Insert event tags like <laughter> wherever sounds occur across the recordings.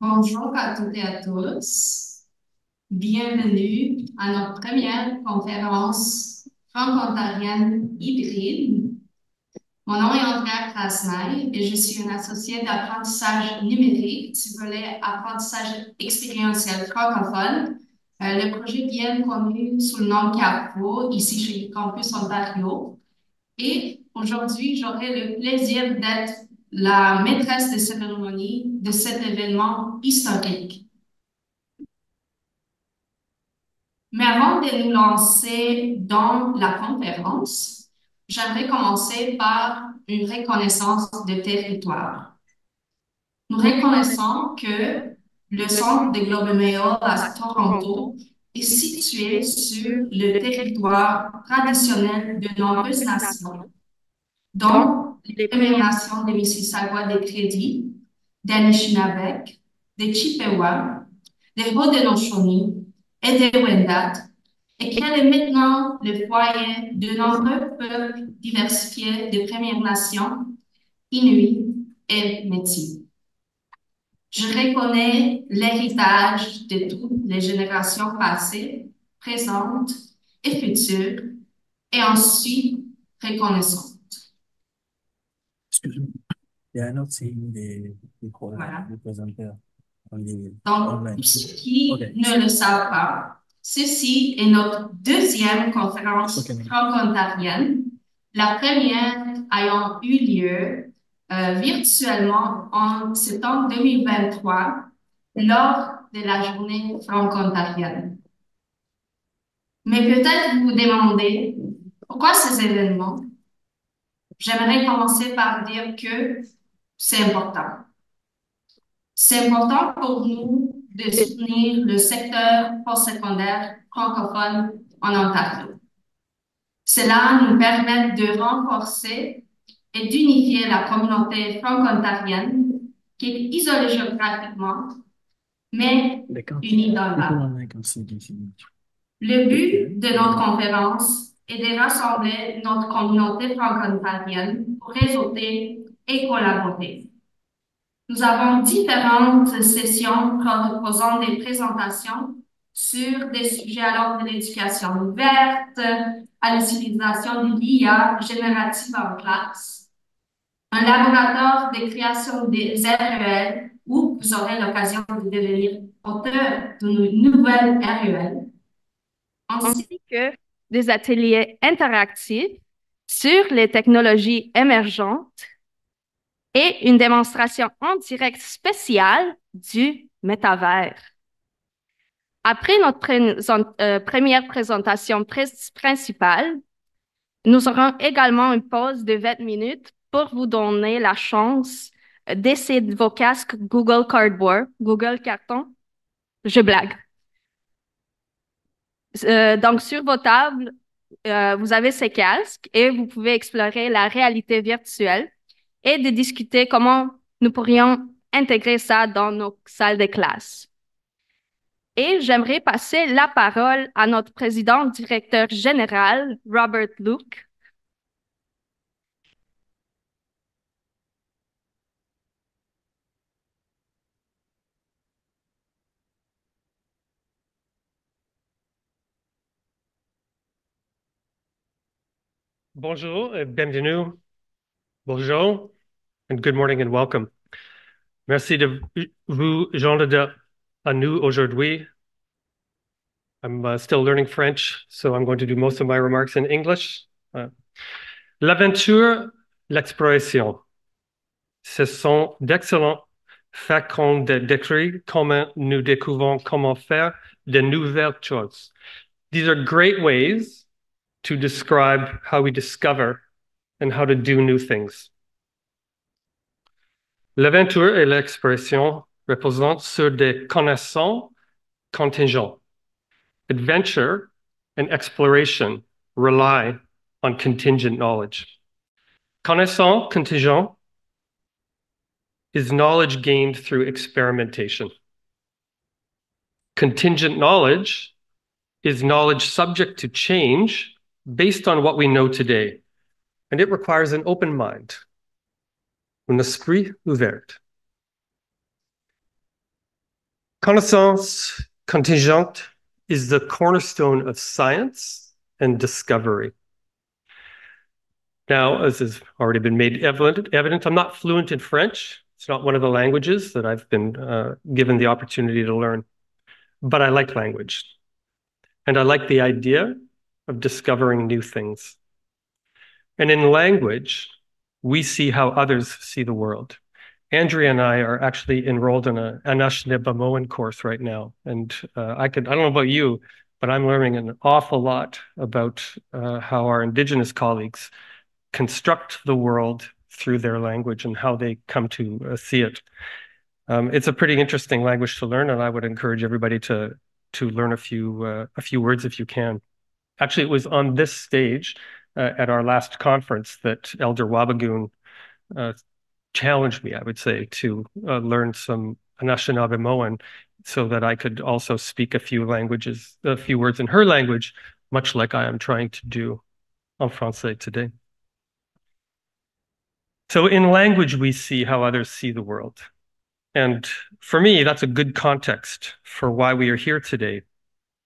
Bonjour à toutes et à tous. Bienvenue à notre première conférence franco-ontarienne hybride. Mon nom est Andrea Krasnay et je suis une associée d'apprentissage numérique du volet apprentissage expérientiel francophone, euh, le projet bien connu sous le nom CAPO, ici chez Campus Ontario. Et aujourd'hui, j'aurai le plaisir d'être la maîtresse de cérémonie de cet événement historique. Mais avant de nous lancer dans la conférence, j'aimerais commencer par une reconnaissance de territoire. Nous reconnaissons que le centre de Globe Mail à Toronto est situé sur le territoire traditionnel de nombreuses nations dont les Nations de Mississauga des Crédits, des Anishinabek, des Chippewa, des Haudenosaunee et des Wendat, et qu'elle est maintenant le foyer de nombreux peuples diversifiés de Premières Nations, Inuits et Métis. Je reconnais l'héritage de toutes les générations passées, présentes et futures, et suis reconnaissant. They not seeing the voilà. the Donc, ceux qui ne le savent pas, ceci est notre deuxième conférence franco-ontarienne, la première ayant eu lieu euh, virtuellement en septembre 2023 lors de la journée franco-ontarienne. Mais peut-être vous vous demandez pourquoi ces événements? J'aimerais commencer par dire que c'est important. C'est important pour nous de soutenir le secteur postsecondaire francophone en Ontario. Cela nous permet de renforcer et d'unifier la communauté franco-ontarienne qui est isolée géographiquement, mais unie dans le Le but de notre conférence est de rassembler notre communauté franco-ontarienne pour résoudre et collaborer. Nous avons différentes sessions proposant des présentations sur des sujets l'ordre de l'éducation ouverte, à l'utilisation de l'IA générative en classe, un laboratoire de création des REL où vous aurez l'occasion de devenir auteur d'une nouvelles REL. Ainsi que des ateliers interactifs sur les technologies émergentes et une démonstration en direct spéciale du métavers. Après notre euh, première présentation principale, nous aurons également une pause de 20 minutes pour vous donner la chance d'essayer vos casques Google Cardboard, Google Carton. Je blague. Euh, donc, sur vos tables, euh, vous avez ces casques et vous pouvez explorer la réalité virtuelle et de discuter comment nous pourrions intégrer ça dans nos salles de classe. Et j'aimerais passer la parole à notre président directeur général, Robert Luke. Bonjour et euh, bienvenue Bonjour, and good morning and welcome. Merci de vous joindre à nous aujourd'hui. I'm uh, still learning French, so I'm going to do most of my remarks in English. Uh, l'aventure, l'exploration, ce sont d'excellents façons de décrire comment nous découvrons comment faire de nouvelles choses. These are great ways to describe how we discover and how to do new things. L'aventure et l'expression reposant sur des connaissances contingentes. Adventure and exploration rely on contingent knowledge. Connaissance contingent is knowledge gained through experimentation. Contingent knowledge is knowledge subject to change based on what we know today, and it requires an open mind, un esprit ouvert. Connaissance contingente is the cornerstone of science and discovery. Now, as has already been made evident, I'm not fluent in French. It's not one of the languages that I've been uh, given the opportunity to learn, but I like language. And I like the idea of discovering new things. And in language, we see how others see the world. Andrea and I are actually enrolled in a Anush Nibamoan course right now. And uh, I could, I don't know about you, but I'm learning an awful lot about uh, how our indigenous colleagues construct the world through their language and how they come to uh, see it. Um, it's a pretty interesting language to learn, and I would encourage everybody to to learn a few uh, a few words if you can. Actually, it was on this stage uh, at our last conference that Elder Wabagoon uh, challenged me, I would say, to uh, learn some Anishinaabe Moan so that I could also speak a few languages, a few words in her language, much like I am trying to do en français today. So in language, we see how others see the world. And for me, that's a good context for why we are here today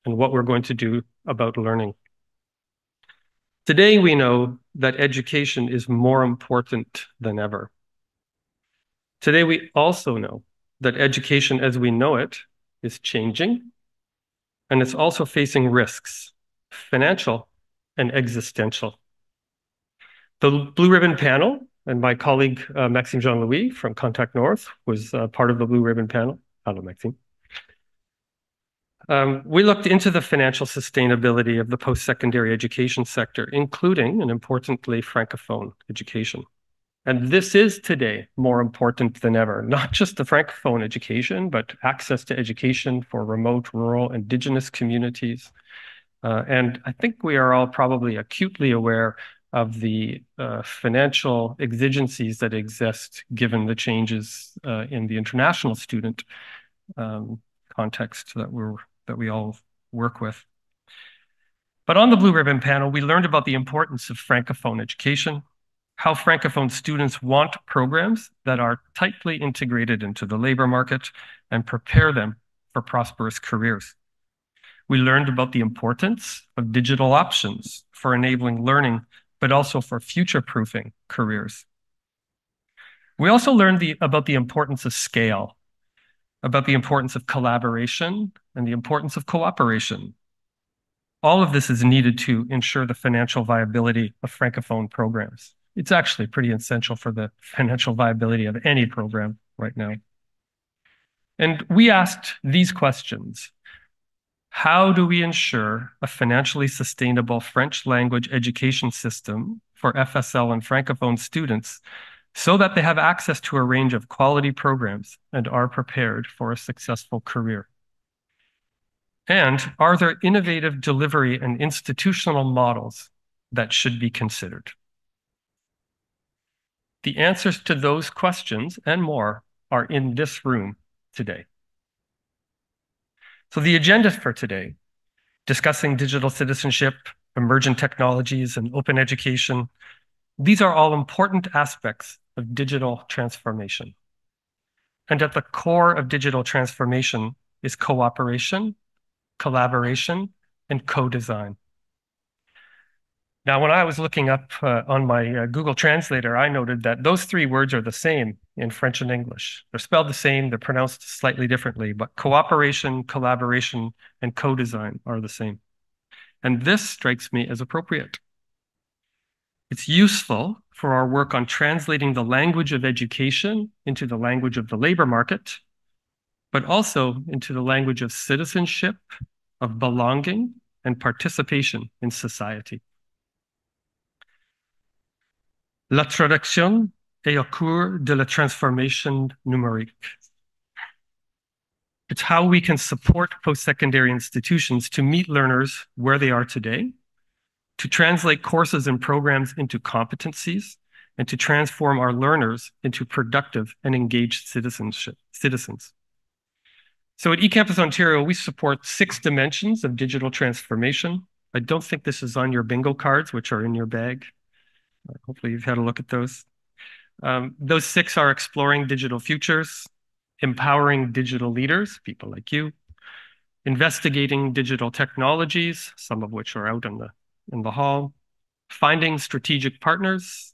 and what we're going to do about learning. Today, we know that education is more important than ever. Today, we also know that education as we know it is changing, and it's also facing risks, financial and existential. The Blue Ribbon panel, and my colleague uh, Maxime Jean Louis from Contact North was uh, part of the Blue Ribbon panel. Hello, Maxime. Um, we looked into the financial sustainability of the post-secondary education sector, including, and importantly, Francophone education. And This is today more important than ever, not just the Francophone education, but access to education for remote, rural, indigenous communities. Uh, and I think we are all probably acutely aware of the uh, financial exigencies that exist given the changes uh, in the international student um, context that we're that we all work with. But on the Blue Ribbon panel, we learned about the importance of Francophone education, how Francophone students want programs that are tightly integrated into the labor market and prepare them for prosperous careers. We learned about the importance of digital options for enabling learning, but also for future-proofing careers. We also learned the, about the importance of scale about the importance of collaboration and the importance of cooperation. All of this is needed to ensure the financial viability of Francophone programs. It's actually pretty essential for the financial viability of any program right now. And we asked these questions. How do we ensure a financially sustainable French language education system for FSL and Francophone students so that they have access to a range of quality programs and are prepared for a successful career? And are there innovative delivery and institutional models that should be considered? The answers to those questions and more are in this room today. So, the agenda for today discussing digital citizenship, emergent technologies, and open education these are all important aspects of digital transformation. And at the core of digital transformation is cooperation, collaboration, and co-design. Now, when I was looking up uh, on my uh, Google Translator, I noted that those three words are the same in French and English. They're spelled the same, they're pronounced slightly differently, but cooperation, collaboration, and co-design are the same. And this strikes me as appropriate. It's useful for our work on translating the language of education into the language of the labor market, but also into the language of citizenship, of belonging, and participation in society. La traduction est au cours de la transformation numérique. It's how we can support post secondary institutions to meet learners where they are today to translate courses and programs into competencies, and to transform our learners into productive and engaged citizenship, citizens. So at eCampus Ontario, we support six dimensions of digital transformation. I don't think this is on your bingo cards, which are in your bag. Uh, hopefully you've had a look at those. Um, those six are exploring digital futures, empowering digital leaders, people like you, investigating digital technologies, some of which are out on the in the hall, finding strategic partners,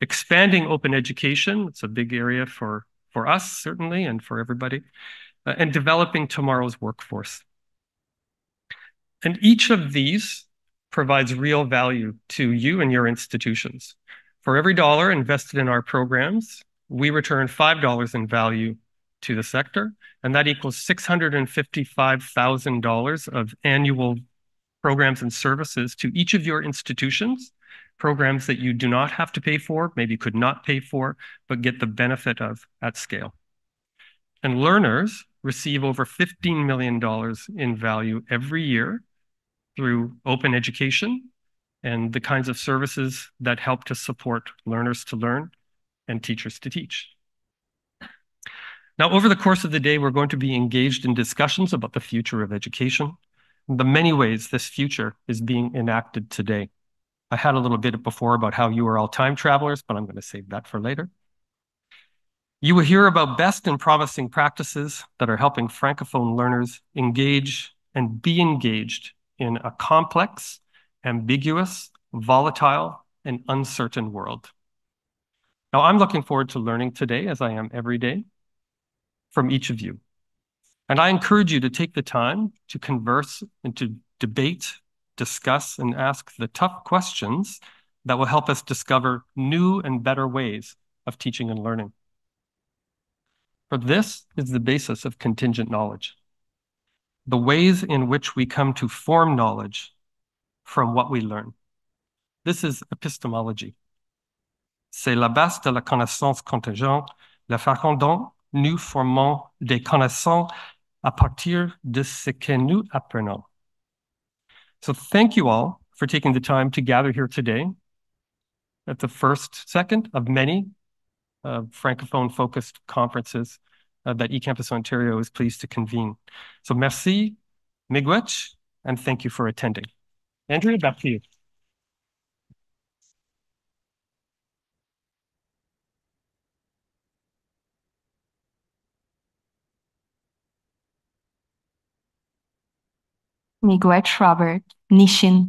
expanding open education. It's a big area for for us, certainly, and for everybody, uh, and developing tomorrow's workforce. And Each of these provides real value to you and your institutions. For every dollar invested in our programs, we return $5 in value to the sector, and that equals $655,000 of annual programs and services to each of your institutions, programs that you do not have to pay for, maybe could not pay for, but get the benefit of at scale. And learners receive over $15 million in value every year through open education and the kinds of services that help to support learners to learn and teachers to teach. Now, over the course of the day, we're going to be engaged in discussions about the future of education, the many ways this future is being enacted today. I had a little bit before about how you are all time travelers, but I'm going to save that for later. You will hear about best and promising practices that are helping Francophone learners engage and be engaged in a complex, ambiguous, volatile, and uncertain world. Now, I'm looking forward to learning today, as I am every day, from each of you. And I encourage you to take the time to converse and to debate, discuss, and ask the tough questions that will help us discover new and better ways of teaching and learning. For this is the basis of contingent knowledge the ways in which we come to form knowledge from what we learn. This is epistemology. C'est la base de la connaissance contingente, la façon dont nous formons des connaissances à partir de ce que nous apprenons. So thank you all for taking the time to gather here today at the first, second of many uh, Francophone focused conferences uh, that eCampus Ontario is pleased to convene. So merci, miigwech, and thank you for attending. Andrea, back to you. Miguel Robert Nishin.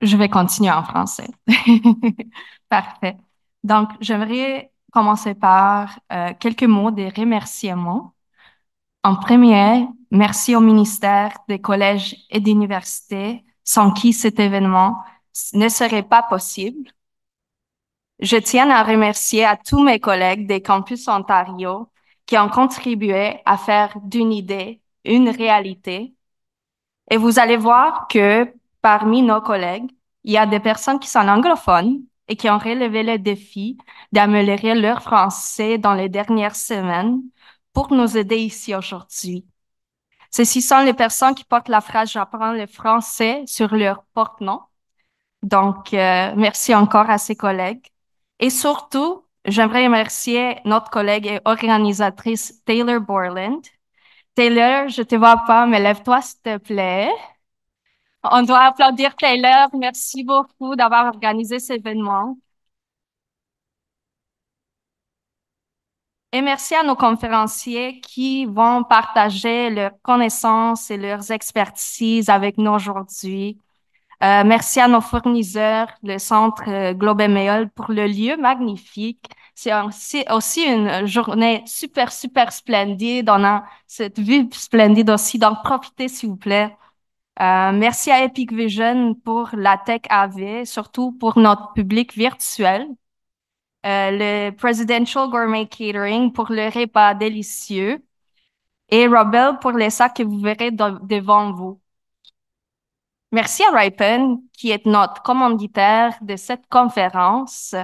je vais continuer en français. <laughs> Parfait. Donc, j'aimerais commencer par euh, quelques mots de remerciements. En premier, merci au ministère des collèges et d'universités, sans qui cet événement ne serait pas possible. Je tiens à remercier à tous mes collègues des campus Ontario qui ont contribué à faire d'une idée une réalité. Et vous allez voir que parmi nos collègues, il y a des personnes qui sont anglophones et qui ont relevé le défi d'améliorer leur français dans les dernières semaines pour nous aider ici aujourd'hui. Ceci sont les personnes qui portent la phrase J'apprends le français sur leur porte-nom. Donc, euh, merci encore à ces collègues. Et surtout, j'aimerais remercier notre collègue et organisatrice Taylor Borland. Taylor, je ne te vois pas, mais lève-toi s'il te plaît. On doit applaudir Taylor. Merci beaucoup d'avoir organisé cet événement. Et merci à nos conférenciers qui vont partager leurs connaissances et leurs expertises avec nous aujourd'hui. Euh, merci à nos fournisseurs, le Centre euh, Globe Mail pour le lieu magnifique. C'est aussi, une journée super, super splendide. On a cette vue splendide aussi, donc profitez s'il vous plaît. Euh, merci à Epic Vision pour la tech AV, surtout pour notre public virtuel. le Presidential Gourmet Catering pour le repas délicieux et Robel pour les sacs que vous verrez devant vous. Merci à Ripen, qui est notre commanditaire de cette conférence.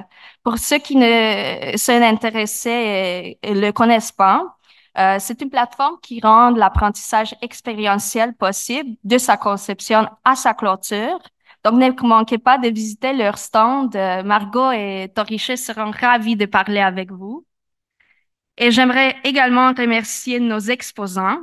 Pour ceux qui ne sont intéressés et ne le connaissent pas, euh, c'est une plateforme qui rend l'apprentissage expérientiel possible de sa conception à sa clôture. Donc, ne manquez pas de visiter leur stand. Euh, Margot et Torichet seront ravis de parler avec vous. Et j'aimerais également remercier nos exposants,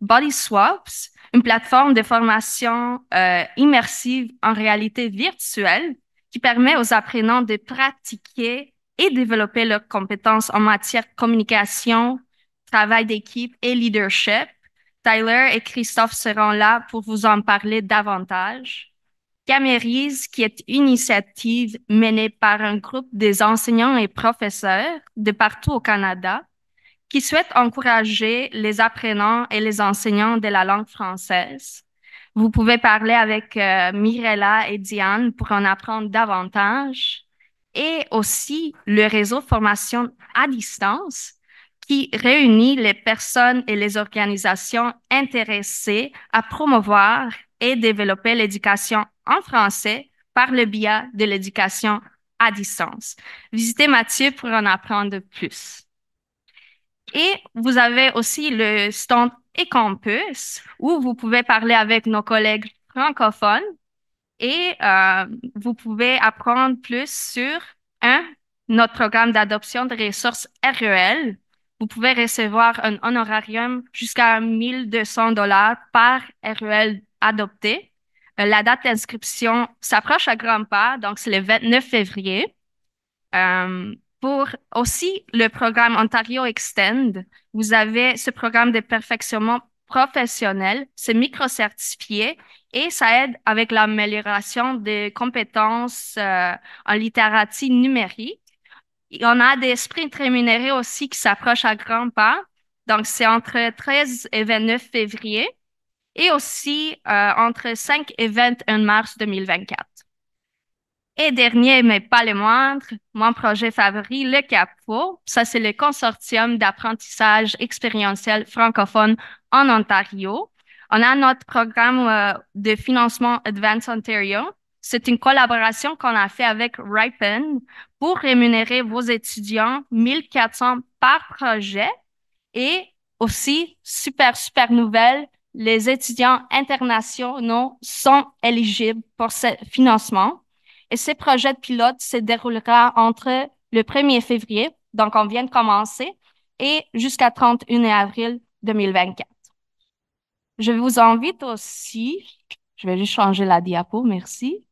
Body Swaps, une plateforme de formation euh, immersive en réalité virtuelle qui permet aux apprenants de pratiquer et développer leurs compétences en matière de communication, travail d'équipe et leadership. Tyler et Christophe seront là pour vous en parler davantage. Camérise, qui est une initiative menée par un groupe des enseignants et professeurs de partout au Canada, qui souhaite encourager les apprenants et les enseignants de la langue française. Vous pouvez parler avec euh, Mirella et Diane pour en apprendre davantage. Et aussi le réseau formation à distance qui réunit les personnes et les organisations intéressées à promouvoir et développer l'éducation en français par le biais de l'éducation à distance. Visitez Mathieu pour en apprendre plus. Et vous avez aussi le stand Ecampus, où vous pouvez parler avec nos collègues francophones et euh, vous pouvez apprendre plus sur un, notre programme d'adoption de ressources REL. Vous pouvez recevoir un honorarium jusqu'à 1200 dollars par REL adopté. Euh, la date d'inscription s'approche à grand pas, donc c'est le 29 février. Euh, pour aussi le programme Ontario Extend, vous avez ce programme de perfectionnement professionnel, c'est micro-certifié et ça aide avec l'amélioration des compétences euh, en littératie numérique. on a des sprints rémunérés aussi qui s'approchent à grands pas. Donc, c'est entre 13 et 29 février et aussi euh, entre 5 et 21 mars 2024. Et dernier, mais pas le moindre, mon projet favori, le CAPO. Ça, c'est le consortium d'apprentissage expérientiel francophone en Ontario. On a notre programme euh, de financement Advance Ontario. C'est une collaboration qu'on a fait avec Ripen pour rémunérer vos étudiants 1400 par projet et aussi, super, super nouvelle, les étudiants internationaux sont éligibles pour ce financement. Et ce projet de pilote se déroulera entre le 1er février, donc on vient de commencer, et jusqu'à 31 avril 2024. Je vous invite aussi, je vais juste changer la diapo, merci.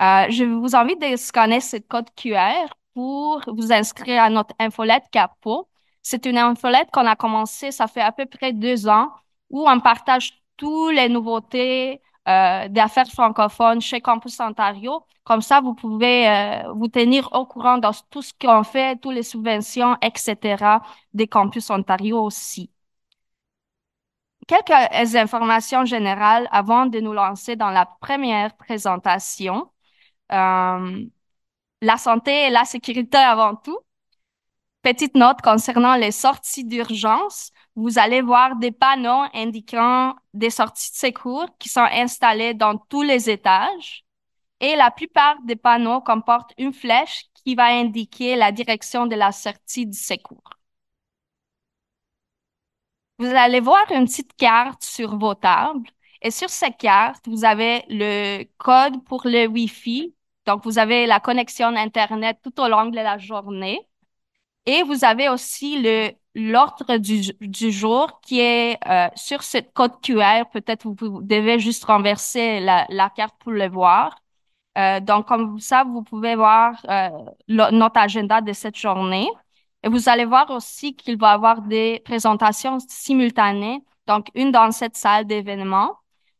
Euh, je vous invite de scanner ce code QR pour vous inscrire à notre infolette CAPO. C'est une infolette qu'on a commencé, ça fait à peu près deux ans, où on partage toutes les nouveautés euh, d'affaires francophones chez Campus Ontario. Comme ça, vous pouvez euh, vous tenir au courant de tout ce qu'on fait, toutes les subventions, etc. des Campus Ontario aussi. Quelques informations générales avant de nous lancer dans la première présentation. Euh, la santé et la sécurité avant tout. Petite note concernant les sorties d'urgence vous allez voir des panneaux indiquant des sorties de secours qui sont installés dans tous les étages et la plupart des panneaux comportent une flèche qui va indiquer la direction de la sortie du secours. Vous allez voir une petite carte sur vos tables et sur cette carte, vous avez le code pour le Wi-Fi. Donc, vous avez la connexion Internet tout au long de la journée. Et vous avez aussi le l'ordre du, jour qui est euh, sur cette code QR. Peut-être vous, vous, devez juste renverser la, la carte pour le voir. Euh, donc, comme ça, vous pouvez voir euh, notre agenda de cette journée. Et vous allez voir aussi qu'il va y avoir des présentations simultanées. Donc, une dans cette salle d'événements,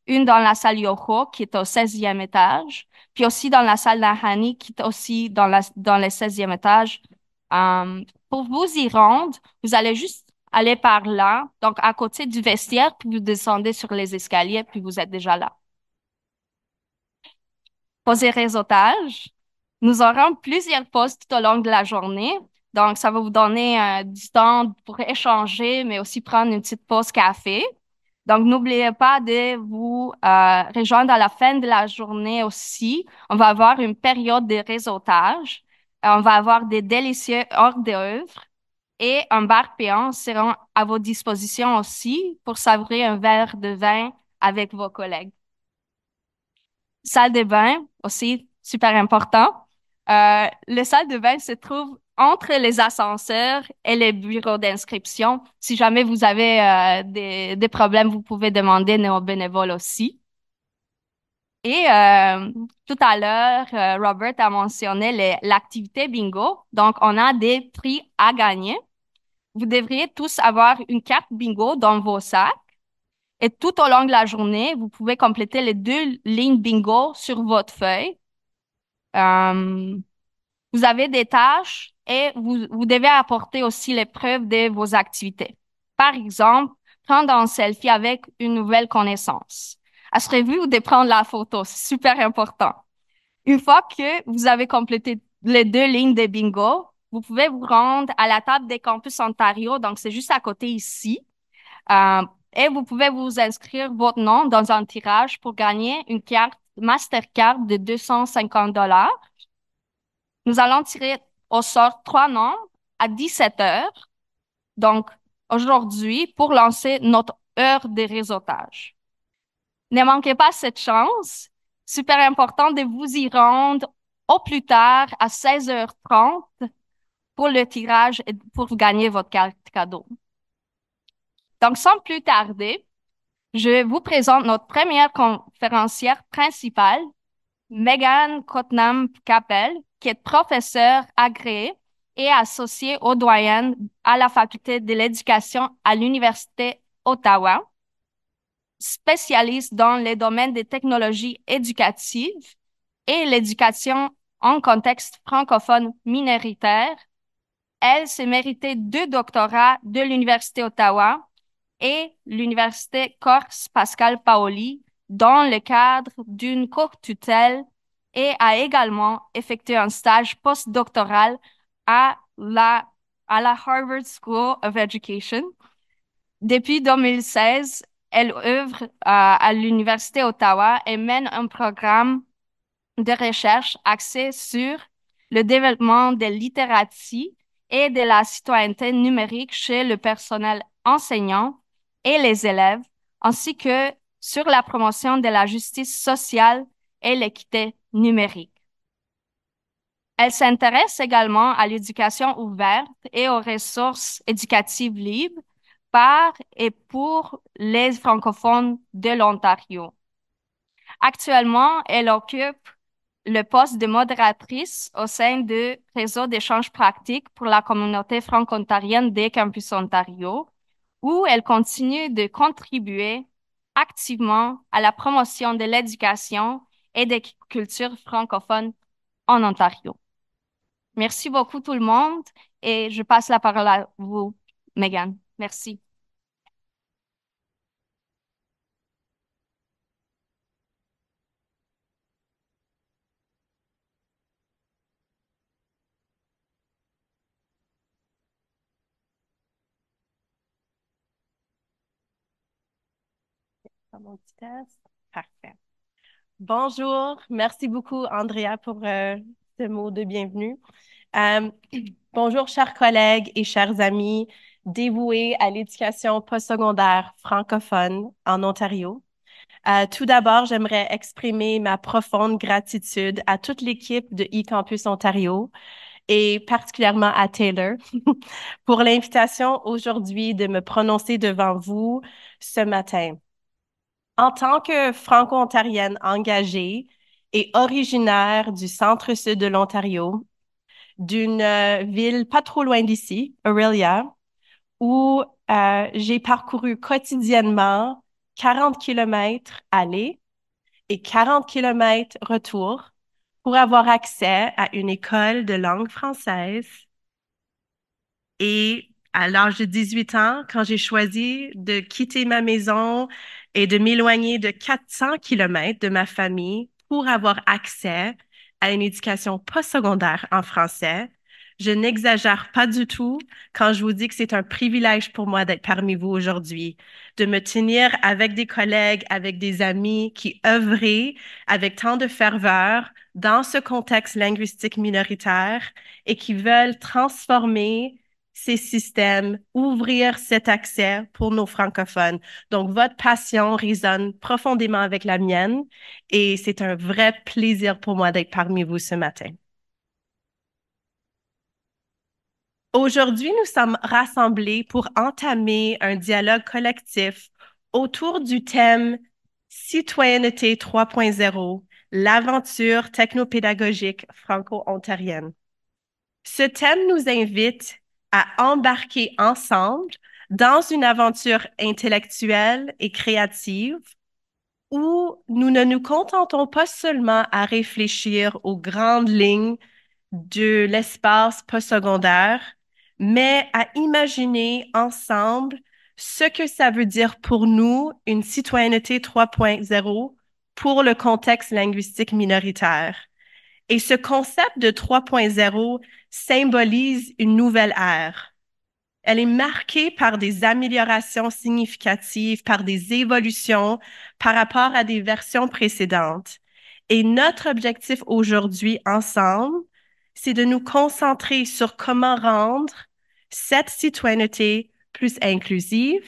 une dans la salle Yoho, qui est au 16e étage, puis aussi dans la salle Nahani, qui est aussi dans, la, dans le 16e étage. Euh, pour vous y rendre, vous allez juste aller par là, donc à côté du vestiaire, puis vous descendez sur les escaliers, puis vous êtes déjà là. Poser réseautage. Nous aurons plusieurs pauses tout au long de la journée. Donc, ça va vous donner euh, du temps pour échanger, mais aussi prendre une petite pause café. Donc, n'oubliez pas de vous euh, rejoindre à la fin de la journée aussi. On va avoir une période de réseautage. Euh, on va avoir des délicieux hors d'œuvre et un bar payant seront à vos dispositions aussi pour savourer un verre de vin avec vos collègues. Salle de bain, aussi super important. La euh, le salle de bain se trouve entre les ascenseurs et les bureaux d'inscription. Si jamais vous avez euh, des, des problèmes, vous pouvez demander nos bénévoles aussi. Et euh, tout à l'heure, euh, Robert a mentionné l'activité bingo. Donc, on a des prix à gagner. Vous devriez tous avoir une carte bingo dans vos sacs. Et tout au long de la journée, vous pouvez compléter les deux lignes bingo sur votre feuille. Euh, vous avez des tâches et vous devez apporter aussi les preuves de vos activités. Par exemple, prendre un selfie avec une nouvelle connaissance à ou de prendre la photo. C'est super important. Une fois que vous avez complété les deux lignes de bingo, vous pouvez vous rendre à la table des campus Ontario, donc c'est juste à côté ici. Euh, et vous pouvez vous inscrire votre nom dans un tirage pour gagner une carte Mastercard de 250 dollars. Nous allons tirer au sort trois noms à 17 heures. Donc, aujourd'hui, pour lancer notre heure de réseautage. Ne manquez pas cette chance. Super important de vous y rendre au plus tard à 16h30 pour le tirage et pour gagner votre carte cadeau. Donc, sans plus tarder, je vous présente notre première conférencière principale, Megan Cotnam Capel, qui est professeure agréée et associée au doyen à la faculté de l'éducation à l'Université Ottawa spécialiste dans les domaines des technologies éducatives et l'éducation en contexte francophone minoritaire. Elle s'est méritée deux doctorats de l'Université Ottawa et l'Université Corse Pascal Paoli dans le cadre d'une courte tutelle et a également effectué un stage postdoctoral à à la Harvard School of Education. Depuis 2016, elle œuvre à, l'Université Ottawa et mène un programme de recherche axé sur le développement de littératie et de la citoyenneté numérique chez le personnel enseignant et les élèves, ainsi que sur la promotion de la justice sociale et l'équité numérique. Elle s'intéresse également à l'éducation ouverte et aux ressources éducatives libres par et pour les francophones de l'Ontario. Actuellement, elle occupe le poste de modératrice au sein du réseau d'échange pratiques pour la communauté franco-ontarienne des Campus Ontario, où elle continue de contribuer activement à la promotion de l'éducation et des cultures francophones en Ontario. Merci beaucoup tout le monde et je passe la parole à vous, Megan. Merci. Parfait. Bonjour. Merci beaucoup, Andrea, pour euh, ce mot de bienvenue. Euh, <clears throat> bonjour, chers collègues et chers amis dévoués à l'éducation postsecondaire francophone en Ontario. Euh, tout d'abord, j'aimerais exprimer ma profonde gratitude à toute l'équipe de eCampus Ontario et particulièrement à Taylor <laughs> pour l'invitation aujourd'hui de me prononcer devant vous ce matin. En tant que franco-ontarienne engagée et originaire du centre-sud de l'Ontario, d'une euh, ville pas trop loin d'ici, Aurelia, où euh, j'ai parcouru quotidiennement 40 km aller et 40 km retour pour avoir accès à une école de langue française et à l'âge de 18 ans, quand j'ai choisi de quitter ma maison et de m'éloigner de 400 kilomètres de ma famille pour avoir accès à une éducation postsecondaire en français. Je n'exagère pas du tout quand je vous dis que c'est un privilège pour moi d'être parmi vous aujourd'hui, de me tenir avec des collègues, avec des amis qui œuvraient avec tant de ferveur dans ce contexte linguistique minoritaire et qui veulent transformer ces systèmes, ouvrir cet accès pour nos francophones. Donc, votre passion résonne profondément avec la mienne et c'est un vrai plaisir pour moi d'être parmi vous ce matin. Aujourd'hui, nous sommes rassemblés pour entamer un dialogue collectif autour du thème Citoyenneté 3.0, l'aventure technopédagogique franco-ontarienne. Ce thème nous invite à embarquer ensemble dans une aventure intellectuelle et créative où nous ne nous contentons pas seulement à réfléchir aux grandes lignes de l'espace postsecondaire, mais à imaginer ensemble ce que ça veut dire pour nous une citoyenneté 3.0 pour le contexte linguistique minoritaire. Et ce concept de 3.0 symbolise une nouvelle ère. Elle est marquée par des améliorations significatives, par des évolutions par rapport à des versions précédentes. Et notre objectif aujourd'hui ensemble, c'est de nous concentrer sur comment rendre cette citoyenneté plus inclusive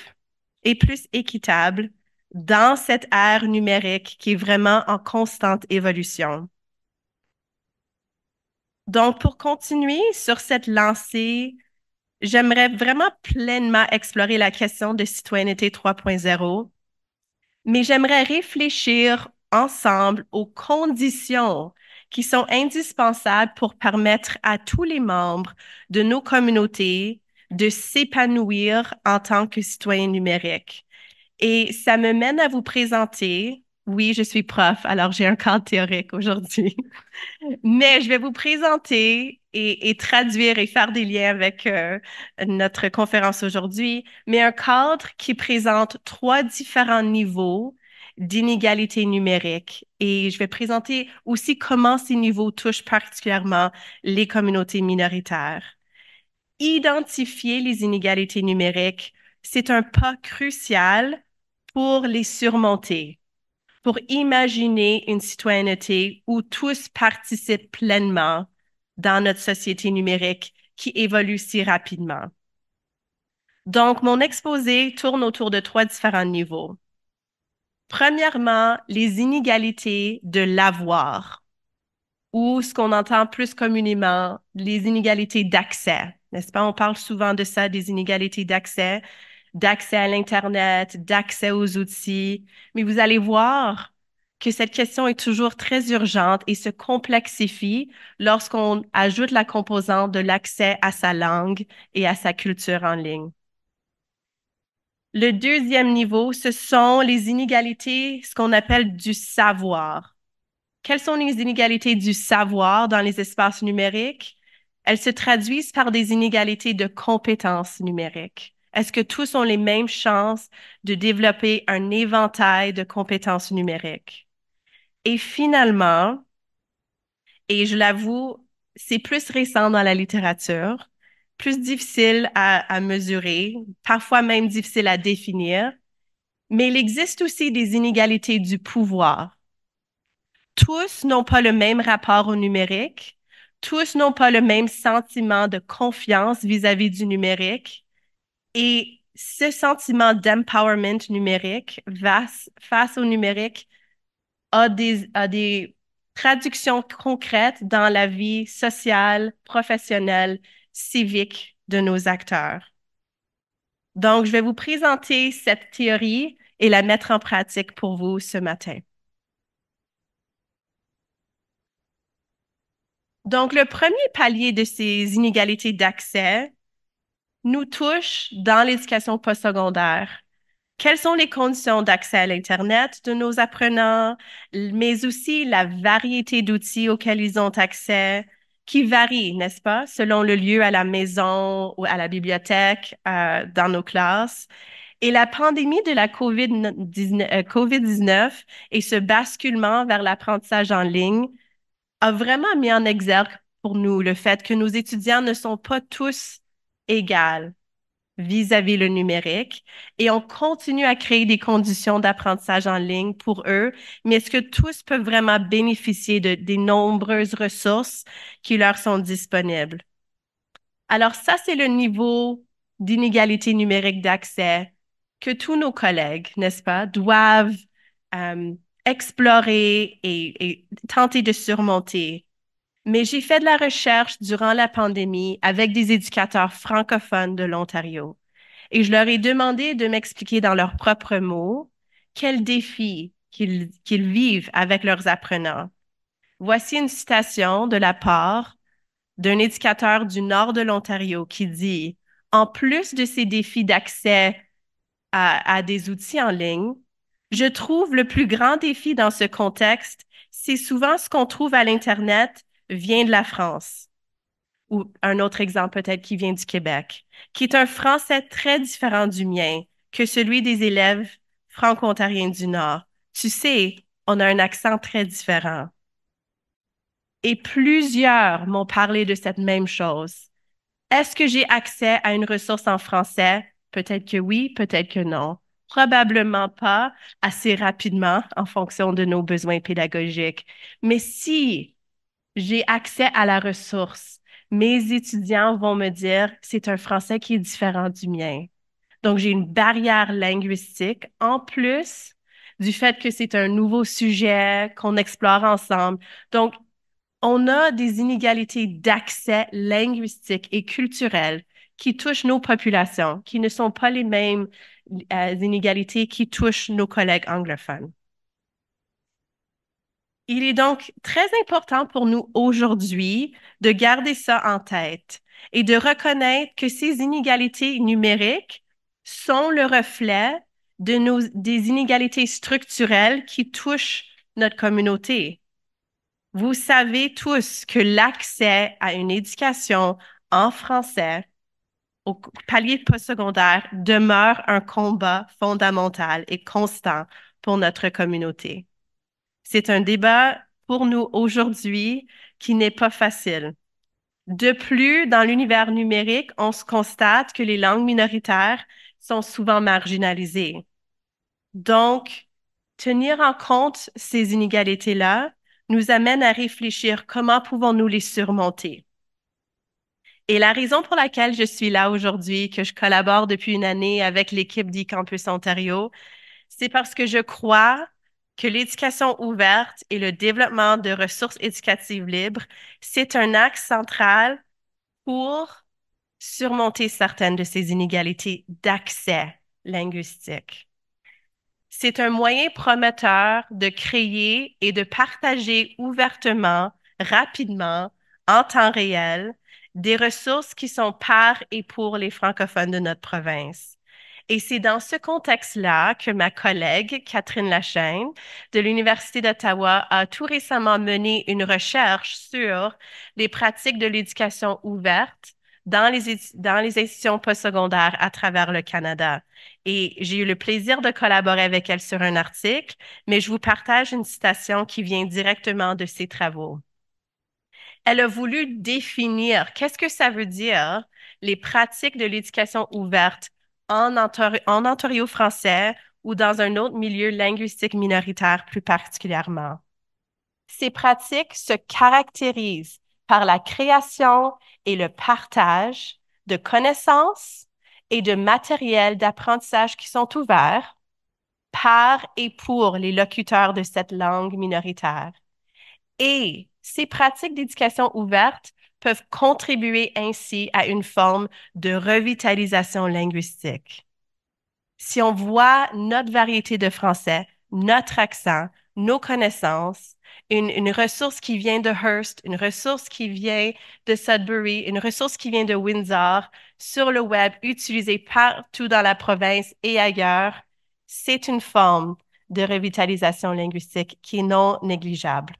et plus équitable dans cette ère numérique qui est vraiment en constante évolution. Donc, pour continuer sur cette lancée, j'aimerais vraiment pleinement explorer la question de citoyenneté 3.0, mais j'aimerais réfléchir ensemble aux conditions qui sont indispensables pour permettre à tous les membres de nos communautés de s'épanouir en tant que citoyens numériques. Et ça me mène à vous présenter oui, je suis prof, alors j'ai un cadre théorique aujourd'hui. <laughs> Mais je vais vous présenter et, traduire et faire des liens avec euh, notre conférence aujourd'hui, mais un cadre qui présente trois différents niveaux d'inégalités numériques. Et je vais présenter aussi comment ces niveaux touchent particulièrement les communautés minoritaires. Identifier les inégalités numériques, c'est un pas crucial pour les surmonter pour imaginer une citoyenneté où tous participent pleinement dans notre société numérique qui évolue si rapidement. Donc, mon exposé tourne autour de trois différents niveaux. Premièrement, les inégalités de l'avoir, ou ce qu'on entend plus communément, les inégalités d'accès. N'est-ce pas? On parle souvent de ça, des inégalités d'accès d'accès à l'Internet, d'accès aux outils. Mais vous allez voir que cette question est toujours très urgente et se complexifie lorsqu'on ajoute la composante de l'accès à sa langue et à sa culture en ligne. Le deuxième niveau, ce sont les inégalités, ce qu'on appelle du savoir. Quelles sont les inégalités du savoir dans les espaces numériques? Elles se traduisent par des inégalités de compétences numériques. Est-ce que tous ont les mêmes chances de développer un éventail de compétences numériques? Et finalement, et je l'avoue, c'est plus récent dans la littérature, plus difficile à, mesurer, parfois même difficile à définir, mais il existe aussi des inégalités du pouvoir. Tous n'ont pas le même rapport au numérique, tous n'ont pas le même sentiment de confiance vis à -vis du numérique, et ce sentiment d'empowerment numérique face, au numérique a a des traductions concrètes dans la vie sociale, professionnelle, civique de nos acteurs. Donc, je vais vous présenter cette théorie et la mettre en pratique pour vous ce matin. Donc, le premier palier de ces inégalités d'accès, nous touche dans l'éducation postsecondaire. Quelles sont les conditions d'accès à l'Internet de nos apprenants, mais aussi la variété d'outils auxquels ils ont accès, qui varie, n'est-ce pas, selon le lieu à la maison ou à la bibliothèque, euh, dans nos classes. Et la pandémie de la COVID-19 euh, et ce basculement vers l'apprentissage en ligne a vraiment mis en exergue pour nous le fait que nos étudiants ne sont pas tous égal vis-à-vis le numérique et on continue à créer des conditions d'apprentissage en ligne pour eux, mais est-ce que tous peuvent vraiment bénéficier de, des nombreuses ressources qui leur sont disponibles? Alors ça, c'est le niveau d'inégalité numérique d'accès que tous nos collègues, n'est-ce pas, doivent euh, explorer et tenter de surmonter mais j'ai fait de la recherche durant la pandémie avec des éducateurs francophones de l'Ontario et je leur ai demandé de m'expliquer dans leurs propres mots quels défis qu'ils vivent avec leurs apprenants. Voici une citation de la part d'un éducateur du nord de l'Ontario qui dit, En plus de ces défis d'accès à des outils en ligne, je trouve le plus grand défi dans ce contexte, c'est souvent ce qu'on trouve à l'Internet vient de la France, ou un autre exemple peut-être qui vient du Québec, qui est un français très différent du mien, que celui des élèves franco-ontariens du Nord. Tu sais, on a un accent très différent. Et plusieurs m'ont parlé de cette même chose. Est-ce que j'ai accès à une ressource en français? Peut-être que oui, peut-être que non. Probablement pas assez rapidement en fonction de nos besoins pédagogiques. Mais si j'ai accès à la ressource. Mes étudiants vont me dire, c'est un français qui est différent du mien. Donc, j'ai une barrière linguistique en plus du fait que c'est un nouveau sujet qu'on explore ensemble. Donc, on a des inégalités d'accès linguistique et culturel qui touchent nos populations, qui ne sont pas les mêmes euh, inégalités qui touchent nos collègues anglophones. Il est donc très important pour nous aujourd'hui de garder ça en tête et de reconnaître que ces inégalités numériques sont le reflet de nos, des inégalités structurelles qui touchent notre communauté. Vous savez tous que l'accès à une éducation en français au palier postsecondaire demeure un combat fondamental et constant pour notre communauté. C'est un débat pour nous aujourd'hui qui n'est pas facile. De plus, dans l'univers numérique, on se constate que les langues minoritaires sont souvent marginalisées. Donc, tenir en compte ces inégalités-là nous amène à réfléchir comment pouvons-nous les surmonter. Et la raison pour laquelle je suis là aujourd'hui, que je collabore depuis une année avec l'équipe d'e-Campus Ontario, c'est parce que je crois que l'éducation ouverte et le développement de ressources éducatives libres, c'est un axe central pour surmonter certaines de ces inégalités d'accès linguistique. C'est un moyen prometteur de créer et de partager ouvertement, rapidement, en temps réel, des ressources qui sont par et pour les francophones de notre province et c'est dans ce contexte-là que ma collègue, Catherine Lachaine, de l'Université d'Ottawa, a tout récemment mené une recherche sur les pratiques de l'éducation ouverte dans les, dans les institutions postsecondaires à travers le Canada. Et j'ai eu le plaisir de collaborer avec elle sur un article, mais je vous partage une citation qui vient directement de ses travaux. Elle a voulu définir qu'est-ce que ça veut dire les pratiques de l'éducation ouverte en, Ontario, français ou dans un autre milieu linguistique minoritaire plus particulièrement. Ces pratiques se caractérisent par la création et le partage de connaissances et de matériel d'apprentissage qui sont ouverts par et pour les locuteurs de cette langue minoritaire. Et ces pratiques d'éducation ouverte peuvent contribuer ainsi à une forme de revitalisation linguistique. Si on voit notre variété de français, notre accent, nos connaissances, une, une, ressource qui vient de Hearst, une ressource qui vient de Sudbury, une ressource qui vient de Windsor, sur le web, utilisée partout dans la province et ailleurs, c'est une forme de revitalisation linguistique qui est non négligeable.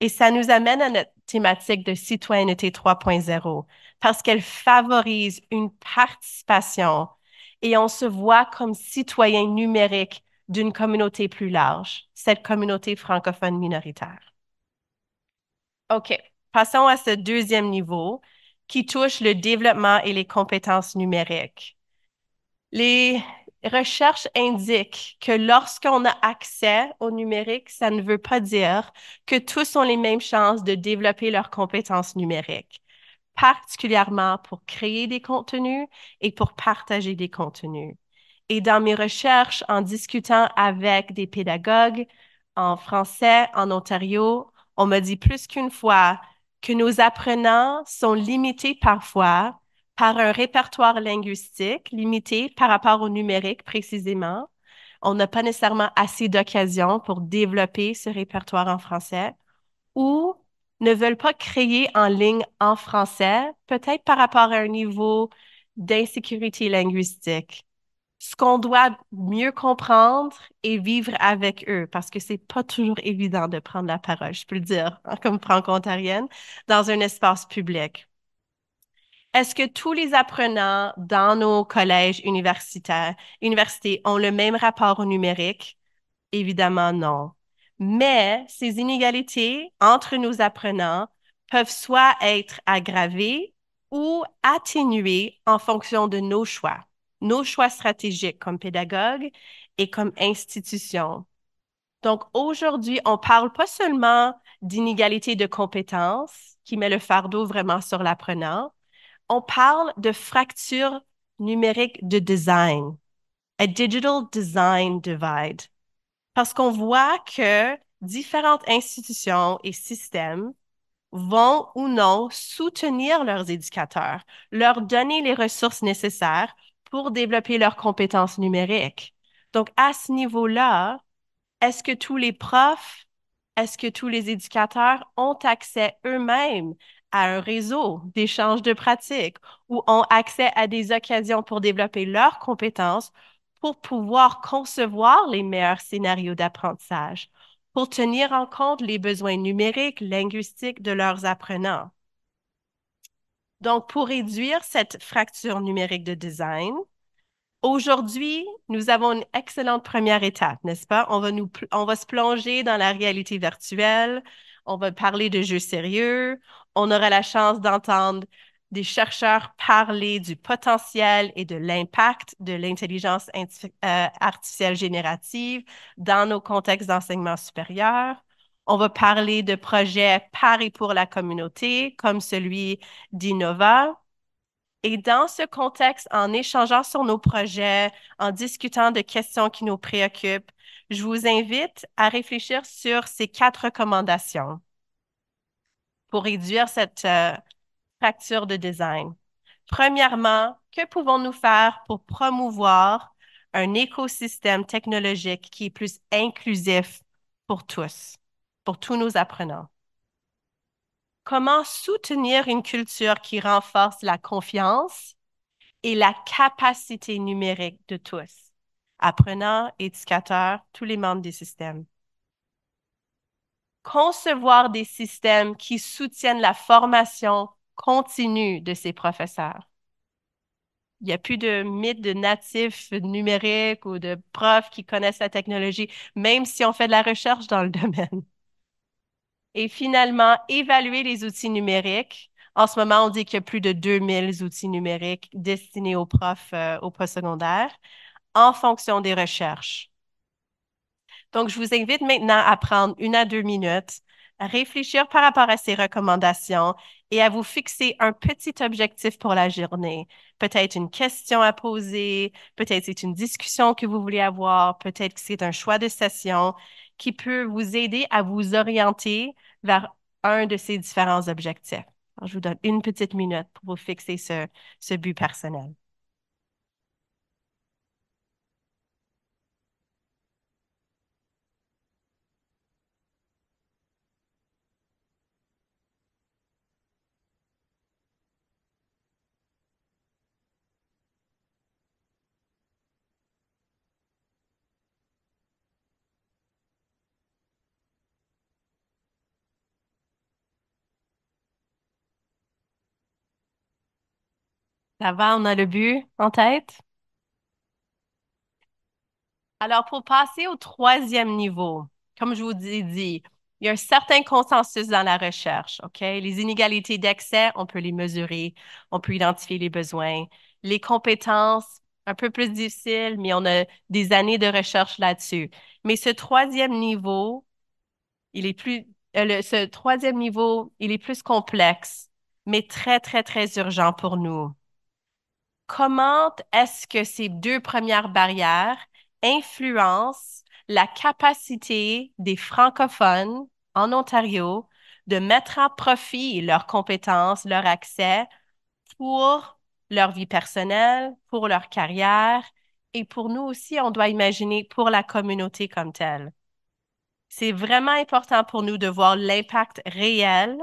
Et ça nous amène à notre thématique de citoyenneté 3.0 parce qu'elle favorise une participation et on se voit comme citoyen numérique d'une communauté plus large, cette communauté francophone minoritaire. OK, passons à ce deuxième niveau qui touche le développement et les compétences numériques. Les recherches indiquent que lorsqu'on a accès au numérique, ça ne veut pas dire que tous ont les mêmes chances de développer leurs compétences numériques, particulièrement pour créer des contenus et pour partager des contenus. Et dans mes recherches, en discutant avec des pédagogues en français, en Ontario, on m'a dit plus qu'une fois que nos apprenants sont limités parfois par un répertoire linguistique limité par rapport au numérique précisément. On n'a pas nécessairement assez d'occasions pour développer ce répertoire en français ou ne veulent pas créer en ligne en français, peut-être par rapport à un niveau d'insécurité linguistique. Ce qu'on doit mieux comprendre et vivre avec eux, parce que c'est pas toujours évident de prendre la parole, je peux le dire, <laughs> comme franco-ontarienne, dans un espace public. Est-ce que tous les apprenants dans nos collèges universitaires, universités ont le même rapport au numérique? Évidemment, non. Mais ces inégalités entre nos apprenants peuvent soit être aggravées ou atténuées en fonction de nos choix, nos choix stratégiques comme pédagogue et comme institution. Donc aujourd'hui, on parle pas seulement d'inégalité de compétences qui met le fardeau vraiment sur l'apprenant, on parle de fracture numérique de design, a digital design divide, parce qu'on voit que différentes institutions et systèmes vont ou non soutenir leurs éducateurs, leur donner les ressources nécessaires pour développer leurs compétences numériques. Donc, à ce niveau-là, est-ce que tous les profs, est-ce que tous les éducateurs ont accès eux-mêmes à un réseau d'échanges de pratiques ou ont accès à des occasions pour développer leurs compétences pour pouvoir concevoir les meilleurs scénarios d'apprentissage, pour tenir en compte les besoins numériques, linguistiques de leurs apprenants. Donc, pour réduire cette fracture numérique de design, aujourd'hui, nous avons une excellente première étape, n'est-ce pas? on va se plonger dans la réalité virtuelle, on va parler de jeux sérieux, on aura la chance d'entendre des chercheurs parler du potentiel et de l'impact de l'intelligence euh, artificielle générative dans nos contextes d'enseignement supérieur. On va parler de projets par et pour la communauté, comme celui d'Innova, et dans ce contexte, en échangeant sur nos projets, en discutant de questions qui nous préoccupent, je vous invite à réfléchir sur ces quatre recommandations pour réduire cette euh, fracture de design. Premièrement, que pouvons-nous faire pour promouvoir un écosystème technologique qui est plus inclusif pour tous, pour tous nos apprenants? comment soutenir une culture qui renforce la confiance et la capacité numérique de tous, apprenants, éducateurs, tous les membres des systèmes. Concevoir des systèmes qui soutiennent la formation continue de ces professeurs. Il n'y a plus de mythe de natifs numériques ou de profs qui connaissent la technologie, même si on fait de la recherche dans le <laughs> domaine. Et finalement, évaluer les outils numériques. En ce moment, on dit qu'il y a plus de 2000 outils numériques destinés aux profs euh, au postsecondaire en fonction des recherches. Donc, je vous invite maintenant à prendre une à deux minutes, à réfléchir par rapport à ces recommandations et à vous fixer un petit objectif pour la journée. Peut-être une question à poser, peut-être c'est une discussion que vous voulez avoir, peut-être que c'est un choix de session qui peut vous aider à vous orienter vers un de ces différents objectifs. je vous donne une petite minute pour vous fixer ce, ce but personnel. Ça va, on a le but en tête? Alors, pour passer au troisième niveau, comme je vous ai dit, il y a un certain consensus dans la recherche, OK? Les inégalités d'accès, on peut les mesurer, on peut identifier les besoins. Les compétences, un peu plus difficiles, mais on a des années de recherche là-dessus. Mais ce troisième niveau, il est plus, euh, ce troisième niveau, il est plus complexe, mais très, très, très urgent pour nous comment est-ce que ces deux premières barrières influencent la capacité des francophones en Ontario de mettre à profit leurs compétences, leur accès pour leur vie personnelle, pour leur carrière et pour nous aussi, on doit imaginer pour la communauté comme telle. C'est vraiment important pour nous de voir l'impact réel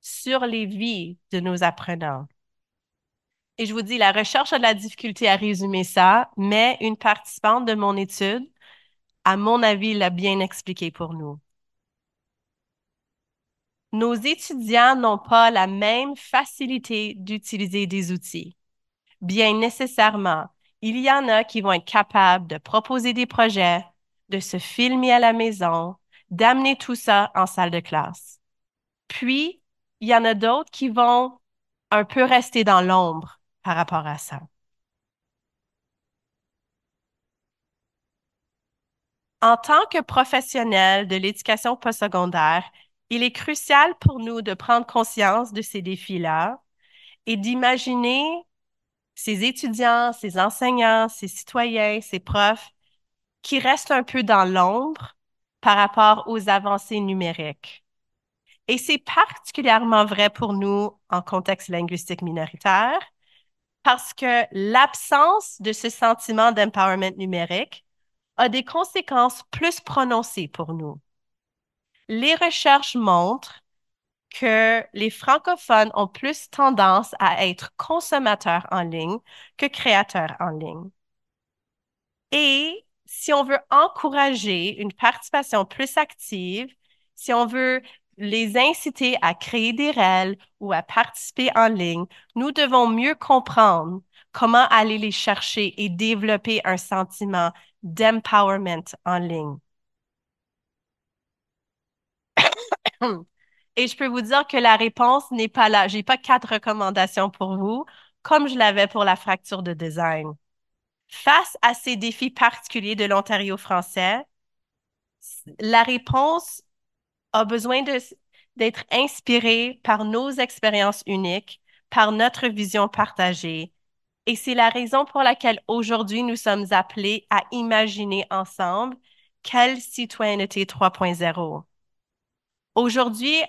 sur les vies de nos apprenants. Et je vous dis, la recherche a de la difficulté à résumer ça, mais une participante de mon étude, à mon avis, l'a bien expliqué pour nous. Nos étudiants n'ont pas la même facilité d'utiliser des outils. Bien nécessairement, il y en a qui vont être capables de proposer des projets, de se filmer à la maison, d'amener tout ça en salle de classe. Puis, il y en a d'autres qui vont un peu rester dans l'ombre par rapport à ça. En tant que professionnel de l'éducation postsecondaire, il est crucial pour nous de prendre conscience de ces défis-là et d'imaginer ces étudiants, ces enseignants, ces citoyens, ces profs qui restent un peu dans l'ombre par rapport aux avancées numériques. Et c'est particulièrement vrai pour nous en contexte linguistique minoritaire, parce que l'absence de ce sentiment d'empowerment numérique a des conséquences plus prononcées pour nous. Les recherches montrent que les francophones ont plus tendance à être consommateurs en ligne que créateurs en ligne. Et si on veut encourager une participation plus active, si on veut les inciter à créer des règles ou à participer en ligne, nous devons mieux comprendre comment aller les chercher et développer un sentiment d'empowerment en ligne. et je peux vous dire que la réponse n'est pas là. J'ai pas quatre recommandations pour vous, comme je l'avais pour la fracture de design. Face à ces défis particuliers de l'Ontario français, la réponse a besoin d'être inspiré par nos expériences uniques, par notre vision partagée. Et c'est la raison pour laquelle aujourd'hui nous sommes appelés à imaginer ensemble quelle citoyenneté 3.0. Aujourd'hui,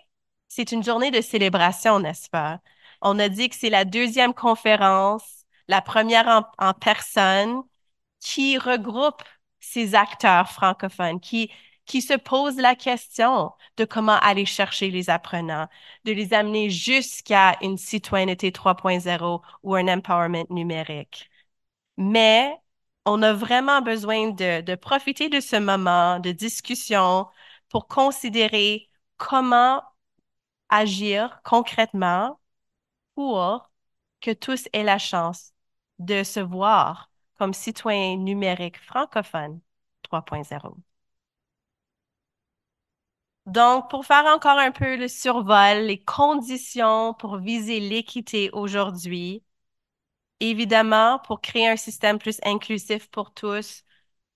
c'est une journée de célébration, n'est-ce pas? On a dit que c'est la deuxième conférence, la première en, en personne, qui regroupe ces acteurs francophones, qui qui se posent la question de comment aller chercher les apprenants, de les amener jusqu'à une citoyenneté 3.0 ou un empowerment numérique. Mais on a vraiment besoin de, de profiter de ce moment de discussion pour considérer comment agir concrètement pour que tous aient la chance de se voir comme citoyens numériques francophones 3.0. Donc, pour faire encore un peu le survol, les conditions pour viser l'équité aujourd'hui, évidemment, pour créer un système plus inclusif pour tous,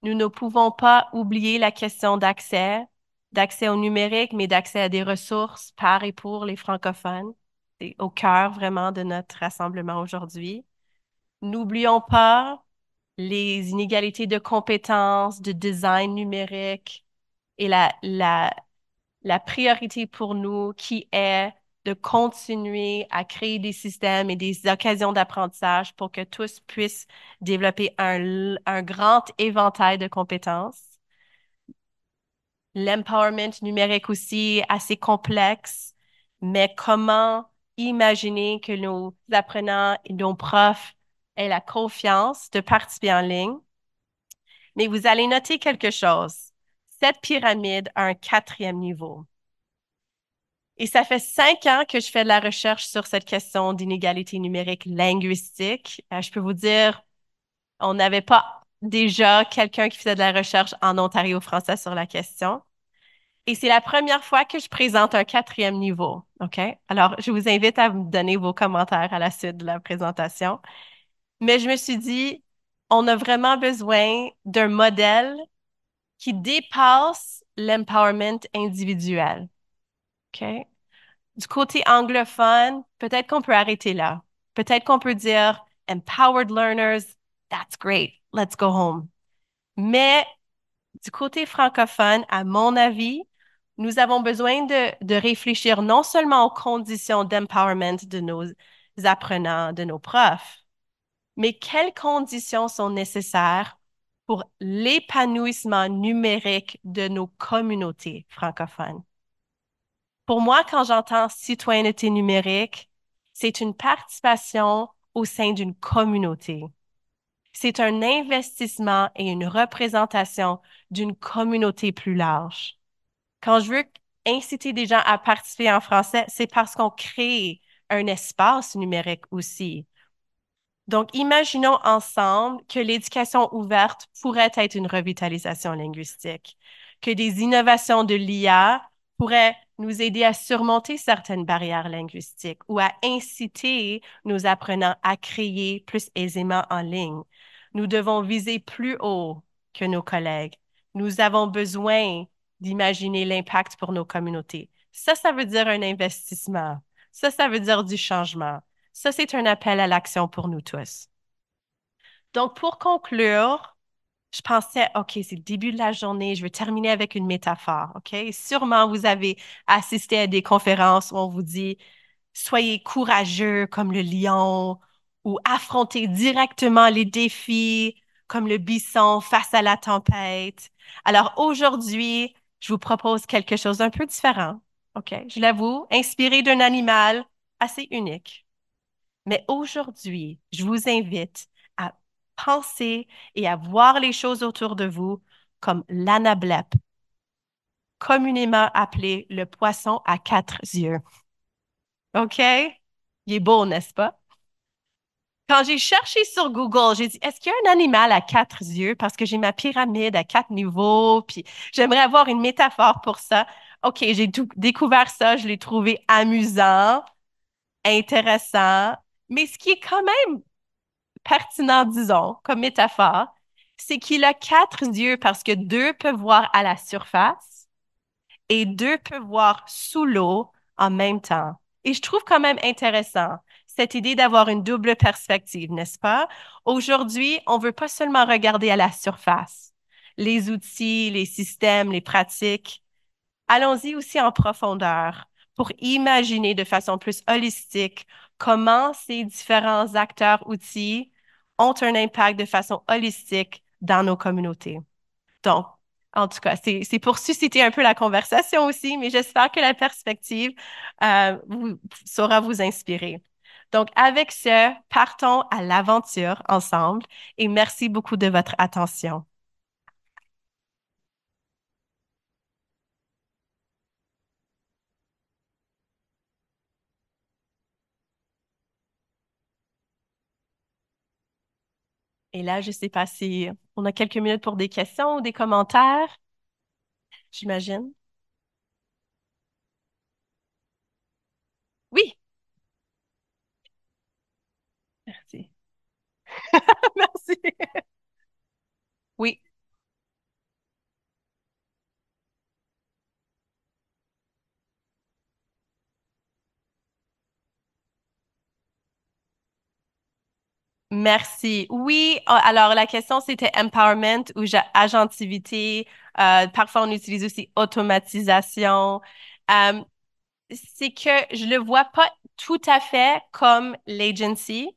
nous ne pouvons pas oublier la question d'accès, d'accès au numérique, mais d'accès à des ressources par et pour les francophones. C'est au cœur vraiment de notre rassemblement aujourd'hui. N'oublions pas les inégalités de compétences, de design numérique et la, la la priorité pour nous qui est de continuer à créer des systèmes et des occasions d'apprentissage pour que tous puissent développer un, grand éventail de compétences. L'empowerment numérique aussi assez complexe, mais comment imaginer que nos apprenants et nos profs aient la confiance de participer en ligne? Mais vous allez noter quelque chose cette pyramide a un quatrième niveau. Et ça fait cinq ans que je fais de la recherche sur cette question d'inégalité numérique linguistique. Euh, je peux vous dire, on n'avait pas déjà quelqu'un qui faisait de la recherche en Ontario français sur la question. Et c'est la première fois que je présente un quatrième niveau. OK? Alors, je vous invite à me donner vos commentaires à la suite de la présentation. Mais je me suis dit, on a vraiment besoin d'un modèle qui dépasse l'empowerment individuel. OK? Du côté anglophone, peut-être qu'on peut arrêter là. Peut-être qu'on peut dire empowered learners, that's great, let's go home. Mais du côté francophone, à mon avis, nous avons besoin de, de réfléchir non seulement aux conditions d'empowerment de nos apprenants, de nos profs, mais quelles conditions sont nécessaires pour l'épanouissement numérique de nos communautés francophones. Pour moi, quand j'entends citoyenneté numérique, c'est une participation au sein d'une communauté. C'est un investissement et une représentation d'une communauté plus large. Quand je veux inciter des gens à participer en français, c'est parce qu'on crée un espace numérique aussi. Donc, imaginons ensemble que l'éducation ouverte pourrait être une revitalisation linguistique, que des innovations de l'IA pourraient nous aider à surmonter certaines barrières linguistiques ou à inciter nos apprenants à créer plus aisément en ligne. Nous devons viser plus haut que nos collègues. Nous avons besoin d'imaginer l'impact pour nos communautés. Ça, ça veut dire un investissement. Ça, ça veut dire du changement. Ça, c'est un appel à l'action pour nous tous. Donc, pour conclure, je pensais, OK, c'est le début de la journée, je vais terminer avec une métaphore, OK? Sûrement, vous avez assisté à des conférences où on vous dit, soyez courageux comme le lion ou affrontez directement les défis comme le bison face à la tempête. Alors aujourd'hui, je vous propose quelque chose d'un peu différent. OK? Je l'avoue, inspiré d'un animal assez unique. Mais aujourd'hui, je vous invite à penser et à voir les choses autour de vous comme l'anablep, communément appelé le poisson à quatre yeux. OK? Il est beau, n'est-ce pas? Quand j'ai cherché sur Google, j'ai dit, est-ce qu'il y a un animal à quatre yeux? Parce que j'ai ma pyramide à quatre niveaux, puis j'aimerais avoir une métaphore pour ça. OK, j'ai découvert ça, je l'ai trouvé amusant, intéressant, mais ce qui est quand même pertinent, disons, comme métaphore, c'est qu'il a quatre yeux parce que deux peuvent voir à la surface et deux peuvent voir sous l'eau en même temps. Et je trouve quand même intéressant cette idée d'avoir une double perspective, n'est-ce pas? Aujourd'hui, on ne veut pas seulement regarder à la surface les outils, les systèmes, les pratiques. Allons-y aussi en profondeur pour imaginer de façon plus holistique, comment ces différents acteurs outils ont un impact de façon holistique dans nos communautés. Donc, en tout cas, c'est pour susciter un peu la conversation aussi, mais j'espère que la perspective euh, saura vous inspirer. Donc, avec ce, partons à l'aventure ensemble et merci beaucoup de votre attention. Et là, je sais pas si on a quelques minutes pour des questions ou des commentaires, j'imagine. Oui. Merci. <laughs> Merci. Oui. Merci. Oui, ah, alors la question c'était empowerment ou agentivité. Euh, parfois on utilise aussi automatisation. Euh, c'est que je le vois pas tout à fait comme l'agency.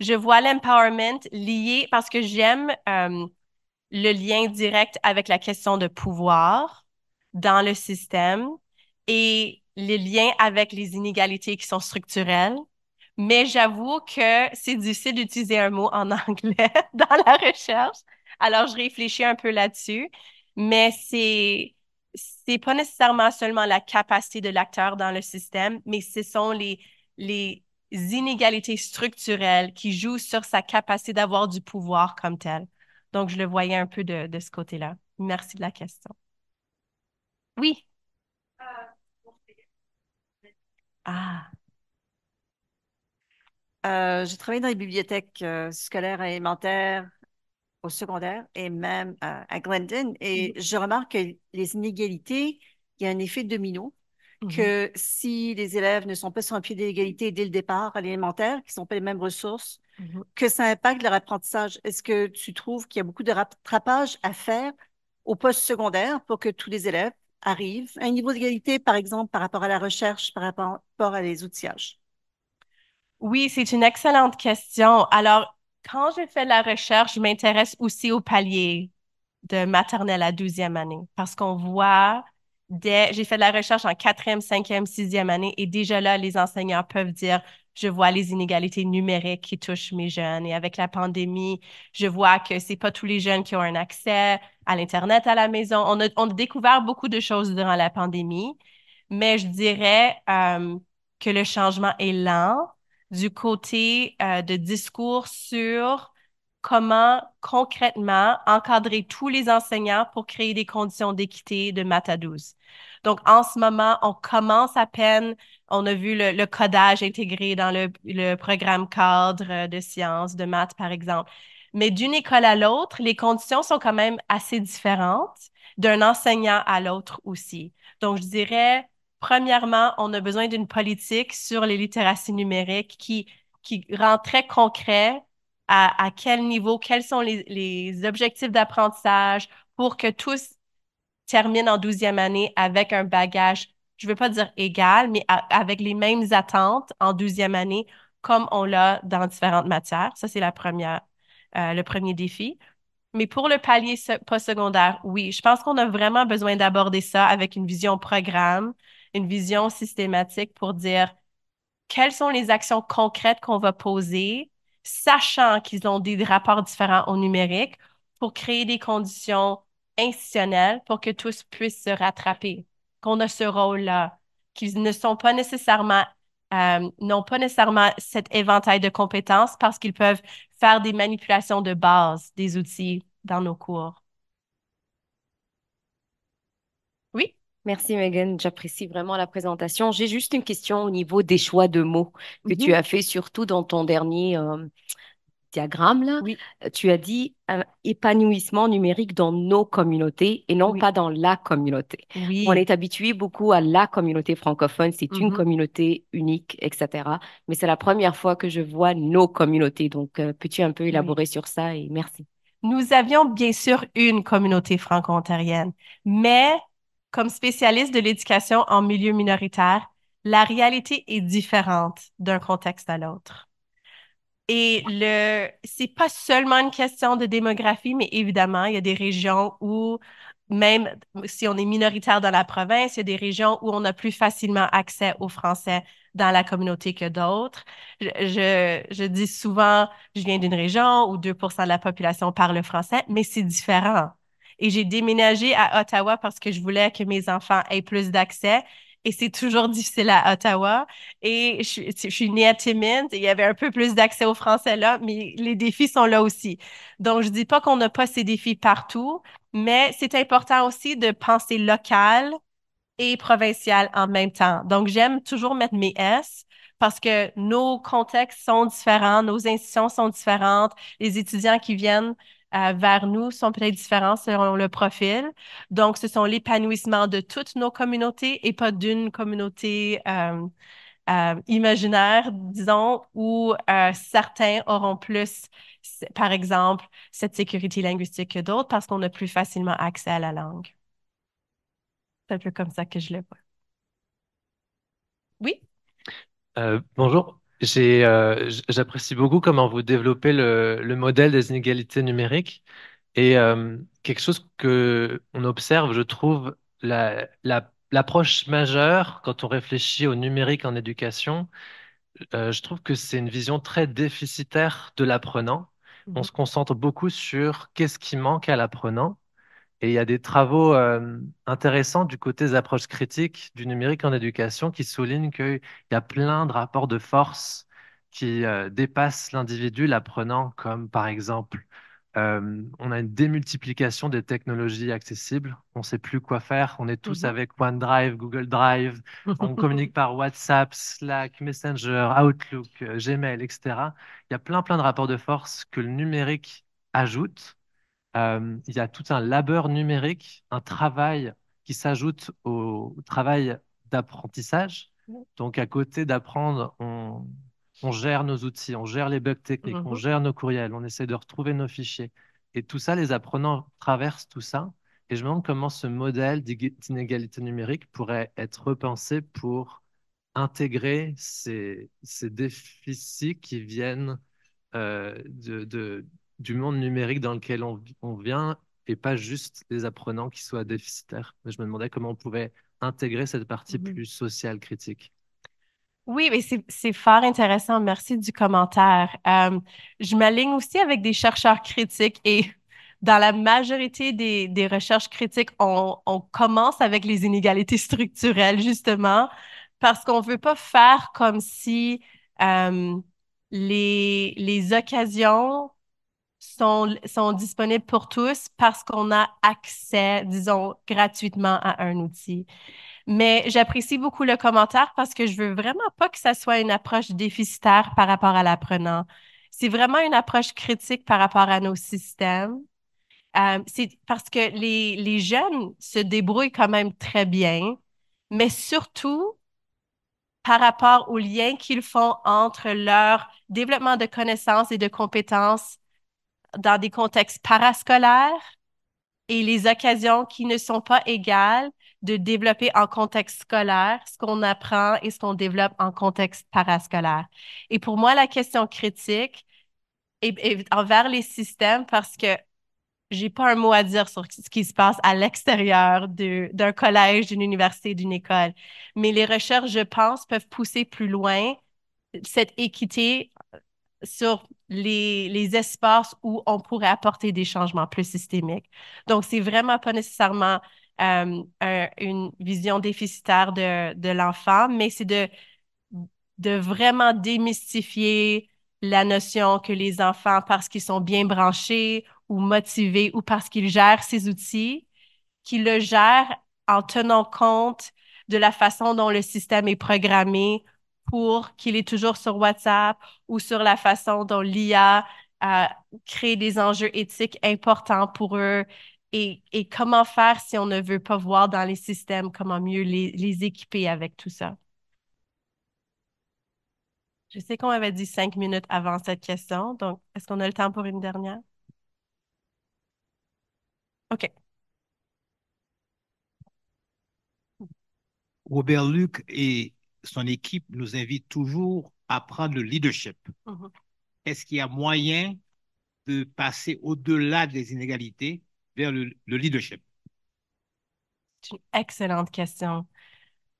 Je vois l'empowerment lié parce que j'aime euh, le lien direct avec la question de pouvoir dans le système et les liens avec les inégalités qui sont structurelles mais j'avoue que c'est difficile d'utiliser un mot en <laughs> anglais dans la recherche. Alors, je réfléchis un peu là-dessus. Mais c'est c'est pas nécessairement seulement la capacité de l'acteur dans le système, mais ce sont les, les inégalités structurelles qui jouent sur sa capacité d'avoir du pouvoir comme tel. Donc, je le voyais un peu de, de ce côté-là. Merci de la question. Oui. Ah. Je euh, j'ai travaillé dans les bibliothèques euh, scolaires et élémentaires, au secondaire et même euh, à Glendon. Et mm-hmm. je remarque que les inégalités, il y a un effet domino. Que mm-hmm. si les élèves ne sont pas sur un pied d'égalité dès le départ à l'élémentaire, qu'ils n'ont pas les mêmes ressources, mm-hmm. que ça impacte leur apprentissage. Est-ce que tu trouves qu'il y a beaucoup de rattrapage à faire au poste secondaire pour que tous les élèves arrivent à un niveau d'égalité, par exemple, par rapport à la recherche, par rapport à les outillages? Oui, c'est une excellente question. Alors, quand je fais la recherche, je m'intéresse aussi au palier de maternelle à douzième année parce qu'on voit dès, j'ai fait de la recherche en quatrième, cinquième, sixième année et déjà là, les enseignants peuvent dire, je vois les inégalités numériques qui touchent mes jeunes et avec la pandémie, je vois que c'est pas tous les jeunes qui ont un accès à l'Internet à la maison. On a, découvert beaucoup de choses durant la pandémie, mais je dirais euh, que le changement est lent du côté euh, de discours sur comment concrètement encadrer tous les enseignants pour créer des conditions d'équité de maths à 12. Donc, en ce moment, on commence à peine, on a vu le, codage intégré dans le programme cadre euh, de sciences, de maths, par exemple. Mais d'une école à l'autre, les conditions sont quand même assez différentes d'un enseignant à l'autre aussi. Donc, je dirais, Premièrement, on a besoin d'une politique sur les littératies numériques qui, qui rend très concret à, quel niveau, quels sont les, objectifs d'apprentissage pour que tous terminent en douzième année avec un bagage, je ne veux pas dire égal, mais avec les mêmes attentes en douzième année comme on l'a dans différentes matières. Ça, c'est la première, euh, le premier défi. Mais pour le palier postsecondaire, oui, je pense qu'on a vraiment besoin d'aborder ça avec une vision programme, une vision systématique pour dire quelles sont les actions concrètes qu'on va poser, sachant qu'ils ont des rapports différents au numérique, pour créer des conditions institutionnelles pour que tous puissent se rattraper, qu'on a ce rôle-là, qu'ils ne sont pas nécessairement euh, n'ont pas nécessairement cet éventail de compétences parce qu'ils peuvent faire des manipulations de base des outils dans nos cours. Merci Megan, j'apprécie vraiment la présentation. J'ai juste une question au niveau des choix de mots que tu mhm. as fait, surtout dans ton dernier euh, diagramme. Là. Tu as dit euh, épanouissement numérique dans nos communautés et non pas dans la communauté. On est habitué beaucoup à la communauté francophone, c'est une mhm. communauté unique, etc. Mais c'est la première fois que je vois nos communautés. Donc, euh, peux-tu un peu élaborer sur ça et merci. Nous avions bien sûr une communauté franco-ontarienne, mais comme spécialiste de l'éducation en milieu minoritaire, la réalité est différente d'un contexte à l'autre. Et le, c'est pas seulement une question de démographie, mais évidemment, il y a des régions où, même si on est minoritaire dans la province, il y a des régions où on a plus facilement accès au Français dans la communauté que d'autres. je, je, dis souvent, je viens d'une région où 2 de la population parle français, mais c'est différent. Et j'ai déménagé à Ottawa parce que je voulais que mes enfants aient plus d'accès. Et c'est toujours difficile à Ottawa. Et je, suis née à Timmins il y avait un peu plus d'accès aux Français là, mais les défis sont là aussi. Donc, je dis pas qu'on n'a pas ces défis partout, mais c'est important aussi de penser local et provincial en même temps. Donc, j'aime toujours mettre mes S parce que nos contextes sont différents, nos institutions sont différentes, les étudiants qui viennent euh, vers nous sont peut-être différents selon le profil. Donc, ce sont l'épanouissement de toutes nos communautés et pas d'une communauté euh, euh, imaginaire, disons, où certains auront plus, par exemple, cette sécurité linguistique que d'autres parce qu'on a plus facilement accès à la langue. C'est un peu comme ça que je le vois. Oui? bonjour. J'ai, euh, j'apprécie beaucoup comment vous développez le, le modèle des inégalités numériques et euh, quelque chose que on observe, je trouve, la, la- l'approche majeure quand on réfléchit au numérique en éducation, euh, je trouve que c'est une vision très déficitaire de l'apprenant. On mmh se concentre beaucoup sur qu'est-ce qui manque à l'apprenant et il y a des travaux euh, intéressants du côté des approches critiques du numérique en éducation qui soulignent qu'il y a plein de rapports de force qui euh, dépassent l'individu, l'apprenant, comme par exemple, euh, on a une démultiplication des technologies accessibles, on ne sait plus quoi faire, on est tous mmh avec OneDrive, Google Drive, on <laughs> communique par WhatsApp, Slack, Messenger, Outlook, Gmail, etc. Il y a plein plein de rapports de force que le numérique ajoute euh, il y a tout un labeur numérique, un travail qui s'ajoute au travail d'apprentissage. Donc, à côté d'apprendre, on, gère nos outils, on gère les bugs techniques, on mm-hmm. gère nos courriels, on essaie de retrouver nos fichiers. Et tout ça, les apprenants traversent tout ça. Et je me demande comment ce modèle d'inégalité numérique pourrait être repensé pour intégrer ces, déficits qui viennent euh, de, de, du monde numérique dans lequel on, vient et pas juste des apprenants qui soient déficitaires. Mais je me demandais comment on pouvait intégrer cette partie mm-hmm. plus sociale critique. Oui, mais c'est fort intéressant. Merci du commentaire. Euh, je m'aligne aussi avec des chercheurs critiques et <laughs> dans la majorité des, recherches critiques, on, commence avec les inégalités structurelles, justement, parce qu'on ne veut pas faire comme si euh, les, les occasions sont, sont disponibles pour tous parce qu'on a accès, disons, gratuitement à un outil. Mais j'apprécie beaucoup le commentaire parce que je veux vraiment pas que ça soit une approche déficitaire par rapport à l'apprenant. C'est vraiment une approche critique par rapport à nos systèmes. Euh, c'est parce que les, les jeunes se débrouillent quand même très bien, mais surtout, par rapport aux liens qu'ils font entre leur développement de connaissances et de compétences dans des contextes parascolaires et les occasions qui ne sont pas égales de développer en contexte scolaire ce qu'on apprend et ce qu'on développe en contexte parascolaire. Et pour moi, la question critique est, envers les systèmes parce que j'ai pas un mot à dire sur ce qui se passe à l'extérieur d'un collège, d'une université, d'une école. Mais les recherches, je pense, peuvent pousser plus loin cette équité sur les, les, espaces où on pourrait apporter des changements plus systémiques. Donc, c'est vraiment pas nécessairement euh, une vision déficitaire de, de l'enfant, mais c'est de, de vraiment démystifier la notion que les enfants, parce qu'ils sont bien branchés ou motivés ou parce qu'ils gèrent ces outils, qu'ils le gèrent en tenant compte de la façon dont le système est programmé pour qu'il est toujours sur WhatsApp ou sur la façon dont l'IA euh, crée des enjeux éthiques importants pour eux et, comment faire si on ne veut pas voir dans les systèmes, comment mieux les, équiper avec tout ça. Je sais qu'on avait dit cinq minutes avant cette question, donc est-ce qu'on a le temps pour une dernière? OK. Robert Luc et son équipe nous invite toujours à prendre le leadership. Uh-huh. Est-ce qu'il y a moyen de passer au-delà des inégalités vers le, le leadership? C'est une excellente question.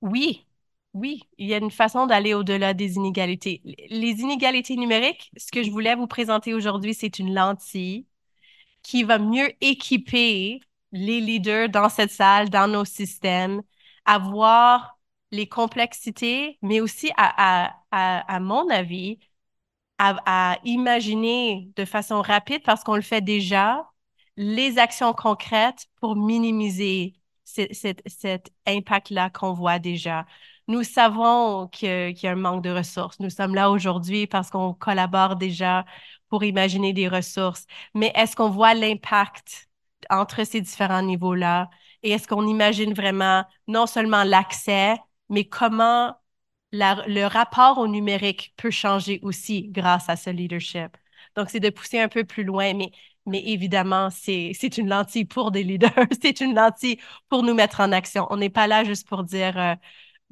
Oui, oui, il y a une façon d'aller au-delà des inégalités. Les inégalités numériques, ce que je voulais vous présenter aujourd'hui, c'est une lentille qui va mieux équiper les leaders dans cette salle, dans nos systèmes, à voir les complexités, mais aussi à, à, à, à mon avis, à, imaginer de façon rapide, parce qu'on le fait déjà, les actions concrètes pour minimiser cet impact-là qu'on voit déjà. Nous savons qu'il y a un manque de ressources. Nous sommes là aujourd'hui parce qu'on collabore déjà pour imaginer des ressources. Mais est-ce qu'on voit l'impact entre ces différents niveaux-là? Et est-ce qu'on imagine vraiment non seulement l'accès, mais comment le rapport au numérique peut changer aussi grâce à ce leadership. Donc, c'est de pousser un peu plus loin, mais, mais évidemment, c'est une lentille pour des leaders, <laughs> c'est une lentille pour nous mettre en action. On n'est pas là juste pour dire euh,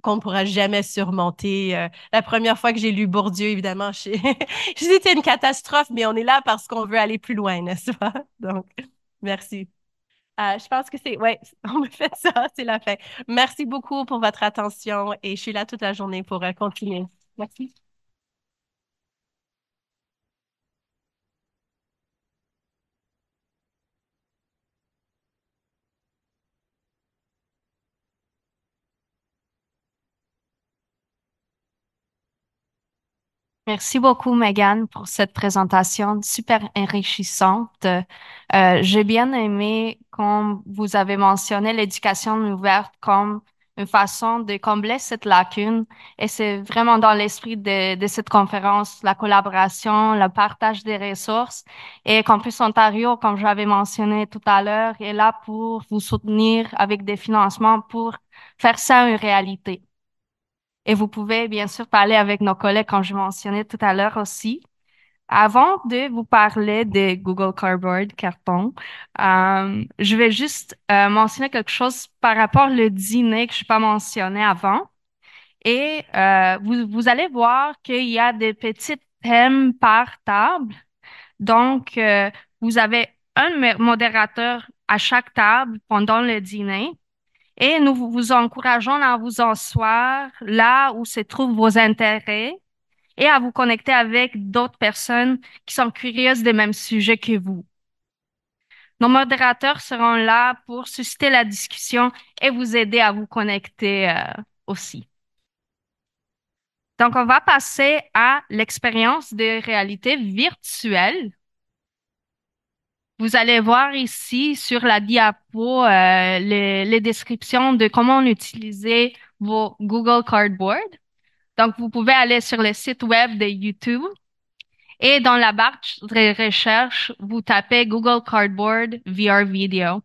qu'on ne pourra jamais surmonter. Euh. la première fois que j'ai lu Bourdieu, évidemment, c'était <laughs> une catastrophe, mais on est là parce qu'on veut aller plus loin, n'est-ce pas? Donc, merci. Euh, je pense que c'est, ouais, <laughs> on me fait ça, c'est la fin. Merci beaucoup pour votre attention et je suis là toute la journée pour euh, continuer. Merci. Merci beaucoup, Megan, pour cette présentation super enrichissante. Euh, j'ai bien aimé, comme vous avez mentionné, l'éducation ouverte comme une façon de combler cette lacune. Et c'est vraiment dans l'esprit de, de cette conférence, la collaboration, le partage des ressources. Et Campus Ontario, comme j'avais mentionné tout à l'heure, est là pour vous soutenir avec des financements pour faire ça une réalité. Et vous pouvez bien sûr parler avec nos collègues, comme je mentionnais tout à l'heure aussi. Avant de vous parler de Google Cardboard, carton, euh, je vais juste euh, mentionner quelque chose par rapport au dîner que je n'ai pas mentionné avant. Et euh, vous, vous allez voir qu'il y a des petits thèmes par table. Donc, vous avez un modérateur à chaque table pendant le dîner et nous vous encourageons à vous asseoir là où se trouvent vos intérêts et à vous connecter avec d'autres personnes qui sont curieuses des mêmes sujets que vous. Nos modérateurs seront là pour susciter la discussion et vous aider à vous connecter euh, aussi. Donc, on va passer à l'expérience de réalité virtuelle vous allez voir ici sur la diapo euh, les, descriptions de comment utiliser vos Google Cardboard. Donc, vous pouvez aller sur le site web de YouTube et dans la barre de recherche, vous tapez Google Cardboard VR Video.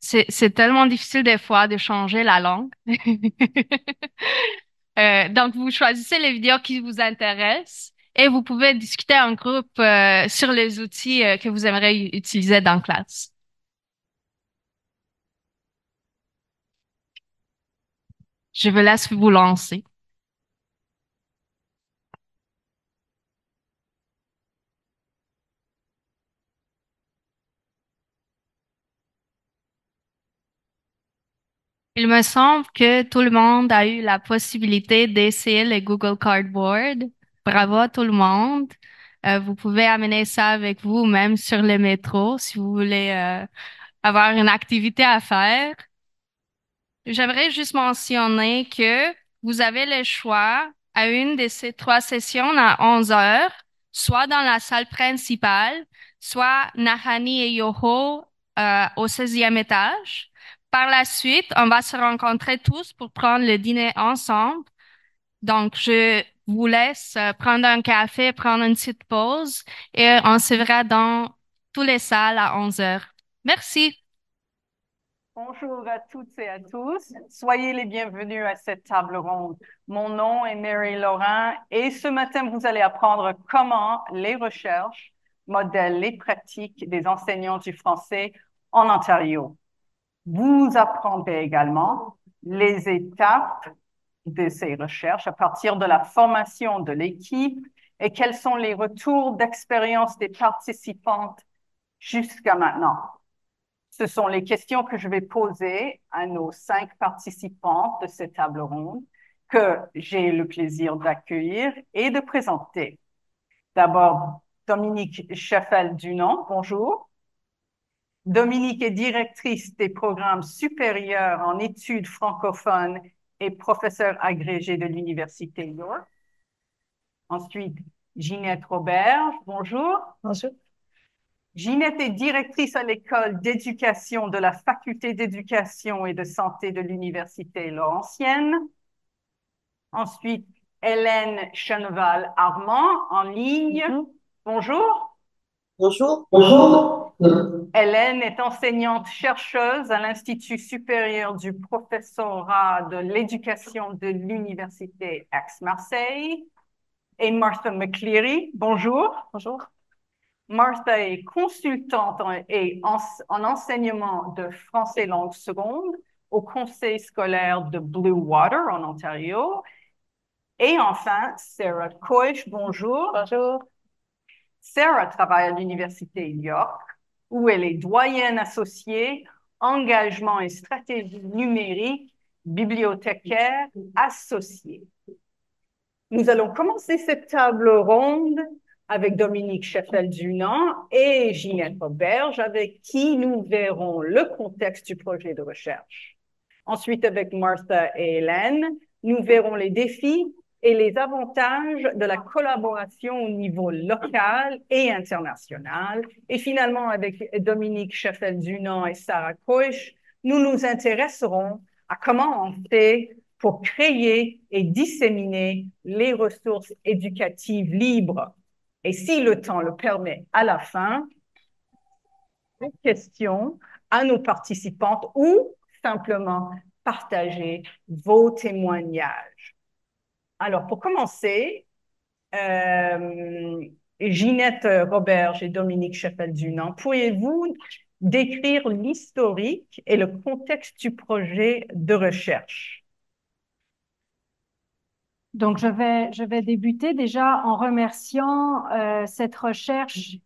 C'est tellement difficile des fois de changer la langue. <laughs> Euh, donc, vous choisissez les vidéos qui vous intéressent et vous pouvez discuter en groupe euh, sur les outils euh, que vous aimeriez utiliser dans classe. Je vous laisse vous lancer. Il me semble que tout le monde a eu la possibilité d'essayer le Google Cardboard bravo à tout le monde. Euh, vous pouvez amener ça avec vous, même sur le métro, si vous voulez euh, avoir une activité à faire. J'aimerais juste mentionner que vous avez le choix à une de ces trois sessions à 11 heures, soit dans la salle principale, soit Nahani et Yoho euh, au 16e étage. Par la suite, on va se rencontrer tous pour prendre le dîner ensemble donc, je vous laisse euh, prendre un café, prendre une petite pause et euh, on se verra dans toutes les salles à 11 heures. Merci. Bonjour à toutes et à tous. Soyez les bienvenus à cette table ronde. Mon nom est Mary Laurent, et ce matin, vous allez apprendre comment les recherches modèlent les pratiques des enseignants du français en Ontario. Vous apprendrez également les étapes de ces recherches à partir de la formation de l'équipe et quels sont les retours d'expérience des participantes jusqu'à maintenant. Ce sont les questions que je vais poser à nos cinq participantes de cette table ronde que j'ai le plaisir d'accueillir et de présenter. D'abord, Dominique Chaffel-Dunant, bonjour. Dominique est directrice des programmes supérieurs en études francophones et professeur agrégé de l'Université York. Ensuite, Ginette Robert, bonjour. Bonjour. Ginette est directrice à l'école d'éducation de la faculté d'éducation et de santé de l'Université Laurentienne. Ensuite, Hélène Cheneval-Armand en ligne. Bonjour. Bonjour. Bonjour. Hélène est enseignante-chercheuse à l'Institut supérieur du professorat de l'éducation de l'Université Aix-Marseille. Et Martha McCleary, bonjour. Bonjour. Martha est consultante en, en, enseignement de français langue seconde au conseil scolaire de Blue Water en Ontario. Et enfin, Sarah Koich, bonjour. Bonjour. Sarah travaille à l'Université York, où elle est doyenne associée, engagement et stratégie numérique, bibliothécaire associée. Nous allons commencer cette table ronde avec Dominique Cheffel-Dunant et Ginette Roberge, avec qui nous verrons le contexte du projet de recherche. Ensuite, avec Martha et Hélène, nous verrons les défis et les avantages de la collaboration au niveau local et international. Et finalement, avec Dominique Scheffel-Dunant et Sarah Koch, nous nous intéresserons à comment on fait pour créer et disséminer les ressources éducatives libres. Et si le temps le permet à la fin, des questions à nos participantes ou simplement partager vos témoignages. Alors, pour commencer, euh, Ginette euh, Roberge et Dominique chapelle dunan pourriez vous décrire l'historique et le contexte du projet de recherche? Donc, je vais, débuter déjà en remerciant euh, cette recherche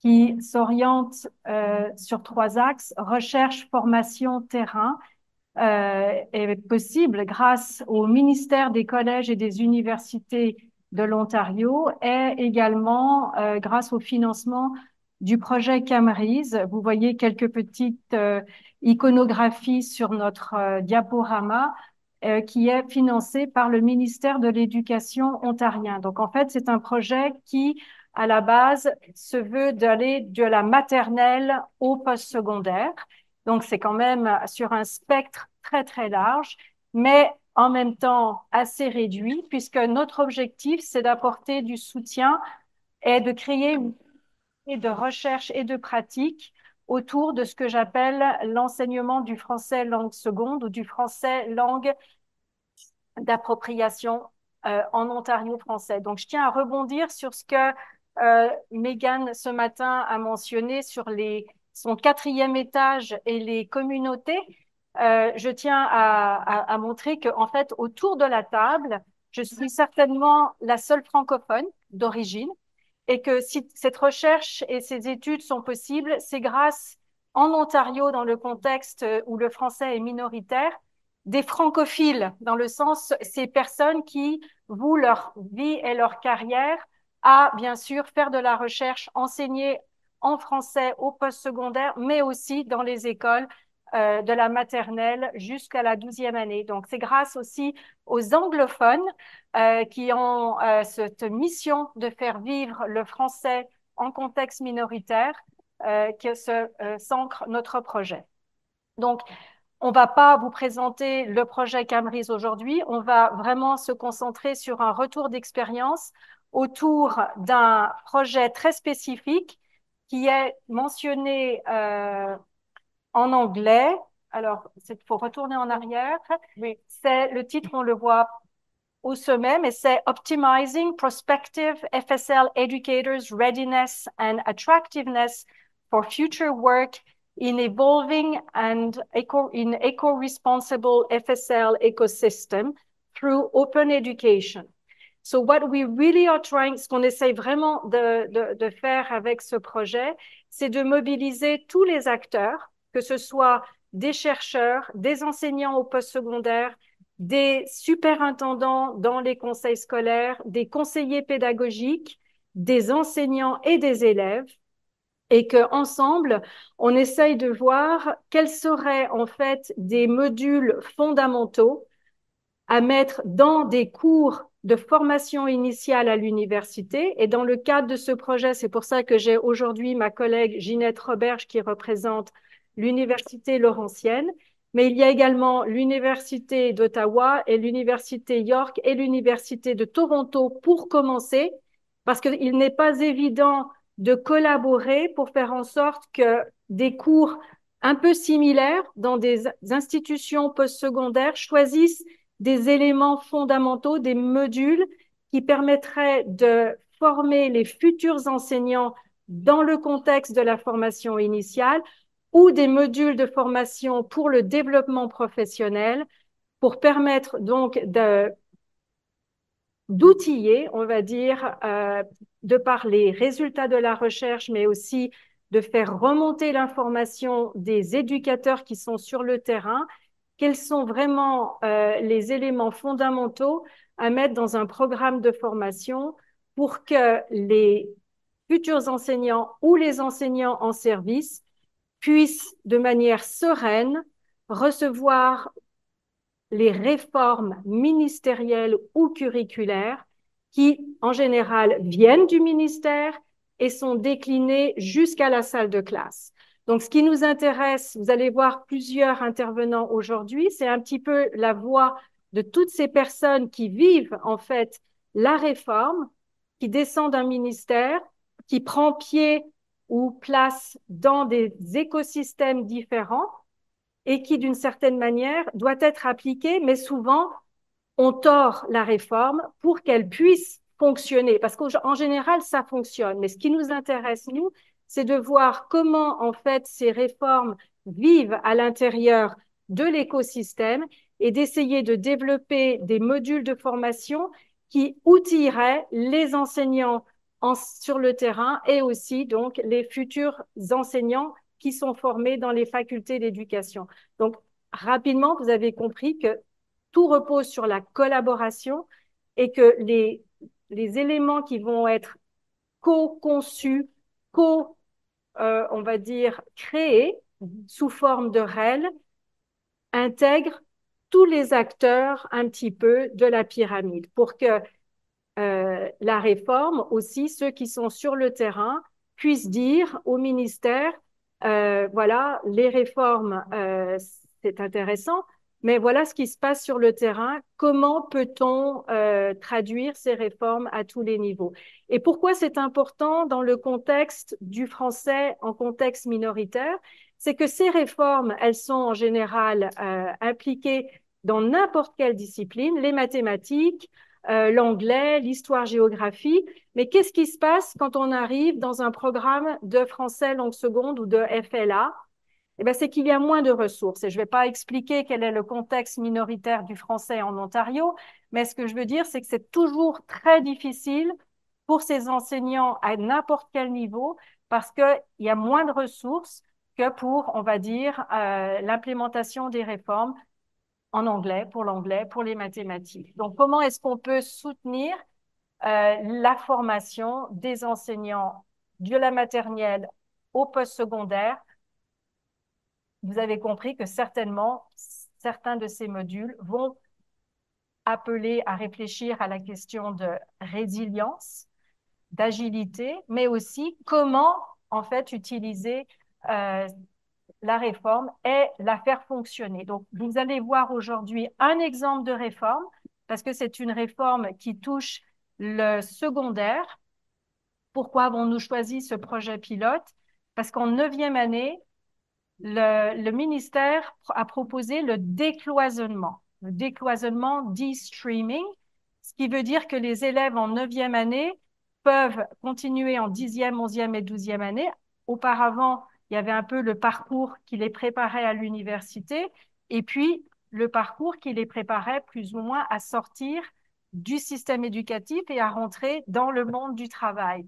qui s'oriente sur trois axes, recherche, formation, terrain, euh, est possible grâce au ministère des collèges et des universités de l'Ontario et également euh, grâce au financement du projet Camrys. Vous voyez quelques petites euh, iconographies sur notre diaporama qui est financé par le ministère de l'Éducation ontarien. Donc en fait, c'est un projet qui, à la base, se veut d'aller de la maternelle au postsecondaire donc c'est quand même euh, sur un spectre très très large, mais en même temps assez réduit, puisque notre objectif, c'est d'apporter du soutien et de créer une de recherche et de pratique autour de ce que j'appelle l'enseignement du français langue seconde ou du français langue d'appropriation euh, en Ontario français. Donc, je tiens à rebondir sur ce que euh, Megan ce matin a mentionné sur les son quatrième étage et les communautés, euh, je tiens à, montrer qu'en en fait, autour de la table, je suis certainement la seule francophone d'origine et que si cette recherche et ces études sont possibles, c'est grâce en Ontario, dans le contexte où le français est minoritaire, des francophiles, dans le sens ces personnes qui vouent leur vie et leur carrière à, bien sûr, faire de la recherche, enseigner en français au post-secondaire, mais aussi dans les écoles euh, de la maternelle jusqu'à la 12e année. Donc, c'est grâce aussi aux anglophones euh, qui ont euh, cette mission de faire vivre le français en contexte minoritaire que se s'ancre notre projet. Donc, on ne va pas vous présenter le projet Camrys aujourd'hui. On va vraiment se concentrer sur un retour d'expérience autour d'un projet très spécifique qui est mentionné euh, en anglais. Alors, il faut retourner en arrière. Oui. C'est le titre, on le voit au sommet, mais c'est Optimizing Prospective FSL Educators Readiness and Attractiveness for Future Work in Evolving and eco in Eco-Responsible FSL Ecosystem through Open Education. So what we really are trying, ce qu'on essaye vraiment de, de faire avec ce projet, c'est de mobiliser tous les acteurs, que ce soit des chercheurs, des enseignants au post-secondaire, des superintendants dans les conseils scolaires, des conseillers pédagogiques, des enseignants et des élèves, et qu'ensemble, on essaye de voir quels seraient en fait des modules fondamentaux à mettre dans des cours de formation initiale à l'université. Et dans le cadre de ce projet, c'est pour ça que j'ai aujourd'hui ma collègue Ginette Roberge qui représente l'université Laurentienne. Mais il y a également l'université d'Ottawa et l'université York et l'université de Toronto pour commencer, parce qu'il n'est pas évident de collaborer pour faire en sorte que des cours un peu similaires dans des institutions postsecondaires choisissent des éléments fondamentaux, des modules qui permettraient de former les futurs enseignants dans le contexte de la formation initiale ou des modules de formation pour le développement professionnel pour permettre donc de d'outiller, on va dire, euh, de par les résultats de la recherche, mais aussi de faire remonter l'information des éducateurs qui sont sur le terrain quels sont vraiment euh, les éléments fondamentaux à mettre dans un programme de formation pour que les futurs enseignants ou les enseignants en service puissent de manière sereine recevoir les réformes ministérielles ou curriculaires qui, en général, viennent du ministère et sont déclinées jusqu'à la salle de classe. Donc, ce qui nous intéresse, vous allez voir plusieurs intervenants aujourd'hui, c'est un petit peu la voix de toutes ces personnes qui vivent en fait la réforme, qui descendent d'un ministère, qui prend pied ou place dans des écosystèmes différents et qui, d'une certaine manière, doit être appliquée, mais souvent, on tord la réforme pour qu'elle puisse fonctionner. Parce qu'en général, ça fonctionne. Mais ce qui nous intéresse, nous, c'est de voir comment en fait ces réformes vivent à l'intérieur de l'écosystème et d'essayer de développer des modules de formation qui outilleraient les enseignants sur le terrain et aussi donc les futurs enseignants qui sont formés dans les facultés d'éducation. Donc rapidement, vous avez compris que tout repose sur la collaboration et que les, les éléments qui vont être co-conçus, co euh, on va dire, créer mhm. sous forme de REL intègre tous les acteurs un petit peu de la pyramide pour que euh, la réforme aussi, ceux qui sont sur le terrain, puissent dire au ministère, euh, voilà, les réformes, c'est intéressant, mais voilà ce qui se passe sur le terrain. Comment peut-on euh, traduire ces réformes à tous les niveaux Et pourquoi c'est important dans le contexte du français en contexte minoritaire C'est que ces réformes, elles sont en général impliquées euh, dans n'importe quelle discipline, les mathématiques, euh, l'anglais, l'histoire-géographie. Mais qu'est-ce qui se passe quand on arrive dans un programme de français langue seconde ou de FLA eh ben, c'est qu'il y a moins de ressources. Et je ne vais pas expliquer quel est le contexte minoritaire du français en Ontario, mais ce que je veux dire, c'est que c'est toujours très difficile pour ces enseignants à n'importe quel niveau parce qu'il y a moins de ressources que pour, on va dire, euh, l'implémentation des réformes en anglais, pour l'anglais, pour les mathématiques. Donc, comment est-ce qu'on peut soutenir euh, la formation des enseignants de la maternelle au post-secondaire vous avez compris que certainement, certains de ces modules vont appeler à réfléchir à la question de résilience, d'agilité, mais aussi comment, en fait, utiliser euh, la réforme et la faire fonctionner. Donc, vous allez voir aujourd'hui un exemple de réforme, parce que c'est une réforme qui touche le secondaire. Pourquoi avons-nous choisi ce projet pilote Parce qu'en neuvième année, le, ministère a proposé le décloisonnement. Le décloisonnement de streaming, ce qui veut dire que les élèves en neuvième année peuvent continuer en dixième, onzième et douzième année. Auparavant, il y avait un peu le parcours qui les préparait à l'université et puis le parcours qui les préparait plus ou moins à sortir du système éducatif et à rentrer dans le monde du travail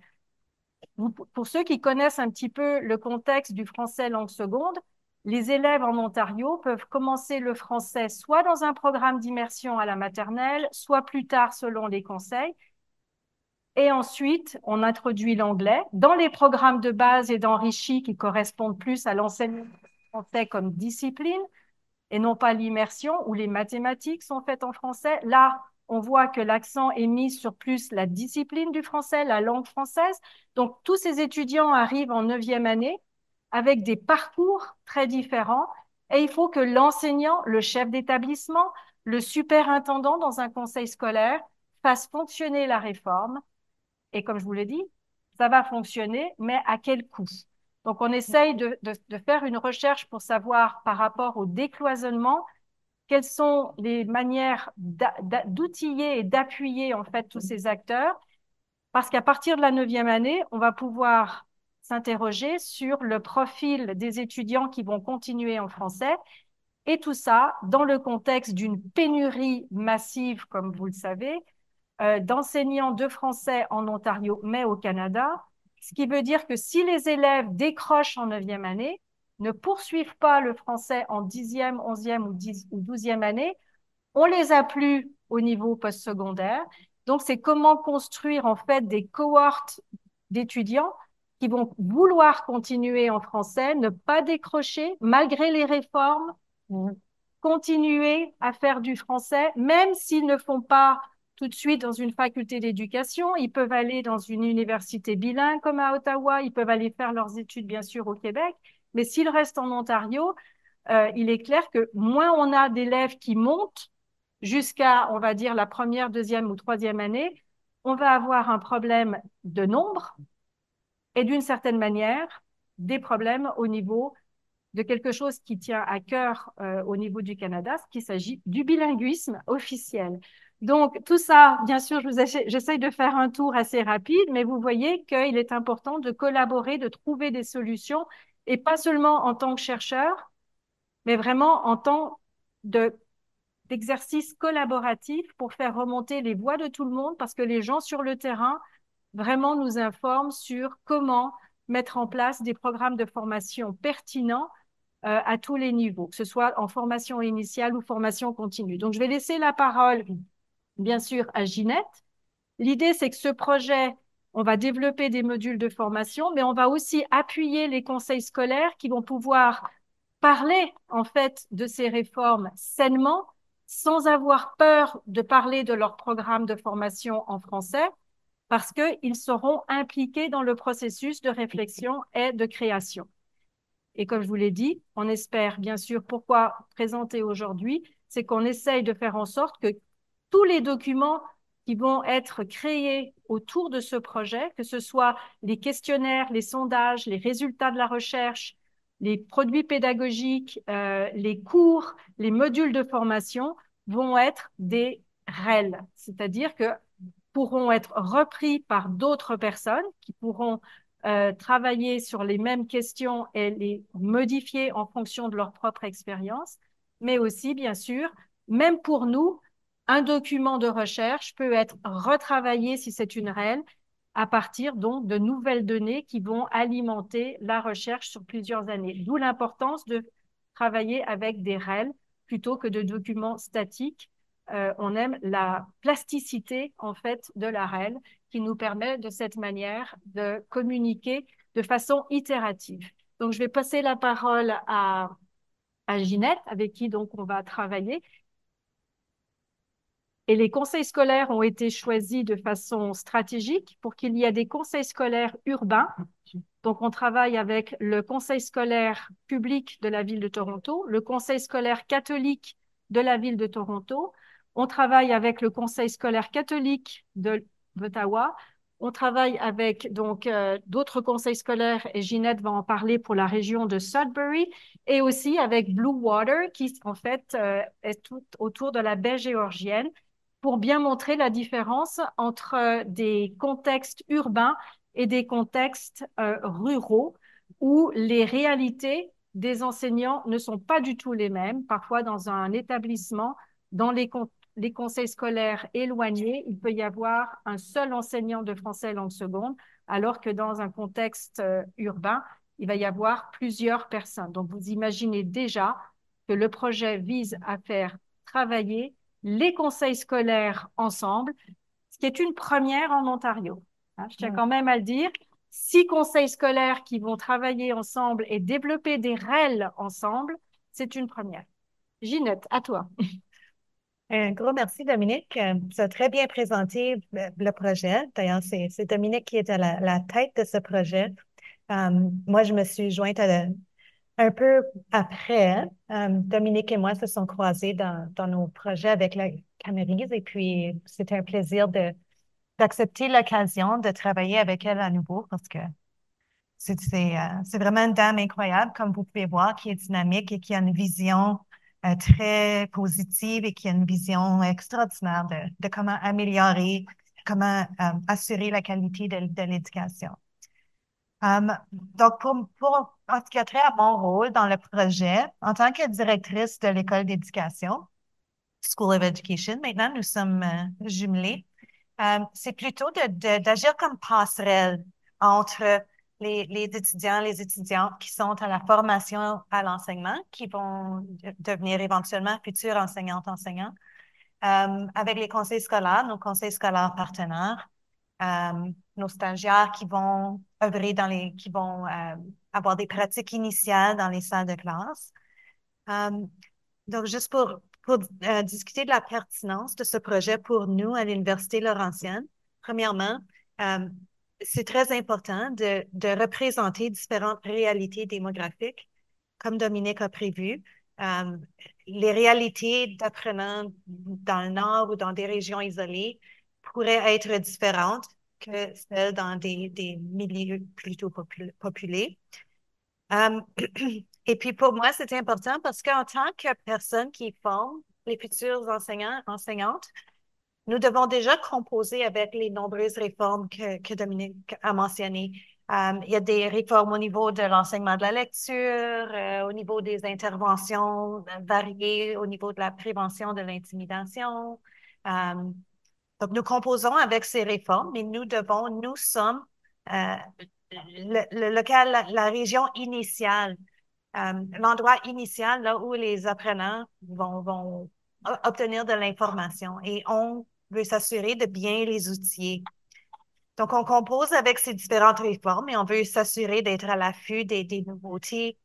pour ceux qui connaissent un petit peu le contexte du français langue seconde, les élèves en Ontario peuvent commencer le français soit dans un programme d'immersion à la maternelle, soit plus tard selon les conseils. Et ensuite, on introduit l'anglais dans les programmes de base et d'enrichi qui correspondent plus à l'enseignement français comme discipline et non pas l'immersion où les mathématiques sont faites en français. Là, on voit que l'accent est mis sur plus la discipline du français, la langue française. Donc, tous ces étudiants arrivent en neuvième année avec des parcours très différents et il faut que l'enseignant, le chef d'établissement, le superintendant dans un conseil scolaire fasse fonctionner la réforme. Et comme je vous l'ai dit, ça va fonctionner, mais à quel coût Donc, on essaye de, de faire une recherche pour savoir par rapport au décloisonnement, quelles sont les manières d'outiller et d'appuyer en fait tous ces acteurs, parce qu'à partir de la neuvième année, on va pouvoir s'interroger sur le profil des étudiants qui vont continuer en français et tout ça dans le contexte d'une pénurie massive, comme vous le savez, euh, d'enseignants de français en Ontario, mais au Canada. Ce qui veut dire que si les élèves décrochent en neuvième année, ne poursuivent pas le français en dixième, onzième ou, e ou douzième année, on les a plus au niveau postsecondaire. Donc, c'est comment construire en fait des cohortes d'étudiants qui vont vouloir continuer en français, ne pas décrocher malgré les réformes, continuer à faire du français, même s'ils ne font pas tout de suite dans une faculté d'éducation. Ils peuvent aller dans une université bilingue comme à Ottawa, ils peuvent aller faire leurs études bien sûr au Québec, mais s'il reste en Ontario, euh, il est clair que moins on a d'élèves qui montent jusqu'à, on va dire, la première, deuxième ou troisième année, on va avoir un problème de nombre et d'une certaine manière des problèmes au niveau de quelque chose qui tient à cœur euh, au niveau du Canada, ce qui s'agit du bilinguisme officiel. Donc tout ça, bien sûr, j'essaye de faire un tour assez rapide, mais vous voyez qu'il est important de collaborer, de trouver des solutions et pas seulement en tant que chercheur, mais vraiment en tant de d'exercice collaboratif pour faire remonter les voix de tout le monde parce que les gens sur le terrain vraiment nous informent sur comment mettre en place des programmes de formation pertinents euh, à tous les niveaux, que ce soit en formation initiale ou formation continue. Donc, je vais laisser la parole, bien sûr, à Ginette. L'idée, c'est que ce projet on va développer des modules de formation, mais on va aussi appuyer les conseils scolaires qui vont pouvoir parler en fait de ces réformes sainement, sans avoir peur de parler de leur programme de formation en français, parce qu'ils seront impliqués dans le processus de réflexion et de création. Et comme je vous l'ai dit, on espère bien sûr pourquoi présenter aujourd'hui, c'est qu'on essaye de faire en sorte que tous les documents qui vont être créés autour de ce projet, que ce soit les questionnaires, les sondages, les résultats de la recherche, les produits pédagogiques, euh, les cours, les modules de formation vont être des REL, c'est-à-dire que pourront être repris par d'autres personnes qui pourront euh, travailler sur les mêmes questions et les modifier en fonction de leur propre expérience, mais aussi, bien sûr, même pour nous, un document de recherche peut être retravaillé, si c'est une REL, à partir donc de nouvelles données qui vont alimenter la recherche sur plusieurs années. D'où l'importance de travailler avec des REL plutôt que de documents statiques. Euh, on aime la plasticité en fait de la REL qui nous permet de cette manière de communiquer de façon itérative. Donc je vais passer la parole à, à Ginette avec qui donc on va travailler et les conseils scolaires ont été choisis de façon stratégique pour qu'il y ait des conseils scolaires urbains. Donc, on travaille avec le conseil scolaire public de la ville de Toronto, le conseil scolaire catholique de la ville de Toronto. On travaille avec le conseil scolaire catholique de l'Ottawa. On travaille avec donc euh, d'autres conseils scolaires et Ginette va en parler pour la région de Sudbury et aussi avec Blue Water qui en fait euh, est tout autour de la baie géorgienne pour bien montrer la différence entre euh, des contextes urbains et des contextes euh, ruraux où les réalités des enseignants ne sont pas du tout les mêmes. Parfois, dans un établissement, dans les, conseils scolaires éloignés, il peut y avoir un seul enseignant de français langue seconde, alors que dans un contexte euh, urbain, il va y avoir plusieurs personnes. Donc, vous imaginez déjà que le projet vise à faire travailler les conseils scolaires ensemble, ce qui est une première en Ontario. Hein, je tiens mm. quand même à le dire. Six conseils scolaires qui vont travailler ensemble et développer des règles ensemble, c'est une première. Ginette, à toi. <laughs> Un gros merci, Dominique. Euh, tu as très bien présenté le projet. D'ailleurs, c'est Dominique qui est à la, tête de ce projet. Euh, moi, je me suis jointe à, un peu après, euh, Dominique et moi se sont croisés dans, nos projets avec la Camerise et puis c'était un plaisir d'accepter l'occasion de travailler avec elle à nouveau parce que euh, c'est, vraiment une dame incroyable, comme vous pouvez voir, qui est dynamique et qui a une vision euh, très positive et qui a une vision extraordinaire de, comment améliorer, comment assurer la qualité de l'éducation. Euh, donc, pour, pour, en tout cas, à mon rôle dans le projet, en tant que directrice de l'école d'éducation, School of Education, maintenant nous sommes euh, jumelés, euh, c'est plutôt d'agir comme passerelle entre les, étudiants, les étudiantes qui sont à la formation à l'enseignement, qui vont devenir éventuellement futures enseignantes, enseignants, avec les conseils scolaires, nos conseils scolaires partenaires, euh, nos stagiaires qui vont œuvrer dans les, qui vont euh, avoir des pratiques initiales dans les salles de classe. Euh, donc, juste pour, discuter de la pertinence de ce projet pour nous à l'Université Laurentienne, premièrement, c'est très important de, représenter différentes réalités démographiques, comme Dominique a prévu. les réalités d'apprenants dans le Nord ou dans des régions isolées pourraient être différentes que celles dans des, milieux plutôt populés. Hum, <clears throat> et puis pour moi, c'est important parce qu'en tant que personne qui forme les futurs enseignants, enseignantes, nous devons déjà composer avec les nombreuses réformes que, que Dominique a mentionnées. Hum, il y a des réformes au niveau de l'enseignement de la lecture, euh, au niveau des interventions variées, au niveau de la prévention de l'intimidation, hum, donc, nous composons avec ces réformes, mais nous devons, nous sommes euh, le, local, la, région initiale, euh, l'endroit initial là où les apprenants vont, obtenir de l'information et on veut s'assurer de bien les outiller. Donc, on compose avec ces différentes réformes et on veut s'assurer d'être à l'affût des, nouveautés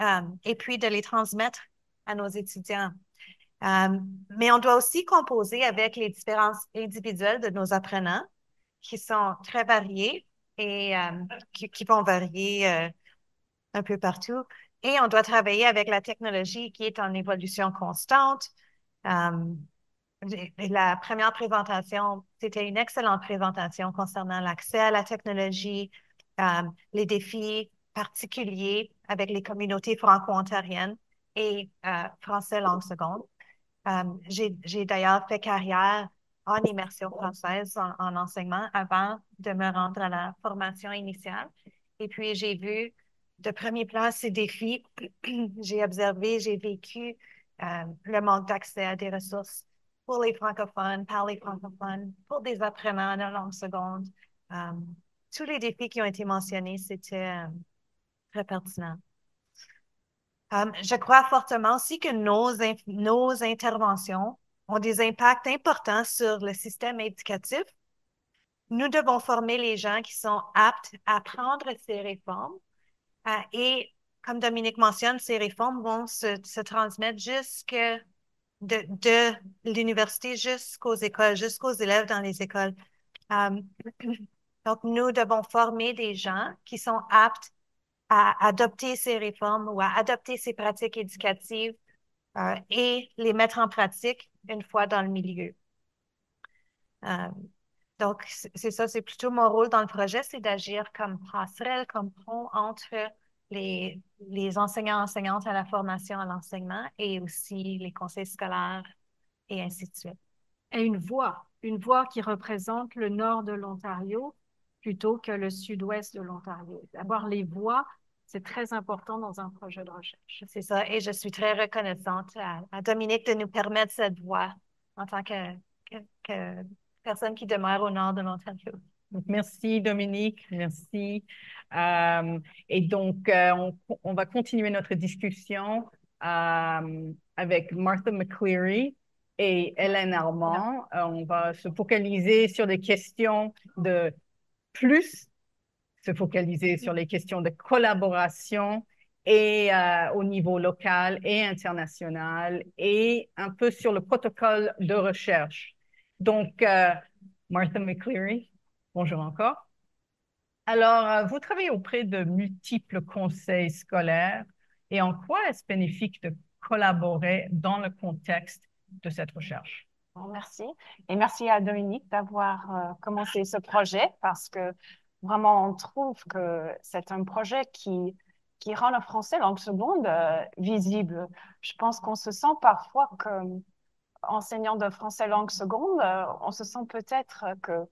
euh, et puis de les transmettre à nos étudiants. Euh, mais on doit aussi composer avec les différences individuelles de nos apprenants qui sont très variés et euh, qui, vont varier euh, un peu partout. Et on doit travailler avec la technologie qui est en évolution constante. la première présentation, c'était une excellente présentation concernant l'accès à la technologie, les défis particuliers avec les communautés franco-ontariennes et français langue seconde. Euh, j'ai d'ailleurs fait carrière en immersion française, en, enseignement, avant de me rendre à la formation initiale. Et puis, j'ai vu de premier plan ces défis. <clears throat> j'ai observé, j'ai vécu euh, le manque d'accès à des ressources pour les francophones, par les francophones, pour des apprenants de langue seconde. Euh, tous les défis qui ont été mentionnés, c'était très pertinent je crois fortement aussi que nos, nos interventions ont des impacts importants sur le système éducatif. Nous devons former les gens qui sont aptes à prendre ces réformes. Euh, et comme Dominique mentionne, ces réformes vont se, transmettre jusque de, de l'université jusqu'aux écoles, jusqu'aux élèves dans les écoles. Euh, <clears throat> donc, nous devons former des gens qui sont aptes à adopter ces réformes ou à adopter ces pratiques éducatives euh, et les mettre en pratique une fois dans le milieu. Euh, donc, c'est ça, c'est plutôt mon rôle dans le projet, c'est d'agir comme passerelle, comme pont entre les, les enseignants, enseignantes à la formation, à l'enseignement et aussi les conseils scolaires et ainsi de suite. Et une voix, une voix qui représente le nord de l'Ontario plutôt que le sud-ouest de l'Ontario. Avoir les voix, c'est très important dans un projet de recherche. C'est ça, et je suis très reconnaissante à, Dominique de nous permettre cette voie en tant que, personne qui demeure au nord de l'Ontario. Merci Dominique, merci. Euh, et donc, euh, on, va continuer notre discussion euh, avec Martha McCleary et Hélène Armand. on va se focaliser sur des questions de plus se focaliser sur les questions de collaboration et euh, au niveau local et international et un peu sur le protocole de recherche. Donc, euh, Martha McCleary, bonjour encore. Alors, euh, vous travaillez auprès de multiples conseils scolaires et en quoi est-ce bénéfique de collaborer dans le contexte de cette recherche? Merci. Et merci à Dominique d'avoir euh, commencé ce projet parce que vraiment, on trouve que c'est un projet qui, qui rend le français langue seconde euh, visible. Je pense qu'on se sent parfois comme enseignant de français langue seconde, euh, on se sent peut-être que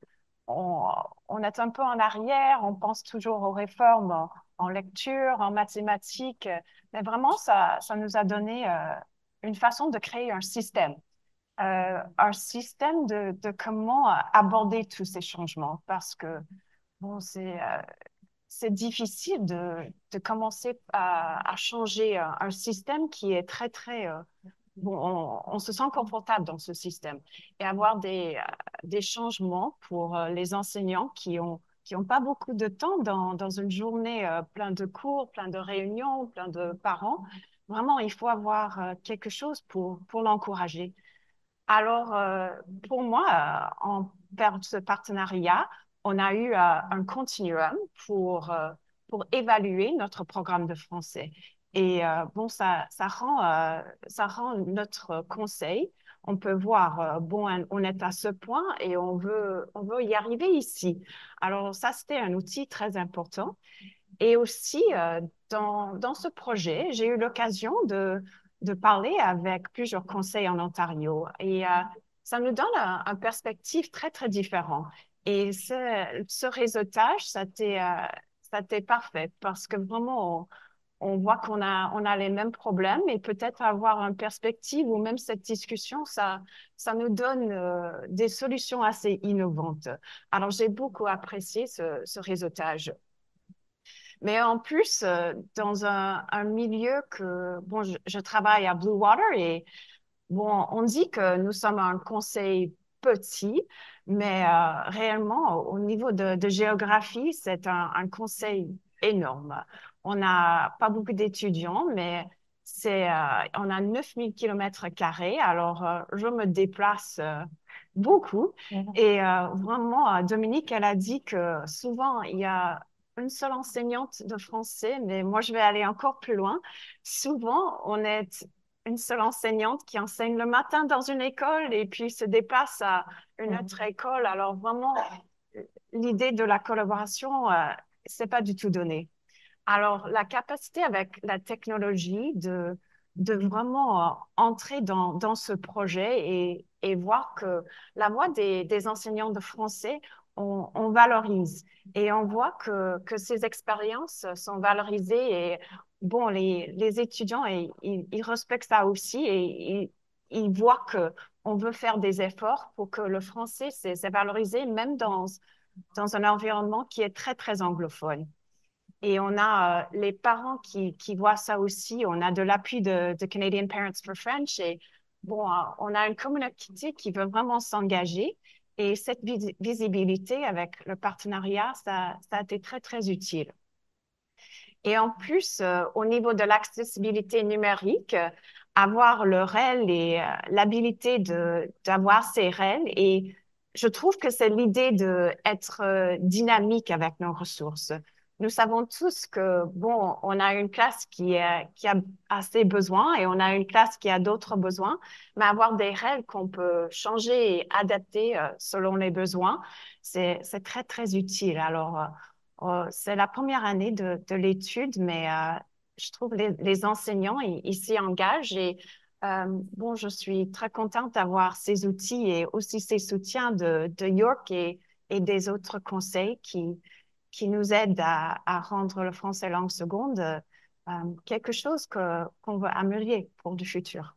on, on, est un peu en arrière, on pense toujours aux réformes en, lecture, en mathématiques, mais vraiment, ça, ça nous a donné une façon de créer un système euh, un système de, comment aborder tous ces changements parce que bon, c'est euh, difficile de, de commencer à, à, changer euh, un système qui est très, très... bon, on, se sent confortable dans ce système et avoir des, des changements pour les enseignants qui ont qui n'ont pas beaucoup de temps dans, dans une journée plein de cours, plein de réunions, plein de parents. Vraiment, il faut avoir quelque chose pour, pour l'encourager. Alors, euh, pour moi, euh, en ce partenariat, on a eu euh, un continuum pour, pour évaluer notre programme de français. Et bon, ça, ça, rend, ça rend notre conseil. On peut voir, bon, on est à ce point et on veut, on veut y arriver ici. Alors, ça, c'était un outil très important. Et aussi, dans, dans ce projet, j'ai eu l'occasion de, de parler avec plusieurs conseils en Ontario et euh, ça nous donne un, perspective très, très différent. Et ce, réseautage, euh, ça t'est parfait parce que vraiment, on, voit qu'on a, on a les mêmes problèmes et peut-être avoir une perspective ou même cette discussion, ça, ça nous donne euh, des solutions assez innovantes. Alors, j'ai beaucoup apprécié ce réseautage. Mais en plus, euh, dans un, milieu que, bon, je, travaille à Blue Water et, bon, on dit que nous sommes un conseil petit, mais euh, réellement, au, niveau de, géographie, c'est un, conseil énorme. On n'a pas beaucoup d'étudiants, mais c'est, euh, on a 9000 km carrés, alors je me déplace beaucoup. Et vraiment, Dominique, elle a dit que souvent, il y a une seule enseignante de français, mais moi je vais aller encore plus loin. Souvent, on est une seule enseignante qui enseigne le matin dans une école et puis se déplace à une mhm. autre école. Alors vraiment, l'idée de la collaboration, euh, c'est pas du tout donné. Alors la capacité avec la technologie de de vraiment euh, entrer dans, ce projet et, voir que la voix des enseignants de français on, valorise. Et on voit que, ces expériences sont valorisées et bon, les, étudiants, ils, respectent ça aussi et ils, voient qu'on veut faire des efforts pour que le français s'est valorisé, même dans, un environnement qui est très, très anglophone. Et on a euh, les parents qui, voient ça aussi. On a de l'appui de, Canadian Parents for French. Et bon, euh, on a une communauté qui veut vraiment s'engager et cette visibilité avec le partenariat, ça, ça a été très, très utile. Et en plus, euh, au niveau de l'accessibilité numérique, euh, avoir le REL et euh, l'habilité d'avoir ces REL. Et je trouve que c'est l'idée d'être dynamique avec nos ressources nous savons tous que, bon, on a une classe qui, a, qui a assez besoin et on a une classe qui a d'autres besoins, mais avoir des règles qu'on peut changer et adapter euh, selon les besoins, c'est très, très utile. Alors, euh, euh, c'est la première année de, l'étude, mais je trouve les, les enseignants, ils s'y engagent et bon, je suis très contente d'avoir ces outils et aussi ces soutiens de, York et, et des autres conseils qui, qui nous aide à, rendre le français langue seconde euh, quelque chose qu'on veut améliorer pour le futur.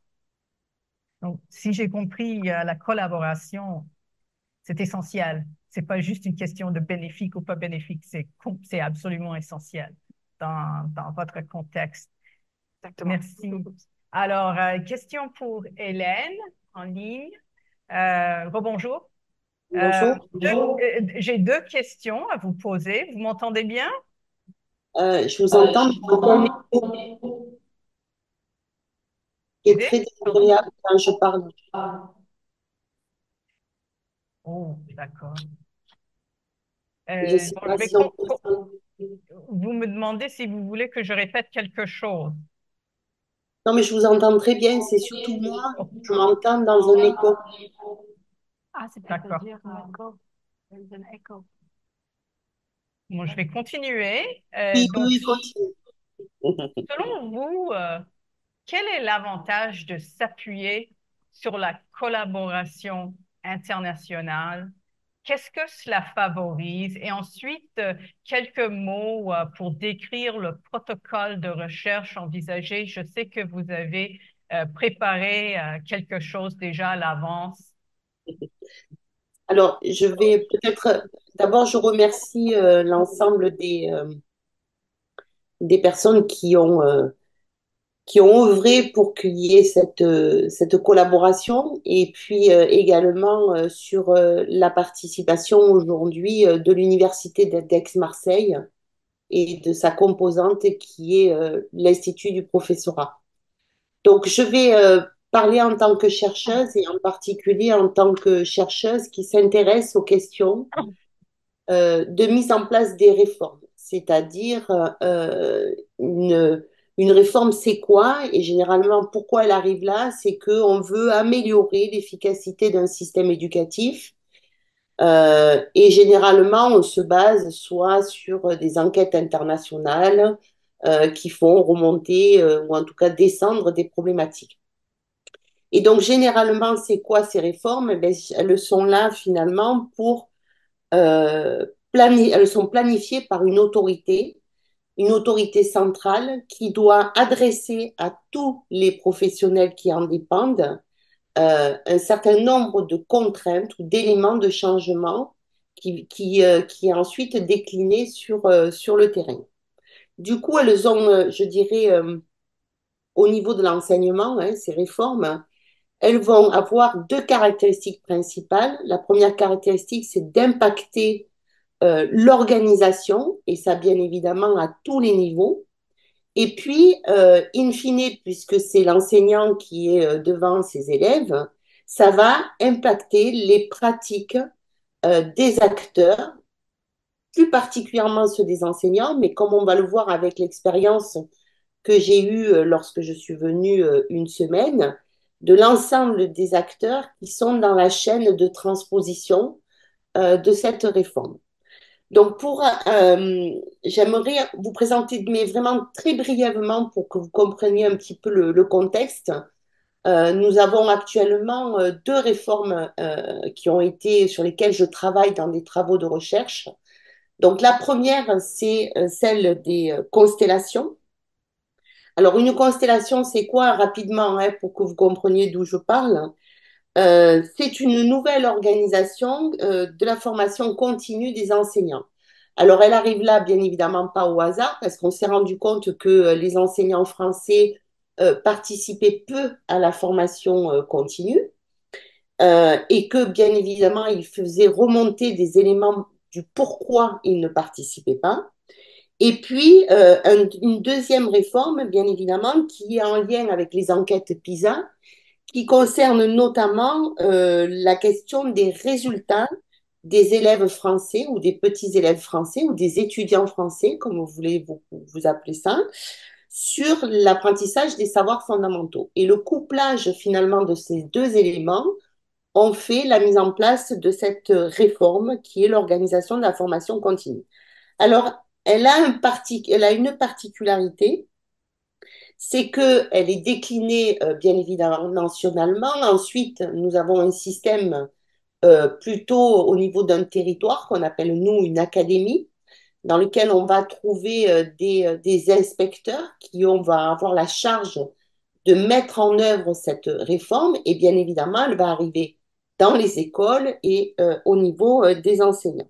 Donc, si j'ai compris, la collaboration, c'est essentiel. C'est pas juste une question de bénéfique ou pas bénéfique, c'est absolument essentiel dans, dans votre contexte. Exactement. Merci. Alors, euh, question pour Hélène en ligne. Euh, rebonjour. Bonjour. Euh, euh, j'ai deux questions à vous poser. Vous m'entendez bien euh, Je vous entends, mais très désagréable quand je parle. Oh, d'accord. Vous me demandez si vous voulez que je répète quelque chose. Non, mais je vous entends très bien. C'est surtout moi. Je m'entends dans un écho. Ah, cest peut-être dire euh, Bon, je vais continuer. Euh, selon vous, euh, quel est l'avantage de s'appuyer sur la collaboration internationale? Qu'est-ce que cela favorise? Et ensuite, quelques mots pour décrire le protocole de recherche envisagé. Je sais que vous avez préparé quelque chose déjà à l'avance alors, je vais peut-être. D'abord, je remercie euh, l'ensemble des, euh, des personnes qui ont, euh, qui ont œuvré pour qu'il y ait cette, cette collaboration et puis également sur la participation aujourd'hui de l'Université d'Aix-Marseille et de sa composante qui est l'Institut du professorat. Donc, je vais parler en tant que chercheuse et en particulier en tant que chercheuse qui s'intéresse aux questions euh, de mise en place des réformes, c'est-à-dire euh, une, une, réforme, c'est quoi Et généralement, pourquoi elle arrive là C'est qu'on veut améliorer l'efficacité d'un système éducatif. Euh, et généralement, on se base soit sur des enquêtes internationales qui font remonter ou en tout cas descendre des problématiques. Et donc, généralement, c'est quoi ces réformes eh Elles sont là finalement pour... Euh, elles sont planifiées par une autorité, une autorité centrale qui doit adresser à tous les professionnels qui en dépendent euh, un certain nombre de contraintes ou d'éléments de changement qui, qui, euh, qui est ensuite décliné sur, euh, sur le terrain. Du coup, elles ont, euh, je dirais, au niveau de l'enseignement, hein, ces réformes, elles vont avoir deux caractéristiques principales. La première caractéristique, c'est d'impacter euh, l'organisation, et ça bien évidemment à tous les niveaux. Et puis, euh, in fine, puisque c'est l'enseignant qui est euh, devant ses élèves, ça va impacter les pratiques euh, des acteurs, plus particulièrement ceux des enseignants, mais comme on va le voir avec l'expérience que j'ai eue lorsque je suis venue une semaine, de l'ensemble des acteurs qui sont dans la chaîne de transposition euh, de cette réforme. Donc, pour, euh, j'aimerais vous présenter, mais vraiment très brièvement pour que vous compreniez un petit peu le, contexte. Euh, nous avons actuellement euh, deux réformes euh, qui ont été sur lesquelles je travaille dans des travaux de recherche. Donc, la première, c'est euh, celle des constellations alors, une constellation, c'est quoi rapidement, hein, pour que vous compreniez d'où je parle euh, C'est une nouvelle organisation euh, de la formation continue des enseignants. Alors, elle arrive là, bien évidemment, pas au hasard, parce qu'on s'est rendu compte que euh, les enseignants français participaient peu à la formation continue et que, bien évidemment, ils faisaient remonter des éléments du pourquoi ils ne participaient pas. Et puis, euh, une deuxième réforme, bien évidemment, qui est en lien avec les enquêtes PISA, qui concerne notamment euh, la question des résultats des élèves français ou des petits élèves français ou des étudiants français, comme vous voulez vous, vous appeler ça, sur l'apprentissage des savoirs fondamentaux. Et le couplage finalement de ces deux éléments ont fait la mise en place de cette euh, réforme qui est l'organisation de la formation continue. Alors, elle a, une particularité, c'est qu'elle est déclinée euh, bien évidemment nationalement. Ensuite, nous avons un système euh, plutôt au niveau d'un territoire qu'on appelle nous une académie, dans lequel on va trouver euh, des, inspecteurs qui vont avoir la charge de mettre en œuvre cette réforme. Et bien évidemment, elle va arriver dans les écoles et au niveau des enseignants.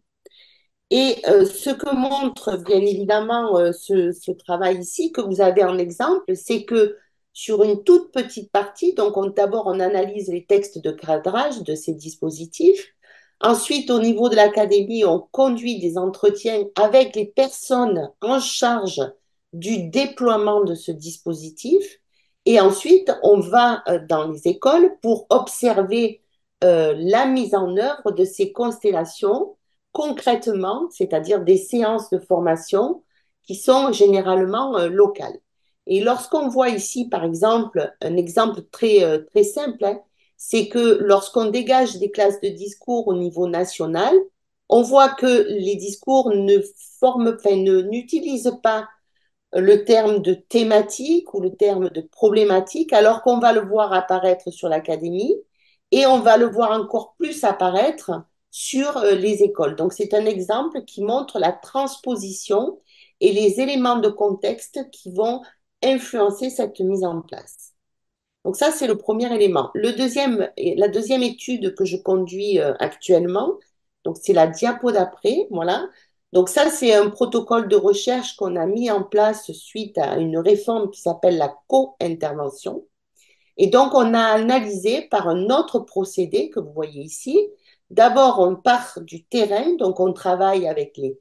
Et euh, ce que montre bien évidemment euh, ce, ce, travail ici, que vous avez en exemple, c'est que sur une toute petite partie, donc d'abord on analyse les textes de cadrage de ces dispositifs, ensuite au niveau de l'académie, on conduit des entretiens avec les personnes en charge du déploiement de ce dispositif, et ensuite on va euh, dans les écoles pour observer la mise en œuvre de ces constellations concrètement, c'est-à-dire des séances de formation qui sont généralement euh, locales. Et lorsqu'on voit ici, par exemple, un exemple très, euh, très simple, hein, c'est que lorsqu'on dégage des classes de discours au niveau national, on voit que les discours ne forment, enfin, n'utilisent pas le terme de thématique ou le terme de problématique, alors qu'on va le voir apparaître sur l'académie et on va le voir encore plus apparaître sur euh, les écoles. Donc c'est un exemple qui montre la transposition et les éléments de contexte qui vont influencer cette mise en place. Donc ça, c'est le premier élément. Le deuxième, la deuxième étude que je conduis euh, actuellement, donc c'est la diapo d'après, voilà. Donc ça, c'est un protocole de recherche qu'on a mis en place suite à une réforme qui s'appelle la co-intervention. Et donc, on a analysé par un autre procédé que vous voyez ici, D'abord, on part du terrain, donc on travaille avec les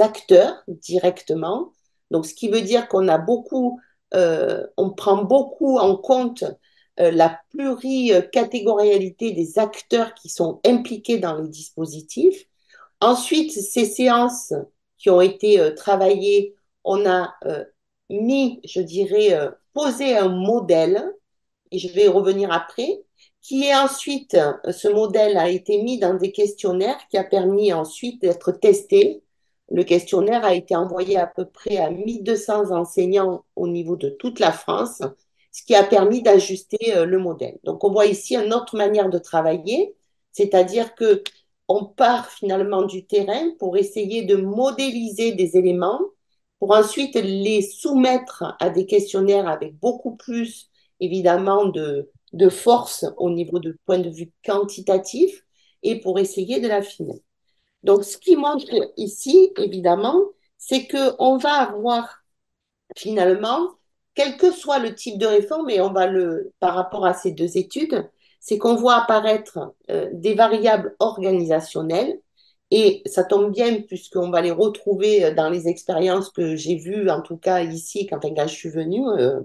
acteurs directement. Donc, ce qui veut dire qu'on a beaucoup, euh, on prend beaucoup en compte euh, la pluricatégorialité des acteurs qui sont impliqués dans les dispositifs. Ensuite, ces séances qui ont été euh, travaillées, on a euh, mis, je dirais, posé un modèle, et je vais revenir après, qui est ensuite, euh, ce modèle a été mis dans des questionnaires qui a permis ensuite d'être testé. Le questionnaire a été envoyé à peu près à 1200 enseignants au niveau de toute la France, ce qui a permis d'ajuster euh, le modèle. Donc on voit ici une autre manière de travailler, c'est-à-dire que on part finalement du terrain pour essayer de modéliser des éléments pour ensuite les soumettre à des questionnaires avec beaucoup plus évidemment de, de force au niveau de point de vue quantitatif et pour essayer de l'affiner. Donc, ce qui montre ici, évidemment, c'est que on va avoir finalement, quel que soit le type de réforme, et on va le, par rapport à ces deux études, c'est qu'on voit apparaître euh, des variables organisationnelles, et ça tombe bien puisqu'on va les retrouver euh, dans les expériences que j'ai vues, en tout cas ici, quand je suis venue euh,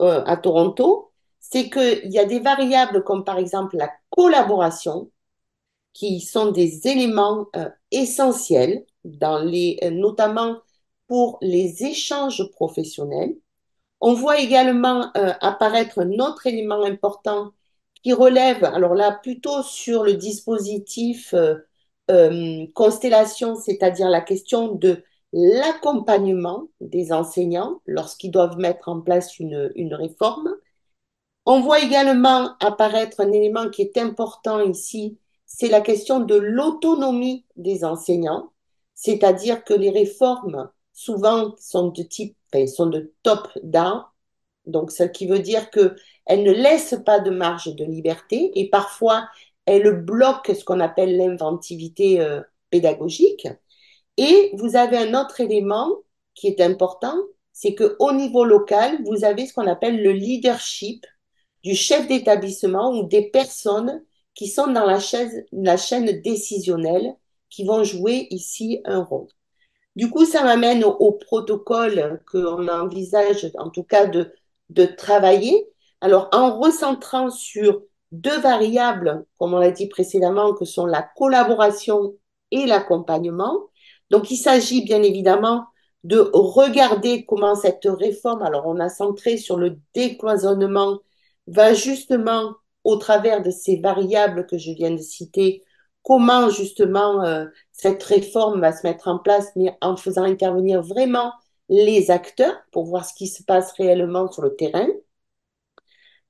à Toronto, c'est qu'il y a des variables comme par exemple la collaboration, qui sont des éléments euh, essentiels, dans les, euh, notamment pour les échanges professionnels. On voit également euh, apparaître un autre élément important qui relève, alors là, plutôt sur le dispositif constellation, c'est-à-dire la question de l'accompagnement des enseignants lorsqu'ils doivent mettre en place une réforme. On voit également apparaître un élément qui est important ici, c'est la question de l'autonomie des enseignants, c'est-à-dire que les réformes souvent sont de type, enfin, sont de top-down, donc ce qui veut dire que qu'elles ne laissent pas de marge de liberté et parfois elles bloquent ce qu'on appelle l'inventivité euh, pédagogique. Et vous avez un autre élément qui est important, c'est que au niveau local, vous avez ce qu'on appelle le leadership, du chef d'établissement ou des personnes qui sont dans la chaîne, la chaîne décisionnelle qui vont jouer ici un rôle. Du coup, ça m'amène au, protocole qu'on envisage en tout cas de, de travailler. Alors, en recentrant sur deux variables, comme on l'a dit précédemment, que sont la collaboration et l'accompagnement. Donc, il s'agit bien évidemment de regarder comment cette réforme, alors on a centré sur le décloisonnement va justement, au travers de ces variables que je viens de citer, comment justement euh, cette réforme va se mettre en place, mais en faisant intervenir vraiment les acteurs pour voir ce qui se passe réellement sur le terrain.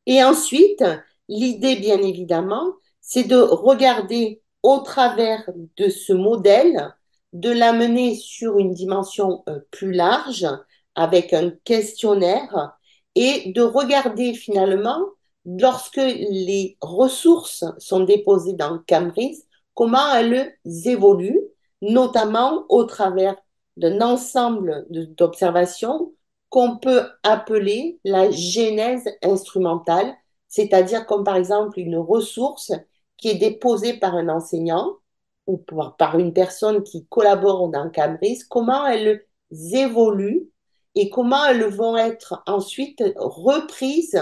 Et ensuite, l'idée, bien évidemment, c'est de regarder au travers de ce modèle, de l'amener sur une dimension euh, plus large avec un questionnaire et de regarder finalement, lorsque les ressources sont déposées dans Cambris, comment elles évoluent, notamment au travers d'un ensemble d'observations qu'on peut appeler la genèse instrumentale, c'est-à-dire comme par exemple une ressource qui est déposée par un enseignant ou par, une personne qui collabore dans Cambris, comment elle évolue et comment elles vont être ensuite reprises,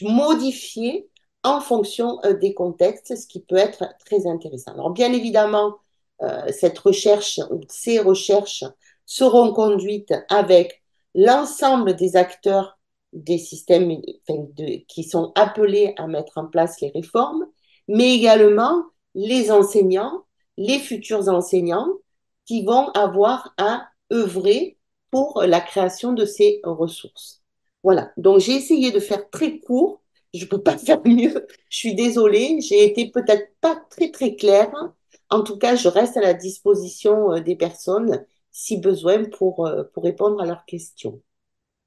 modifiées en fonction euh, des contextes, ce qui peut être très intéressant. Alors bien évidemment, euh, cette recherche ou ces recherches seront conduites avec l'ensemble des acteurs des systèmes qui sont appelés à mettre en place les réformes, mais également les enseignants, les futurs enseignants qui vont avoir à œuvrer pour la création de ces ressources. Voilà, donc j'ai essayé de faire très court, je ne peux pas <laughs> faire mieux, je suis désolée, j'ai été peut-être pas très très claire. En tout cas, je reste à la disposition euh, des personnes si besoin pour, euh, pour répondre à leurs questions.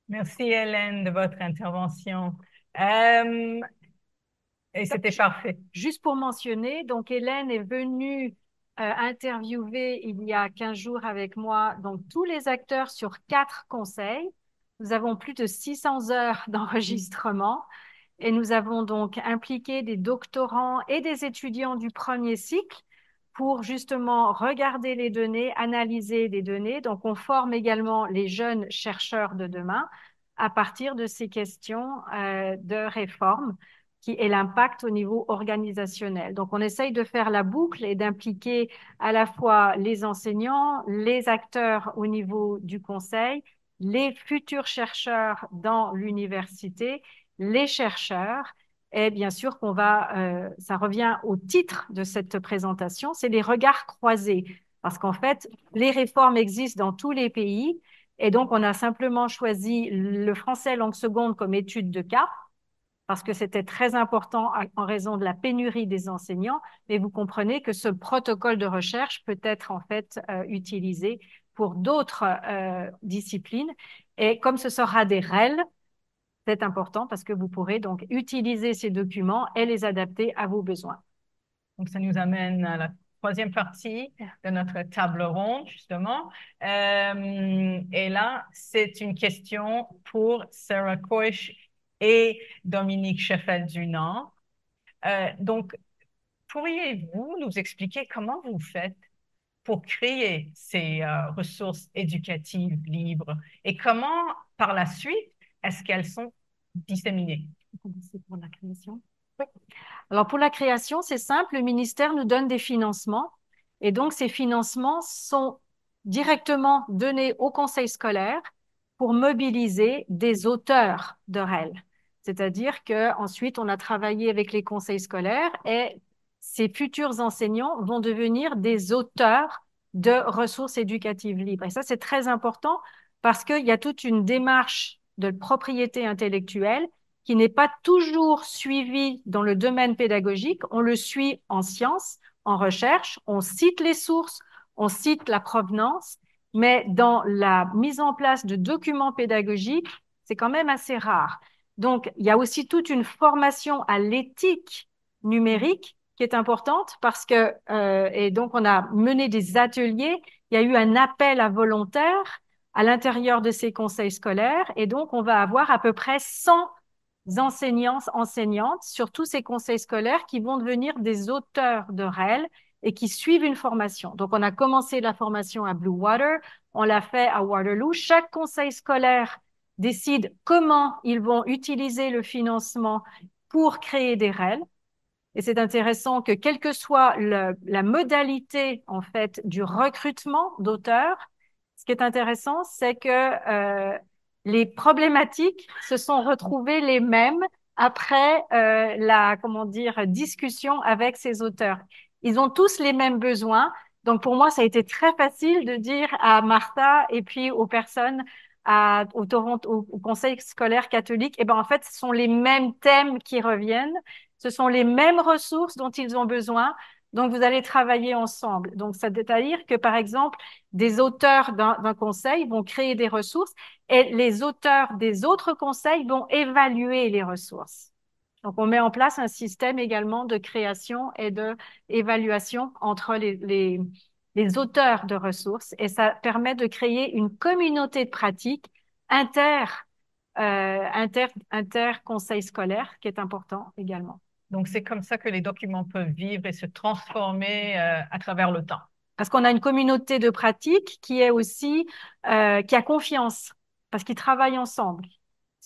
Merci Hélène de votre intervention. Euh, et c'était parfait. Juste pour mentionner, donc Hélène est venue euh, interviewé il y a 15 jours avec moi donc, tous les acteurs sur quatre conseils. Nous avons plus de 600 heures <laughs> d'enregistrement et nous avons donc impliqué des doctorants et des étudiants du premier cycle pour justement regarder les données, analyser les données. Donc, on forme également les jeunes chercheurs de demain à partir de ces questions euh, de réforme qui est l'impact au niveau organisationnel. Donc, on essaye de faire la boucle et d'impliquer à la fois les enseignants, les acteurs au niveau du conseil, les futurs chercheurs dans l'université, les chercheurs. Et bien sûr qu'on va, euh, ça revient au titre de cette présentation, c'est les regards croisés. Parce qu'en fait, les réformes existent dans tous les pays. Et donc, on a simplement choisi le français langue seconde comme étude de cas parce que c'était très important en raison de la pénurie des enseignants, mais vous comprenez que ce protocole de recherche peut être en fait euh, utilisé pour d'autres euh, disciplines. Et comme ce sera des REL, c'est important parce que vous pourrez donc utiliser ces documents et les adapter à vos besoins. Donc, ça nous amène à la troisième partie de notre table ronde, justement. Euh, et là, c'est une question pour Sarah Koish et Dominique cheffel du Euh, donc, pourriez-vous nous expliquer comment vous faites pour créer ces euh, ressources éducatives libres et comment, par la suite, est-ce qu'elles sont disséminées? pour la création. Alors, pour la création, c'est simple, le ministère nous donne des financements et donc ces financements sont directement donnés au conseil scolaire pour mobiliser des auteurs de REL. C'est-à-dire qu'ensuite, on a travaillé avec les conseils scolaires et ces futurs enseignants vont devenir des auteurs de ressources éducatives libres. Et ça, c'est très important parce qu'il y a toute une démarche de propriété intellectuelle qui n'est pas toujours suivie dans le domaine pédagogique. On le suit en sciences, en recherche, on cite les sources, on cite la provenance, mais dans la mise en place de documents pédagogiques, c'est quand même assez rare. Donc, il y a aussi toute une formation à l'éthique numérique qui est importante parce que, euh, et donc on a mené des ateliers, il y a eu un appel à volontaires à l'intérieur de ces conseils scolaires, et donc on va avoir à peu près 100 enseignants, enseignantes sur tous ces conseils scolaires qui vont devenir des auteurs de REL et qui suivent une formation. Donc, on a commencé la formation à Blue Water, on l'a fait à Waterloo. Chaque conseil scolaire décident comment ils vont utiliser le financement pour créer des règles. Et c'est intéressant que quelle que soit la modalité en fait du recrutement d'auteurs, ce qui est intéressant, c'est que euh, les problématiques se sont retrouvées les mêmes après euh, la comment dire discussion avec ces auteurs. Ils ont tous les mêmes besoins. Donc pour moi, ça a été très facile de dire à Martha et puis aux personnes à, au, Toronto, au, Conseil scolaire catholique, et eh ben en fait, ce sont les mêmes thèmes qui reviennent, ce sont les mêmes ressources dont ils ont besoin. Donc, vous allez travailler ensemble. Donc, ça veut dire que, par exemple, des auteurs d'un conseil vont créer des ressources et les auteurs des autres conseils vont évaluer les ressources. Donc, on met en place un système également de création et d'évaluation entre les, les, les auteurs de ressources et ça permet de créer une communauté de pratiques inter, euh, inter, inter conseil scolaire qui est important également. Donc c'est comme ça que les documents peuvent vivre et se transformer euh, à travers le temps. Parce qu'on a une communauté de pratiques qui est aussi euh, qui a confiance parce qu'ils travaillent ensemble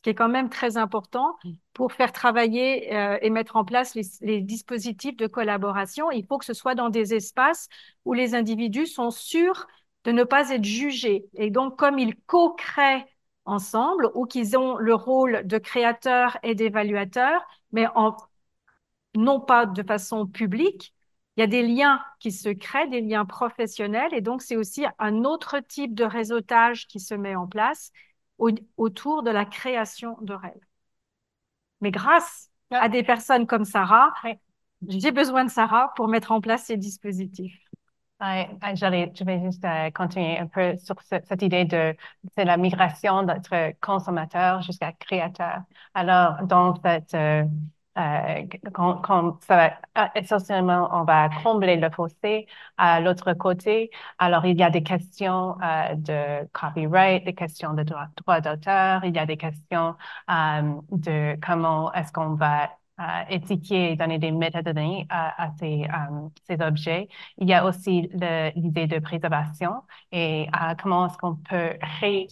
qui est quand même très important pour faire travailler euh, et mettre en place les, dispositifs de collaboration. Il faut que ce soit dans des espaces où les individus sont sûrs de ne pas être jugés. Et donc, comme ils co-créent ensemble ou qu'ils ont le rôle de créateur et d'évaluateur, mais en, non pas de façon publique, il y a des liens qui se créent, des liens professionnels, et donc c'est aussi un autre type de réseautage qui se met en place autour de la création de rêves. Mais grâce ah. à des personnes comme Sarah, j'ai besoin de Sarah pour mettre en place ces dispositifs. Ben, je vais juste euh, continuer un peu sur cette idée de, c'est la migration d'être consommateur jusqu'à créateur. Alors, dans cette euh, euh, ça euh, essentiellement, on va combler le fossé à l'autre côté. Alors, il y a des questions euh, de copyright, des questions de droit, d'auteur, il y a des questions de comment est-ce qu'on va étiqueter et donner des métadonnées à, ces, ces, objets. Il y a aussi l'idée de préservation et comment est-ce qu'on peut ré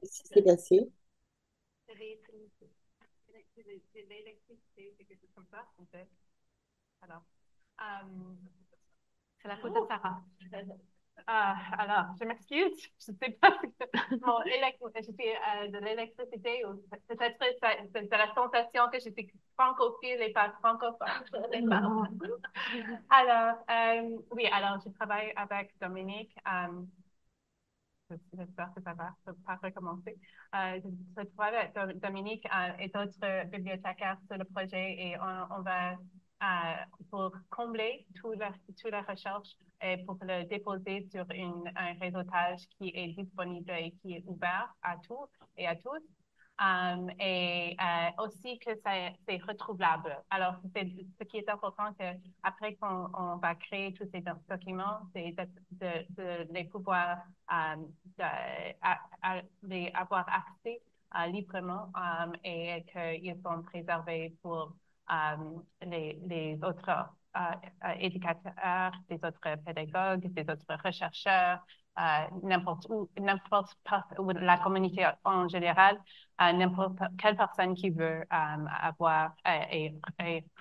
Qu'est-ce qui s'est passé C'est l'électricité, c'est quelque chose comme ça, en fait. Alors, euh, c'est la faute à Sarah. Ah, alors, je m'excuse, je ne sais pas. si c'est <laughs> euh, de l'électricité, peut-être c'est la sensation que j'étais francophile et pas francophone. <laughs> <laughs> alors, euh, oui, alors je travaille avec Dominique. Euh, j'espère que ça va pas recommencer. Euh, je travaille avec Dominique et d'autres bibliothécaires sur le projet et on va pour combler toute la, toute recherche et euh, pour le déposer sur une, un réseautage qui est disponible et qui est ouvert à tous et à tous. Um, et euh, aussi que c'est retrouvable. Alors, ce qui est important, que après qu'on va créer tous ces documents, c'est de, de, les pouvoir um, de, les avoir accès euh, librement um, et qu'ils sont préservés pour euh, les, autres euh, éducateurs, des autres pédagogues, des autres chercheurs, euh, n'importe où, n'importe la communauté en général, n'importe quelle personne qui veut avoir et,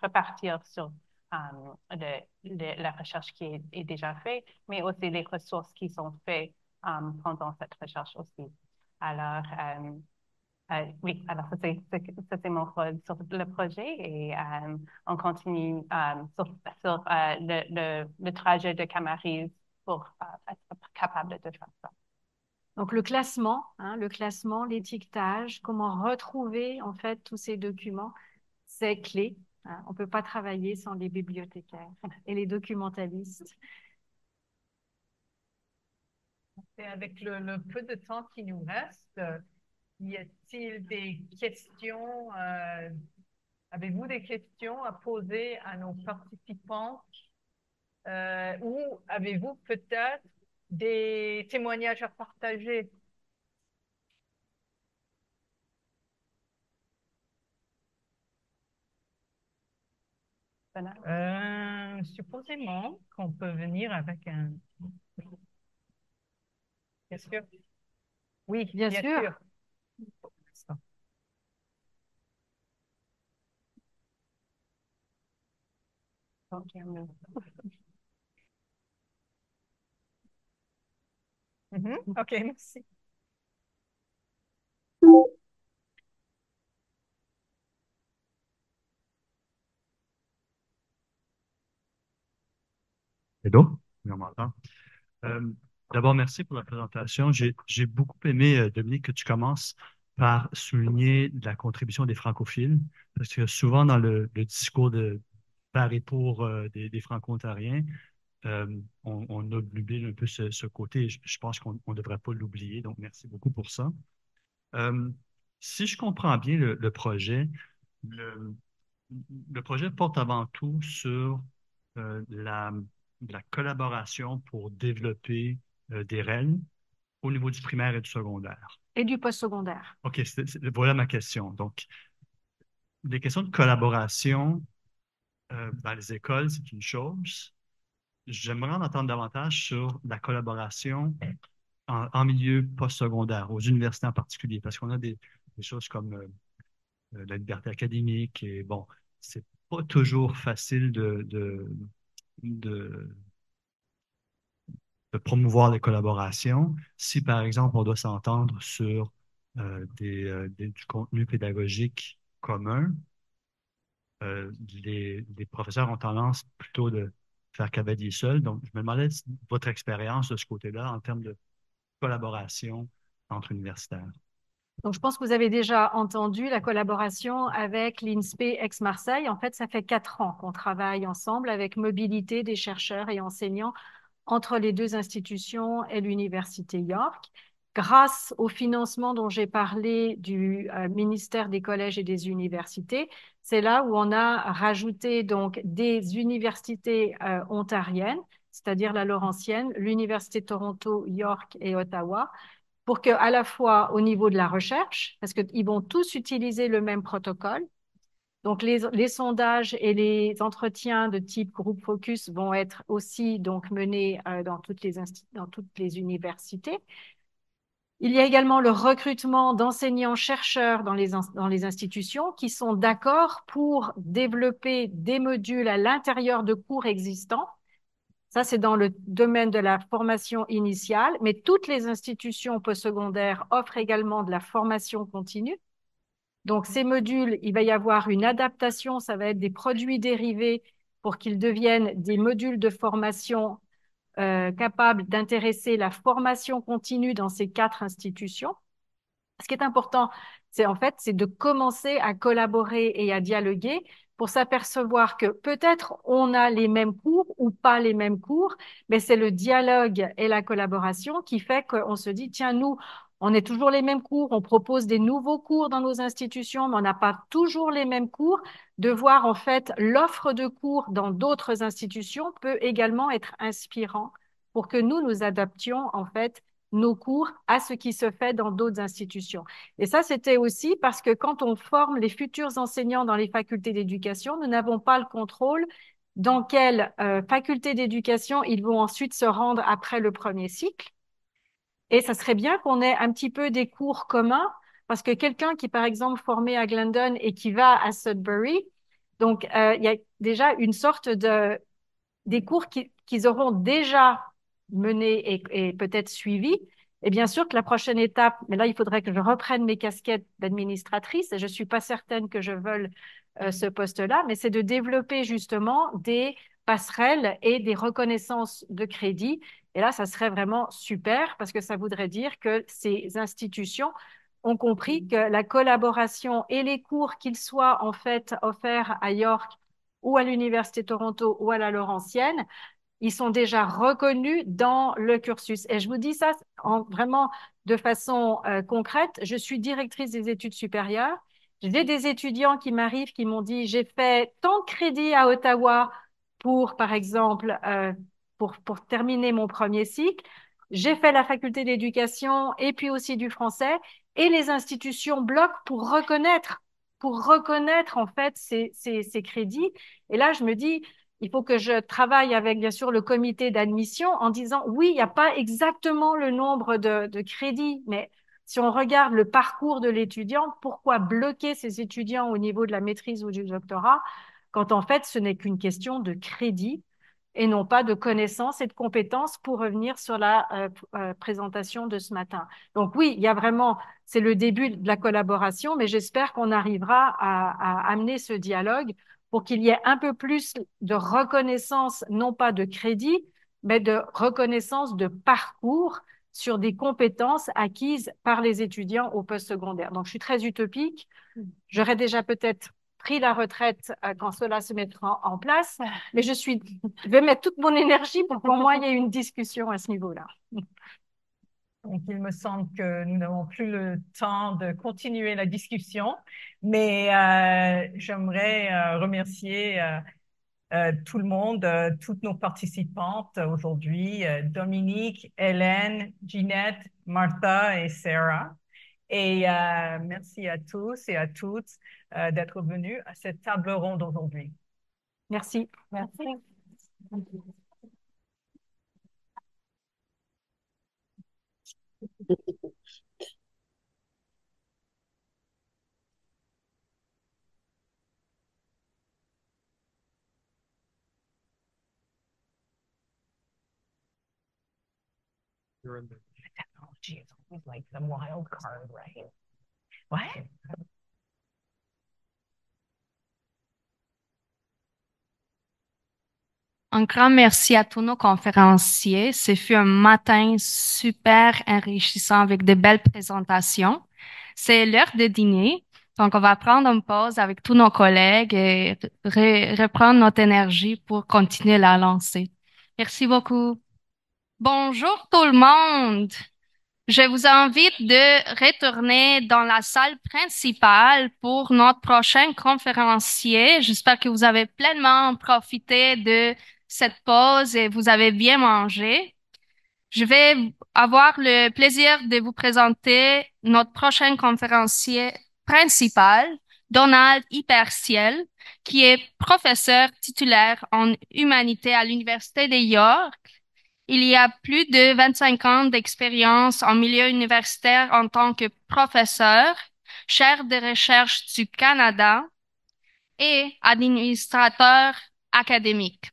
repartir sur la recherche qui est, déjà faite, mais aussi les ressources qui sont faites pendant cette recherche aussi. Alors, euh, oui, alors ça c'est, mon rôle sur le projet et euh, on continue euh, sur, le, trajet de Camarise pour être capable de faire ça. Donc le classement, hein, le classement, l'étiquetage, comment retrouver en fait tous ces documents, c'est clé. Hein. on ne peut pas travailler sans les bibliothécaires et les documentalistes. C'est avec le peu de temps qui nous reste, y a-t-il des questions euh, Avez-vous des questions à poser à nos participants euh, Ou avez-vous peut-être des témoignages à partager euh, supposément qu'on peut venir avec un. Bien sûr. Oui, bien, sûr. Mm-hmm. OK, merci. Hello, on m'entend. Euh, d'abord, merci pour la présentation. J'ai beaucoup aimé, euh, Dominique, que tu commences par souligner la contribution des francophiles, parce que souvent dans le discours de, par et pour euh, des, des Franco-Ontariens, euh, on, on, oublié un peu ce, côté. Je, pense qu'on ne devrait pas l'oublier. Donc, merci beaucoup pour ça. Euh, si je comprends bien le, projet, le, projet porte avant tout sur la, la, collaboration pour développer des règles au niveau du primaire et du secondaire. Et du post-secondaire. OK, voilà ma question. Donc, des questions de collaboration euh, dans les écoles, c'est une chose. J'aimerais en entendre davantage sur la collaboration en, milieu postsecondaire, aux universités en particulier, parce qu'on a des, choses comme euh, euh, la liberté académique et bon, c'est pas toujours facile de, promouvoir les collaborations. Si, par exemple, on doit s'entendre sur des, du contenu pédagogique commun, euh, les, professeurs ont tendance plutôt de faire cavalier seul. Donc, je me demandais votre expérience de ce côté-là en termes de collaboration entre universitaires. Donc, je pense que vous avez déjà entendu la collaboration avec l'INSPE ex marseille En fait, ça fait quatre ans qu'on travaille ensemble avec mobilité des chercheurs et enseignants entre les deux institutions et l'Université York grâce au financement dont j'ai parlé du euh, ministère des collèges et des universités, c'est là où on a rajouté donc des universités euh, ontariennes, c'est-à-dire la Laurentienne, l'Université Toronto, York et Ottawa, pour que à la fois au niveau de la recherche, parce qu'ils vont tous utiliser le même protocole, donc les, sondages et les entretiens de type groupe focus vont être aussi donc menés euh, dans toutes les universités, il y a également le recrutement d'enseignants-chercheurs dans les, institutions qui sont d'accord pour développer des modules à l'intérieur de cours existants. Ça, c'est dans le domaine de la formation initiale, mais toutes les institutions postsecondaires offrent également de la formation continue. Donc, ces modules, il va y avoir une adaptation, ça va être des produits dérivés pour qu'ils deviennent des modules de formation euh, capable d'intéresser la formation continue dans ces quatre institutions. Ce qui est important, c'est en fait, c'est de commencer à collaborer et à dialoguer pour s'apercevoir que peut-être on a les mêmes cours ou pas les mêmes cours, mais c'est le dialogue et la collaboration qui fait qu'on se dit, tiens, nous, on est toujours les mêmes cours, on propose des nouveaux cours dans nos institutions, mais on n'a pas toujours les mêmes cours. De voir en fait l'offre de cours dans d'autres institutions peut également être inspirant pour que nous nous adaptions en fait nos cours à ce qui se fait dans d'autres institutions. Et ça, c'était aussi parce que quand on forme les futurs enseignants dans les facultés d'éducation, nous n'avons pas le contrôle dans quelle euh, faculté d'éducation ils vont ensuite se rendre après le premier cycle. Et ça serait bien qu'on ait un petit peu des cours communs, parce que quelqu'un qui, par exemple, formé à Glendon et qui va à Sudbury, donc euh, il y a déjà une sorte de des cours qu'ils auront déjà menés et, peut-être suivis. Et bien sûr que la prochaine étape, mais là, il faudrait que je reprenne mes casquettes d'administratrice, et je ne suis pas certaine que je veuille euh, ce poste-là, mais c'est de développer justement des passerelles et des reconnaissances de crédit. Et là, ça serait vraiment super parce que ça voudrait dire que ces institutions ont compris mm. que la collaboration et les cours, qu'ils soient en fait offerts à York ou à l'Université Toronto ou à la Laurentienne, ils sont déjà reconnus dans le cursus. Et je vous dis ça vraiment de façon euh, concrète. Je suis directrice des études supérieures. J'ai des étudiants qui m'arrivent, qui m'ont dit, j'ai fait tant de crédits à Ottawa pour, par exemple, euh, pour, pour terminer mon premier cycle, j'ai fait la faculté d'éducation et puis aussi du français, et les institutions bloquent pour reconnaître, pour reconnaître en fait ces, crédits. Et là, je me dis, il faut que je travaille avec bien sûr le comité d'admission en disant, oui, il n'y a pas exactement le nombre de, de crédits, mais si on regarde le parcours de l'étudiant, pourquoi bloquer ces étudiants au niveau de la maîtrise ou du doctorat quand en fait ce n'est qu'une question de crédit et non pas de connaissances et de compétences pour revenir sur la euh, euh, présentation de ce matin. Donc oui, il y a vraiment, c'est le début de la collaboration, mais j'espère qu'on arrivera à, à, amener ce dialogue pour qu'il y ait un peu plus de reconnaissance, non pas de crédit, mais de reconnaissance de parcours sur des compétences acquises par les étudiants au post-secondaire. Donc je suis très utopique. Mmh. J'aurais déjà peut-être pris la retraite euh, quand cela se mettra en place, mais je suis, je vais mettre toute mon énergie pour qu'au moins il y ait une discussion à ce niveau-là. Donc, il me semble que nous n'avons plus le temps de continuer la discussion, mais euh, j'aimerais euh, remercier tout le monde, toutes nos participantes aujourd'hui, Dominique, Hélène, Ginette, Martha et Sarah. Et euh, merci à tous et à toutes euh, d'être venus à cette table ronde aujourd'hui. Merci. Merci. Un grand merci à tous nos conférenciers. Ce fut un matin super enrichissant avec de belles présentations. C'est l'heure de dîner, donc on va prendre une pause avec tous nos collègues et reprendre notre énergie pour continuer la lancée. Merci beaucoup. Bonjour tout le monde. Je vous invite de retourner dans la salle principale pour notre prochain conférencier. J'espère que vous avez pleinement profité de cette pause et vous avez bien mangé. Je vais avoir le plaisir de vous présenter notre prochain conférencier principal, Donald Hyperciel, qui est professeur titulaire en humanité à l'Université de York il y a plus de 25 ans d'expérience en milieu universitaire en tant que professeur, chaire de recherche du Canada et administrateur académique.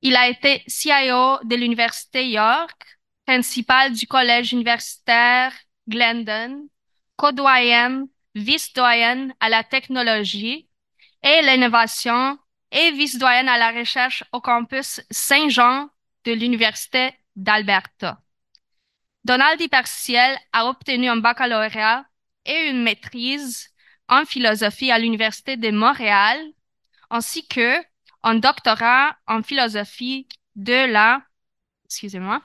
Il a été CIO de l'Université York, principal du collège universitaire Glendon, co doyen vice doyen à la technologie et l'innovation et vice-doyenne à la recherche au campus Saint-Jean de l'Université d'Alberta. Donald Iparciel a obtenu un baccalauréat et une maîtrise en philosophie à l'Université de Montréal, ainsi que un doctorat en philosophie de la, excusez-moi,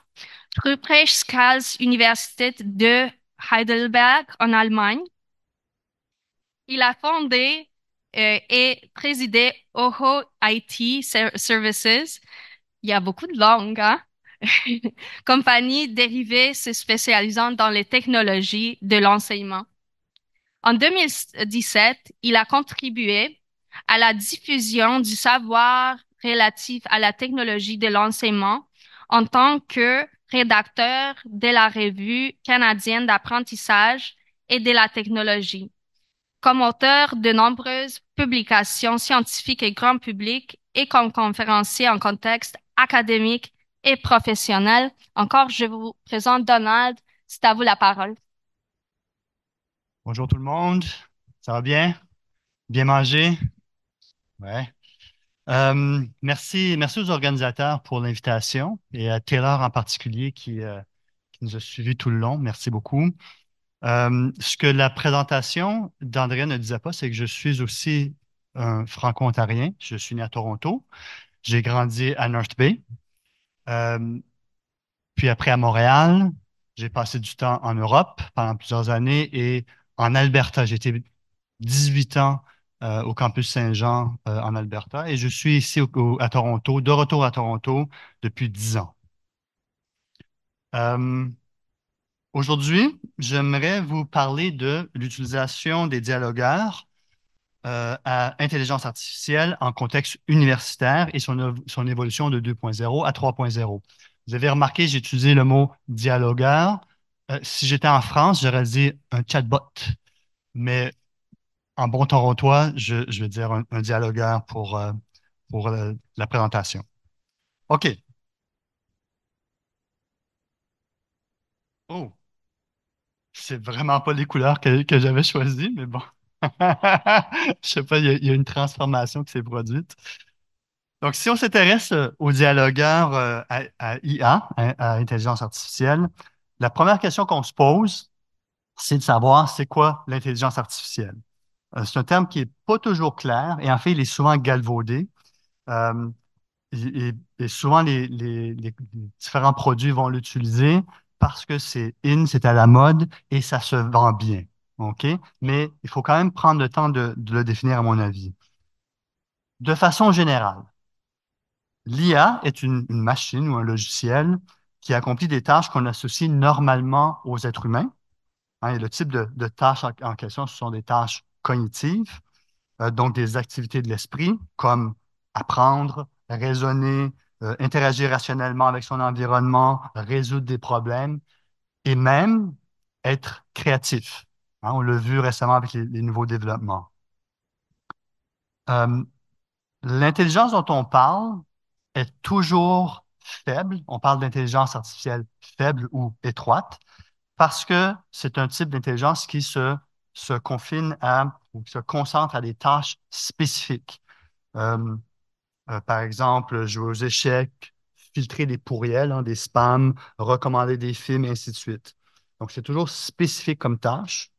Universität de Heidelberg en Allemagne. Il a fondé euh, et présidé OHO IT Services, il y a beaucoup de langues, hein? <laughs> compagnie dérivée se spécialisant dans les technologies de l'enseignement. En 2017, il a contribué à la diffusion du savoir relatif à la technologie de l'enseignement en tant que rédacteur de la revue canadienne d'apprentissage et de la technologie. Comme auteur de nombreuses publications scientifiques et grand public et comme conférencier en contexte académique et professionnel. Encore, je vous présente Donald. C'est à vous la parole. Bonjour tout le monde. Ça va bien? Bien mangé? Ouais. Euh, merci, merci aux organisateurs pour l'invitation et à Taylor en particulier qui, euh, nous a suivis tout le long. Merci beaucoup. Euh, ce que la présentation d'André ne disait pas, c'est que je suis aussi un franco-ontarien. Je suis né à Toronto j'ai grandi à North Bay. Euh, puis après à Montréal, j'ai passé du temps en Europe pendant plusieurs années et en Alberta. J'ai été 18 ans euh, au campus Saint-Jean euh, en Alberta et je suis ici à Toronto, de retour à Toronto depuis 10 ans. Aujourd'hui, j'aimerais vous parler de l'utilisation des dialogueurs euh, à intelligence artificielle en contexte universitaire et son, évolution de 2.0 à 3.0. Vous avez remarqué, j'ai utilisé le mot dialogueur. Euh, si j'étais en France, j'aurais dit un chatbot. Mais en bon torontois, je, je vais dire un, dialogueur pour, euh, pour la, présentation. OK. Oh, c'est vraiment pas les couleurs que j'avais choisies, mais bon. <laughs> Je sais pas, il y, a, une transformation qui s'est produite. Donc, si on s'intéresse euh, aux dialogueurs euh, à, IA, hein, à, l'intelligence intelligence artificielle, la première question qu'on se pose, c'est de savoir c'est quoi l'intelligence artificielle. Euh, c'est un terme qui n'est pas toujours clair et en fait, il est souvent galvaudé. et, souvent, les, différents produits vont l'utiliser parce que c'est in, c'est à la mode et ça se vend bien. OK? Mais il faut quand même prendre le temps de, le définir, à mon avis. De façon générale, l'IA est une, machine ou un logiciel qui accomplit des tâches qu'on associe normalement aux êtres humains. Hein, le type de, tâches en, question, ce sont des tâches cognitives, euh, donc des activités de l'esprit, comme apprendre, raisonner, euh, interagir rationnellement avec son environnement, résoudre des problèmes et même être créatif. Hein, on l'a vu récemment avec les, nouveaux développements. Euh, l'intelligence dont on parle est toujours faible. On parle d'intelligence artificielle faible ou étroite parce que c'est un type d'intelligence qui se, se confine à ou se concentre à des tâches spécifiques. Euh, euh, par exemple, jouer aux échecs, filtrer des pourriels, hein, des spams, recommander des films, et ainsi de suite. Donc, c'est toujours spécifique comme tâche.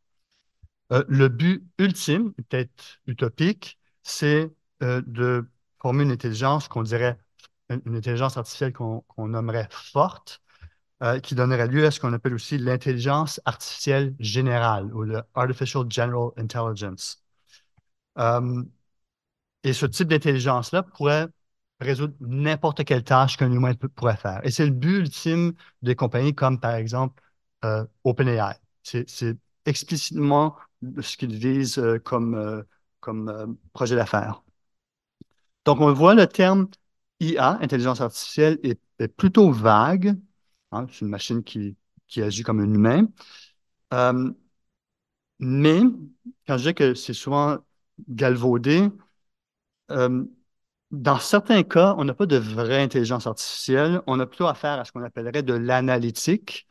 Euh, le but ultime, peut-être utopique, c'est euh, de former une intelligence qu'on dirait, une, intelligence artificielle qu'on nommerait forte, euh, qui donnerait lieu à ce qu'on appelle aussi l'intelligence artificielle générale ou le Artificial General Intelligence. et ce type d'intelligence-là pourrait résoudre n'importe quelle tâche qu'un humain pourrait faire. Et c'est le but ultime des compagnies comme, par exemple, OpenAI. C'est explicitement ce qu'ils visent euh, comme, euh, euh, projet d'affaires. Donc, on voit le terme IA, intelligence artificielle, est, plutôt vague. Hein, c'est une machine qui, agit comme un humain. mais quand je dis que c'est souvent galvaudé, dans certains cas, on n'a pas de vraie intelligence artificielle, on a plutôt affaire à ce qu'on appellerait de l'analytique,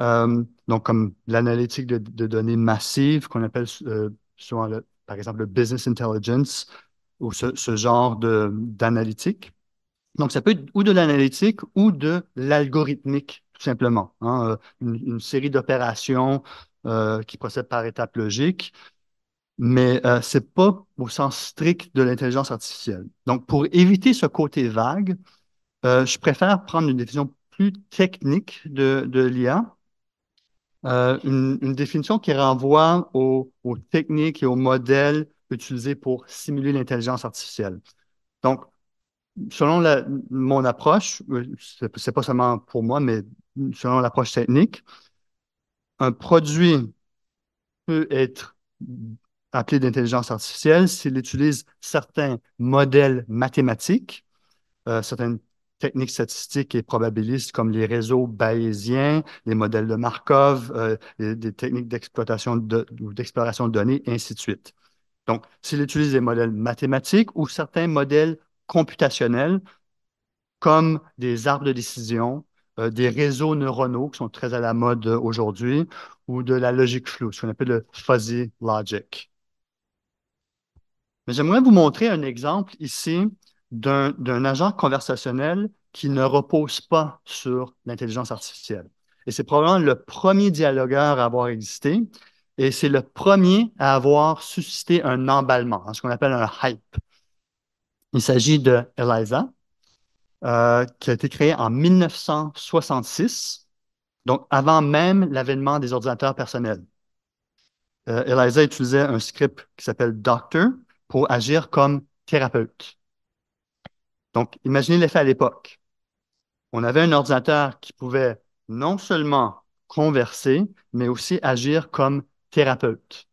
euh, donc, comme l'analytique de, données massives qu'on appelle euh, souvent, le, par exemple, le business intelligence ou ce, genre d'analytique. Donc, ça peut être ou de l'analytique ou de l'algorithmique, tout simplement. Hein. Euh, une, série d'opérations qui procèdent par étapes logiques, mais ce n'est pas au sens strict de l'intelligence artificielle. Donc, pour éviter ce côté vague, je préfère prendre une décision plus technique de, de l'IA euh, une, définition qui renvoie aux, techniques et aux modèles utilisés pour simuler l'intelligence artificielle. Donc, selon mon approche, euh, c'est pas seulement pour moi, mais selon l'approche technique, un produit peut être appelé d'intelligence artificielle s'il utilise certains modèles mathématiques, euh, certaines techniques statistiques et probabilistes comme les réseaux bayésiens, les modèles de Markov, euh, des techniques d'exploitation ou d'exploration de données, ainsi de suite. Donc, s'il utilise des modèles mathématiques ou certains modèles computationnels, comme des arbres de décision, euh, des réseaux neuronaux qui sont très à la mode euh, aujourd'hui, ou de la logique floue, ce qu'on appelle le fuzzy logic. Mais j'aimerais vous montrer un exemple ici d'un agent conversationnel qui ne repose pas sur l'intelligence artificielle. Et c'est probablement le premier dialogueur à avoir existé et c'est le premier à avoir suscité un emballement, hein, ce qu'on appelle un hype. Il s'agit de Eliza, euh, qui a été créée en 1966, donc avant même l'avènement des ordinateurs personnels. Euh, Eliza utilisait un script qui s'appelle Doctor pour agir comme thérapeute. Donc, imaginez l'effet à l'époque. On avait un ordinateur qui pouvait non seulement converser, mais aussi agir comme thérapeute.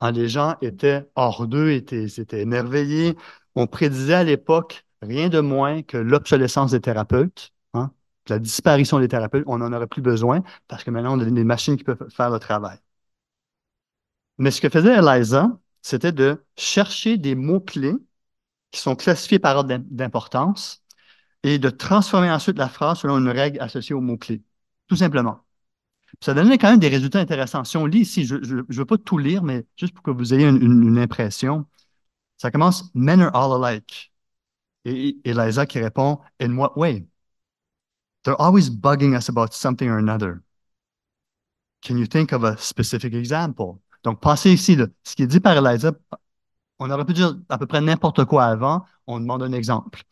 Ah, les gens étaient hors d'eux, étaient, émerveillés. On prédisait à l'époque rien de moins que l'obsolescence des thérapeutes, hein. la disparition des thérapeutes. On n'en aurait plus besoin parce que maintenant, on a des machines qui peuvent faire le travail. Mais ce que faisait Eliza, c'était de chercher des mots-clés qui sont classifiés par ordre d'importance et de transformer ensuite la phrase selon une règle associée au mot-clé. Tout simplement. Ça donnait quand même des résultats intéressants. Si on lit ici, je ne veux pas tout lire, mais juste pour que vous ayez une, impression, ça commence Men are all alike. Et Eliza qui répond In what way? They're always bugging us about something or another. Can you think of a specific example? Donc, pensez ici, de ce qui est dit par Eliza on aurait pu dire à peu près n'importe quoi avant. On demande un exemple.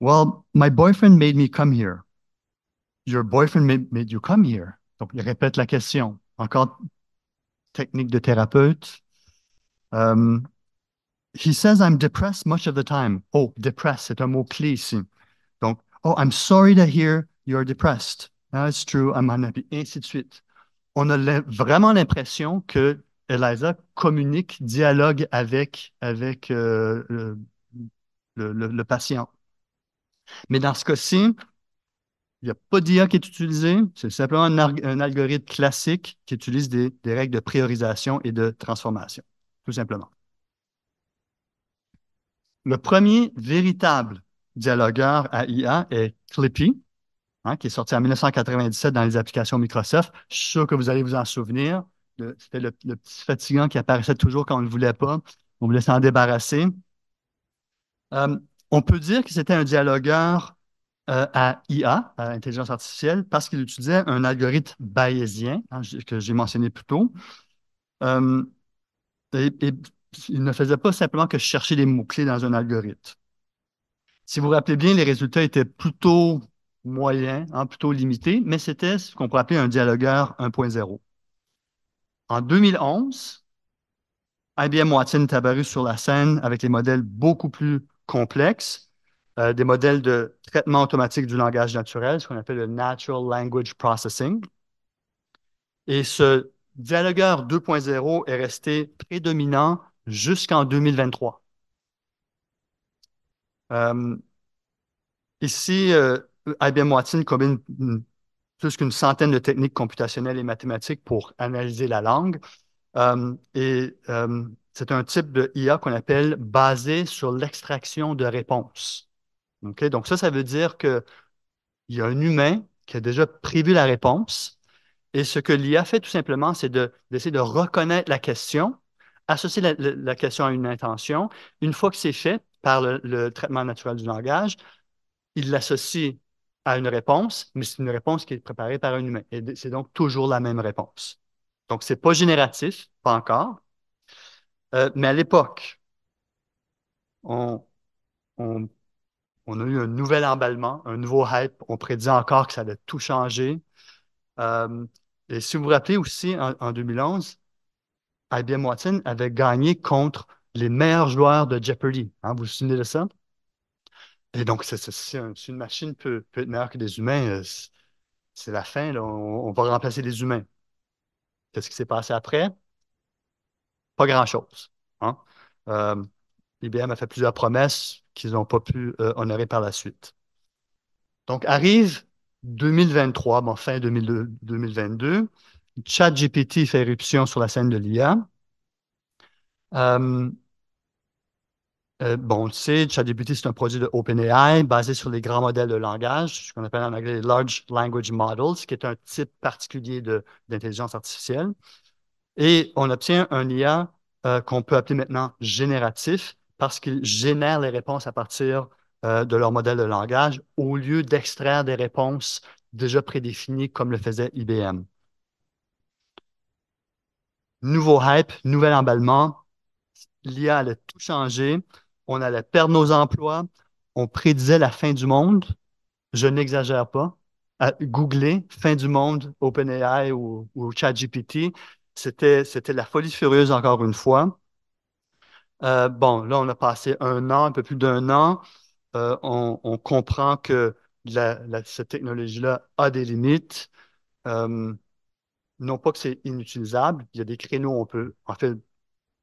Well, my boyfriend made me come here. Your boyfriend made, you come here. Donc, il répète la question. Encore technique de thérapeute. Um, he says I'm depressed much of the time. Oh, depressed, c'est un mot clé ici. Donc, oh, I'm sorry to hear you're depressed. That's true, I'm unhappy, ainsi de suite. On a vraiment l'impression que Eliza communique, dialogue avec, avec euh, le, patient. Mais dans ce cas-ci, il n'y a pas d'IA qui est utilisé, c'est simplement un, algorithme classique qui utilise des, règles de priorisation et de transformation, tout simplement. Le premier véritable dialogueur à IA est Clippy, hein, qui est sorti en 1997 dans les applications Microsoft. Je suis sûr que vous allez vous en souvenir. C'était le, petit fatigant qui apparaissait toujours quand on ne voulait pas. On voulait s'en débarrasser. Euh, on peut dire que c'était un dialogueur euh, à IA, à intelligence artificielle, parce qu'il utilisait un algorithme bayésien hein, que j'ai mentionné plus tôt. Euh, il ne faisait pas simplement que chercher des mots-clés dans un algorithme. Si vous vous rappelez bien, les résultats étaient plutôt moyens, hein, plutôt limités, mais c'était ce qu'on pourrait appeler un dialogueur 1.0. En 2011, IBM Watson est apparu sur la scène avec des modèles beaucoup plus complexes, euh, des modèles de traitement automatique du langage naturel, ce qu'on appelle le Natural Language Processing. Et ce dialogueur 2.0 est resté prédominant jusqu'en 2023. Euh, ici, euh, IBM Watson combine une plus qu'une centaine de techniques computationnelles et mathématiques pour analyser la langue. Euh, et euh, c'est un type de IA qu'on appelle basé sur l'extraction de réponses. Donc ça, ça veut dire qu'il y a un humain qui a déjà prévu la réponse. Et ce que l'IA fait tout simplement, c'est d'essayer de, reconnaître la question, associer la, question à une intention. Une fois que c'est fait par le traitement naturel du langage, il l'associe à une réponse, mais c'est une réponse qui est préparée par un humain. Et c'est donc toujours la même réponse. Donc, c'est pas génératif, pas encore. Euh, mais à l'époque, on, a eu un nouvel emballement, un nouveau hype. On prédisait encore que ça allait tout changer. Euh, et si vous vous rappelez aussi, en, 2011, IBM Watson avait gagné contre les meilleurs joueurs de Jeopardy. Hein, vous vous souvenez de ça? Et donc, c'est, si, une machine peut, peut, être meilleure que des humains, euh, c'est, la fin, On, va remplacer les humains. Qu'est-ce qui s'est passé après? Pas grand-chose. Hein? Euh, IBM a fait plusieurs promesses qu'ils n'ont pas pu euh, honorer par la suite. Donc, arrive 2023, bon, fin 2022. 2022, GPT fait éruption sur la scène de l'IA. Euh, euh, bon, on le sait, ChatGPT, c'est un produit de OpenAI basé sur les grands modèles de langage, ce qu'on appelle en anglais les Large Language Models, qui est un type particulier d'intelligence artificielle. Et on obtient un IA euh, qu'on peut appeler maintenant génératif parce qu'il génère les réponses à partir euh, de leur modèle de langage au lieu d'extraire des réponses déjà prédéfinies comme le faisait IBM. Nouveau hype, nouvel emballement. L'IA a tout changer on allait perdre nos emplois, on prédisait la fin du monde. Je n'exagère pas. À googler fin du monde, OpenAI ou, ChatGPT, c'était, c'était la folie furieuse encore une fois. Euh, bon, là, on a passé un an, un peu plus d'un an. Euh, on, comprend que cette technologie-là a des limites. Euh, non pas que c'est inutilisable, il y a des créneaux où on peut en fait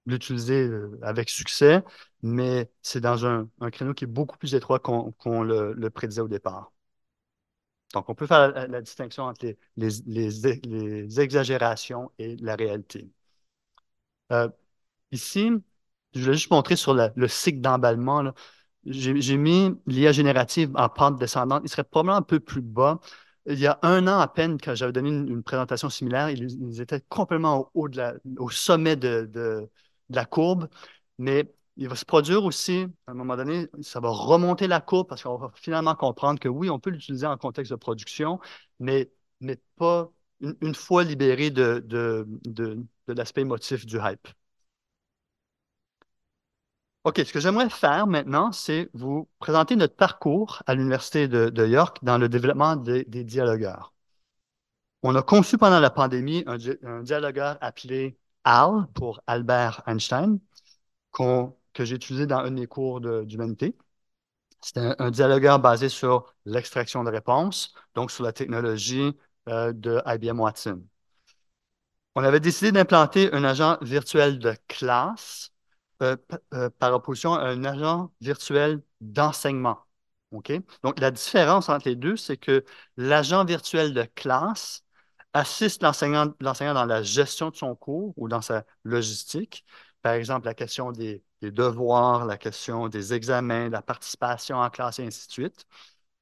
l'utiliser avec succès, mais c'est dans un, créneau qui est beaucoup plus étroit qu'on le, prédisait au départ. Donc, on peut faire la, distinction entre les, exagérations et la réalité. Euh, ici, je voulais juste montrer sur le cycle d'emballement. J'ai mis l'IA générative en pente descendante. Il serait probablement un peu plus bas. Il y a un an à peine, quand j'avais donné une, présentation similaire, ils, étaient complètement au, haut au sommet de, de la courbe. Mais il va se produire aussi, à un moment donné, ça va remonter la courbe parce qu'on va finalement comprendre que oui, on peut l'utiliser en contexte de production, mais, pas une, fois libéré de, de, l'aspect motif du hype. OK, ce que j'aimerais faire maintenant, c'est vous présenter notre parcours à l'Université de, York dans le développement des, dialogueurs. On a conçu pendant la pandémie un, un dialogueur appelé AL pour Albert Einstein, qu'on que j'ai utilisé dans un de mes cours d'humanité. C'était un, dialogueur basé sur l'extraction de réponses, donc sur la technologie euh, de IBM Watson. On avait décidé d'implanter un agent virtuel de classe euh, euh, par opposition à un agent virtuel d'enseignement. Donc, la différence entre les deux, c'est que l'agent virtuel de classe assiste l'enseignant dans la gestion de son cours ou dans sa logistique. Par exemple, la question des devoirs, la question des examens, la participation en classe et ainsi de suite.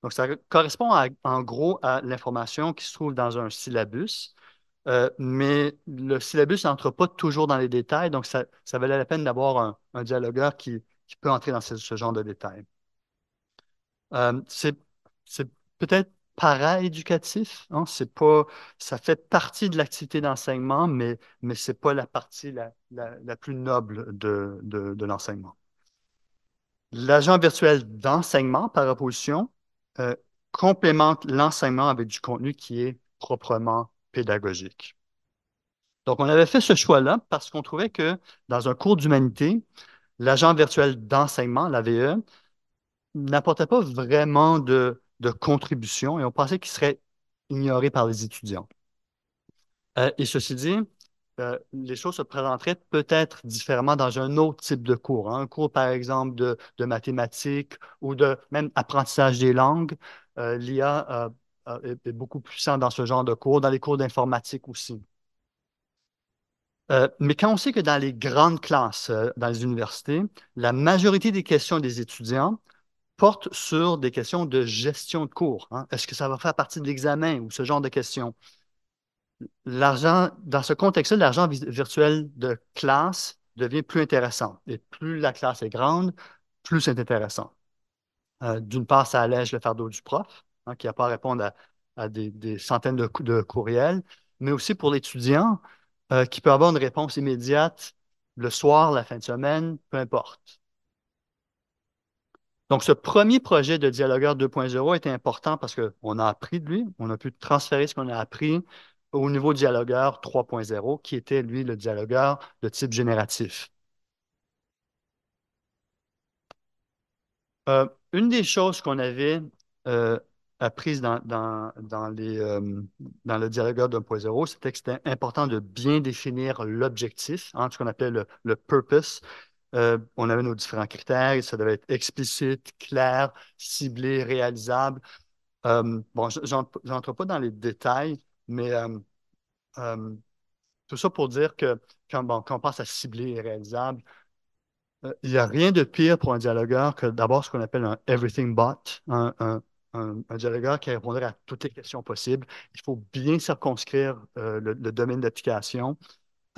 Donc, ça correspond en gros à l'information qui se trouve dans un syllabus, euh, mais le syllabus n'entre pas toujours dans les détails, donc ça, ça valait la peine d'avoir un, dialogueur qui, peut entrer dans ce, genre de détails. Euh, c'est peut-être para-éducatif. Hein, c'est pas, ça fait partie de l'activité d'enseignement, mais, mais ce n'est pas la partie la, plus noble de, l'enseignement. L'agent virtuel d'enseignement, par opposition, euh, complémente l'enseignement avec du contenu qui est proprement pédagogique. Donc, on avait fait ce choix-là parce qu'on trouvait que dans un cours d'humanité, l'agent virtuel d'enseignement, l'AVE, n'apportait pas vraiment de, de contribution et on pensait qu'ils seraient ignorés par les étudiants. Euh, et ceci dit, euh, les choses se présenteraient peut-être différemment dans un autre type de cours, hein. un cours par exemple de, de, mathématiques ou de même apprentissage des langues. Euh, L'IA est, beaucoup puissant dans ce genre de cours, dans les cours d'informatique aussi. mais quand on sait que dans les grandes classes, dans les universités, la majorité des questions des étudiants porte sur des questions de gestion de cours. Hein. Est-ce que ça va faire partie de l'examen ou ce genre de questions? L'argent, dans ce contexte-là, l'argent virtuel de classe devient plus intéressant. Et plus la classe est grande, plus c'est intéressant. Euh, d'une part, ça allège le fardeau du prof, hein, qui n'a pas à répondre à, des, centaines de, courriels, mais aussi pour l'étudiant, euh, qui peut avoir une réponse immédiate le soir, la fin de semaine, peu importe. Donc, ce premier projet de Dialogueur 2.0 était important parce qu'on a appris de lui, on a pu transférer ce qu'on a appris au niveau Dialogueur 3.0, qui était, lui, le dialogueur de type génératif. Euh, une des choses qu'on avait euh, apprises euh, dans, le dialogueur 2.0, c'était que c'était important de bien définir l'objectif, hein, ce qu'on appelle le purpose, euh, on avait nos différents critères. Ça devait être explicite, clair, ciblé, réalisable. Euh, bon, j'entre pas dans les détails, mais euh, euh, tout ça pour dire que quand, on passe à ciblé et réalisable, il n'y a rien de pire pour un dialogueur que d'abord ce qu'on appelle un everything bot, un, dialogueur qui répondrait à toutes les questions possibles. Il faut bien circonscrire le, domaine d'application.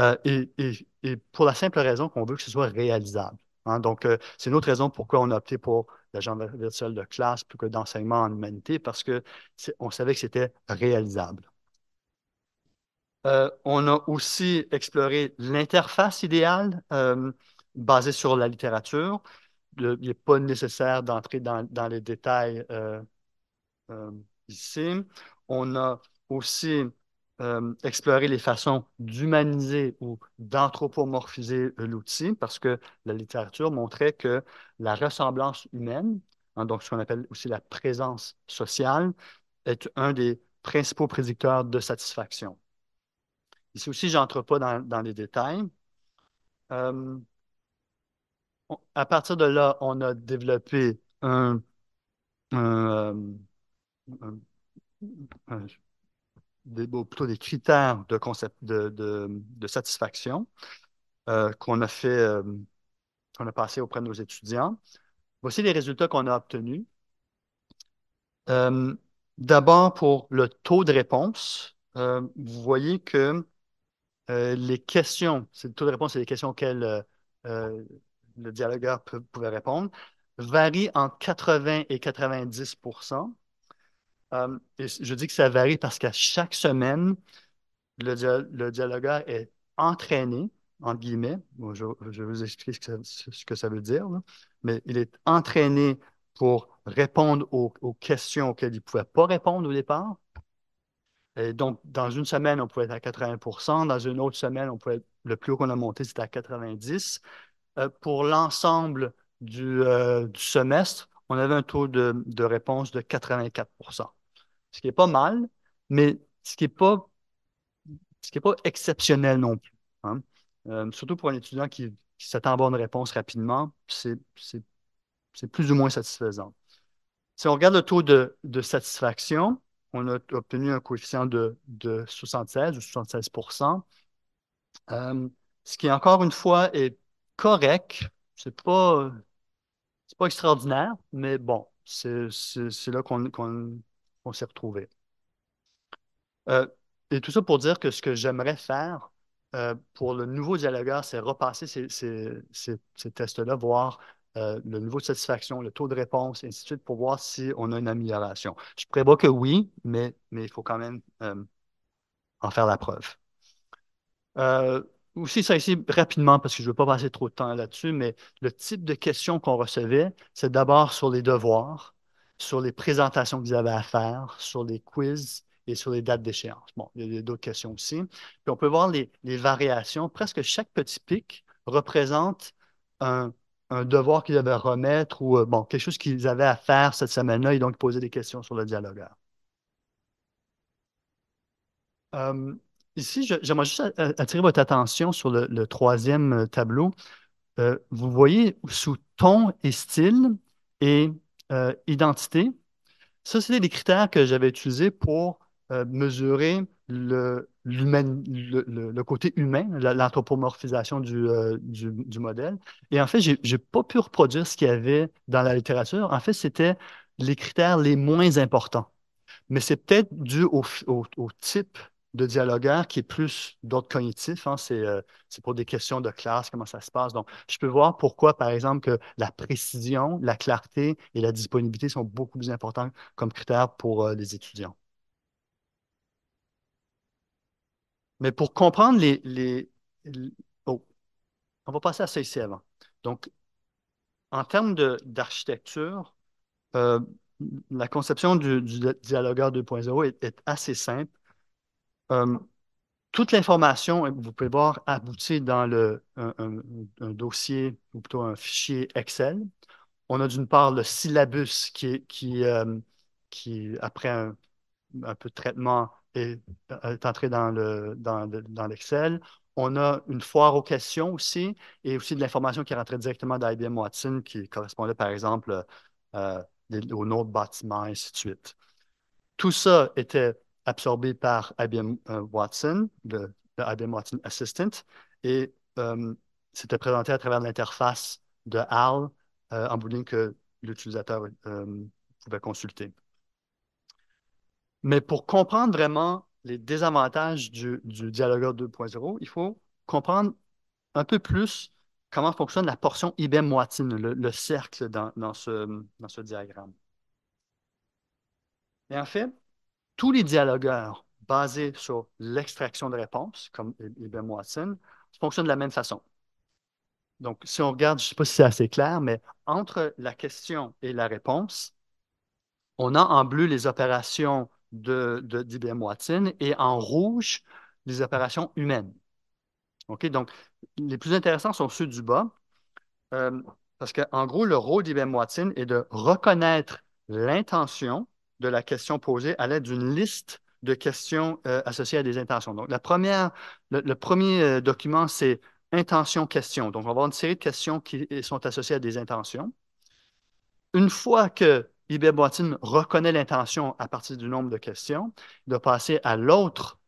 Euh, et, pour la simple raison qu'on veut que ce soit réalisable. Hein. Donc, euh, c'est une autre raison pourquoi on a opté pour jambe virtuelle de classe plutôt que d'enseignement en humanité, parce qu'on savait que c'était réalisable. Euh, on a aussi exploré l'interface idéale basée sur la littérature. il n'est pas nécessaire d'entrer dans, dans, les détails ici. On a aussi euh, explorer les façons d'humaniser ou d'anthropomorphiser l'outil parce que la littérature montrait que la ressemblance humaine, hein, donc ce qu'on appelle aussi la présence sociale, est un des principaux prédicteurs de satisfaction. Ici aussi, je n'entre pas dans, les détails. Euh, à partir de là, on a développé un euh, plutôt des critères de, satisfaction euh, qu'on a fait, euh, qu'on a passé auprès de nos étudiants. Voici les résultats qu'on a obtenus. Euh, d'abord, pour le taux de réponse, vous voyez que les questions, c'est le taux de réponse, c'est les questions auxquelles le dialogueur pouvait répondre, varient en 80 et 90 euh, je dis que ça varie parce qu'à chaque semaine, le, dialogueur est entraîné, entre guillemets. je, vais vous expliquer ce que ça, veut dire, mais il est entraîné pour répondre aux, questions auxquelles il ne pouvait pas répondre au départ. Et donc, dans une semaine, on pouvait être à 80 dans une autre semaine, on pouvait le plus haut qu'on a monté, c'était à 90 euh, Pour l'ensemble du euh, semestre, on avait un taux de, de réponse de 84 Ce qui est pas mal, mais ce qui n'est pas, pas exceptionnel non plus. Hein. Euh, surtout pour un étudiant qui, s'attend à avoir une réponse rapidement, c'est plus ou moins satisfaisant. Si on regarde le taux de, satisfaction, on a obtenu un coefficient de, de 76 ou 76 euh, ce qui, encore une fois, est correct. ce n'est pas, pas extraordinaire, mais bon, c'est là qu'on s'est retrouvé. Euh, et tout ça pour dire que ce que j'aimerais faire euh, pour le nouveau dialogueur, c'est repasser ces, tests-là, voir euh, le niveau de satisfaction, le taux de réponse, et ainsi de suite, pour voir si on a une amélioration. Je prévois que oui, mais, mais il faut quand même en faire la preuve aussi, ça ici, rapidement, parce que je ne veux pas passer trop de temps là-dessus, mais le type de questions qu'on recevait, c'est d'abord sur les devoirs, sur les présentations qu'ils avaient à faire, sur les quiz et sur les dates d'échéance. Bon, il y a d'autres questions aussi. Puis on peut voir les, variations. Presque chaque petit pic représente un, devoir qu'ils avaient à remettre ou euh, bon, quelque chose qu'ils avaient à faire cette semaine-là et donc poser des questions sur le dialogueur. Euh, Ici, j'aimerais juste attirer votre attention sur le, troisième euh, tableau. Euh, vous voyez sous ton et style et euh, identité, ça, c'était les critères que j'avais utilisés pour mesurer le, côté humain, l'anthropomorphisation du, modèle. Et en fait, je n'ai pas pu reproduire ce qu'il y avait dans la littérature. En fait, c'était les critères les moins importants. Mais c'est peut-être dû au type de dialogueur qui est plus d'autres cognitifs. Hein. Euh, c'est, pour des questions de classe, comment ça se passe. Donc, je peux voir pourquoi, par exemple, que la précision, la clarté et la disponibilité sont beaucoup plus importants comme critères pour euh, les étudiants. Mais pour comprendre les... Oh, on va passer à ça ici avant. Donc, en termes d'architecture, euh, la conception du, dialogueur 2.0 est assez simple euh, toute l'information, euh, vous pouvez voir, aboutit dans le, un, dossier ou plutôt un fichier Excel. On a d'une part le syllabus qui, qui, euh, qui après un, peu de traitement, est, entré dans l'Excel. Le, dans, on a une foire aux questions aussi et aussi de l'information qui est rentrée directement d'IBM Watson qui correspondait, par exemple, au nom de bâtiment, et ainsi de suite. Tout ça était absorbé par IBM euh, Watson, le, IBM Watson Assistant, et euh, c'était présenté à travers l'interface de HAL euh, en bout que l'utilisateur pouvait consulter. Mais pour comprendre vraiment les désavantages du, Dialogueur 2.0, il faut comprendre un peu plus comment fonctionne la portion IBM Watson, le, cercle dans, ce, dans ce diagramme. Et en fait, tous les dialogueurs basés sur l'extraction de réponses, comme IBM Watson, fonctionnent de la même façon. Donc, si on regarde, je ne sais pas si c'est assez clair, mais entre la question et la réponse, on a en bleu les opérations de, d'IBM Watson et en rouge les opérations humaines. OK? Donc, les plus intéressants sont ceux du bas, euh, parce qu'en gros, le rôle d'IBM Watson est de reconnaître l'intention de la question posée à l'aide d'une liste de questions euh, associées à des intentions. Donc, la première, le, premier euh, document, c'est intention-question. Donc, on va avoir une série de questions qui euh, sont associées à des intentions. Une fois que Iber Boitin reconnaît l'intention à partir du nombre de questions, il doit passer à l'autre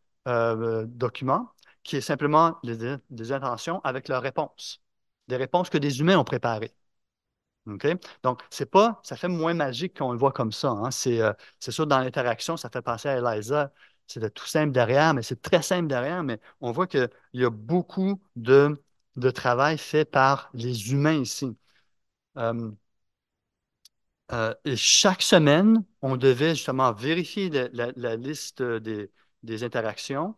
document, qui est simplement des intentions avec leurs réponses, des réponses que des humains ont préparées. Donc, c'est pas, ça fait moins magique qu'on le voit comme ça. Hein. Euh, c'est sûr, dans l'interaction, ça fait penser à Eliza. C'était tout simple derrière, mais c'est très simple derrière, mais on voit qu'il y a beaucoup de, de, travail fait par les humains ici. Euh, euh, et chaque semaine, on devait justement vérifier la, liste des, des, interactions.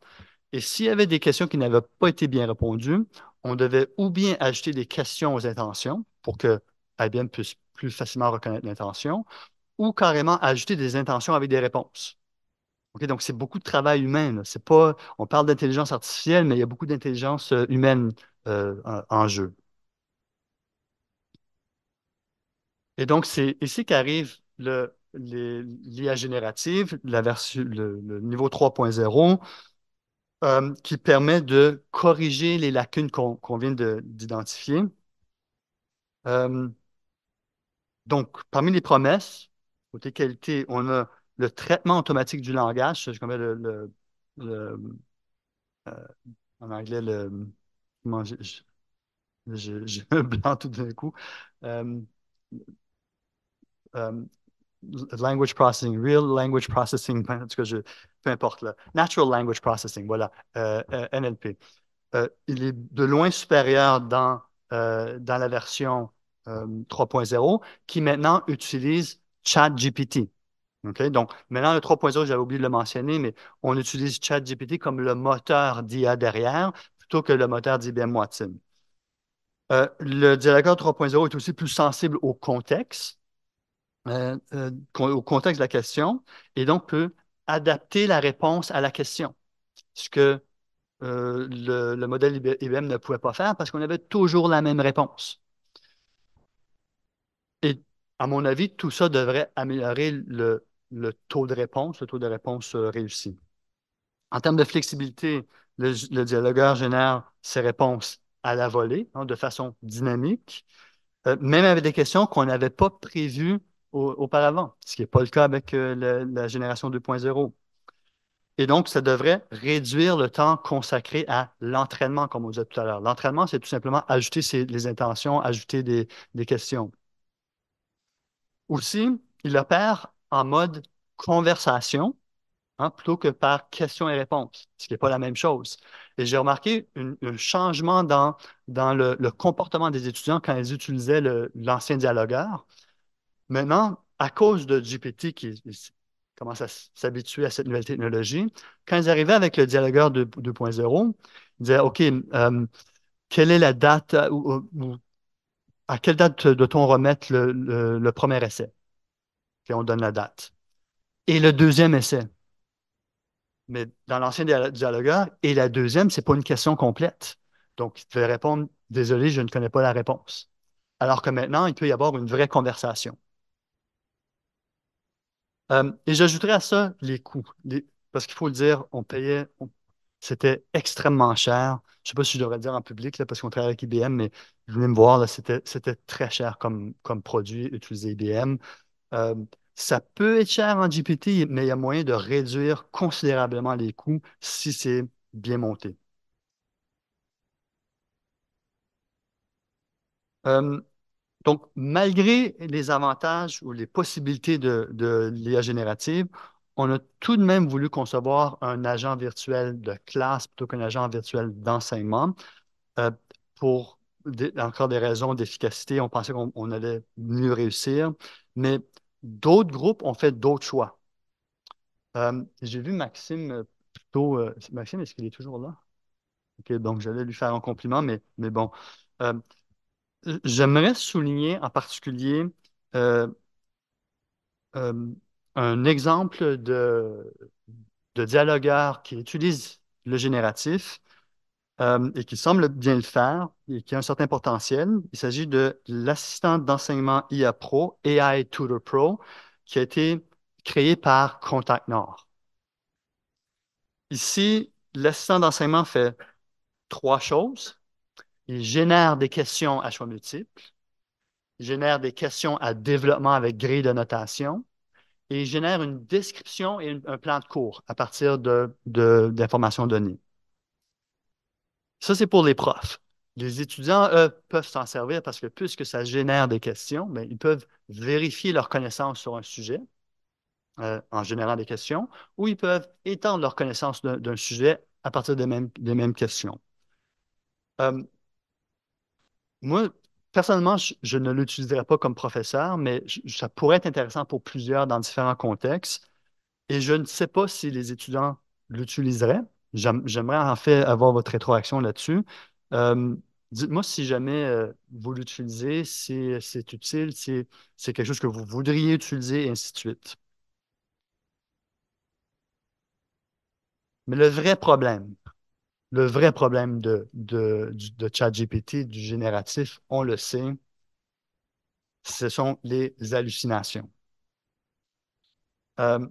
Et s'il y avait des questions qui n'avaient pas été bien répondues, on devait ou bien ajouter des questions aux intentions pour que IBM puisse plus facilement reconnaître l'intention, ou carrément ajouter des intentions avec des réponses. donc, c'est beaucoup de travail humain. C'est pas, on parle d'intelligence artificielle, mais il y a beaucoup d'intelligence euh, humaine euh, en, jeu. Et donc, c'est ici qu'arrive l'IA générative, le, niveau 3.0, euh, qui permet de corriger les lacunes qu'on vient d'identifier. Donc, parmi les promesses, côté qualité, on a le traitement automatique du langage, je connais le, euh, en anglais, le, comment je, je, <laughs> blanc tout d'un coup, euh, euh, language processing, real language processing, <laughs> en tout cas, peu importe, là. natural language processing, voilà, NLP. il est de loin supérieur dans, dans la version 3.0 euh, qui maintenant utilise ChatGPT. Donc, maintenant, le 3.0, j'avais oublié de le mentionner, mais on utilise ChatGPT comme le moteur d'IA derrière plutôt que le moteur d'IBM Watson. Euh, le directeur 3.0 est aussi plus sensible au contexte, euh, au contexte de la question, et donc peut adapter la réponse à la question, ce que le modèle IBM ne pouvait pas faire parce qu'on avait toujours la même réponse à mon avis, tout ça devrait améliorer le, taux de réponse, le taux de réponse euh, réussi. En termes de flexibilité, le, dialogueur génère ses réponses à la volée, hein, de façon dynamique, euh, même avec des questions qu'on n'avait pas prévues auparavant, ce qui n'est pas le cas avec euh, la, génération 2.0. Et donc, ça devrait réduire le temps consacré à l'entraînement, comme on disait tout à l'heure. L'entraînement, c'est tout simplement ajouter les intentions, ajouter des questions. Aussi, il opère en mode conversation hein, plutôt que par question et réponses, ce qui n'est pas la même chose. Et j'ai remarqué un changement dans, dans le, comportement des étudiants quand ils utilisaient l'ancien dialogueur. Maintenant, à cause de GPT qui commence à s'habituer à cette nouvelle technologie, quand ils arrivaient avec le dialogueur 2.0, ils disaient, OK, euh, quelle est la date à quelle date doit-on remettre le, premier essai? Puis on donne la date. Et le deuxième essai. Mais dans l'ancien dialogueur, et la deuxième, c'est pas une question complète. Donc, il devait répondre, désolé, je ne connais pas la réponse. Alors que maintenant, il peut y avoir une vraie conversation. Euh, et j'ajouterais à ça les coûts. parce qu'il faut le dire, on payait, c'était extrêmement cher. Je ne sais pas si je devrais le dire en public là, parce qu'on travaille avec IBM, mais je venais me voir, c'était très cher comme, produit utilisé IBM. Euh, ça peut être cher en GPT, mais il y a moyen de réduire considérablement les coûts si c'est bien monté. Euh, donc, malgré les avantages ou les possibilités de, de l'IA générative, on a tout de même voulu concevoir un agent virtuel de classe plutôt qu'un agent virtuel d'enseignement euh, pour encore des raisons d'efficacité. On pensait qu'on allait mieux réussir, mais d'autres groupes ont fait d'autres choix. Euh, j'ai vu Maxime euh, plutôt. Maxime, est-ce qu'il est toujours là? OK, donc j'allais lui faire un compliment, mais, mais bon. J'aimerais souligner en particulier un exemple de, dialogueur qui utilise le génératif euh, et qui semble bien le faire et qui a un certain potentiel. Il s'agit de l'assistant d'enseignement IA Pro, AI Tutor Pro, qui a été créé par Contact Nord. Ici, l'assistant d'enseignement fait trois choses. Il génère des questions à choix multiples, il génère des questions à développement avec grille de notation et génère une description et un plan de cours à partir d'informations données. Ça, c'est pour les profs. Les étudiants, eux, peuvent s'en servir parce que puisque ça génère des questions, bien, ils peuvent vérifier leurs connaissances sur un sujet euh, en générant des questions, ou ils peuvent étendre leur connaissance d'un sujet à partir des mêmes, questions. Euh, moi, personnellement, je, ne l'utiliserai pas comme professeur, mais ça pourrait être intéressant pour plusieurs dans différents contextes. Et je ne sais pas si les étudiants l'utiliseraient. J'aimerais en fait avoir votre rétroaction là-dessus. Dites-moi si jamais euh, vous l'utilisez, si c'est utile, si c'est quelque chose que vous voudriez utiliser, et ainsi de suite. Mais le vrai problème, le vrai problème de, de, de, ChatGPT, du génératif, on le sait, ce sont les hallucinations. Euh,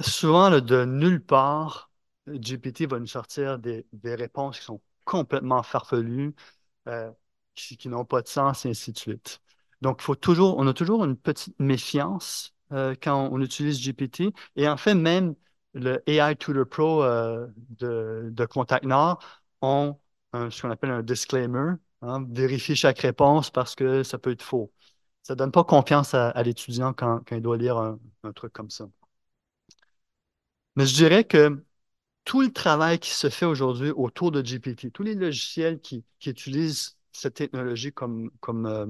souvent, de nulle part, GPT va nous sortir des, des réponses qui sont complètement farfelues, euh, qui, n'ont pas de sens, et ainsi de suite. Donc, faut toujours, on a toujours une petite méfiance euh, quand on utilise GPT. Et en fait, même le AI Tutor Pro euh, de, de, Contact Nord ont ce qu'on appelle un disclaimer. Hein, vérifie chaque réponse parce que ça peut être faux. Ça ne donne pas confiance à, l'étudiant quand, il doit lire un, truc comme ça. Mais je dirais que tout le travail qui se fait aujourd'hui autour de GPT, tous les logiciels qui, utilisent cette technologie comme, comme, euh,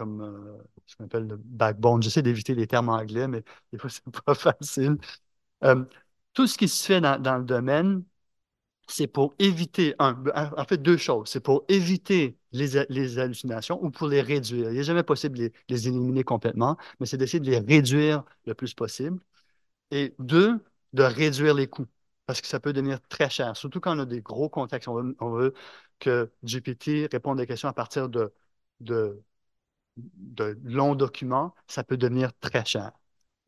euh, ce qu'on appelle le backbone, j'essaie d'éviter les termes anglais, mais des fois, ce n'est <laughs> pas facile. Euh, tout ce qui se fait dans, le domaine, c'est pour éviter, en fait, deux choses. C'est pour éviter les, hallucinations ou pour les réduire. Il n'est jamais possible de les, éliminer complètement, mais c'est d'essayer de les réduire le plus possible. Et deux, de réduire les coûts, parce que ça peut devenir très cher, surtout quand on a des gros contextes. On veut, que GPT réponde des questions à partir de, de, de longs documents, ça peut devenir très cher.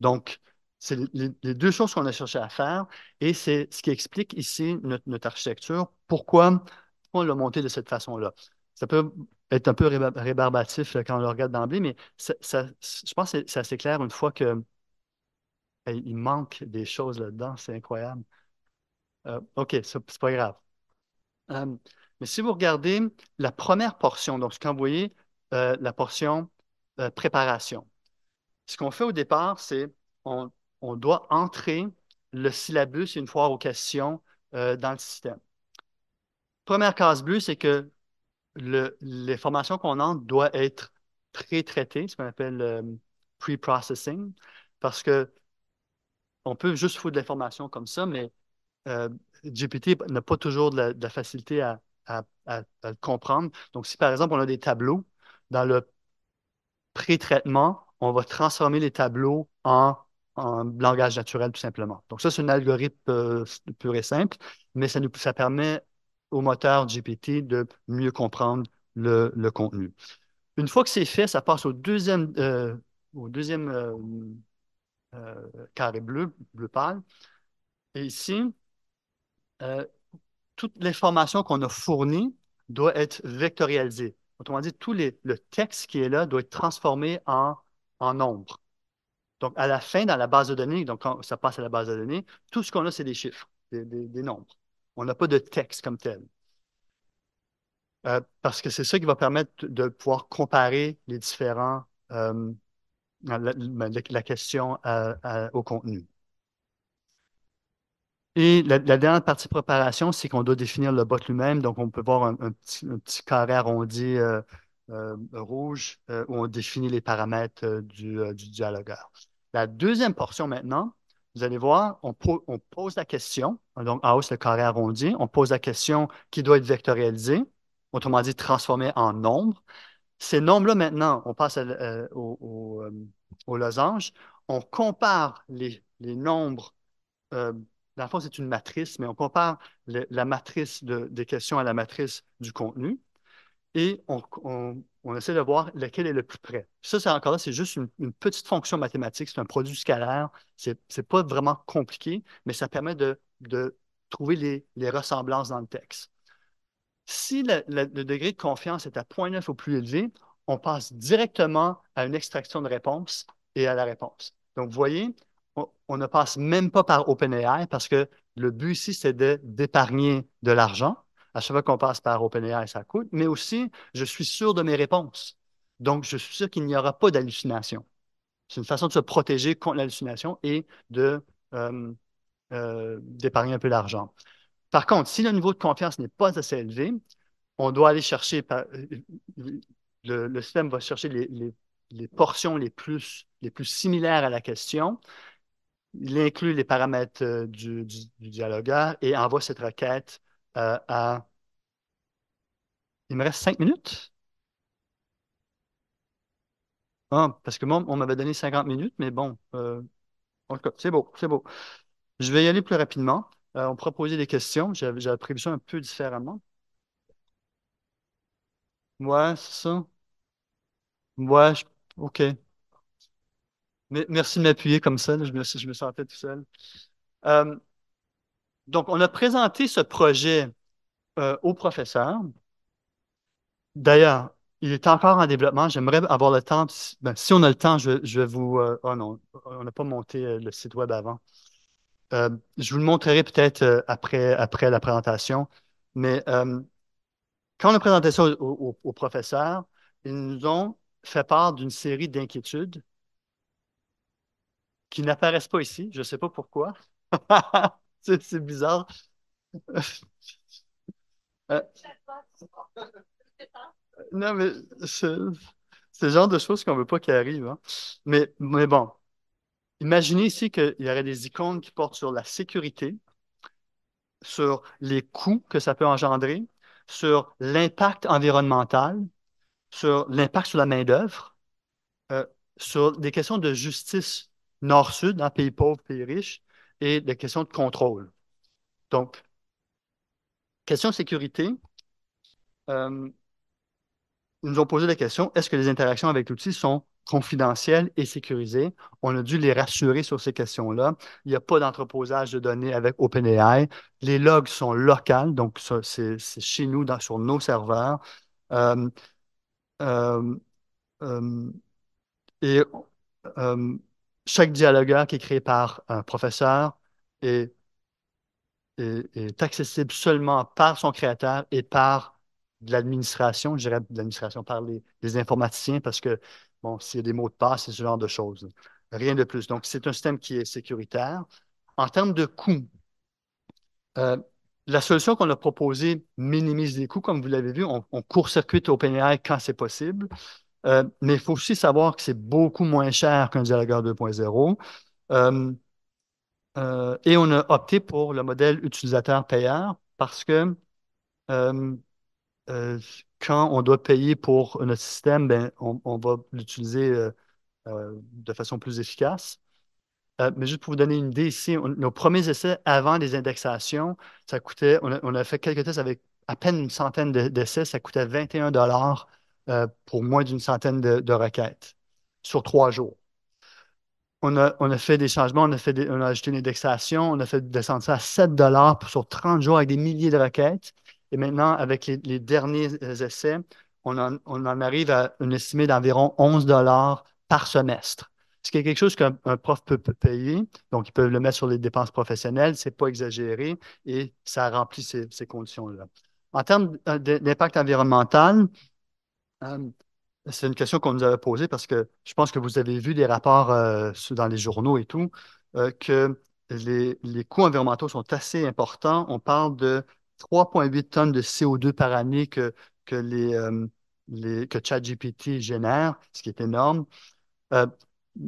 Donc, c'est les deux choses qu'on a cherché à faire et c'est ce qui explique ici notre, architecture, pourquoi on l'a monté de cette façon-là. Ça peut être un peu rébarbatif quand on le regarde d'emblée, mais je pense que c'est assez clair une fois qu'il il manque des choses là-dedans. C'est incroyable. Euh, OK, c'est pas grave. Euh, mais si vous regardez la première portion, donc quand vous voyez euh, la portion euh, préparation, ce qu'on fait au départ, c'est on, on doit entrer le syllabus une fois aux questions euh, dans le système. Première case bleue, c'est que le, les formations qu'on entre doivent être pré-traitées, ce qu'on appelle le euh, pre-processing, parce que on peut juste foutre de l'information comme ça, mais euh, GPT n'a pas toujours de la, facilité à, le comprendre. Donc, si par exemple on a des tableaux, dans le pré-traitement, on va transformer les tableaux en en langage naturel, tout simplement. Donc, ça, c'est un algorithme euh, pur et simple, mais ça, ça permet au moteur GPT de mieux comprendre le, contenu. Une fois que c'est fait, ça passe au deuxième, euh, euh, carré bleu, bleu pâle. Et ici, toute l'information qu'on a fournie doit être vectorialisée. Autrement dit, tout le texte qui est là doit être transformé en, en nombre. Donc, à la fin, dans la base de données, donc quand ça passe à la base de données, tout ce qu'on a, c'est des chiffres, des, nombres. On n'a pas de texte comme tel. Euh, parce que c'est ça qui va permettre de pouvoir comparer les différents, euh, ben, la, question au contenu. Et la, dernière partie de préparation, c'est qu'on doit définir le bot lui-même. Donc, on peut voir un, petit, carré arrondi euh, rouge où on définit les paramètres du dialogueur. La deuxième portion maintenant, vous allez voir, on, pose la question, donc A le carré arrondi, on pose la question qui doit être vectorialisée, autrement dit transformé en nombre. Ces nombres-là, maintenant, on passe euh, euh, au, losange, on compare les, nombres, la euh, dans le c'est une matrice, mais on compare la matrice des questions à la matrice du contenu et on, essaie de voir lequel est le plus près. ça, c'est encore là, c'est juste une, petite fonction mathématique, c'est un produit scalaire, c'est n'est pas vraiment compliqué, mais ça permet de, trouver les, ressemblances dans le texte. Si le degré de confiance est à 0.9 au plus élevé, on passe directement à une extraction de réponse et à la réponse. Donc, vous voyez, on, ne passe même pas par OpenAI parce que le but ici, c'est d'épargner de l'argent à chaque fois qu'on passe par OpenAI, ça coûte, mais aussi, je suis sûr de mes réponses. Donc, je suis sûr qu'il n'y aura pas d'hallucination. C'est une façon de se protéger contre l'hallucination et de euh, euh, d'épargner un peu d'argent. Par contre, si le niveau de confiance n'est pas assez élevé, on doit aller chercher, euh, le, système va chercher les, portions les plus, les plus similaires à la question. Il inclut les paramètres du, du, du dialogueur et envoie cette requête euh, il me reste cinq minutes? Ah, parce que moi, on m'avait donné 50 minutes, mais bon, euh, c'est beau, c'est beau. Je vais y aller plus rapidement. Euh, on pourra poser des questions. J'avais prévu ça un peu différemment. Ouais, c'est ça. Ouais, OK. Merci de m'appuyer comme ça. je me, je me sentais tout seul. Donc, on a présenté ce projet euh, au professeur. D'ailleurs, il est encore en développement. J'aimerais avoir le temps. si ben, on a le temps, je, vais vous. Euh, oh non, on n'a pas monté euh, le site web avant. je vous le montrerai peut-être après, après la présentation. Mais quand on a présenté ça aux professeurs, ils nous ont fait part d'une série d'inquiétudes qui n'apparaissent pas ici. Je ne sais pas pourquoi. <laughs> <laughs> c'est bizarre. <laughs> Euh, non, mais c'est le genre de choses qu'on veut pas qu'il arrive. Hein. Mais, mais bon, imaginez ici qu'il y aurait des icônes qui portent sur la sécurité, sur les coûts que ça peut engendrer, sur l'impact environnemental, sur l'impact sur la main-d'œuvre, euh, sur des questions de justice nord-sud, hein, pays pauvres, pays riches, et des questions de contrôle. Donc, question sécurité. ils euh, nous ont posé la question, est-ce que les interactions avec l'outil sont confidentielles et sécurisées? On a dû les rassurer sur ces questions-là. Il n'y a pas d'entreposage de données avec OpenAI. Les logs sont locales, donc c'est chez nous, sur nos serveurs. Euh, euh, et chaque dialogueur qui est créé par un professeur est, accessible seulement par son créateur et par l'administration, je dirais de l'administration par les, informaticiens, parce que, bon, s'il y a des mots de passe, c'est ce genre de choses. Rien de plus. Donc, c'est un système qui est sécuritaire. En termes de coûts, euh, la solution qu'on a proposée minimise les coûts, comme vous l'avez vu. On, on court-circuite OpenAI quand c'est possible. Euh, mais il faut aussi savoir que c'est beaucoup moins cher qu'un dialogueur 2.0. Euh, euh, et on a opté pour le modèle utilisateur-payeur parce que quand on doit payer pour notre système, ben, on, va l'utiliser de façon plus efficace. mais juste pour vous donner une idée, ici, nos premiers essais avant les indexations, ça coûtait, on a, fait quelques tests avec à peine une centaine d'essais, ça coûtait 21 dollars euh, pour moins d'une centaine de, requêtes sur trois jours. On a, fait des changements, on a, fait ajouté une indexation, on a fait descendre ça à 7 sur 30 jours avec des milliers de requêtes. Et maintenant, avec les, derniers essais, on en, arrive à une estimée d'environ 11 par semestre. Ce qui est quelque chose qu'un prof peut, payer, donc ils peuvent le mettre sur les dépenses professionnelles, ce n'est pas exagéré et ça remplit ces conditions-là. En termes euh, d'impact environnemental, euh, c'est une question qu'on nous avait posée parce que je pense que vous avez vu des rapports euh, dans les journaux et tout, euh, que les, coûts environnementaux sont assez importants. On parle de 3,8 tonnes de CO2 par année que, les, que ChatGPT génère, ce qui est énorme.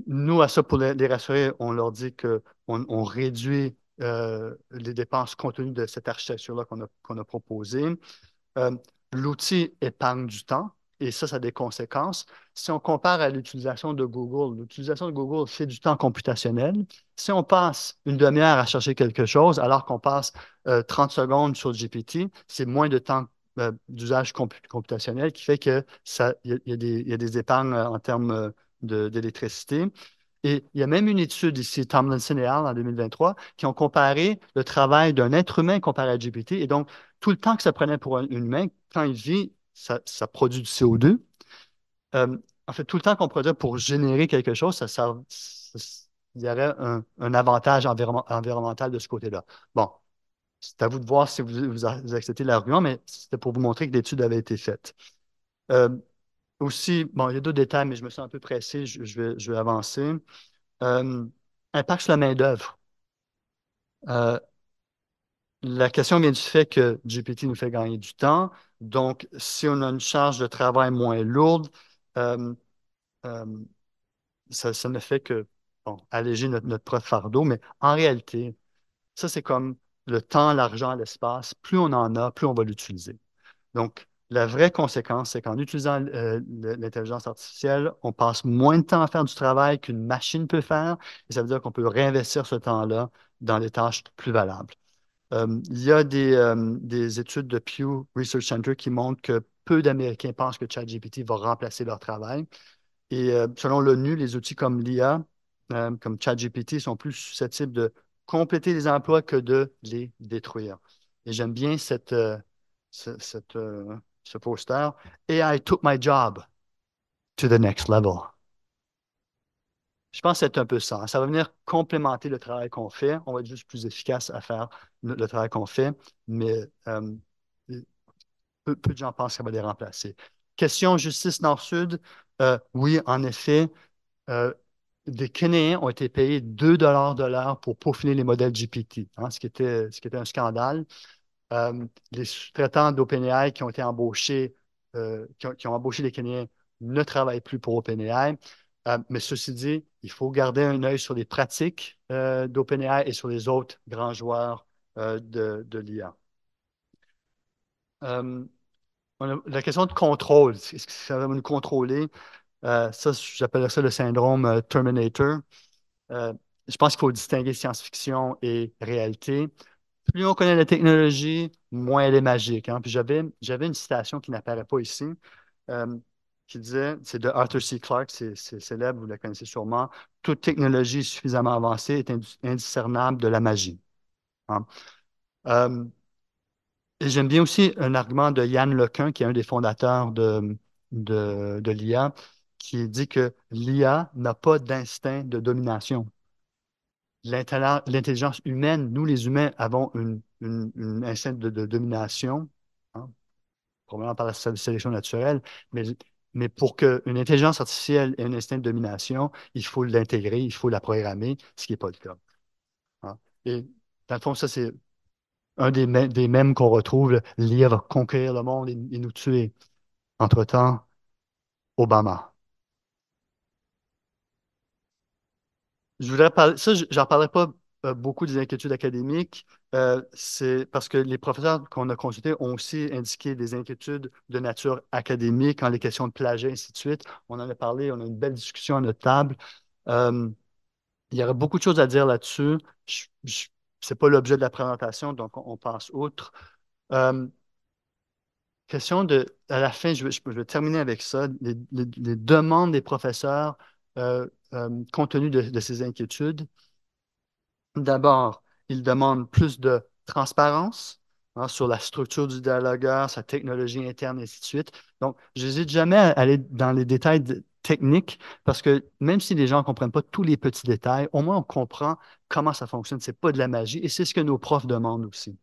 nous, à ça, pour les, rassurer, on leur dit qu'on on réduit les dépenses compte de cette architecture-là qu'on a, qu'on a proposée. L'outil épargne du temps et ça, ça a des conséquences. Si on compare à l'utilisation de Google, l'utilisation de Google, c'est du temps computationnel. Si on passe une demi-heure à chercher quelque chose, alors qu'on passe 30 euh, secondes sur GPT, c'est moins de temps euh, d'usage computationnel qui fait que il y, a des épargnes euh, en termes d'électricité. Et il y a même une étude ici, Tomlinson et al. en 2023, qui ont comparé le travail d'un être humain comparé à GPT. Et donc, tout le temps que ça prenait pour un humain, quand il vit ça, produit du CO2. Euh, en fait, tout le temps qu'on produit pour générer quelque chose, ça, il y aurait un, avantage environnemental de ce côté-là. Bon, c'est à vous de voir si vous, acceptez l'argument, mais c'était pour vous montrer que l'étude avait été faite. Euh, aussi, bon, il y a d'autres détails, mais je me sens un peu pressé, je, vais, avancer. Euh, impact sur la main-d'œuvre la question vient du fait que GPT nous fait gagner du temps. Donc, si on a une charge de travail moins lourde, euh, euh, ça, ne fait que alléger notre, notre propre fardeau. Mais en réalité, ça, c'est comme le temps, l'argent, l'espace. Plus on en a, plus on va l'utiliser. Donc, la vraie conséquence, c'est qu'en utilisant euh, l'intelligence artificielle, on passe moins de temps à faire du travail qu'une machine peut faire. Et ça veut dire qu'on peut réinvestir ce temps-là dans des tâches plus valables. Euh, il y a euh, des, études de Pew Research Center qui montrent que peu d'Américains pensent que ChatGPT va remplacer leur travail. Et euh, selon l'ONU, les outils comme l'IA, comme ChatGPT, sont plus susceptibles de compléter les emplois que de les détruire. Et j'aime bien cette, ce poster. AI took my job to the next level. Je pense que c'est un peu ça. Ça va venir complémenter le travail qu'on fait. On va être juste plus efficace à faire le, travail qu'on fait, mais euh, peu, de gens pensent qu'on va les remplacer. Question justice Nord-Sud. Euh, oui, en effet, euh, des Kenyans ont été payés 2 de l'heure pour peaufiner les modèles GPT, hein, ce, qui était, un scandale. les sous-traitants d'OpenAI qui ont été embauchés, qui ont, embauché les Kenyans ne travaillent plus pour OpenAI. Euh, mais ceci dit, il faut garder un œil sur les pratiques euh, d'OpenAI et sur les autres grands joueurs euh, de, l'IA. la question de contrôle, est-ce que ça va nous contrôler? ça, ça le syndrome Terminator. je pense qu'il faut distinguer science-fiction et réalité. Plus on connaît la technologie, moins elle est magique. Hein. j'avais, j'avais une citation qui n'apparaît pas ici, qui disait, c'est de Arthur C. Clarke, c'est célèbre, vous la connaissez sûrement, toute technologie suffisamment avancée est indiscernable de la magie. Hein. Euh, et j'aime bien aussi un argument de Yann Lequin, qui est un des fondateurs de, de, de l'IA, qui dit que l'IA n'a pas d'instinct de domination. L'intelligence humaine, nous les humains avons une, une, instinct de, domination, hein, probablement par la sélection naturelle, mais mais pour qu'une intelligence artificielle ait un instinct de domination, il faut l'intégrer, il faut la programmer, ce qui n'est pas le cas. Ah. Et dans le fond, ça, c'est un des, des mêmes qu'on retrouve lire, conquérir le monde et, nous tuer. Entre-temps, Obama. Je voudrais parler, ça, j'en parlerai pas euh, beaucoup des inquiétudes académiques, euh, c'est parce que les professeurs qu'on a consultés ont aussi indiqué des inquiétudes de nature académique en les questions de plagiat, ainsi de suite. On en a parlé, on a une belle discussion à notre table. Euh, il y aurait beaucoup de choses à dire là-dessus. Ce n'est pas l'objet de la présentation, donc on, passe outre. question de, à la fin, je, vais terminer avec ça, les, demandes des professeurs compte tenu de ces inquiétudes. D'abord, il demande plus de transparence hein, sur la structure du dialogueur, sa technologie interne, et ainsi de suite. Donc, j'hésite jamais à aller dans les détails techniques parce que même si les gens ne comprennent pas tous les petits détails, au moins on comprend comment ça fonctionne. Ce n'est pas de la magie et c'est ce que nos profs demandent aussi.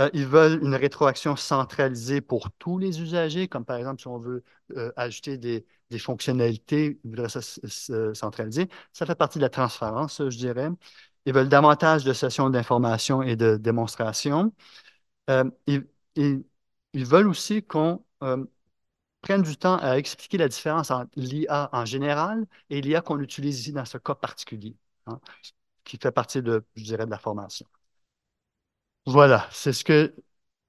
Euh, ils veulent une rétroaction centralisée pour tous les usagers, comme par exemple si on veut euh, ajouter des, fonctionnalités, ils voudraient ça euh, centraliser. Ça fait partie de la transparence, je dirais. Ils veulent davantage de sessions d'information et de démonstration. Euh, ils, veulent aussi qu'on euh, prenne du temps à expliquer la différence entre l'IA en général et l'IA qu'on utilise ici dans ce cas particulier, hein, qui fait partie de, je dirais, de la formation. Voilà, c'est ce que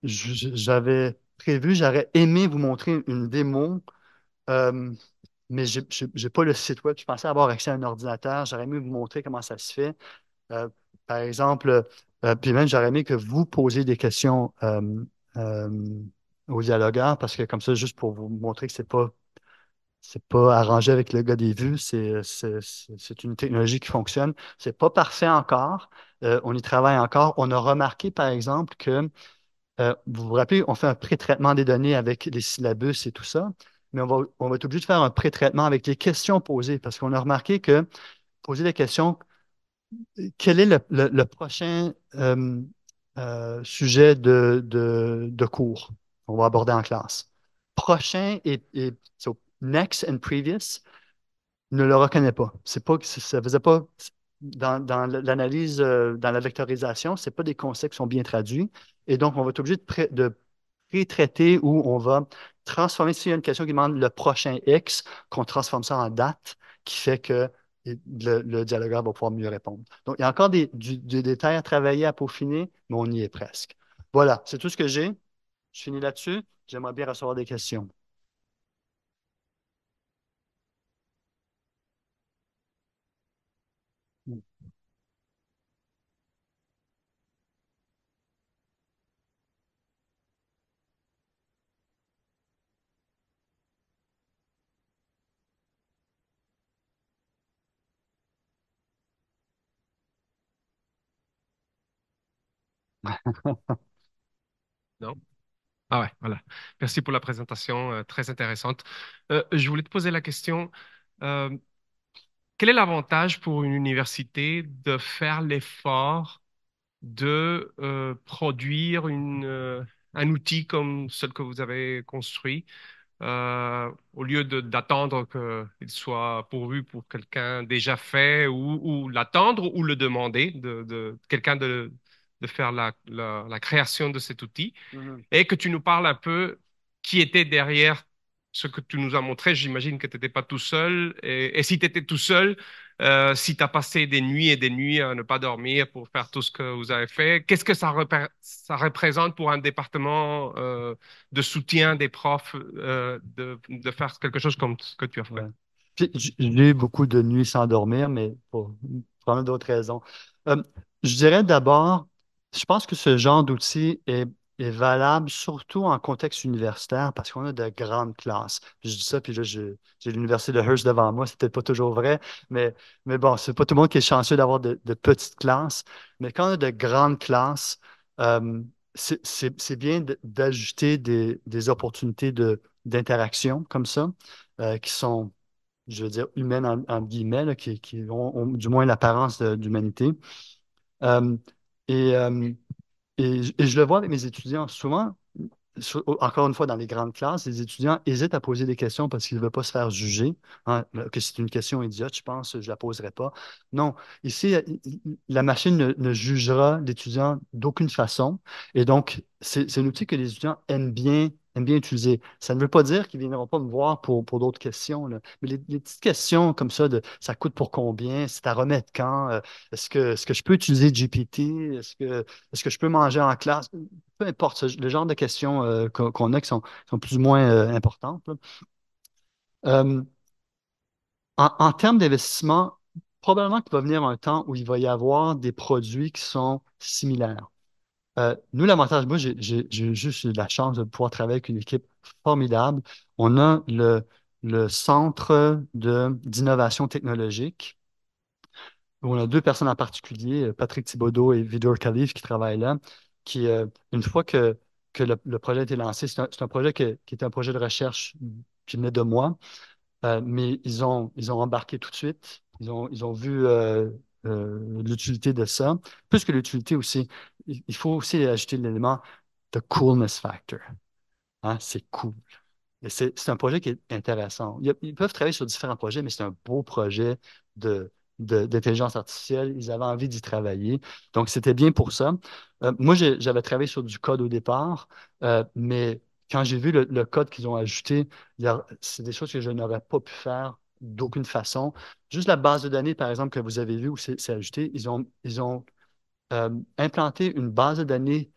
j'avais prévu. J'aurais aimé vous montrer une démo, euh, mais je n'ai pas le site web. Je pensais avoir accès à un ordinateur. J'aurais aimé vous montrer comment ça se fait. Euh, par exemple, euh, puis même, j'aurais aimé que vous posiez des questions euh, aux dialogueurs, parce que comme ça, juste pour vous montrer que c'est pas pas arrangé avec le gars des vues, c'est, une technologie qui fonctionne. Ce n'est pas parfait encore. on y travaille encore. On a remarqué, par exemple, que vous vous rappelez, on fait un pré-traitement des données avec les syllabus et tout ça, mais on va, on va être obligé de faire un pré-traitement avec les questions posées, parce qu'on a remarqué que poser des questions quel est le, prochain euh, euh, sujet de, cours qu'on va aborder en classe? Prochain et, next and previous ne le reconnaît pas. C'est pas ça faisait pas dans, l'analyse, euh, dans la vectorisation, c'est pas des concepts qui sont bien traduits. Et donc, on va être obligé de, pré-traiter ou on va transformer. S'il y a une question qui demande le prochain X, qu'on transforme ça en date, qui fait que le, le, dialogueur va pouvoir mieux répondre. Donc, il y a encore des, des détails à travailler, à peaufiner, mais on y est presque. Voilà, c'est tout ce que j'ai. Je finis là-dessus. J'aimerais bien recevoir des questions. <laughs> Non? Ah ouais, voilà. Merci pour la présentation, euh, très intéressante. Euh, je voulais te poser la question, euh, quel est l'avantage pour une université de faire l'effort de produire un outil comme celui que vous avez construit, au lieu d'attendre qu'il soit pourvu pour quelqu'un déjà fait ou, l'attendre ou le demander de quelqu'un de, de faire la, la, création de cet outil mhm. et que tu nous parles un peu qui était derrière ce que tu nous as montré. J'imagine que tu n'étais pas tout seul. Et, si tu étais tout seul, euh, si tu as passé des nuits et des nuits à ne pas dormir pour faire tout ce que vous avez fait, qu'est-ce que ça, ça, représente pour un département euh, de soutien des profs euh, de, de, faire quelque chose comme ce que tu as fait? J'ai eu beaucoup de nuits sans dormir, mais pour plein d'autres raisons. je dirais d'abord je pense que ce genre d'outil est, valable surtout en contexte universitaire parce qu'on a de grandes classes. Je dis ça, puis là, j'ai l'université de Hearst devant moi, n'est peut-être pas toujours vrai, mais, mais bon, c'est pas tout le monde qui est chanceux d'avoir de, petites classes. Mais quand on a de grandes classes, euh, c'est bien d'ajouter des, des, opportunités d'interaction comme ça, euh, qui sont, je veux dire, humaines en, guillemets, qui, ont, du moins l'apparence d'humanité. Euh, euh, et, je le vois avec mes étudiants souvent, encore une fois, dans les grandes classes, les étudiants hésitent à poser des questions parce qu'ils ne veulent pas se faire juger, hein, que c'est une question idiote, je pense, je ne la poserai pas. Non, ici, la machine ne, ne jugera l'étudiant d'aucune façon. Et donc, c'est un outil que les étudiants aiment bien bien utiliser. Ça ne veut pas dire qu'ils ne viendront pas me voir pour, d'autres questions. Mais les, petites questions comme ça de ça coûte pour combien, c'est à remettre quand, euh, est-ce que, ce que je peux utiliser GPT, est-ce que, est que je peux manger en classe, peu importe, le genre de questions euh, qu'on a qui sont, plus ou moins euh, importantes. en termes d'investissement, probablement qu'il va venir un temps où il va y avoir des produits qui sont similaires. Euh, nous, l'avantage, moi, j'ai juste eu la chance de pouvoir travailler avec une équipe formidable. On a le, le centre d'innovation technologique. on a deux personnes en particulier, Patrick Thibaudot et Vidor Khalif, qui travaillent là, qui, euh, une fois que, que le, projet a été lancé, c'est un, projet qui était un projet de recherche qui venait de moi, euh, mais ils ont, ils ont embarqué tout de suite. Ils ont, ils ont vu euh, l'utilité de ça. Plus que l'utilité aussi, il faut aussi ajouter l'élément de coolness factor. Hein, c'est cool. C'est un projet qui est intéressant. Ils peuvent travailler sur différents projets, mais c'est un beau projet de, d'intelligence artificielle. Ils avaient envie d'y travailler. Donc, c'était bien pour ça. Euh, moi, j'avais travaillé sur du code au départ, euh, mais quand j'ai vu le code qu'ils ont ajouté, c'est des choses que je n'aurais pas pu faire d'aucune façon. Juste la base de données, par exemple, que vous avez vue où c'est ajouté, ils ont, ils ont euh, implanté une base de données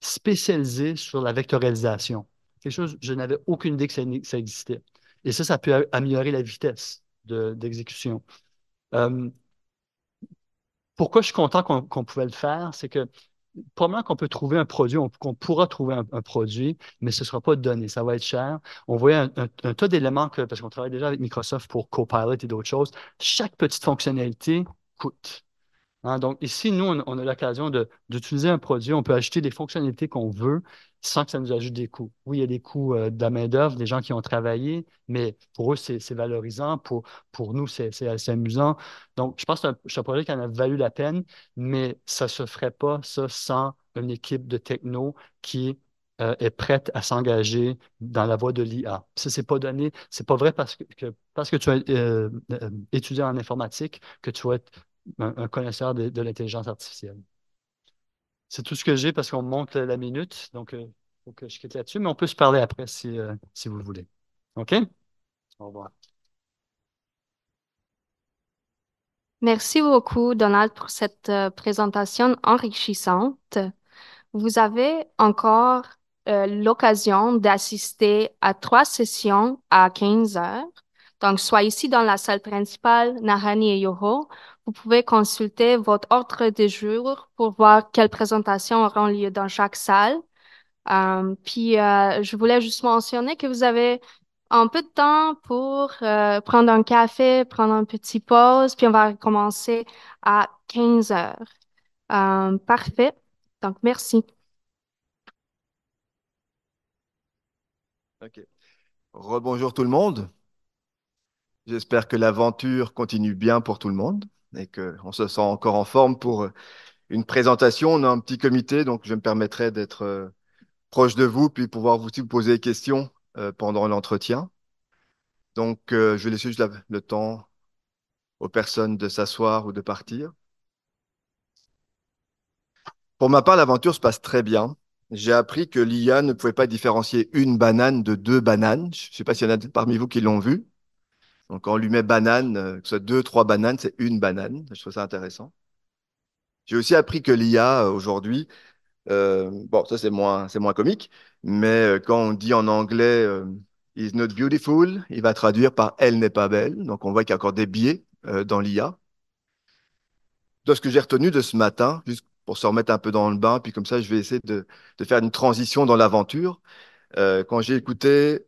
spécialisée sur la vectorisation. Quelque chose, je n'avais aucune idée que ça, existait. Et ça, ça peut améliorer la vitesse d'exécution. Euh, pourquoi je suis content qu'on pouvait le faire, c'est que probablement qu'on peut trouver un produit, qu'on pourra trouver un, produit, mais ce ne sera pas donné, ça va être cher. On voyait un, tas d'éléments, que, parce qu'on travaille déjà avec Microsoft pour Copilot et d'autres choses, chaque petite fonctionnalité coûte. Hein, donc, ici, nous, on, a l'occasion d'utiliser un produit, on peut ajouter des fonctionnalités qu'on veut sans que ça nous ajoute des coûts. Oui, il y a des coûts euh, de la main-d'œuvre, des gens qui ont travaillé, mais pour eux, c'est valorisant. Pour, pour nous, c'est assez amusant. Donc, je pense que c'est un, projet qui en a valu la peine, mais ça ne se ferait pas, ça, sans une équipe de techno qui euh, est prête à s'engager dans la voie de l'IA. Ça, c'est pas donné, c'est pas vrai parce que, parce que tu es euh, étudiant en informatique que tu vas être un, connaisseur de, l'intelligence artificielle. C'est tout ce que j'ai parce qu'on monte la minute, donc il euh, faut que je quitte là-dessus, mais on peut se parler après si, euh, si vous voulez. OK? Au revoir. Merci beaucoup, Donald, pour cette euh, présentation enrichissante. Vous avez encore l'occasion d'assister à trois sessions à 15 heures. Donc, soit ici dans la salle principale, Nahani et Yoho, vous pouvez consulter votre ordre de jour pour voir quelles présentations auront lieu dans chaque salle. Euh, puis, euh, je voulais juste mentionner que vous avez un peu de temps pour euh, prendre un café, prendre une petite pause, puis on va recommencer à 15 heures. parfait. Donc, merci. OK. Rebonjour tout le monde. J'espère que l'aventure continue bien pour tout le monde et on se sent encore en forme pour euh, une présentation. On a un petit comité, donc je me permettrai d'être euh, proche de vous, puis pouvoir vous poser des questions euh, pendant l'entretien. Donc, je laisse juste le temps aux personnes de s'asseoir ou de partir. Pour ma part, l'aventure se passe très bien. J'ai appris que l'IA ne pouvait pas différencier une banane de deux bananes. Je ne sais pas s'il y en a parmi vous qui l'ont vu. Donc, on lui met banane, euh, que ce soit deux, trois bananes, c'est une banane. Je trouve ça intéressant. J'ai aussi appris que l'IA euh, aujourd'hui, euh, bon, ça c'est moins, c'est moins comique, mais quand on dit en anglais is not beautiful, il va traduire par elle n'est pas belle. Donc on voit qu'il y a encore des biais dans l'IA. De ce que j'ai retenu de ce matin, juste pour se remettre un peu dans le bain, puis comme ça je vais essayer de, de faire une transition dans l'aventure. quand j'ai écouté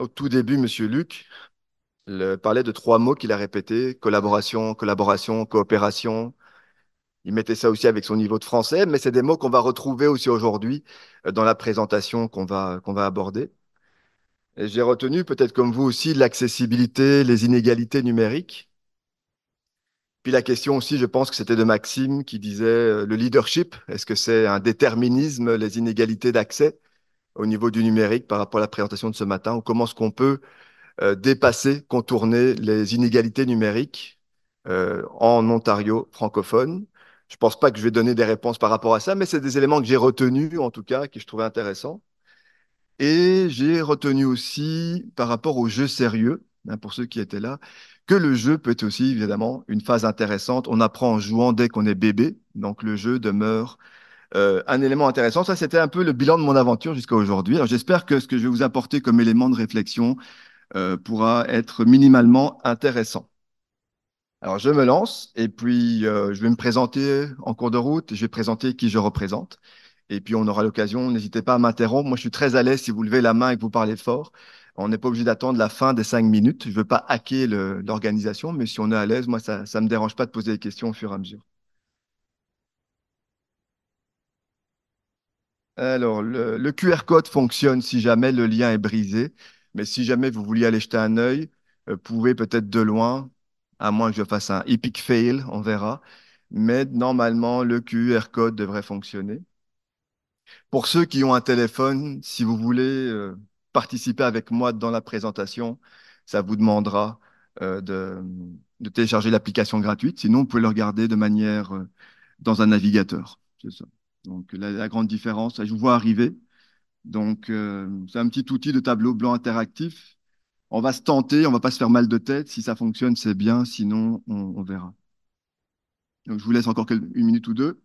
au tout début Monsieur Luc, le, parlait de trois mots qu'il a répétés, collaboration, collaboration, coopération. Il mettait ça aussi avec son niveau de français, mais c'est des mots qu'on va retrouver aussi aujourd'hui euh, dans la présentation qu'on va, qu'on va aborder. J'ai retenu, peut-être comme vous aussi, l'accessibilité, les inégalités numériques. Puis la question aussi, je pense que c'était de Maxime qui disait euh, le leadership, est-ce que c'est un déterminisme, les inégalités d'accès au niveau du numérique par rapport à la présentation de ce matin, ou comment est-ce qu'on peut euh, dépasser, contourner les inégalités numériques euh, en Ontario francophone. Je ne pense pas que je vais donner des réponses par rapport à ça, mais c'est des éléments que j'ai retenus, en tout cas, qui je trouvais intéressants. Et j'ai retenu aussi, par rapport au jeu sérieux, hein, pour ceux qui étaient là, que le jeu peut être aussi, évidemment, une phase intéressante. On apprend en jouant dès qu'on est bébé, donc le jeu demeure euh, un élément intéressant. Ça, c'était un peu le bilan de mon aventure jusqu'à aujourd'hui. j'espère que ce que je vais vous apporter comme élément de réflexion euh, pourra être minimalement intéressant. Alors je me lance et puis euh, je vais me présenter en cours de route, je vais présenter qui je représente. Et puis on aura l'occasion, n'hésitez pas à m'interrompre. Moi je suis très à l'aise si vous levez la main et que vous parlez fort. On n'est pas obligé d'attendre la fin des cinq minutes. Je ne veux pas hacker l'organisation, mais si on est à l'aise, moi ça ne me dérange pas de poser des questions au fur et à mesure. Alors, le, QR code fonctionne si jamais le lien est brisé. Mais si jamais vous vouliez aller jeter un œil, euh, vous pouvez peut-être de loin, à moins que je fasse un epic fail, on verra. Mais normalement, le QR code devrait fonctionner. Pour ceux qui ont un téléphone, si vous voulez euh, participer avec moi dans la présentation, ça vous demandera euh, de, télécharger l'application gratuite. Sinon, vous pouvez le regarder de manière dans un navigateur. C'est ça. Donc la grande différence, je vous vois arriver. Donc, euh, c'est un petit outil de tableau blanc interactif. On va se tenter, on va pas se faire mal de tête. Si ça fonctionne, c'est bien. Sinon, on, verra. Donc, je vous laisse encore une minute ou deux.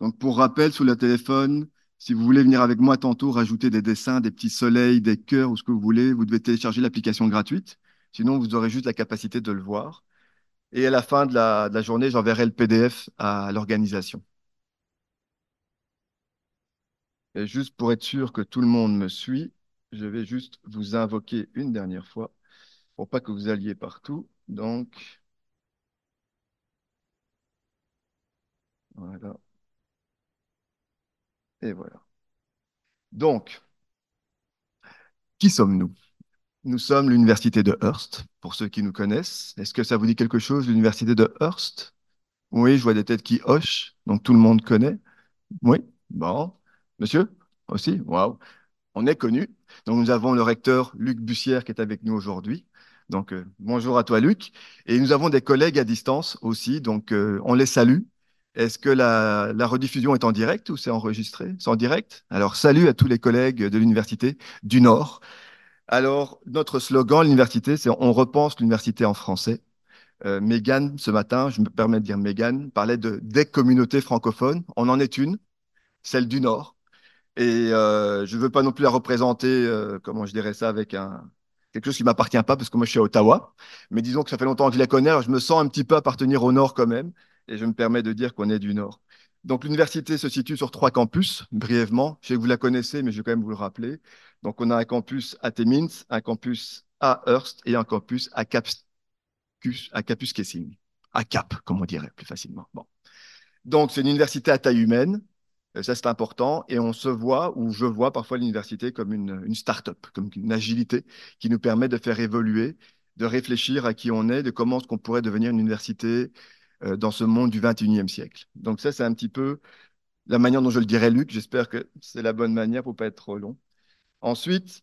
Donc, pour rappel, sur le téléphone, si vous voulez venir avec moi tantôt rajouter des dessins, des petits soleils, des cœurs ou ce que vous voulez, vous devez télécharger l'application gratuite. Sinon, vous aurez juste la capacité de le voir. Et à la fin de la journée, j'enverrai le PDF à l'organisation. Et juste pour être sûr que tout le monde me suit, je vais juste vous invoquer une dernière fois pour pas que vous alliez partout. Donc, voilà. Et voilà. Donc, qui sommes-nous Nous sommes l'université de Hearst, pour ceux qui nous connaissent. Est-ce que ça vous dit quelque chose, l'université de Hearst Oui, je vois des têtes qui hochent, donc tout le monde connaît. Oui, bon. Monsieur Aussi Waouh On est connu. Donc, nous avons le recteur Luc Bussière qui est avec nous aujourd'hui. Donc, euh, bonjour à toi, Luc. Et nous avons des collègues à distance aussi. Donc, euh, on les salue. Est-ce que la, rediffusion est en direct ou c'est enregistré C'est en direct Alors, salut à tous les collègues de l'Université du Nord. Alors, notre slogan, l'université, c'est On repense l'université en français. Euh, Megan ce matin, je me permets de dire Megan parlait de, des communautés francophones. On en est une, celle du Nord. Et euh, je ne veux pas non plus la représenter, euh, comment je dirais ça, avec un, quelque chose qui m'appartient pas, parce que moi je suis à Ottawa. Mais disons que ça fait longtemps que je la connais, je me sens un petit peu appartenir au Nord quand même, et je me permets de dire qu'on est du Nord. Donc l'université se situe sur trois campus, brièvement. Je sais que vous la connaissez, mais je vais quand même vous le rappeler. Donc on a un campus à Temins, un campus à Hearst et un campus à, Capus, à Capus Kessing. À Cap, comme on dirait plus facilement. Bon. Donc c'est une université à taille humaine, euh, ça, c'est important. Et on se voit, ou je vois parfois l'université comme une, une start-up, comme une agilité qui nous permet de faire évoluer, de réfléchir à qui on est, de comment est-ce qu'on pourrait devenir une université euh, dans ce monde du 21e siècle. Donc ça, c'est un petit peu la manière dont je le dirais, Luc. J'espère que c'est la bonne manière pour pas être trop long. Ensuite,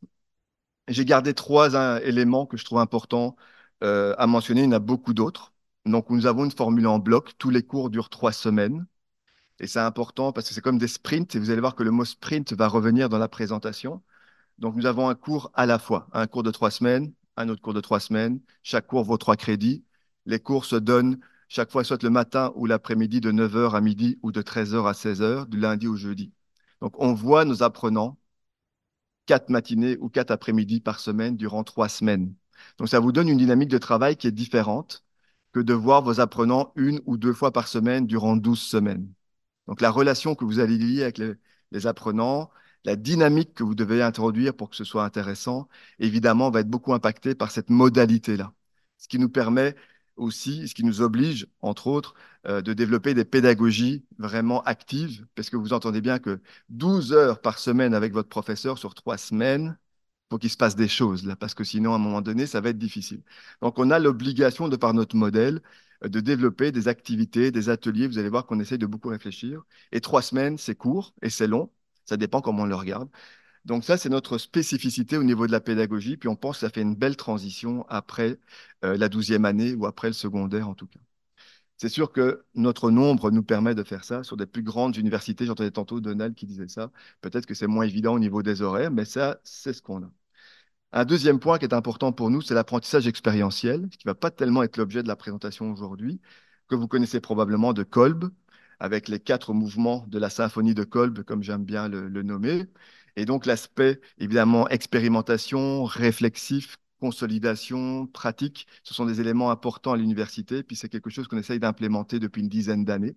j'ai gardé trois éléments que je trouve importants euh, à mentionner. Il y en a beaucoup d'autres. Donc, nous avons une formule en bloc. Tous les cours durent trois semaines. Et c'est important parce que c'est comme des sprints et vous allez voir que le mot sprint va revenir dans la présentation. Donc nous avons un cours à la fois, un cours de trois semaines, un autre cours de trois semaines. Chaque cours vaut trois crédits. Les cours se donnent chaque fois, soit le matin ou l'après-midi, de 9h à midi ou de 13h à 16h, du lundi au jeudi. Donc on voit nos apprenants quatre matinées ou quatre après-midi par semaine durant trois semaines. Donc ça vous donne une dynamique de travail qui est différente que de voir vos apprenants une ou deux fois par semaine durant 12 semaines. Donc la relation que vous allez lier avec les, apprenants, la dynamique que vous devez introduire pour que ce soit intéressant, évidemment, va être beaucoup impactée par cette modalité-là. Ce qui nous permet aussi, ce qui nous oblige, entre autres, euh, de développer des pédagogies vraiment actives, parce que vous entendez bien que 12 heures par semaine avec votre professeur sur trois semaines, faut qu'il se passe des choses là, parce que sinon, à un moment donné, ça va être difficile. Donc, on a l'obligation de par notre modèle de développer des activités, des ateliers. Vous allez voir qu'on essaye de beaucoup réfléchir. Et trois semaines, c'est court et c'est long. Ça dépend comment on le regarde. Donc ça, c'est notre spécificité au niveau de la pédagogie. Puis on pense que ça fait une belle transition après euh, la douzième année ou après le secondaire en tout cas. C'est sûr que notre nombre nous permet de faire ça. Sur des plus grandes universités, j'entendais tantôt Donald qui disait ça. Peut-être que c'est moins évident au niveau des horaires, mais ça, c'est ce qu'on a. Un deuxième point qui est important pour nous, c'est l'apprentissage expérientiel, ce qui ne va pas tellement être l'objet de la présentation aujourd'hui, que vous connaissez probablement de Kolb, avec les quatre mouvements de la symphonie de Kolb, comme j'aime bien le, le, nommer. Et donc l'aspect, évidemment, expérimentation, réflexif, consolidation, pratique, ce sont des éléments importants à l'université, puis c'est quelque chose qu'on essaye d'implémenter depuis une dizaine d'années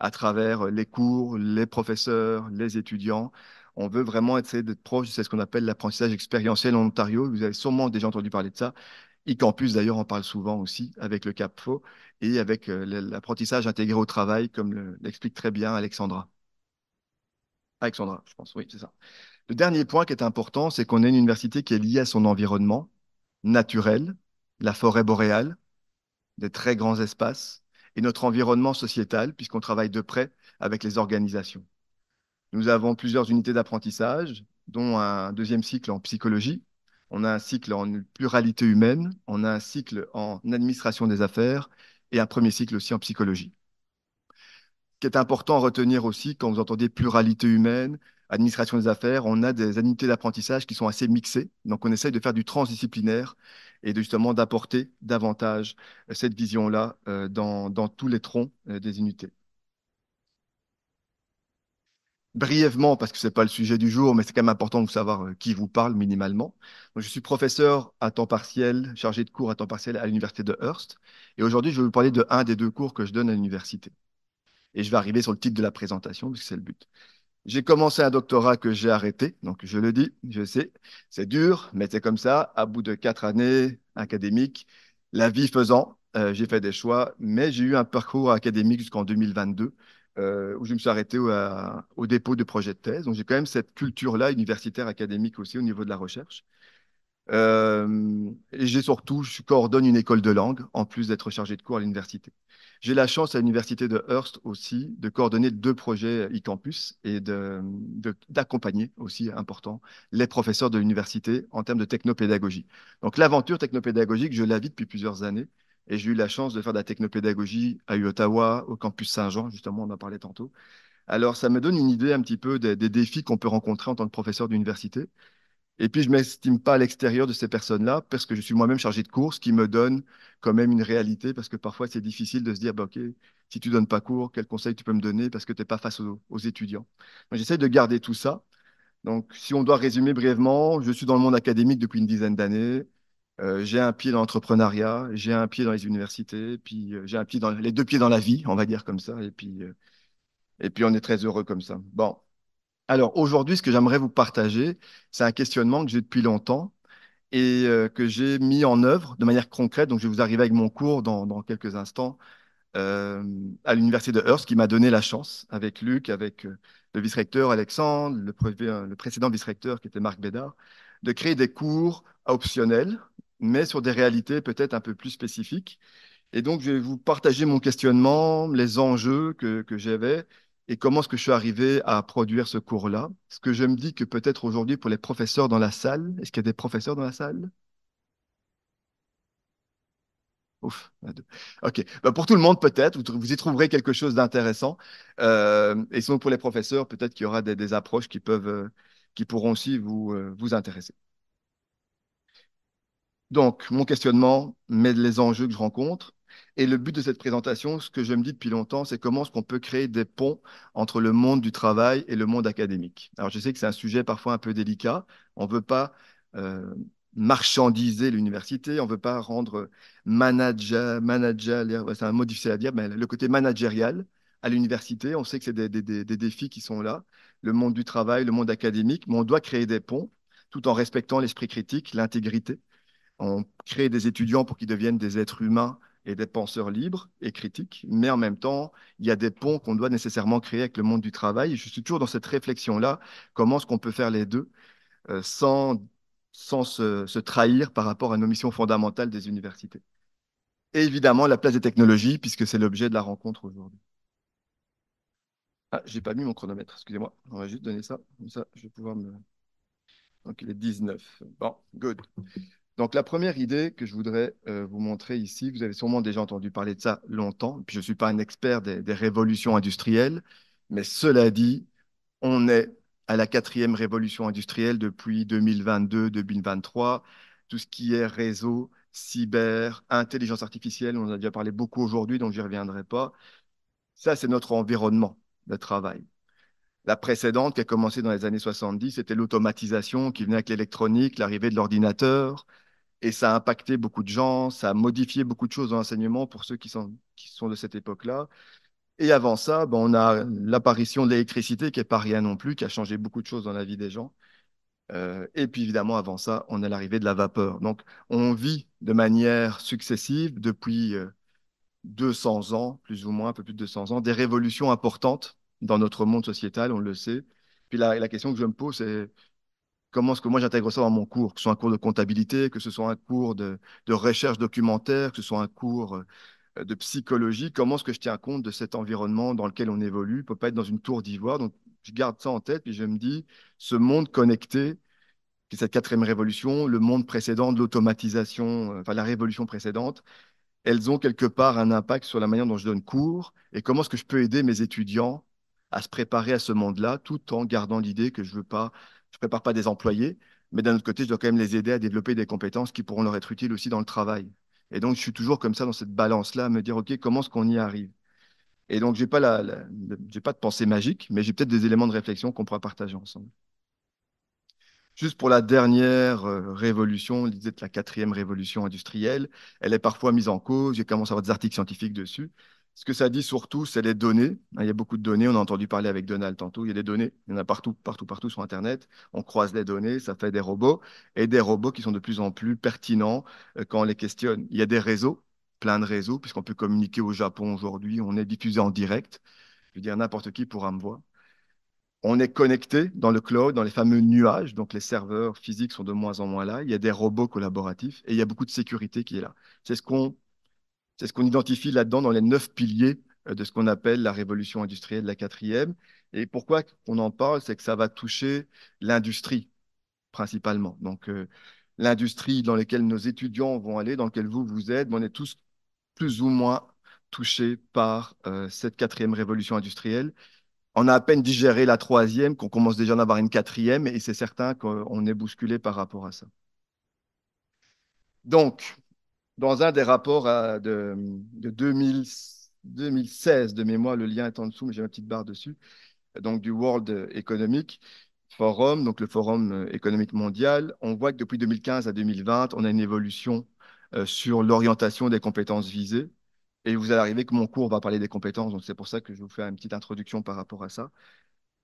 à travers les cours, les professeurs, les étudiants, on veut vraiment essayer d'être proche c'est ce qu'on appelle l'apprentissage expérientiel en Ontario. Vous avez sûrement déjà entendu parler de ça. E-campus, d'ailleurs, en parle souvent aussi avec le CAPFO et avec euh, l'apprentissage intégré au travail, comme l'explique très bien Alexandra. Alexandra, je pense, oui, c'est ça. Le dernier point qui est important, c'est qu'on est une université qui est liée à son environnement naturel, la forêt boréale, des très grands espaces, et notre environnement sociétal, puisqu'on travaille de près avec les organisations. Nous avons plusieurs unités d'apprentissage, dont un deuxième cycle en psychologie. On a un cycle en pluralité humaine, on a un cycle en administration des affaires et un premier cycle aussi en psychologie. Ce qui est important à retenir aussi quand vous entendez pluralité humaine, administration des affaires, on a des unités d'apprentissage qui sont assez mixées. Donc, on essaye de faire du transdisciplinaire et de, justement d'apporter davantage cette vision-là euh, dans, dans tous les troncs euh, des unités brièvement, parce que ce n'est pas le sujet du jour, mais c'est quand même important de savoir euh, qui vous parle minimalement. je suis professeur à temps partiel, chargé de cours à temps partiel à l'université de Hearst. Et aujourd'hui, je vais vous parler de un des deux cours que je donne à l'université. Et je vais arriver sur le titre de la présentation, parce que c'est le but. J'ai commencé un doctorat que j'ai arrêté, donc je le dis, je sais, c'est dur, mais c'est comme ça. À bout de quatre années académiques, la vie faisant, euh, j'ai fait des choix, mais j'ai eu un parcours académique jusqu'en 2022 euh, où je me suis arrêté au, au, dépôt de projet de thèse. Donc j'ai quand même cette culture-là universitaire, académique aussi au niveau de la recherche. Euh, et j'ai surtout, je coordonne une école de langue en plus d'être chargé de cours à l'université. J'ai la chance à l'université de Hearst aussi de coordonner deux projets e-campus et d'accompagner de, d'accompagner aussi, important, les professeurs de l'université en termes de technopédagogie. Donc l'aventure technopédagogique, je la vis depuis plusieurs années. Et j'ai eu la chance de faire de la technopédagogie à Ottawa, au campus Saint-Jean, justement, on en parlait tantôt. Alors, ça me donne une idée un petit peu des, défis qu'on peut rencontrer en tant que professeur d'université. Et puis, je ne m'estime pas à l'extérieur de ces personnes-là parce que je suis moi-même chargé de cours, ce qui me donne quand même une réalité parce que parfois, c'est difficile de se dire, bah, OK, si tu donnes pas cours, quel conseil tu peux me donner parce que tu n'es pas face aux, aux étudiants. J'essaie de garder tout ça. Donc, si on doit résumer brièvement, je suis dans le monde académique depuis une dizaine d'années. Euh, j'ai un pied dans l'entrepreneuriat, j'ai un pied dans les universités, puis euh, j'ai un pied dans les deux pieds dans la vie, on va dire comme ça, et puis euh, et puis on est très heureux comme ça. Bon, alors aujourd'hui, ce que j'aimerais vous partager, c'est un questionnement que j'ai depuis longtemps et que j'ai mis en œuvre de manière concrète. Donc je vais vous arriver avec mon cours dans, dans quelques instants à l'université de Hearst, qui m'a donné la chance avec Luc, avec le vice-recteur Alexandre, le, le précédent vice-recteur qui était Marc Bédard, de créer des cours optionnels mais sur des réalités peut-être un peu plus spécifiques. Et donc, je vais vous partager mon questionnement, les enjeux que, que j'avais et comment est-ce que je suis arrivé à produire ce cours-là. Ce que je me dis que peut-être aujourd'hui pour les professeurs dans la salle, est-ce qu'il y a des professeurs dans la salle Ouf, ok. Bah, pour tout le monde, peut-être, vous, y trouverez quelque chose d'intéressant. Euh, et sinon, pour les professeurs, peut-être qu'il y aura des, des approches qui, peuvent, euh, qui pourront aussi vous, euh, vous intéresser. Donc, mon questionnement, met les enjeux que je rencontre. Et le but de cette présentation, ce que je me dis depuis longtemps, c'est comment est-ce qu'on peut créer des ponts entre le monde du travail et le monde académique. Alors, je sais que c'est un sujet parfois un peu délicat. On ne veut pas euh, marchandiser l'université, on ne veut pas rendre manager, c'est un mot à dire, mais le côté managérial à l'université, on sait que c'est des défis qui sont là, le monde du travail, le monde académique, mais on doit créer des ponts tout en respectant l'esprit critique, l'intégrité on crée des étudiants pour qu'ils deviennent des êtres humains et des penseurs libres et critiques, mais en même temps, il y a des ponts qu'on doit nécessairement créer avec le monde du travail. Je suis toujours dans cette réflexion-là, comment est-ce qu'on peut faire les deux euh, sans, se, se, trahir par rapport à nos missions fondamentales des universités. Et évidemment, la place des technologies, puisque c'est l'objet de la rencontre aujourd'hui. Ah, j'ai pas mis mon chronomètre, excusez-moi. On va juste donner ça, comme ça je vais pouvoir me... Donc il est 19. Bon, good. Donc la première idée que je voudrais euh, vous montrer ici, vous avez sûrement déjà entendu parler de ça longtemps, puis je ne suis pas un expert des, des, révolutions industrielles, mais cela dit, on est à la quatrième révolution industrielle depuis 2022-2023, tout ce qui est réseau, cyber, intelligence artificielle, on en a déjà parlé beaucoup aujourd'hui, donc j'y reviendrai pas. Ça, c'est notre environnement de travail. La précédente, qui a commencé dans les années 70, c'était l'automatisation qui venait avec l'électronique, l'arrivée de l'ordinateur, et ça a impacté beaucoup de gens, ça a modifié beaucoup de choses dans l'enseignement pour ceux qui sont, qui sont de cette époque-là. Et avant ça, ben, on a l'apparition de l'électricité qui n'est pas rien non plus, qui a changé beaucoup de choses dans la vie des gens. Euh, et puis évidemment, avant ça, on a l'arrivée de la vapeur. Donc, on vit de manière successive depuis 200 euh, ans, plus ou moins, un peu plus de 200 ans, des révolutions importantes dans notre monde sociétal, on le sait. Puis la, la question que je me pose, c'est comment est-ce que moi j'intègre ça dans mon cours, que ce soit un cours de comptabilité, que ce soit un cours de, recherche documentaire, que ce soit un cours euh, de psychologie, comment est-ce que je tiens compte de cet environnement dans lequel on évolue, on peut pas être dans une tour d'ivoire. Donc je garde ça en tête, puis je me dis, ce monde connecté, qui est cette quatrième révolution, le monde précédent de l'automatisation, euh, enfin la révolution précédente, elles ont quelque part un impact sur la manière dont je donne cours et comment est-ce que je peux aider mes étudiants à se préparer à ce monde-là tout en gardant l'idée que je ne veux pas je ne prépare pas des employés, mais d'un autre côté, je dois quand même les aider à développer des compétences qui pourront leur être utiles aussi dans le travail. Et donc, je suis toujours comme ça dans cette balance-là, à me dire, OK, comment est-ce qu'on y arrive Et donc, je n'ai pas, de pensée magique, mais j'ai peut-être des éléments de réflexion qu'on pourra partager ensemble. Juste pour la dernière euh, révolution, disait la quatrième révolution industrielle, elle est parfois mise en cause, j'ai commencé à avoir des articles scientifiques dessus, ce que ça dit surtout, c'est les données. Hein, il y a beaucoup de données. On a entendu parler avec Donald tantôt. Il y a des données. Il y en a partout, partout, partout sur Internet. On croise les données, ça fait des robots. Et des robots qui sont de plus en plus pertinents euh, quand on les questionne. Il y a des réseaux, plein de réseaux, puisqu'on peut communiquer au Japon aujourd'hui. On est diffusé en direct. Je veux dire, n'importe qui pourra me voir. On est connecté dans le cloud, dans les fameux nuages. Donc, les serveurs physiques sont de moins en moins là. Il y a des robots collaboratifs et il y a beaucoup de sécurité qui est là. C'est ce qu'on c'est ce qu'on identifie là-dedans dans les neuf piliers euh, de ce qu'on appelle la révolution industrielle de la quatrième. Et pourquoi on en parle, c'est que ça va toucher l'industrie principalement. Donc euh, l'industrie dans laquelle nos étudiants vont aller, dans laquelle vous, vous êtes, on est tous plus ou moins touchés par euh, cette quatrième révolution industrielle. On a à peine digéré la troisième, qu'on commence déjà à en avoir une quatrième, et c'est certain qu'on est bousculé par rapport à ça. Donc, dans un des rapports euh, de, 2016 de mémoire, le lien est en dessous, mais j'ai une petite barre dessus, donc du World Economic Forum, donc le Forum euh, économique mondial, on voit que depuis 2015 à 2020, on a une évolution euh, sur l'orientation des compétences visées. Et vous allez arriver que mon cours va parler des compétences, donc c'est pour ça que je vous fais une petite introduction par rapport à ça.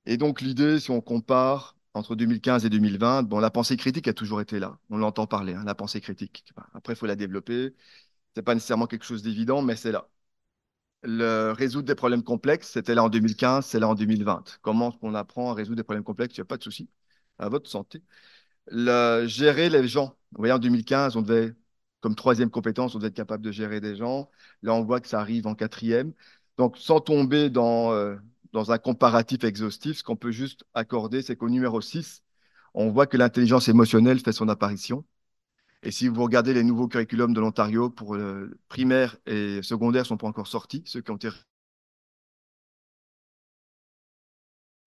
Et donc l'idée, si on compare entre 2015 et 2020, bon, la pensée critique a toujours été là. On l'entend parler, hein, la pensée critique. Après, il faut la développer. Ce n'est pas nécessairement quelque chose d'évident, mais c'est là. Le résoudre des problèmes complexes, c'était là en 2015, c'est là en 2020. Comment on apprend à résoudre des problèmes complexes Il n'y a pas de souci. À votre santé. Le, gérer les gens. Vous voyez, en 2015, on devait, comme troisième compétence, on devait être capable de gérer des gens. Là, on voit que ça arrive en quatrième. Donc, sans tomber dans euh, dans un comparatif exhaustif, ce qu'on peut juste accorder, c'est qu'au numéro 6, on voit que l'intelligence émotionnelle fait son apparition. Et si vous regardez les nouveaux curriculums de l'Ontario pour le euh, primaire et secondaire sont pas encore sortis, ceux qui ont été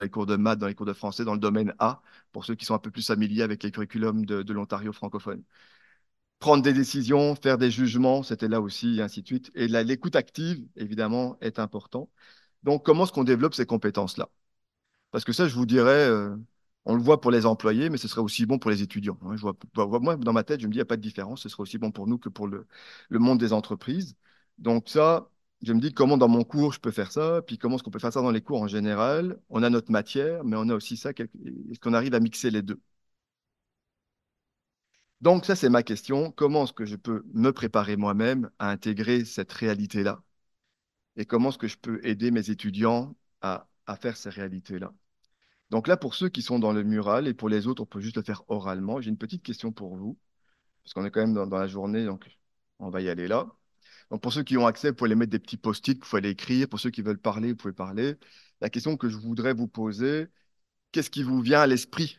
les cours de maths, dans les cours de français, dans le domaine A, pour ceux qui sont un peu plus familiers avec les curriculums de, l'Ontario francophone. Prendre des décisions, faire des jugements, c'était là aussi, et ainsi de suite. Et l'écoute active, évidemment, est importante. Donc, comment est-ce qu'on développe ces compétences-là Parce que ça, je vous dirais, euh, on le voit pour les employés, mais ce serait aussi bon pour les étudiants. Hein. Je vois, moi, dans ma tête, je me dis, il n'y a pas de différence, ce serait aussi bon pour nous que pour le, le monde des entreprises. Donc ça, je me dis comment dans mon cours je peux faire ça, puis comment est-ce qu'on peut faire ça dans les cours en général. On a notre matière, mais on a aussi ça, est-ce qu'on arrive à mixer les deux donc ça, c'est ma question. Comment est-ce que je peux me préparer moi-même à intégrer cette réalité-là et comment est-ce que je peux aider mes étudiants à, faire ces réalités-là. Donc là, pour ceux qui sont dans le mural et pour les autres, on peut juste le faire oralement. J'ai une petite question pour vous, parce qu'on est quand même dans, la journée, donc on va y aller là. Donc pour ceux qui ont accès, vous pouvez les mettre des petits post-it, vous pouvez les écrire. Pour ceux qui veulent parler, vous pouvez parler. La question que je voudrais vous poser, qu'est-ce qui vous vient à l'esprit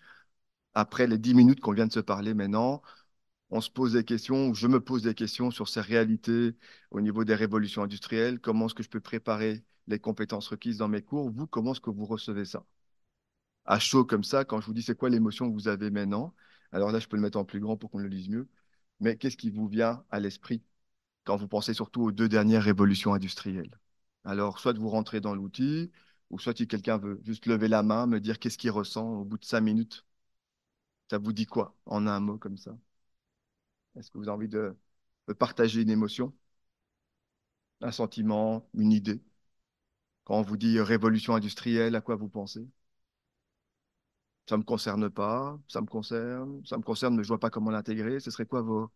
après les dix minutes qu'on vient de se parler maintenant on se pose des questions, je me pose des questions sur ces réalités au niveau des révolutions industrielles, comment est-ce que je peux préparer les compétences requises dans mes cours, vous, comment est-ce que vous recevez ça À chaud comme ça, quand je vous dis c'est quoi l'émotion que vous avez maintenant, alors là, je peux le mettre en plus grand pour qu'on le lise mieux, mais qu'est-ce qui vous vient à l'esprit quand vous pensez surtout aux deux dernières révolutions industrielles Alors, soit vous rentrez dans l'outil, ou soit si quelqu'un veut juste lever la main, me dire qu'est-ce qu'il ressent au bout de cinq minutes, ça vous dit quoi en un mot comme ça est-ce que vous avez envie de, partager une émotion, un sentiment, une idée Quand on vous dit euh, révolution industrielle, à quoi vous pensez Ça ne me concerne pas, ça me concerne, ça me concerne, mais je ne vois pas comment l'intégrer. Ce serait quoi vos,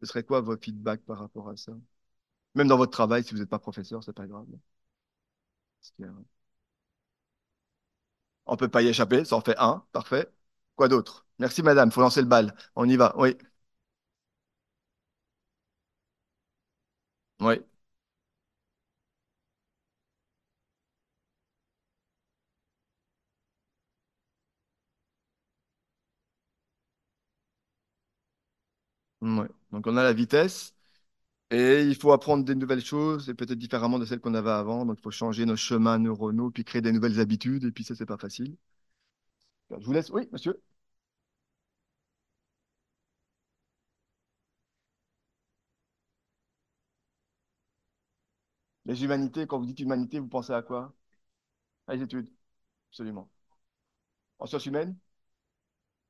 ce serait quoi feedbacks par rapport à ça Même dans votre travail, si vous n'êtes pas professeur, c'est pas grave. Euh, on peut pas y échapper, ça en fait un, parfait. Quoi d'autre Merci madame, il faut lancer le bal. On y va, oui. Oui. Donc on a la vitesse et il faut apprendre des nouvelles choses et peut-être différemment de celles qu'on avait avant. Donc il faut changer nos chemins neuronaux, puis créer des nouvelles habitudes et puis ça, c'est pas facile. Je vous laisse. Oui, monsieur. Les humanités, quand vous dites humanité, vous pensez à quoi À les études, absolument. En sciences humaines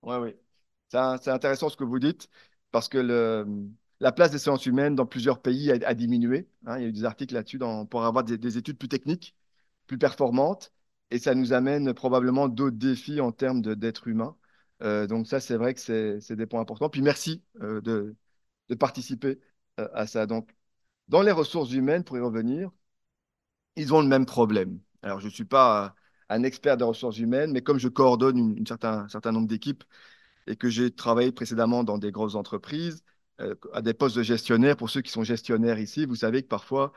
Oui, oui. C'est intéressant ce que vous dites, parce que la place des sciences humaines dans plusieurs pays a, diminué. Hein. il y a eu des articles là-dessus pour avoir des, études plus techniques, plus performantes, et ça nous amène probablement d'autres défis en termes d'être humain. Euh, donc ça, c'est vrai que c'est des points importants. Puis merci euh, de, participer euh, à ça. Donc dans les ressources humaines, pour y revenir, ils ont le même problème. Alors, je ne suis pas un expert des ressources humaines, mais comme je coordonne une, certain, un certain nombre d'équipes et que j'ai travaillé précédemment dans des grosses entreprises, euh, à des postes de gestionnaire, pour ceux qui sont gestionnaires ici, vous savez que parfois,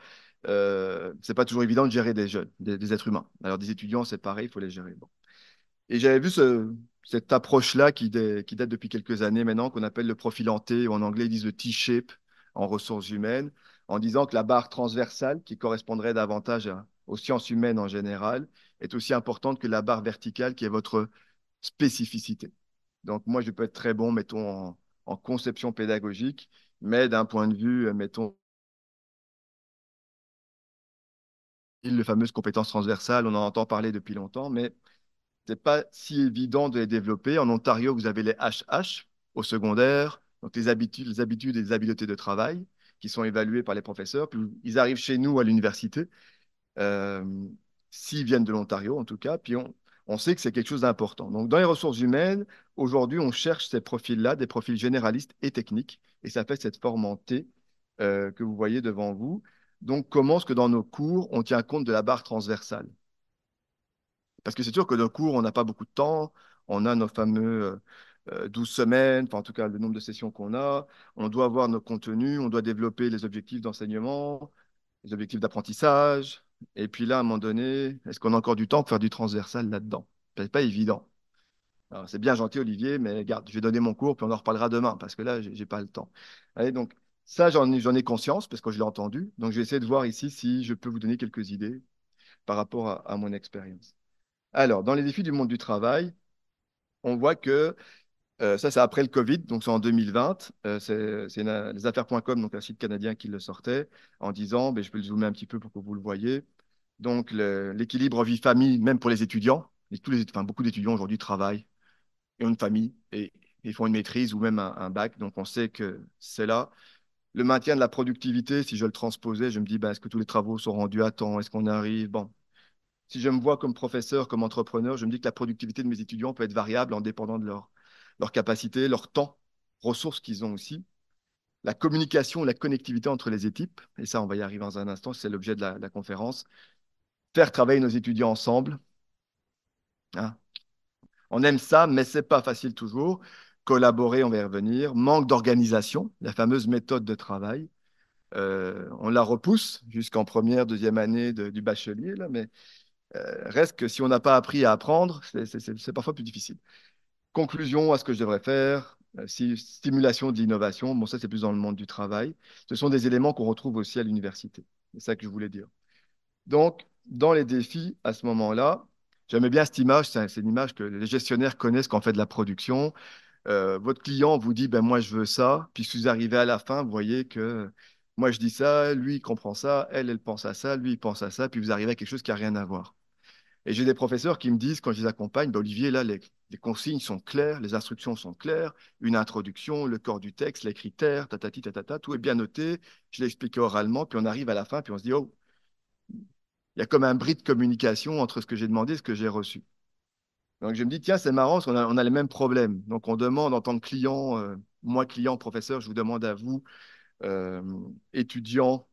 euh, ce n'est pas toujours évident de gérer des jeunes, des, êtres humains. Alors, des étudiants, c'est pareil, il faut les gérer. Bon. Et j'avais vu cette approche-là qui, date depuis quelques années maintenant, qu'on appelle le profil T, ou en anglais ils disent le T-shape en ressources humaines en disant que la barre transversale, qui correspondrait davantage aux sciences humaines en général, est aussi importante que la barre verticale, qui est votre spécificité. Donc moi, je peux être très bon, mettons, en, conception pédagogique, mais d'un point de vue, euh, mettons, les fameuses compétences transversales, on en entend parler depuis longtemps, mais ce n'est pas si évident de les développer. En Ontario, vous avez les HH au secondaire, donc les habitudes, les habitudes et les habiletés de travail qui sont évalués par les professeurs. Puis ils arrivent chez nous à l'université, euh, s'ils viennent de l'Ontario en tout cas, puis on, sait que c'est quelque chose d'important. Donc dans les ressources humaines, aujourd'hui, on cherche ces profils-là, des profils généralistes et techniques, et ça fait cette forme en euh, T que vous voyez devant vous. Donc comment est-ce que dans nos cours, on tient compte de la barre transversale Parce que c'est sûr que nos cours, on n'a pas beaucoup de temps, on a nos fameux... Euh, 12 euh, semaines, enfin en tout cas le nombre de sessions qu'on a. On doit avoir nos contenus, on doit développer les objectifs d'enseignement, les objectifs d'apprentissage. Et puis là, à un moment donné, est-ce qu'on a encore du temps pour faire du transversal là-dedans n'est pas évident. C'est bien gentil, Olivier, mais garde, je vais donner mon cours, puis on en reparlera demain, parce que là, n'ai pas le temps. Allez, donc ça, j'en ai conscience, parce que je l'ai entendu. Donc, je vais essayer de voir ici si je peux vous donner quelques idées par rapport à mon expérience. Alors, dans les défis du monde du travail, on voit que euh, ça, c'est après le Covid, donc c'est en 2020. Euh, c'est les affaires.com, donc un site canadien qui le sortait, en disant, Mais ben, je peux le zoomer un petit peu pour que vous le voyez. Donc l'équilibre vie-famille, même pour les étudiants, et tous les, beaucoup d'étudiants aujourd'hui travaillent et ont une famille et, ils font une maîtrise ou même un, bac, donc on sait que c'est là le maintien de la productivité, si je le transposais, je me dis, ben, est-ce que tous les travaux sont rendus à temps Est-ce qu'on arrive Bon. Si je me vois comme professeur, comme entrepreneur, je me dis que la productivité de mes étudiants peut être variable en dépendant de leur, leurs capacités, leur temps, ressources qu'ils ont aussi, la communication, la connectivité entre les équipes, et ça on va y arriver dans un instant, c'est l'objet de la, conférence, faire travailler nos étudiants ensemble. Hein. on aime ça, mais c'est pas facile toujours. Collaborer, on va y revenir. Manque d'organisation, la fameuse méthode de travail. Euh, on la repousse jusqu'en première, deuxième année du bachelier, là, mais euh, reste que si on n'a pas appris à apprendre, c'est parfois plus difficile conclusion à ce que je devrais faire, euh, stimulation de l'innovation, bon ça c'est plus dans le monde du travail. Ce sont des éléments qu'on retrouve aussi à l'université. C'est ça que je voulais dire. Donc, dans les défis, à ce moment-là, j'aimais bien cette image, c'est une image que les gestionnaires connaissent quand on fait de la production. Euh, votre client vous dit, ben moi je veux ça, puis si vous arrivez à la fin, vous voyez que moi je dis ça, lui il comprend ça, elle, elle pense à ça, lui il pense à ça, puis vous arrivez à quelque chose qui n'a rien à voir. Et j'ai des professeurs qui me disent, quand je les accompagne, bah, Olivier, là, les, consignes sont claires, les instructions sont claires, une introduction, le corps du texte, les critères, tatati, tatata, tout est bien noté, je l'ai expliqué oralement, puis on arrive à la fin, puis on se dit, oh, il y a comme un bris de communication entre ce que j'ai demandé et ce que j'ai reçu. Donc je me dis, tiens, c'est marrant, on a, a, les mêmes problèmes. Donc on demande en tant que client, euh, moi client, professeur, je vous demande à vous, euh, étudiant,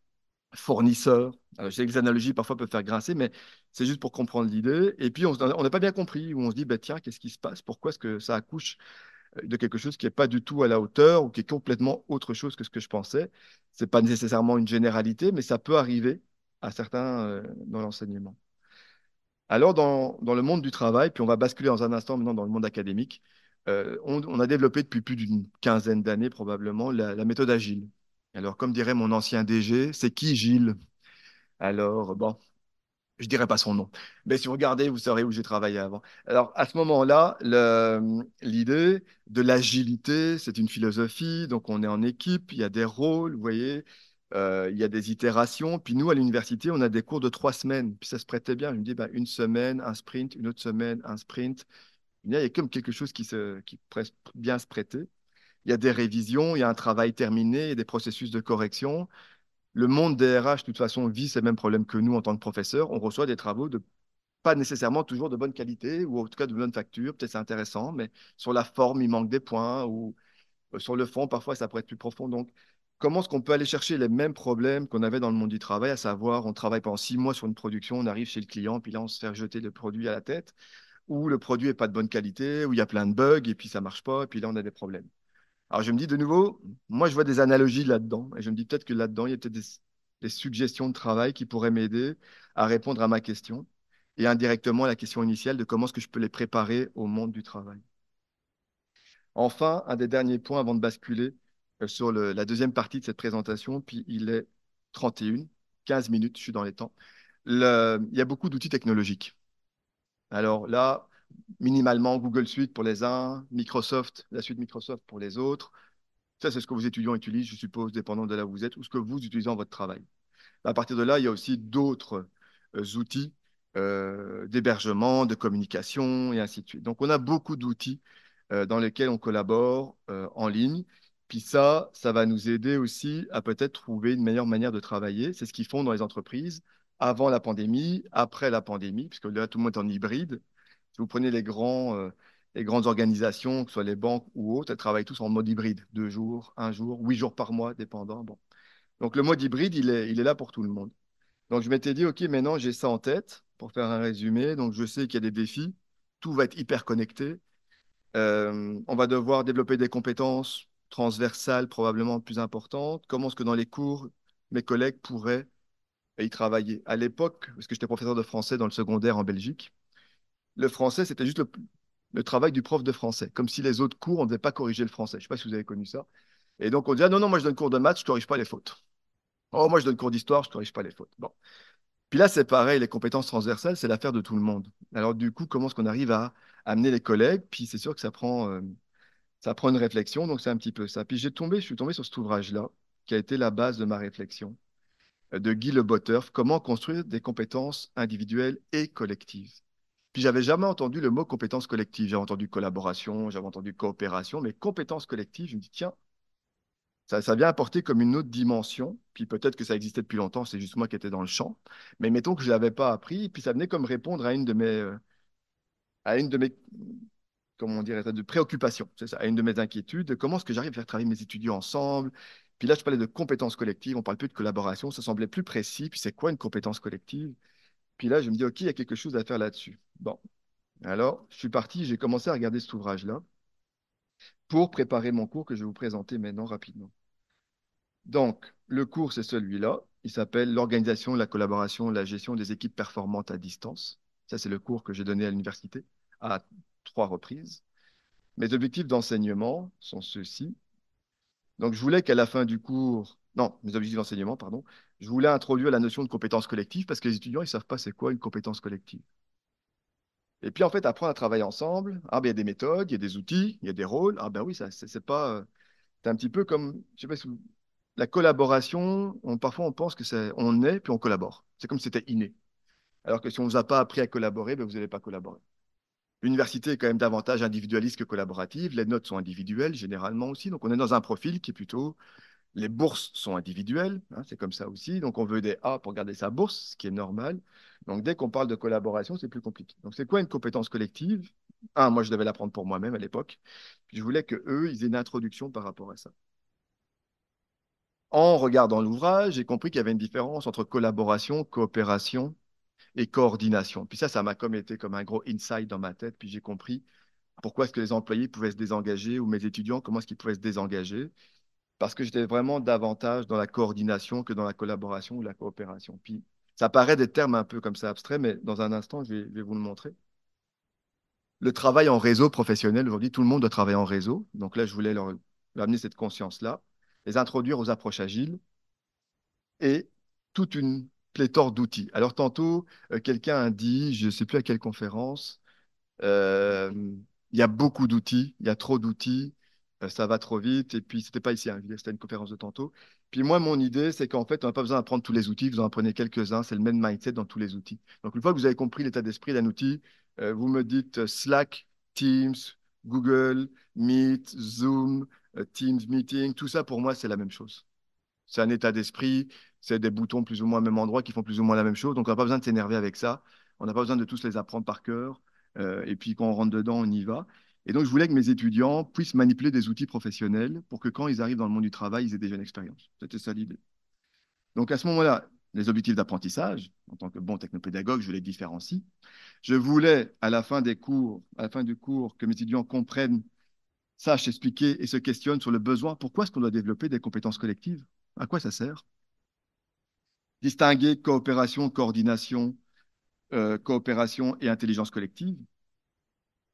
fournisseur. je sais que les analogies parfois peuvent faire grincer, mais c'est juste pour comprendre l'idée. Et puis, on n'a pas bien compris, où on se dit, bah, tiens, qu'est-ce qui se passe Pourquoi est-ce que ça accouche euh, de quelque chose qui n'est pas du tout à la hauteur ou qui est complètement autre chose que ce que je pensais Ce n'est pas nécessairement une généralité, mais ça peut arriver à certains euh, dans l'enseignement. Alors, dans, le monde du travail, puis on va basculer dans un instant maintenant dans le monde académique, euh, on, a développé depuis plus d'une quinzaine d'années probablement la, la méthode agile. Alors, comme dirait mon ancien DG, c'est qui Gilles alors, bon, je dirais pas son nom, mais si vous regardez, vous saurez où j'ai travaillé avant. Alors à ce moment-là, l'idée de l'agilité, c'est une philosophie, donc on est en équipe, il y a des rôles, vous voyez, euh, il y a des itérations. Puis nous, à l'université, on a des cours de trois semaines. Puis ça se prêtait bien. Je me dis, ben, une semaine, un sprint, une autre semaine, un sprint. Il y a comme quelque chose qui, se, qui bien se prêter. Il y a des révisions, il y a un travail terminé, il y a des processus de correction. Le monde des RH, de toute façon, vit ces mêmes problèmes que nous en tant que professeurs. On reçoit des travaux de pas nécessairement toujours de bonne qualité ou en tout cas de bonne facture. Peut-être c'est intéressant, mais sur la forme, il manque des points ou euh, sur le fond, parfois, ça pourrait être plus profond. Donc, comment est-ce qu'on peut aller chercher les mêmes problèmes qu'on avait dans le monde du travail, à savoir, on travaille pendant six mois sur une production, on arrive chez le client, puis là, on se fait jeter le produit à la tête, ou le produit n'est pas de bonne qualité, ou il y a plein de bugs, et puis ça marche pas, et puis là, on a des problèmes. Alors je me dis de nouveau, moi je vois des analogies là-dedans, et je me dis peut-être que là-dedans, il y a peut-être des, suggestions de travail qui pourraient m'aider à répondre à ma question, et indirectement à la question initiale de comment est-ce que je peux les préparer au monde du travail. Enfin, un des derniers points avant de basculer euh, sur la deuxième partie de cette présentation, puis il est 31, 15 minutes, je suis dans les temps. il y a beaucoup d'outils technologiques. Alors là, minimalement Google Suite pour les uns, Microsoft, la suite Microsoft pour les autres. Ça, c'est ce que vos étudiants utilisent, je suppose, dépendant de là où vous êtes ou ce que vous utilisez dans votre travail. À partir de là, il y a aussi d'autres euh, outils euh, d'hébergement, de communication et ainsi de suite. Donc, on a beaucoup d'outils euh, dans lesquels on collabore en ligne. Puis ça, ça va nous aider aussi à peut-être trouver une meilleure manière de travailler. C'est ce qu'ils font dans les entreprises avant la pandémie, après la pandémie, puisque là, tout le monde est en hybride. Si vous prenez euh, les, grandes organisations, que ce soit les banques ou autres, elles travaillent tous en mode hybride, deux jours, un jour, huit jours par mois, dépendant. Donc le mode hybride, il est, là pour tout le monde. Donc je m'étais dit, OK, maintenant j'ai ça en tête pour faire un résumé. Donc je sais qu'il y a des défis, tout va être hyper connecté. Euh, on va devoir développer des compétences transversales probablement plus importantes. Comment est-ce que dans les cours, mes collègues pourraient y travailler À l'époque, parce que j'étais professeur de français dans le secondaire en Belgique, le français, c'était juste le, travail du prof de français, comme si les autres cours, on ne devait pas corriger le français. Je ne sais pas si vous avez connu ça. Et donc, on dit, ah non, non, moi, je donne cours de maths, je ne corrige pas les fautes. Oh, moi, je donne cours d'histoire, je ne corrige pas les fautes. Bon. Puis là, c'est pareil, les compétences transversales, c'est l'affaire de tout le monde. Alors, du coup, comment est-ce qu'on arrive à amener les collègues Puis c'est sûr que ça prend, euh, une réflexion, donc c'est un petit peu ça. Puis j'ai tombé, je suis tombé sur cet ouvrage-là, qui a été la base de ma réflexion, euh, de Guy Le Botterf. Comment construire des compétences individuelles et collectives. Puis j'avais jamais entendu le mot compétence collective. J'avais entendu collaboration, j'avais entendu coopération, mais compétence collective, je me dis, tiens, ça, vient apporter comme une autre dimension. Puis peut-être que ça existait depuis longtemps, c'est juste moi qui étais dans le champ. Mais mettons que je ne l'avais pas appris, puis ça venait comme répondre à une de mes, euh, à une de mes comment on dirait de préoccupations, à une de mes inquiétudes. Comment est-ce que j'arrive à faire travailler mes étudiants ensemble Puis là, je parlais de compétences collective, on ne parle plus de collaboration, ça semblait plus précis. Puis c'est quoi une compétence collective puis là, je me dis, OK, il y a quelque chose à faire là-dessus. Bon. Alors, je suis parti, j'ai commencé à regarder cet ouvrage-là pour préparer mon cours que je vais vous présenter maintenant rapidement. Donc, le cours, c'est celui-là. Il s'appelle L'organisation, la collaboration, la gestion des équipes performantes à distance. Ça, c'est le cours que j'ai donné à l'université à trois reprises. Mes objectifs d'enseignement sont ceux-ci. Donc, je voulais qu'à la fin du cours, non, mes objectifs d'enseignement, pardon, je voulais introduire la notion de compétence collective parce que les étudiants, ils ne savent pas c'est quoi une compétence collective. Et puis, en fait, apprendre à travailler ensemble, ah, ben, il y a des méthodes, il y a des outils, il y a des rôles. Ah ben oui, c'est, pas... c'est un petit peu comme, je sais pas la collaboration, parfois on pense que on est, puis on collabore. C'est comme si c'était inné. Alors que si on ne vous a pas appris à collaborer, ben, vous n'allez pas collaborer. L'université est quand même davantage individualiste que collaborative. Les notes sont individuelles, généralement aussi. Donc, on est dans un profil qui est plutôt les bourses sont individuelles, hein, c'est comme ça aussi. Donc, on veut des A pour garder sa bourse, ce qui est normal. Donc, dès qu'on parle de collaboration, c'est plus compliqué. Donc, c'est quoi une compétence collective moi, je devais l'apprendre pour moi-même à l'époque. je voulais qu'eux, ils aient une introduction par rapport à ça. En regardant l'ouvrage, j'ai compris qu'il y avait une différence entre collaboration, coopération et coordination. Puis ça, ça m'a comme été comme un gros insight dans ma tête. Puis j'ai compris pourquoi est-ce que les employés pouvaient se désengager ou mes étudiants, comment est-ce qu'ils pouvaient se désengager parce que j'étais vraiment davantage dans la coordination que dans la collaboration ou la coopération. Puis, ça paraît des termes un peu comme ça abstraits, mais dans un instant, je vais, vous le montrer. Le travail en réseau professionnel, aujourd'hui, tout le monde doit travailler en réseau. Donc là, je voulais leur, amener cette conscience-là, les introduire aux approches agiles et toute une pléthore d'outils. Alors tantôt, euh, quelqu'un a dit, je ne sais plus à quelle conférence, euh, il y a beaucoup d'outils, il y a trop d'outils, euh, ça va trop vite. Et puis, n'était pas ici, hein, c'était une conférence de tantôt. Puis moi, mon idée, c'est qu'en fait, on n'a pas besoin d'apprendre tous les outils, vous en apprenez quelques-uns. C'est le même mindset dans tous les outils. Donc, une fois que vous avez compris l'état d'esprit d'un outil, euh, vous me dites euh, Slack, Teams, Google, Meet, Zoom, Teams Meeting. Tout ça, pour moi, c'est la même chose. C'est un état d'esprit, c'est des boutons plus ou moins au même endroit qui font plus ou moins la même chose. Donc, on n'a pas besoin de s'énerver avec ça. On n'a pas besoin de tous les apprendre par cœur. et puis, quand on rentre dedans, on y va. Et donc, je voulais que mes étudiants puissent manipuler des outils professionnels pour que quand ils arrivent dans le monde du travail, ils aient déjà une expérience. C'était ça l'idée. Donc, à ce moment-là, les objectifs d'apprentissage, en tant que bon technopédagogue, je les différencie. Je voulais, à la fin des cours, à la fin du cours, que mes étudiants comprennent, sachent expliquer et se questionnent sur le besoin. Pourquoi est-ce qu'on doit développer des compétences collectives À quoi ça sert Distinguer coopération, coordination, euh, coopération et intelligence collective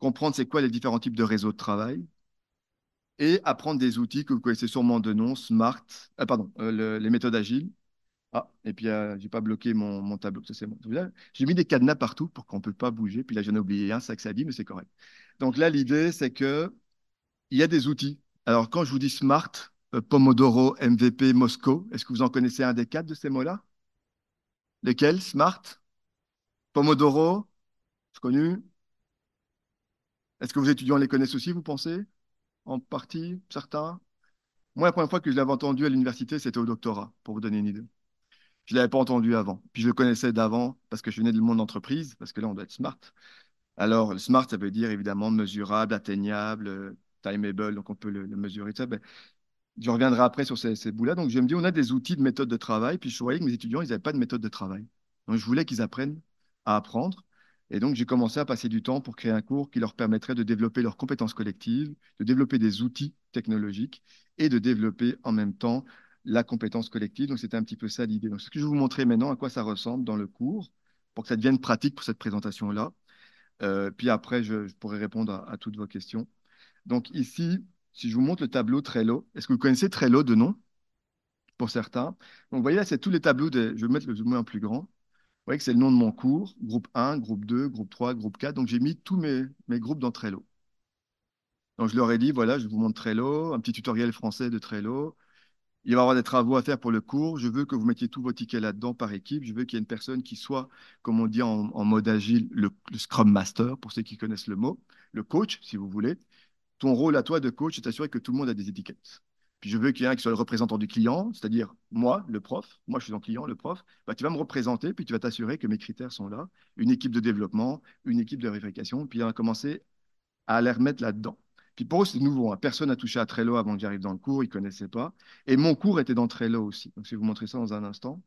comprendre c'est quoi les différents types de réseaux de travail et apprendre des outils que vous connaissez sûrement de nom, Smart, euh, pardon, euh, les méthodes agiles. Ah, et puis euh, j'ai pas bloqué mon, mon tableau, ça c'est bon. J'ai mis des cadenas partout pour qu'on ne peut pas bouger. Puis là j'en ai oublié un, ça que ça dit, mais c'est correct. Donc là l'idée c'est que il y a des outils. Alors quand je vous dis Smart, Pomodoro, MVP, Moscow, est-ce que vous en connaissez un des quatre de ces mots-là Lesquels Smart, Pomodoro, je connu. Est-ce que vos étudiants les connaissent aussi, vous pensez En partie, certains Moi, la première fois que je l'avais entendu à l'université, c'était au doctorat, pour vous donner une idée. Je ne l'avais pas entendu avant. Puis je le connaissais d'avant parce que je venais du monde d'entreprise, parce que là, on doit être smart. Alors, smart, ça veut dire évidemment mesurable, atteignable, euh, timeable, donc on peut le, mesurer. Ça, ben, je reviendrai après sur ces, ces bouts-là. Donc, je me dis, on a des outils de méthode de travail. Puis je voyais que mes étudiants, ils n'avaient pas de méthode de travail. Donc, je voulais qu'ils apprennent à apprendre. Et donc, j'ai commencé à passer du temps pour créer un cours qui leur permettrait de développer leurs compétences collectives, de développer des outils technologiques et de développer en même temps la compétence collective. Donc, c'était un petit peu ça l'idée. Donc, ce que je vais vous montrer maintenant, à quoi ça ressemble dans le cours, pour que ça devienne pratique pour cette présentation-là. Euh, puis après, je, pourrai répondre à, toutes vos questions. Donc, ici, si je vous montre le tableau Trello, est-ce que vous connaissez Trello de nom pour certains. Donc, vous voyez là, c'est tous les tableaux. Je vais mettre le zoom plus grand c'est le nom de mon cours, groupe 1, groupe 2, groupe 3, groupe 4. Donc, j'ai mis tous mes, groupes dans Trello. Donc, je leur ai dit, voilà, je vous montre Trello, un petit tutoriel français de Trello. Il va y avoir des travaux à faire pour le cours. Je veux que vous mettiez tous vos tickets là-dedans par équipe. Je veux qu'il y ait une personne qui soit, comme on dit en, mode agile, le, le, Scrum Master, pour ceux qui connaissent le mot, le coach, si vous voulez. Ton rôle à toi de coach, c'est d'assurer que tout le monde a des étiquettes puis je veux qu'il y ait un qui soit le représentant du client, c'est-à-dire moi, le prof, moi je suis un client, le prof, bah, tu vas me représenter, puis tu vas t'assurer que mes critères sont là, une équipe de développement, une équipe de vérification, puis on va commencer à les remettre là-dedans. Puis pour eux, c'est nouveau, hein. personne n'a touché à Trello avant que j'arrive dans le cours, ils ne connaissaient pas. Et mon cours était dans Trello aussi. Donc je vais vous montrer ça dans un instant.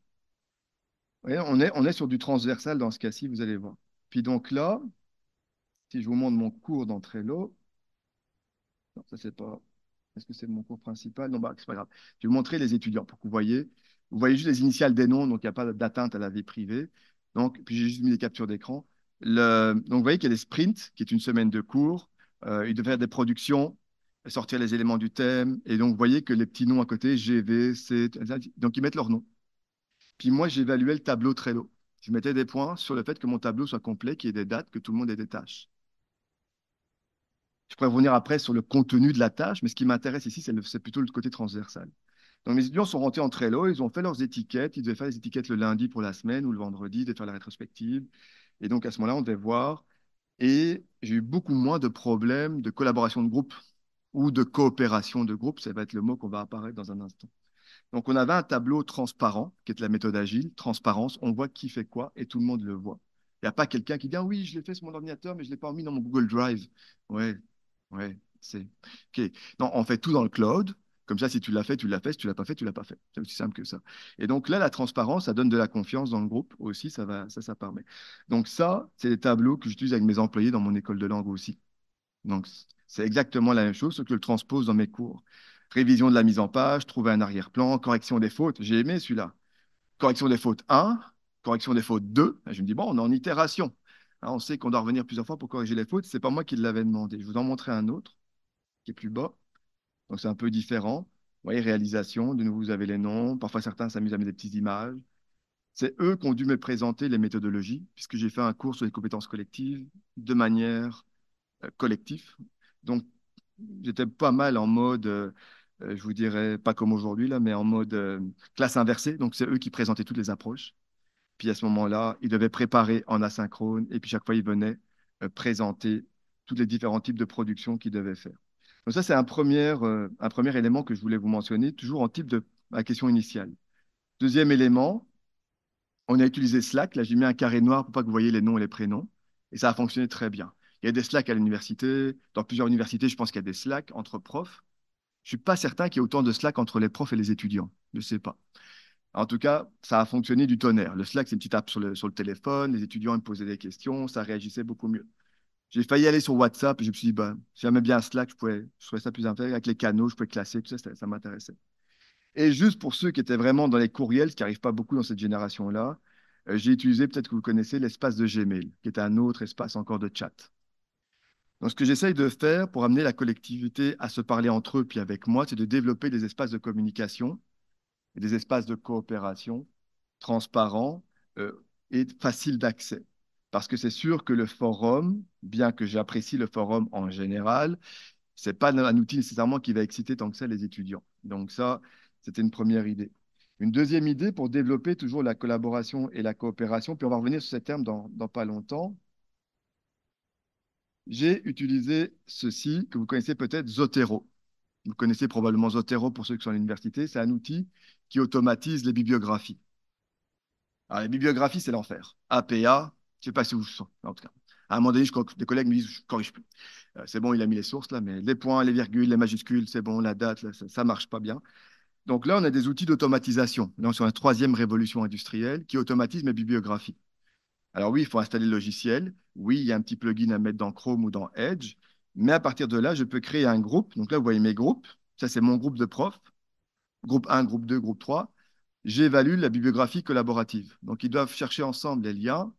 on, est, on est sur du transversal dans ce cas-ci, vous allez voir. Puis donc là, si je vous montre mon cours dans Trello, non, ça c'est pas est-ce que c'est mon cours principal Non, bah, c'est pas grave. Je vais vous montrer les étudiants pour que vous voyez. Vous voyez juste les initiales des noms, donc il n'y a pas d'atteinte à la vie privée. Donc, puis j'ai juste mis des captures d'écran. Donc, vous voyez qu'il y a des sprints, qui est une semaine de cours. Ils euh, il faire des productions, sortir les éléments du thème. Et donc, vous voyez que les petits noms à côté, GV, C, donc ils mettent leur nom. Puis moi, j'évaluais le tableau très Trello. Je mettais des points sur le fait que mon tableau soit complet, qu'il y ait des dates, que tout le monde ait des tâches. Je pourrais revenir après sur le contenu de la tâche, mais ce qui m'intéresse ici, c'est plutôt le côté transversal. Donc, mes étudiants sont rentrés en Trello, ils ont fait leurs étiquettes, ils devaient faire les étiquettes le lundi pour la semaine ou le vendredi, ils devaient faire la rétrospective. Et donc, à ce moment-là, on devait voir. Et j'ai eu beaucoup moins de problèmes de collaboration de groupe ou de coopération de groupe. Ça va être le mot qu'on va apparaître dans un instant. Donc, on avait un tableau transparent, qui est la méthode agile, transparence. On voit qui fait quoi et tout le monde le voit. Il n'y a pas quelqu'un qui dit ah oui, je l'ai fait sur mon ordinateur, mais je ne l'ai pas mis dans mon Google Drive. Ouais, Ouais, c'est. OK. on fait tout dans le cloud. Comme ça, si tu l'as fait, tu l'as fait. Si tu l'as pas fait, tu l'as pas fait. C'est aussi simple que ça. Et donc là, la transparence, ça donne de la confiance dans le groupe aussi. Ça va, ça, permet. Donc ça, c'est des tableaux que j'utilise avec mes employés dans mon école de langue aussi. Donc c'est exactement la même chose, ce que je le transpose dans mes cours. Révision de la mise en page, trouver un arrière-plan, correction des fautes. J'ai aimé celui-là. Correction des fautes 1, correction des fautes 2. Je me dis, bon, on est en itération. Hein, on sait qu'on doit revenir plusieurs fois pour corriger les fautes. C'est pas moi qui l'avais demandé. Je vous en montrais un autre qui est plus bas. Donc c'est un peu différent. Vous voyez, réalisation, de nouveau vous avez les noms. Parfois certains s'amusent à mettre des petites images. C'est eux qui ont dû me présenter les méthodologies, puisque j'ai fait un cours sur les compétences collectives de manière euh, collective. Donc j'étais pas mal en mode, euh, euh, je vous dirais, pas comme aujourd'hui là, mais en mode classe inversée. Donc c'est eux qui présentaient toutes les approches. Puis à ce moment-là, il devait préparer en asynchrone et puis chaque fois, il venait euh, présenter tous les différents types de productions qu'il devait faire. Donc ça, c'est un, premier, euh, un premier élément que je voulais vous mentionner, toujours en type de la question initiale. Deuxième élément, on a utilisé Slack. Là, j'ai mis un carré noir pour pas que vous voyez les noms et les prénoms. Et ça a fonctionné très bien. Il y a des Slack à l'université. Dans plusieurs universités, je pense qu'il y a des Slack entre profs. Je ne suis pas certain qu'il y ait autant de Slack entre les profs et les étudiants. Je ne sais pas. En tout cas, ça a fonctionné du tonnerre. Le Slack, c'est une petite app sur le, téléphone. Les étudiants me posaient des questions, ça réagissait beaucoup mieux. J'ai failli aller sur WhatsApp et je me suis dit, ben, si j'aimais bien Slack, je, pouvais, je trouvais ça plus intéressant. Avec les canaux, je pouvais classer, tout ça, ça, m'intéressait. Et juste pour ceux qui étaient vraiment dans les courriels, ce qui n'arrive pas beaucoup dans cette génération-là, euh, j'ai utilisé, peut-être que vous connaissez, l'espace de Gmail, qui est un autre espace encore de chat. Donc, ce que j'essaye de faire pour amener la collectivité à se parler entre eux puis avec moi, c'est de développer des espaces de communication et des espaces de coopération transparents euh, et faciles d'accès. Parce que c'est sûr que le forum, bien que j'apprécie le forum en général, ce n'est pas un outil nécessairement qui va exciter tant que ça les étudiants. Donc ça, c'était une première idée. Une deuxième idée pour développer toujours la collaboration et la coopération, puis on va revenir sur ces termes dans, dans pas longtemps. J'ai utilisé ceci que vous connaissez peut-être, Zotero. Vous connaissez probablement Zotero pour ceux qui sont à l'université. C'est un outil qui automatise les bibliographies. Alors, les bibliographies, c'est l'enfer. APA, je ne sais pas si vous en tout cas. À un moment donné, des collègues me disent, je ne corrige plus. Euh, c'est bon, il a mis les sources là, mais les points, les virgules, les majuscules, c'est bon, la date, ça ne marche pas bien. Donc là, on a des outils d'automatisation. Là, on sur la troisième révolution industrielle qui automatise mes bibliographies. Alors oui, il faut installer le logiciel. Oui, il y a un petit plugin à mettre dans Chrome ou dans Edge, mais à partir de là, je peux créer un groupe. Donc là, vous voyez mes groupes. Ça, c'est mon groupe de profs. Groupe 1, groupe 2, groupe 3. J'évalue la bibliographie collaborative. Donc, ils doivent chercher ensemble les liens.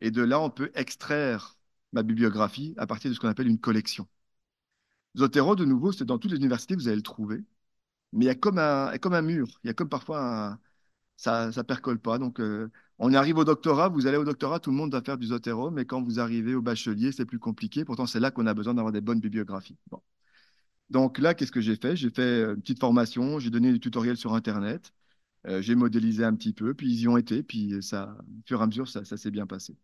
Et de là, on peut extraire ma bibliographie à partir de ce qu'on appelle une collection. Zotero, de nouveau, c'est dans toutes les universités, vous allez le trouver. Mais il y a comme un, comme un mur. Il y a comme parfois un, ça ne percole pas. Donc, euh, on arrive au doctorat, vous allez au doctorat, tout le monde va faire du Zotero, mais quand vous arrivez au bachelier, c'est plus compliqué. Pourtant, c'est là qu'on a besoin d'avoir des bonnes bibliographies. Donc là, qu'est-ce que j'ai fait J'ai fait euh, une petite formation, j'ai donné des tutoriels sur Internet, euh, j'ai modélisé un petit peu, puis ils y ont été, puis ça, au fur et à mesure, ça, ça s'est bien passé.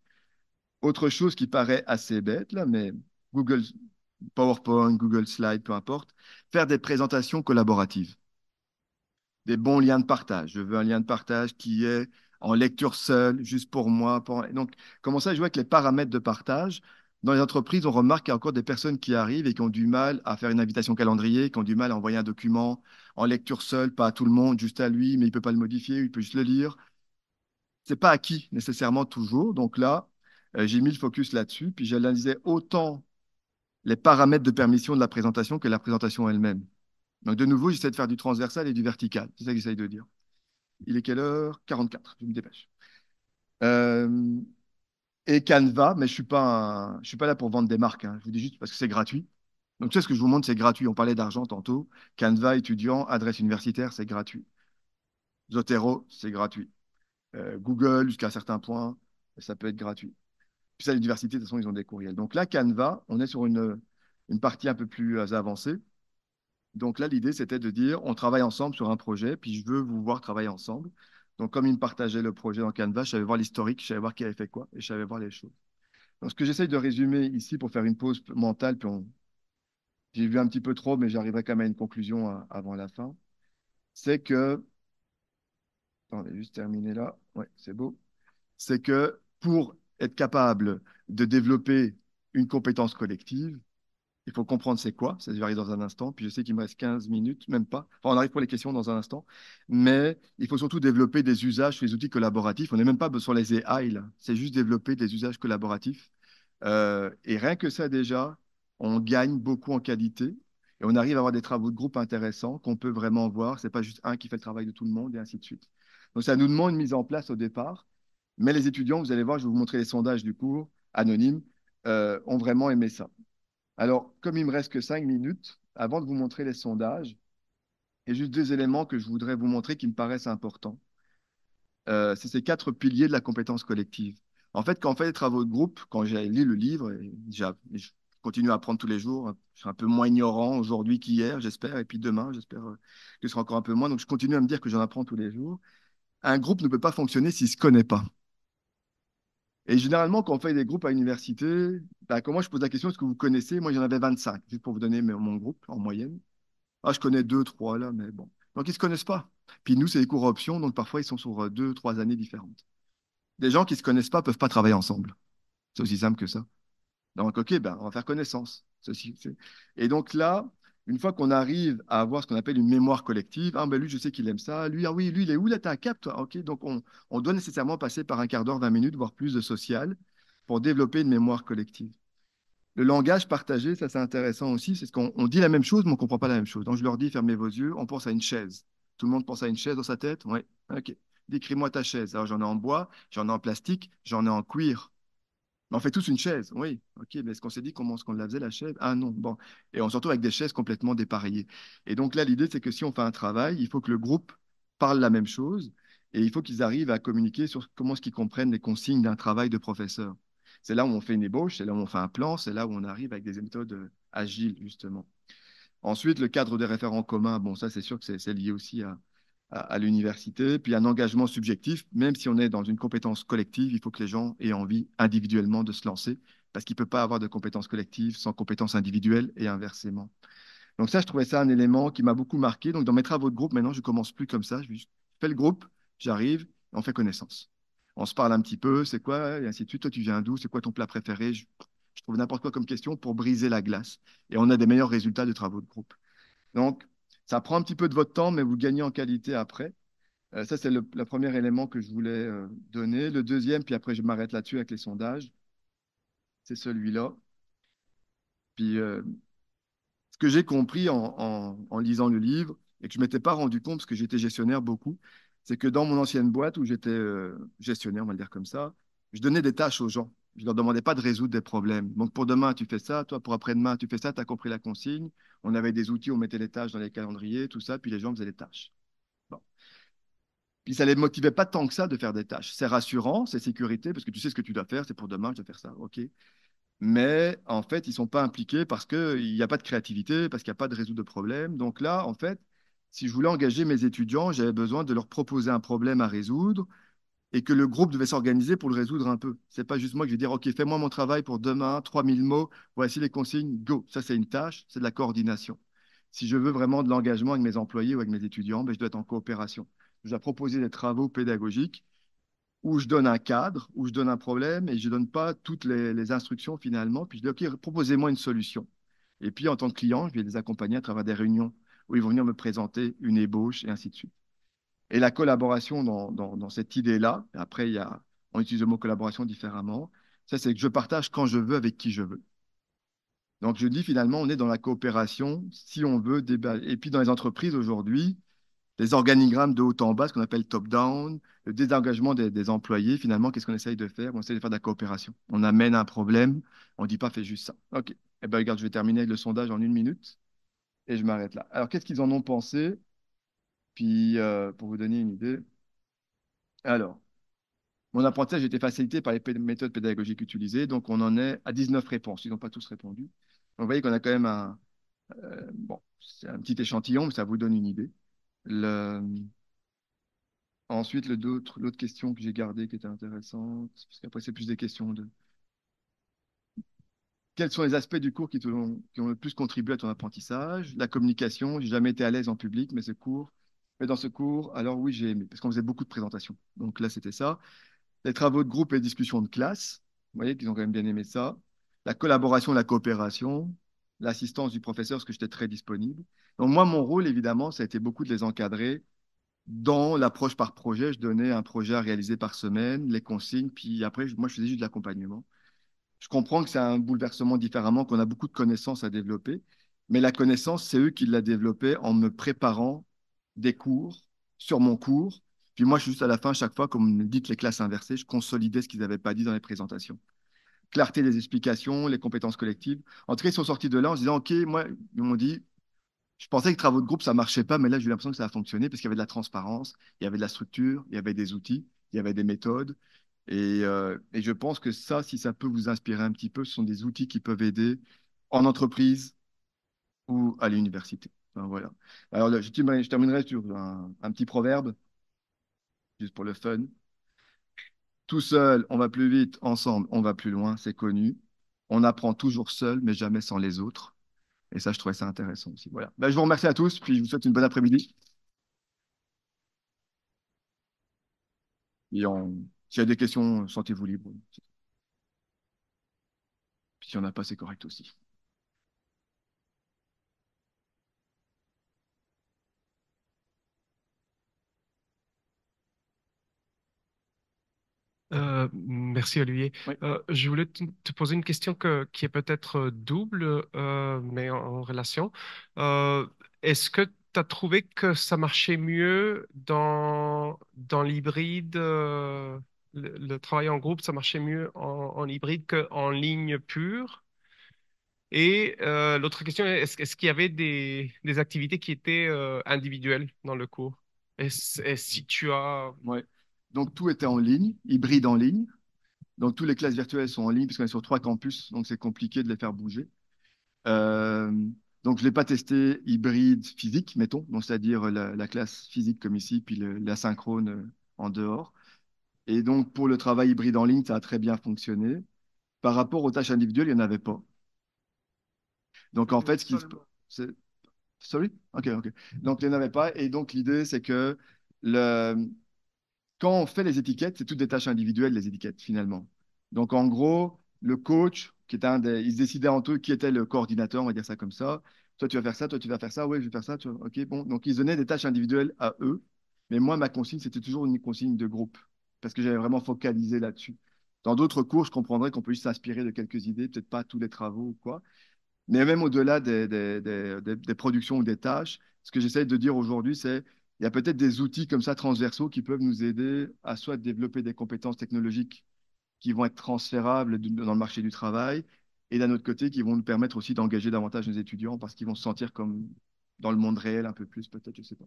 Autre chose qui paraît assez bête, là, mais Google PowerPoint, Google Slide, peu importe, faire des présentations collaboratives des bons liens de partage. Je veux un lien de partage qui est en lecture seule, juste pour moi. Pour... Donc, commencer à jouer avec les paramètres de partage. Dans les entreprises, on remarque qu'il y a encore des personnes qui arrivent et qui ont du mal à faire une invitation calendrier, qui ont du mal à envoyer un document en lecture seule, pas à tout le monde, juste à lui, mais il peut pas le modifier, il peut juste le lire. C'est pas acquis nécessairement toujours. Donc là, euh, j'ai mis le focus là-dessus, puis j'analysais autant les paramètres de permission de la présentation que la présentation elle-même. Donc de nouveau, j'essaie de faire du transversal et du vertical. C'est ça que j'essaie de dire. Il est quelle heure 44, je me dépêche. Euh, et Canva, mais je ne suis, suis, pas là pour vendre des marques. Hein. Je vous dis juste parce que c'est gratuit. Donc tu sais, ce que je vous montre, c'est gratuit. On parlait d'argent tantôt. Canva, étudiant, adresse universitaire, c'est gratuit. Zotero, c'est gratuit. Euh, Google, jusqu'à un certain point, ça peut être gratuit. Puis ça, l'université, de toute façon, ils ont des courriels. Donc là, Canva, on est sur une partie un peu plus euh, avancée. Donc là, l'idée, c'était de dire, on travaille ensemble sur un projet, puis je veux vous voir travailler ensemble. Donc, comme ils me partageaient le projet dans Canva, je savais voir l'historique, je savais voir qui avait fait quoi, et je savais voir les choses. Donc, ce que j'essaye de résumer ici pour faire une pause mentale, puis j'ai vu un petit peu trop, mais j'arriverai quand même à une conclusion hein, avant la fin, c'est que, attendez, juste terminer là, oui, c'est beau, c'est que pour être capable de développer une compétence collective, il faut comprendre c'est quoi, ça arriver dans un instant. Puis je sais qu'il me reste 15 minutes, même pas. Enfin, on arrive pour les questions dans un instant. Mais il faut surtout développer des usages sur les outils collaboratifs. On n'est même pas besoin les AI, là. C'est juste développer des usages collaboratifs. Euh, et rien que ça, déjà, on gagne beaucoup en qualité. Et on arrive à avoir des travaux de groupe intéressants qu'on peut vraiment voir. Ce n'est pas juste un qui fait le travail de tout le monde et ainsi de suite. Donc, ça nous demande une mise en place au départ. Mais les étudiants, vous allez voir, je vais vous montrer les sondages du cours anonymes, euh, ont vraiment aimé ça. Alors, comme il me reste que cinq minutes, avant de vous montrer les sondages, il y a juste deux éléments que je voudrais vous montrer qui me paraissent importants. Euh, c'est ces quatre piliers de la compétence collective. En fait, quand on fait des travaux de groupe, quand j'ai lu le livre, et, je continue à apprendre tous les jours, hein, je suis un peu moins ignorant aujourd'hui qu'hier, j'espère, et puis demain, j'espère euh, que ce sera encore un peu moins, donc je continue à me dire que j'en apprends tous les jours. Un groupe ne peut pas fonctionner s'il ne se connaît pas. Et généralement, quand on fait des groupes à l'université, comment bah, je pose la question, est-ce que vous connaissez Moi, j'en avais 25, juste pour vous donner mon groupe en moyenne. Ah, je connais deux, trois là, mais bon. Donc, ils ne se connaissent pas. Puis nous, c'est des cours options, donc parfois, ils sont sur euh, deux, trois années différentes. Des gens qui ne se connaissent pas peuvent pas travailler ensemble. C'est aussi simple que ça. Donc, OK, ben, on va faire connaissance. et donc là, une fois qu'on arrive à avoir ce qu'on appelle une mémoire collective, ah ben lui, je sais qu'il aime ça, lui, ah oui, lui, il est où là, t'as un cap, toi, donc on, doit nécessairement passer par un quart d'heure, 20 minutes, voire plus de social pour développer une mémoire collective. Le langage partagé, ça c'est intéressant aussi, c'est ce qu'on dit la même chose, mais on ne comprend pas la même chose. Donc je leur dis, fermez vos yeux, on pense à une chaise. Tout le monde pense à une chaise dans sa tête Oui, ok. Décris-moi ta chaise. Alors j'en ai en bois, j'en ai en plastique, j'en ai en cuir on fait tous une chaise, oui. Ok, mais est-ce qu'on s'est dit comment qu'on la faisait la chaise Ah non, bon. Et on se retrouve avec des chaises complètement dépareillées. Et donc là, l'idée, c'est que si on fait un travail, il faut que le groupe parle la même chose et il faut qu'ils arrivent à communiquer sur comment est-ce qu'ils comprennent les consignes d'un travail de professeur. C'est là où on fait une ébauche, c'est là où on fait un plan, c'est là où on arrive avec des méthodes agiles, justement. Ensuite, le cadre des référents communs, bon, ça, c'est sûr que c'est lié aussi à, à, l'université, puis un engagement subjectif, même si on est dans une compétence collective, il faut que les gens aient envie individuellement de se lancer, parce qu'il ne peut pas avoir de compétence collective sans compétence individuelle, et inversement. Donc ça, je trouvais ça un élément qui m'a beaucoup marqué. Donc dans mes travaux de groupe, maintenant, je commence plus comme ça, je fais le groupe, j'arrive, on fait connaissance. On se parle un petit peu, c'est quoi, et ainsi de suite. Toi, tu viens d'où C'est quoi ton plat préféré je, je trouve n'importe quoi comme question pour briser la glace. Et on a des meilleurs résultats de travaux de groupe. Donc, ça prend un petit peu de votre temps, mais vous gagnez en qualité après. Euh, ça, c'est le, premier élément que je voulais euh, donner. Le deuxième, puis après, je m'arrête là-dessus avec les sondages, c'est celui-là. Puis, euh, ce que j'ai compris en, en, lisant le livre, et que je ne m'étais pas rendu compte parce que j'étais gestionnaire beaucoup, c'est que dans mon ancienne boîte où j'étais gestionnaire, on va le dire comme ça, je donnais des tâches aux gens je ne leur demandais pas de résoudre des problèmes. Donc pour demain, tu fais ça, toi pour après-demain, tu fais ça, tu as compris la consigne. On avait des outils, on mettait les tâches dans les calendriers, tout ça, puis les gens faisaient les tâches. Bon. Puis ça ne les motivait pas tant que ça de faire des tâches. C'est rassurant, c'est sécurité, parce que tu sais ce que tu dois faire, c'est pour demain, je dois faire ça, ok. Mais en fait, ils ne sont pas impliqués parce qu'il n'y a pas de créativité, parce qu'il n'y a pas de résoudre de problèmes. Donc là, en fait, si je voulais engager mes étudiants, j'avais besoin de leur proposer un problème à résoudre, et que le groupe devait s'organiser pour le résoudre un peu. C'est pas juste moi qui vais dire, OK, fais-moi mon travail pour demain, 3000 mots, voici les consignes, go. Ça, c'est une tâche, c'est de la coordination. Si je veux vraiment de l'engagement avec mes employés ou avec mes étudiants, ben, je dois être en coopération. Je dois proposer des travaux pédagogiques où je donne un cadre, où je donne un problème et je ne donne pas toutes les, les, instructions finalement. Puis je dis, OK, proposez-moi une solution. Et puis, en tant que client, je vais les accompagner à travers des réunions où ils vont venir me présenter une ébauche et ainsi de suite et la collaboration dans, cette idée-là, après, il y a, on utilise le mot collaboration différemment, ça c'est que je partage quand je veux avec qui je veux. Donc je dis finalement, on est dans la coopération si on veut. Et puis dans les entreprises aujourd'hui, les organigrammes de haut en bas, ce qu'on appelle top-down, le désengagement des, des employés, finalement, qu'est-ce qu'on essaye de faire On essaye de faire de la coopération. On amène un problème, on ne dit pas fais juste ça. OK, et eh bien regarde, je vais terminer le sondage en une minute et je m'arrête là. Alors qu'est-ce qu'ils en ont pensé puis, euh, pour vous donner une idée, alors, mon apprentissage a été facilité par les méthodes pédagogiques utilisées, donc on en est à 19 réponses. Ils n'ont pas tous répondu. vous voyez qu'on a quand même un, euh, bon, c'est un petit échantillon, mais ça vous donne une idée. Le... Ensuite, l'autre question que j'ai gardée qui était intéressante, parce qu'après, c'est plus des questions de. Quels sont les aspects du cours qui, ont, qui ont le plus contribué à ton apprentissage La communication, j'ai jamais été à l'aise en public, mais ce cours mais dans ce cours, alors oui, j'ai aimé, parce qu'on faisait beaucoup de présentations. Donc là, c'était ça. Les travaux de groupe et discussions de classe, vous voyez qu'ils ont quand même bien aimé ça. La collaboration, la coopération, l'assistance du professeur, parce que j'étais très disponible. Donc moi, mon rôle, évidemment, ça a été beaucoup de les encadrer dans l'approche par projet. Je donnais un projet à réaliser par semaine, les consignes, puis après, moi, je faisais juste de l'accompagnement. Je comprends que c'est un bouleversement différemment, qu'on a beaucoup de connaissances à développer, mais la connaissance, c'est eux qui la développée en me préparant des cours sur mon cours. Puis moi, je suis juste à la fin, chaque fois, comme me dites les classes inversées, je consolidais ce qu'ils n'avaient pas dit dans les présentations. Clarté des explications, les compétences collectives. En tout cas, ils sont sortis de là en se disant, OK, moi, ils m'ont dit, je pensais que travaux de groupe, ça marchait pas, mais là, j'ai eu l'impression que ça a fonctionné parce qu'il y avait de la transparence, il y avait de la structure, il y avait des outils, il y avait des méthodes. Et, euh, et je pense que ça, si ça peut vous inspirer un petit peu, ce sont des outils qui peuvent aider en entreprise ou à l'université voilà. Alors, je, terminerai sur un, petit proverbe, juste pour le fun. Tout seul, on va plus vite, ensemble, on va plus loin, c'est connu. On apprend toujours seul, mais jamais sans les autres. Et ça, je trouvais ça intéressant aussi. Voilà. Ben, je vous remercie à tous, puis je vous souhaite une bonne après-midi. s'il y a des questions, sentez-vous libre. Puis n'y en a pas, c'est correct aussi. Euh, merci Olivier. Euh, je voulais te, poser une question qui est peut-être euh, double, mais en, relation. est-ce que tu as trouvé que ça marchait mieux dans, dans l'hybride, le, travail en groupe, ça marchait mieux en, hybride qu'en ligne pure? Et l'autre question, est-ce, est-ce qu'il y avait des, activités qui étaient individuelles dans le cours? Et, si tu as... Donc tout était en ligne, hybride en ligne. Donc toutes les classes virtuelles sont en ligne puisqu'on est sur trois campus, donc c'est compliqué de les faire bouger. Euh, donc je ne l'ai pas testé hybride physique, mettons, c'est-à-dire la, classe physique comme ici, puis l'asynchrone euh, en dehors. Et donc pour le travail hybride en ligne, ça a très bien fonctionné. Par rapport aux tâches individuelles, il n'y en avait pas. Donc en fait, ce qui Sorry? Ok, ok. Donc il n'y en avait pas. Et donc l'idée, c'est que le, quand on fait les étiquettes, c'est toutes des tâches individuelles, les étiquettes, finalement. Donc, en gros, le coach, qui est un des, il se décidait entre eux qui était le coordinateur, on va dire ça comme ça. Toi, tu vas faire ça, toi, tu vas faire ça, oui, je vais faire ça, ok, bon. Donc, ils donnaient des tâches individuelles à eux. Mais moi, ma consigne, c'était toujours une consigne de groupe, parce que j'avais vraiment focalisé là-dessus. Dans d'autres cours, je comprendrais qu'on peut juste s'inspirer de quelques idées, peut-être pas tous les travaux ou quoi. Mais même au-delà des productions ou des tâches, ce que j'essaie de dire aujourd'hui, c'est il y a peut-être des outils comme ça transversaux qui peuvent nous aider à soit développer des compétences technologiques qui vont être transférables dans le marché du travail, et d'un autre côté, qui vont nous permettre aussi d'engager davantage nos étudiants parce qu'ils vont se sentir comme dans le monde réel un peu plus, peut-être, je sais pas.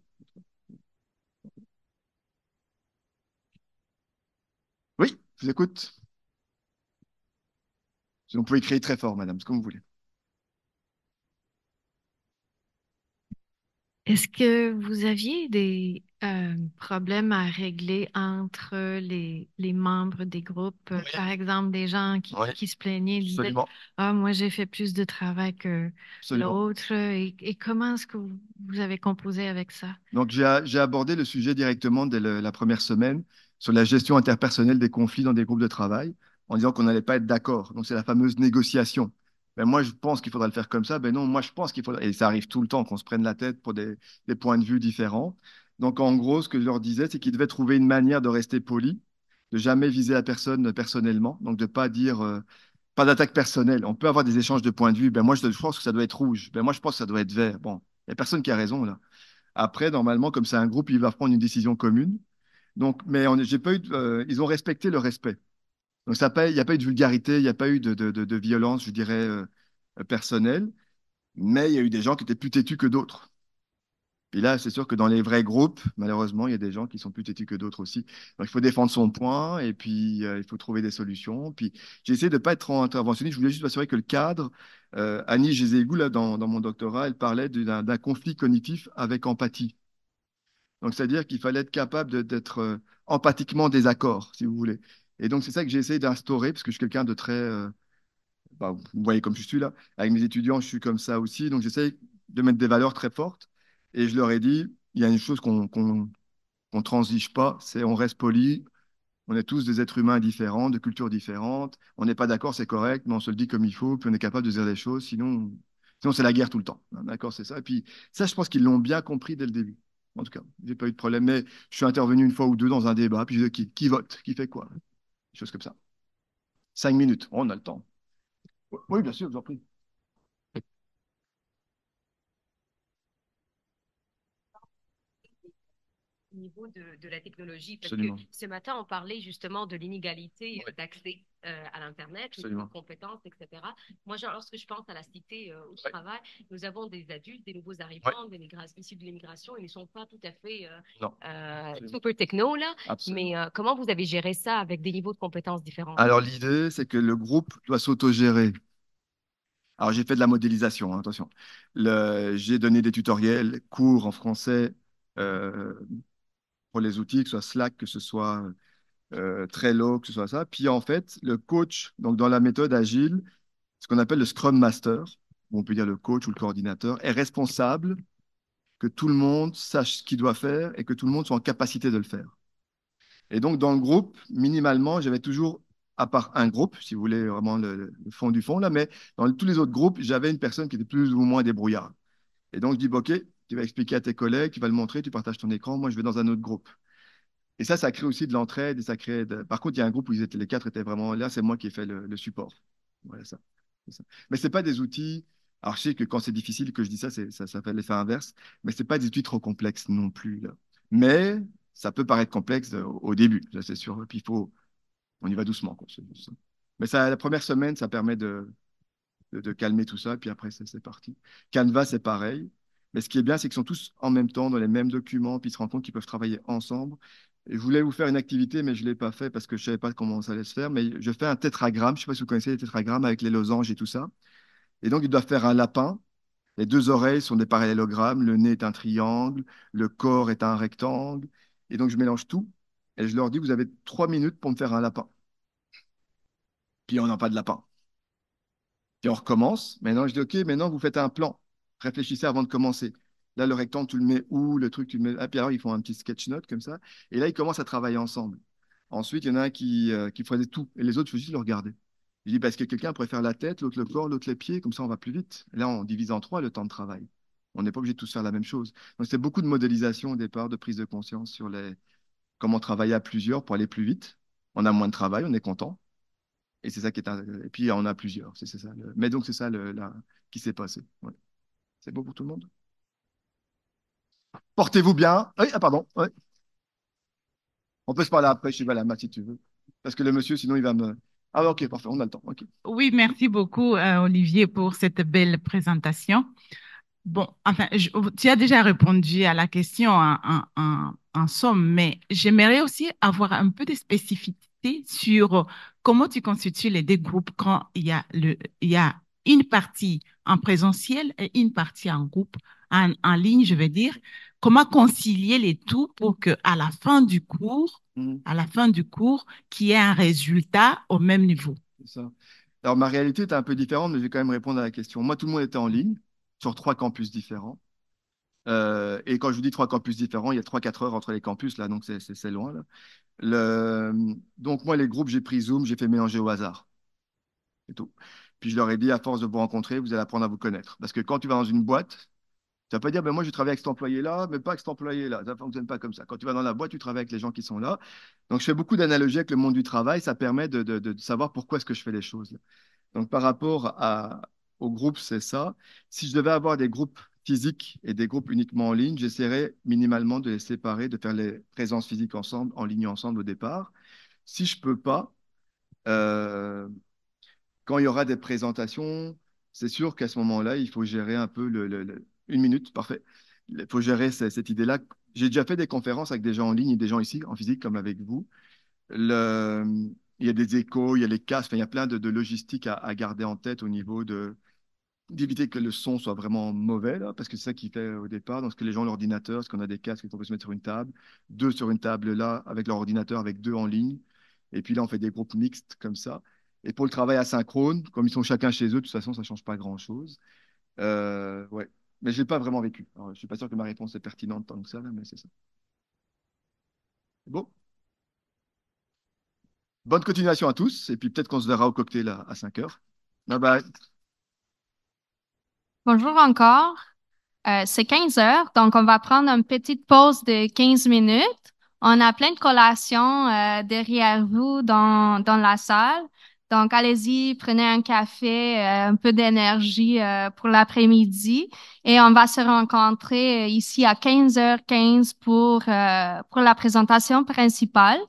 Oui, je vous écoute. vous pouvez créer très fort, madame, ce que vous voulez. Est-ce que vous aviez des euh, problèmes à régler entre les, membres des groupes? Par exemple, des gens qui, se plaignaient, disaient, Ah, moi, j'ai fait plus de travail que l'autre. Et, comment est-ce que vous, avez composé avec ça? Donc, j'ai abordé le sujet directement dès la première semaine sur la gestion interpersonnelle des conflits dans des groupes de travail en disant qu'on n'allait pas être d'accord. Donc, c'est la fameuse négociation. Ben, moi je pense qu'il faudrait le faire comme ça, ben non, moi je pense qu'il faudrait. Et ça arrive tout le temps qu'on se prenne la tête pour des, points de vue différents. Donc en gros, ce que je leur disais, c'est qu'ils devaient trouver une manière de rester poli, de jamais viser la personne personnellement, donc de ne pas dire. Euh, pas d'attaque personnelle. On peut avoir des échanges de points de vue. Ben moi, je, pense que ça doit être rouge. Ben moi, je pense que ça doit être vert. Bon, il n'y a personne qui a raison là. Après, normalement, comme c'est un groupe, il va prendre une décision commune. Donc, mais j'ai pas eu, euh, ils ont respecté le respect. Donc, il n'y a pas eu de vulgarité, il n'y a pas eu de, violence, je dirais, euh, personnelle, mais il y a eu des gens qui étaient plus têtus que d'autres. Et là, c'est sûr que dans les vrais groupes, malheureusement, il y a des gens qui sont plus têtus que d'autres aussi. Donc, il faut défendre son point et puis euh, il faut trouver des solutions. Puis, j'ai essayé de ne pas être trop interventionniste. Je voulais juste m'assurer que le cadre, euh, Annie Gézégou, là, dans, mon doctorat, elle parlait d'un conflit cognitif avec empathie. Donc, c'est-à-dire qu'il fallait être capable d'être empathiquement désaccord, si vous voulez. Et donc, c'est ça que j'ai essayé d'instaurer, parce que je suis quelqu'un de très. Euh, bah, vous voyez comme je suis là. Avec mes étudiants, je suis comme ça aussi. Donc, j'essaye de mettre des valeurs très fortes. Et je leur ai dit il y a une chose qu'on ne transige pas, c'est on reste poli. On est tous des êtres humains différents, de cultures différentes. On n'est pas d'accord, c'est correct, mais on se le dit comme il faut, puis on est capable de dire des choses. Sinon, sinon c'est la guerre tout le temps. Hein, d'accord, c'est ça. Et puis, ça, je pense qu'ils l'ont bien compris dès le début. En tout cas, n'ai pas eu de problème, mais je suis intervenu une fois ou deux dans un débat, puis je qui vote, qui fait quoi Chose comme ça. Cinq minutes, on a le temps. Oui, bien sûr, je vous en prie. niveau de, de, la technologie. Parce que ce matin, on parlait justement de l'inégalité d'accès euh, à l'Internet, aux compétences, etc. Moi, lorsque je pense à la cité euh, où au travaille, travail, nous avons des adultes, des nouveaux arrivants, des des issus de l'immigration, ils ne sont pas tout à fait euh, euh super techno, là. Mais comment vous avez géré ça avec des niveaux de compétences différents Alors, l'idée, c'est que le groupe doit s'autogérer. Alors, j'ai fait de la modélisation, hein, attention. j'ai donné des tutoriels, cours en français, euh, les outils, que ce soit Slack, que ce soit euh, Trello, que ce soit ça. Puis en fait, le coach, donc dans la méthode agile, ce qu'on appelle le Scrum Master, on peut dire le coach ou le coordinateur, est responsable que tout le monde sache ce qu'il doit faire et que tout le monde soit en capacité de le faire. Et donc dans le groupe, minimalement, j'avais toujours, à part un groupe, si vous voulez vraiment le, fond du fond là, mais dans tous les autres groupes, j'avais une personne qui était plus ou moins débrouillarde. Et donc je dis, bah, ok, tu vas expliquer à tes collègues, tu vas le montrer, tu partages ton écran, moi je vais dans un autre groupe. Et ça, ça crée aussi de l'entraide ça Par contre, il y a un groupe où ils étaient, les quatre étaient vraiment là, c'est moi qui ai fait le, support. Voilà ça. Mais ce pas des outils. Alors, je sais que quand c'est difficile que je dis ça, ça s'appelle l'effet inverse, mais ce pas des outils trop complexes non plus. Mais ça peut paraître complexe euh, au, début, c'est sûr. puis, il faut. On y va doucement. Quoi. Mais ça, la première semaine, ça permet de, de, de calmer tout ça, puis après, c'est parti. Canva, c'est pareil. Et ce qui est bien, c'est qu'ils sont tous en même temps dans les mêmes documents, puis ils se rendent compte qu'ils peuvent travailler ensemble. Je voulais vous faire une activité, mais je ne l'ai pas fait parce que je ne savais pas comment ça allait se faire. Mais je fais un tétragramme. Je ne sais pas si vous connaissez les tétragrammes avec les losanges et tout ça. Et donc, ils doivent faire un lapin. Les deux oreilles sont des parallélogrammes. Le nez est un triangle. Le corps est un rectangle. Et donc, je mélange tout. Et je leur dis, vous avez trois minutes pour me faire un lapin. Puis, on n'a pas de lapin. Puis, on recommence. Maintenant, je dis, OK, maintenant, vous faites un plan réfléchissez avant de commencer. Là, le rectangle, tu le mets où Le truc, tu le mets. Ah, puis alors, ils font un petit sketch note comme ça. Et là, ils commencent à travailler ensemble. Ensuite, il y en a un qui, euh, qui faisait tout. Et les autres, il faut juste le regarder. Je dis, parce que quelqu'un pourrait faire la tête, l'autre le corps, l'autre les pieds. Comme ça, on va plus vite. là, on divise en trois le temps de travail. On n'est pas obligé de tous faire la même chose. Donc, c'est beaucoup de modélisation au départ, de prise de conscience sur les... comment travailler à plusieurs pour aller plus vite. On a moins de travail, on est content. Et c'est ça qui est. Et puis, on a plusieurs. C'est ça. Mais donc, c'est ça qui s'est passé. C'est beau pour tout le monde Portez-vous bien. Ah oui, ah, pardon. On peut se parler après, je suis à si tu veux. Parce que le monsieur, sinon, il va me... Ah ok, parfait, on a le temps. Oui, merci beaucoup, euh, Olivier, pour cette belle présentation. Bon, enfin, tu as déjà répondu à la question en, somme, mais j'aimerais aussi avoir un peu de spécificité sur comment tu constitues les deux groupes quand il y a, le, il y a une partie en présentiel et une partie en groupe, en, ligne, je veux dire. Comment concilier les tout pour que à la fin du cours, mm. à la fin du cours, qu'il y ait un résultat au même niveau. Alors, ma réalité est un peu différente, mais je vais quand même répondre à la question. Moi, tout le monde était en ligne sur trois campus différents. Euh, et quand je vous dis trois campus différents, il y a trois, quatre heures entre les campus, là, donc c'est loin. Donc, moi, les groupes, j'ai pris Zoom, j'ai fait mélanger au hasard. C'est tout. Puis je leur ai dit, à force de vous rencontrer, vous allez apprendre à vous connaître. Parce que quand tu vas dans une boîte, tu vas pas dire, ben moi, je travaille avec cet employé-là, mais pas avec cet employé-là. Ça ne fonctionne pas comme ça. Quand tu vas dans la boîte, tu travailles avec les gens qui sont là. Donc, je fais beaucoup d'analogies avec le monde du travail. Ça permet de, savoir pourquoi est-ce que je fais les choses. Donc, par rapport à, au groupe, c'est ça. Si je devais avoir des groupes physiques et des groupes uniquement en ligne, j'essaierais minimalement de les séparer, de faire les présences physiques ensemble, en ligne ensemble au départ. Si je peux pas, euh, quand il y aura des présentations, c'est sûr qu'à ce moment-là, il faut gérer un peu le, une minute, parfait. Il faut gérer cette, idée-là. J'ai déjà fait des conférences avec des gens en ligne et des gens ici, en physique, comme avec vous. il y a des échos, il y a les casques, il y a plein de, de logistique à, garder en tête au niveau de d'éviter que le son soit vraiment mauvais, parce que c'est ça qui fait au départ. Donc, ce que les gens, l'ordinateur, ce qu'on a des casques qu'on peut se mettre sur une table, deux sur une table là, avec leur ordinateur, avec deux en ligne. Et puis là, on fait des groupes mixtes comme ça. Et pour le travail asynchrone, comme ils sont chacun chez eux, de toute façon, ça ne change pas grand-chose. Euh, ouais. Mais je ne l'ai pas vraiment vécu. je ne suis pas sûr que ma réponse est pertinente tant que ça, mais c'est ça. Bon. Bonne continuation à tous. Et puis peut-être qu'on se verra au cocktail à, à 5 heures. Bye bye. Bonjour encore. Euh, c'est 15 heures, donc on va prendre une petite pause de 15 minutes. On a plein de collations euh, derrière vous dans, dans la salle. Donc, allez-y, prenez un café, euh, un peu d'énergie euh, pour l'après-midi et on va se rencontrer euh, ici à 15h15 pour, pour la présentation principale.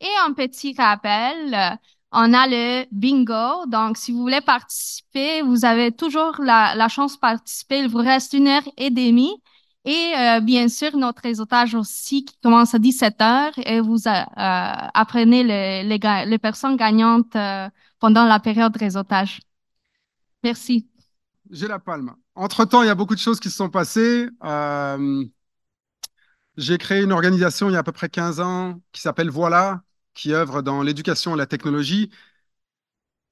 Et un petit rappel, on a le bingo. Donc, si vous voulez participer, vous avez toujours la chance de participer. Il vous reste une heure et demie. Et euh, bien sûr, notre réseautage aussi qui commence à 17 heures et vous euh, apprenez les, personnes gagnantes euh, pendant la période de réseautage. Merci. J'ai la palme. Entre-temps, il y a beaucoup de choses qui se sont passées. J'ai créé une organisation il y a à peu près 15 ans qui s'appelle Voilà, qui œuvre dans l'éducation et la technologie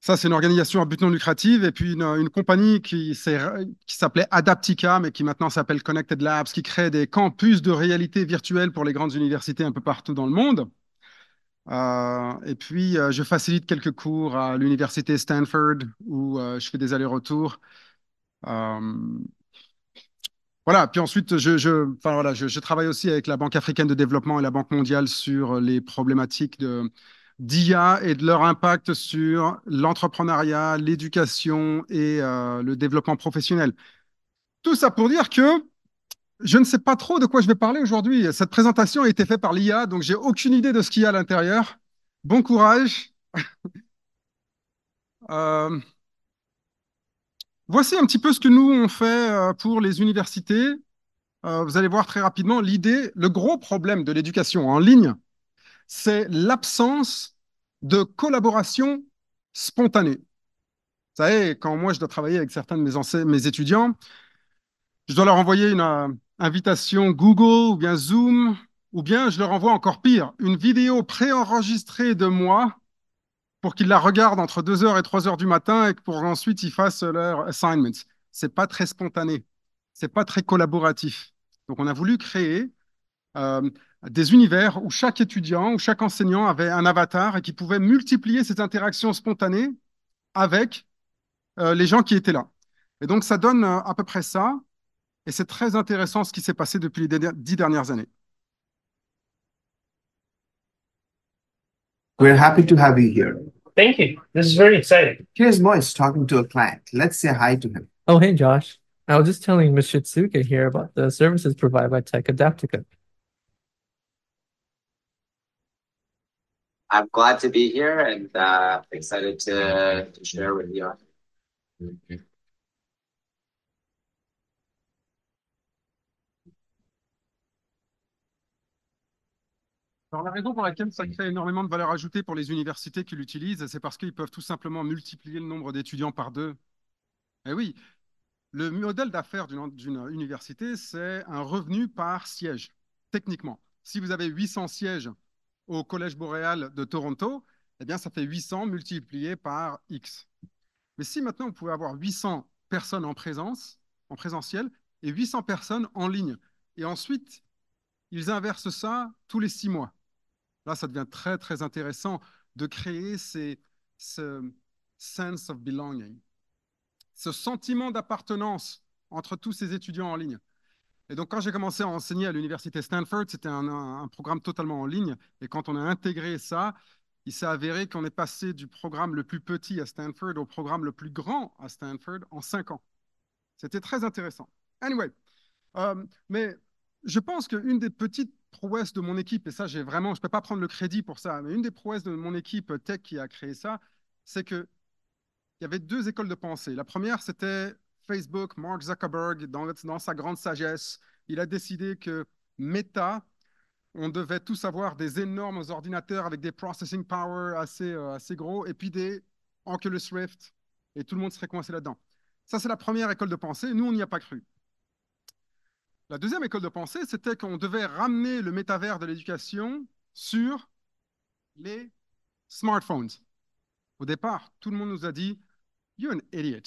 ça, c'est une organisation à but non lucratif et puis une, compagnie qui, qui s'appelait Adaptica, mais qui maintenant s'appelle Connected Labs, qui crée des campus de réalité virtuelle pour les grandes universités un peu partout dans le monde. Euh, et puis, euh, je facilite quelques cours à l'université Stanford où euh, je fais des allers-retours. voilà, puis ensuite, je, enfin, voilà, je, travaille aussi avec la Banque africaine de développement et la Banque mondiale sur les problématiques de, d'IA et de leur impact sur l'entrepreneuriat, l'éducation et euh, le développement professionnel. Tout ça pour dire que je ne sais pas trop de quoi je vais parler aujourd'hui. Cette présentation a été faite par l'IA, donc j'ai aucune idée de ce qu'il y a à l'intérieur. Bon courage. <laughs> Euh, voici un petit peu ce que nous, on fait euh, pour les universités. vous allez voir très rapidement l'idée, le gros problème de l'éducation en ligne, c'est l'absence de collaboration spontanée. Vous savez, quand moi je dois travailler avec certains de mes, étudiants, je dois leur envoyer une euh, invitation Google ou bien Zoom, ou bien je leur envoie encore pire, une vidéo préenregistrée de moi pour qu'ils la regardent entre 2h et 3h du matin et pour ensuite ils fassent leur assignment. C'est pas très spontané, c'est pas très collaboratif. Donc on a voulu créer euh, des univers où chaque étudiant, ou chaque enseignant avait un avatar et qui pouvait multiplier ces interactions spontanées avec euh, les gens qui étaient là. Et donc, ça donne euh, à peu près ça. Et c'est très intéressant ce qui s'est passé depuis les dix dernières années. We're happy to have you here. Thank you. This is very exciting. Here's Moise talking to a client. Let's say hi to him. Oh, hey, Josh. I was just telling Ms. M. here about the services provided by Tech Adaptica. I'm glad to be here and uh, excited to, to share with you. Alors la raison pour laquelle ça crée énormément de valeur ajoutée pour les universités qui l'utilisent, c'est parce qu'ils peuvent tout simplement multiplier le nombre d'étudiants par deux. Et eh oui, le modèle d'affaires d'une université, c'est un revenu par siège, techniquement. Si vous avez 800 sièges au Collège boréal de Toronto, eh bien, ça fait 800 multiplié par X. Mais si maintenant on pouvait avoir 800 personnes en présence, en présentiel, et 800 personnes en ligne, et ensuite, ils inversent ça tous les six mois. Là, ça devient très, très intéressant de créer ce sense of belonging, ce sentiment d'appartenance entre tous ces étudiants en ligne. Et donc, quand j'ai commencé à enseigner à l'université Stanford, c'était un, programme totalement en ligne. Et quand on a intégré ça, il s'est avéré qu'on est passé du programme le plus petit à Stanford au programme le plus grand à Stanford en cinq ans. C'était très intéressant. Anyway, euh, mais je pense qu'une des petites prouesses de mon équipe, et ça, j'ai vraiment, je ne peux pas prendre le crédit pour ça, mais une des prouesses de mon équipe tech qui a créé ça, c'est que il y avait deux écoles de pensée. La première, c'était Facebook, Mark Zuckerberg, dans, sa grande sagesse, il a décidé que Meta, on devait tous avoir des énormes ordinateurs avec des processing power assez, euh, assez gros, et puis des Oculus Rift, et tout le monde serait coincé là-dedans. Ça, c'est la première école de pensée. Nous, on n'y a pas cru. La deuxième école de pensée, c'était qu'on devait ramener le métavers de l'éducation sur les smartphones. Au départ, tout le monde nous a dit, You're an idiot.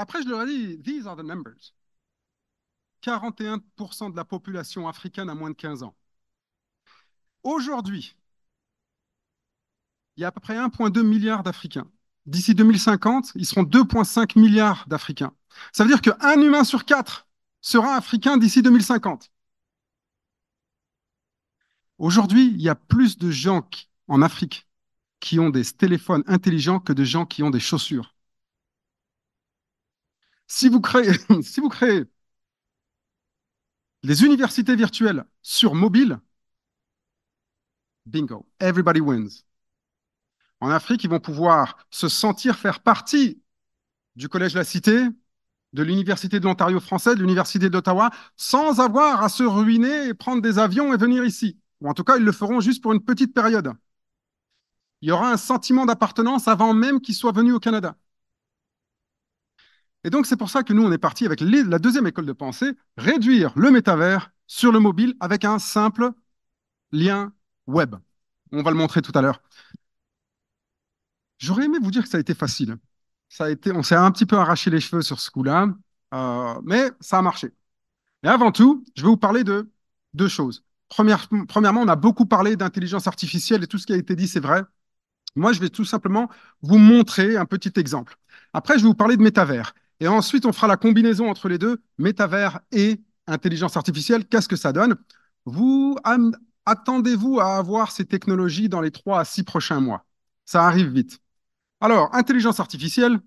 Après, je leur ai dit, these are the numbers. 41% de la population africaine a moins de 15 ans. Aujourd'hui, il y a à peu près 1,2 milliard d'Africains. D'ici 2050, ils seront 2,5 milliards d'Africains. Ça veut dire qu'un humain sur quatre sera africain d'ici 2050. Aujourd'hui, il y a plus de gens en Afrique qui ont des téléphones intelligents que de gens qui ont des chaussures. Si vous créez, <laughs> si les universités virtuelles sur mobile, bingo, everybody wins. En Afrique, ils vont pouvoir se sentir faire partie du Collège de la Cité, de l'Université de l'Ontario français, de l'Université d'Ottawa, sans avoir à se ruiner et prendre des avions et venir ici. Ou en tout cas, ils le feront juste pour une petite période. Il y aura un sentiment d'appartenance avant même qu'ils soient venus au Canada. Et donc, c'est pour ça que nous, on est parti avec la deuxième école de pensée, réduire le métavers sur le mobile avec un simple lien web. On va le montrer tout à l'heure. J'aurais aimé vous dire que ça a été facile. Ça a été, on s'est un petit peu arraché les cheveux sur ce coup-là, euh, mais ça a marché. Mais avant tout, je vais vous parler de deux choses. premièrement, on a beaucoup parlé d'intelligence artificielle et tout ce qui a été dit, c'est vrai. Moi, je vais tout simplement vous montrer un petit exemple. Après, je vais vous parler de métavers. Et ensuite, on fera la combinaison entre les deux, métavers et intelligence artificielle. Qu'est-ce que ça donne Vous attendez-vous à avoir ces technologies dans les trois à six prochains mois Ça arrive vite. Alors, intelligence artificielle,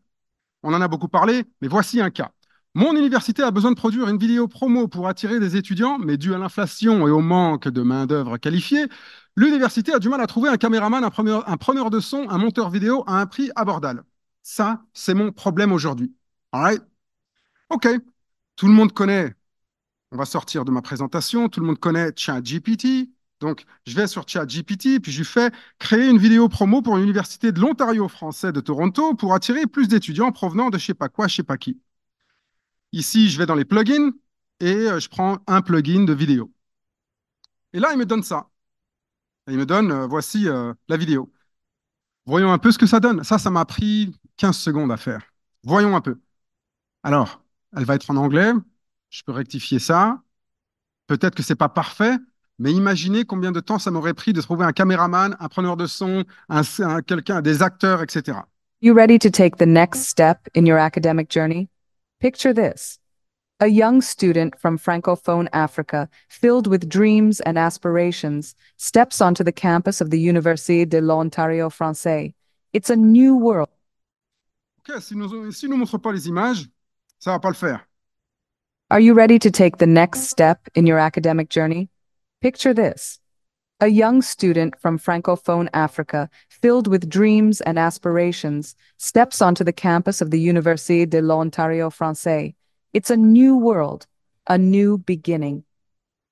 on en a beaucoup parlé, mais voici un cas. Mon université a besoin de produire une vidéo promo pour attirer des étudiants, mais dû à l'inflation et au manque de main-d'œuvre qualifiée, l'université a du mal à trouver un caméraman, un preneur de son, un monteur vidéo à un prix abordable. Ça, c'est mon problème aujourd'hui. All OK. Tout le monde connaît, on va sortir de ma présentation, tout le monde connaît ChatGPT. Donc, je vais sur ChatGPT, puis je fais créer une vidéo promo pour l'Université de l'Ontario français de Toronto pour attirer plus d'étudiants provenant de je sais pas quoi, je sais pas qui. Ici, je vais dans les plugins et euh, je prends un plugin de vidéo. Et là, il me donne ça. il me donne, euh, voici euh, la vidéo. Voyons un peu ce que ça donne. Ça, ça m'a pris 15 secondes à faire. Voyons un peu alors, elle va être en anglais, je peux rectifier ça. Peut-être que c'est pas parfait, mais imaginez combien de temps ça m'aurait pris de trouver un caméraman, un preneur de son, un, quelqu'un, des acteurs, etc. You ready to take the next step in your academic journey? Picture this. A young student from Francophone Africa, filled with dreams and aspirations, steps onto the campus of the Université de l'Ontario français. It's a new world. Ok, si nous, si nous montre pas les images, Ça va pas le faire. Are you ready to take the next step in your academic journey? Picture this. A young student from Francophone Africa, filled with dreams and aspirations, steps onto the campus of the Université de l'Ontario Français. It's a new world, a new beginning.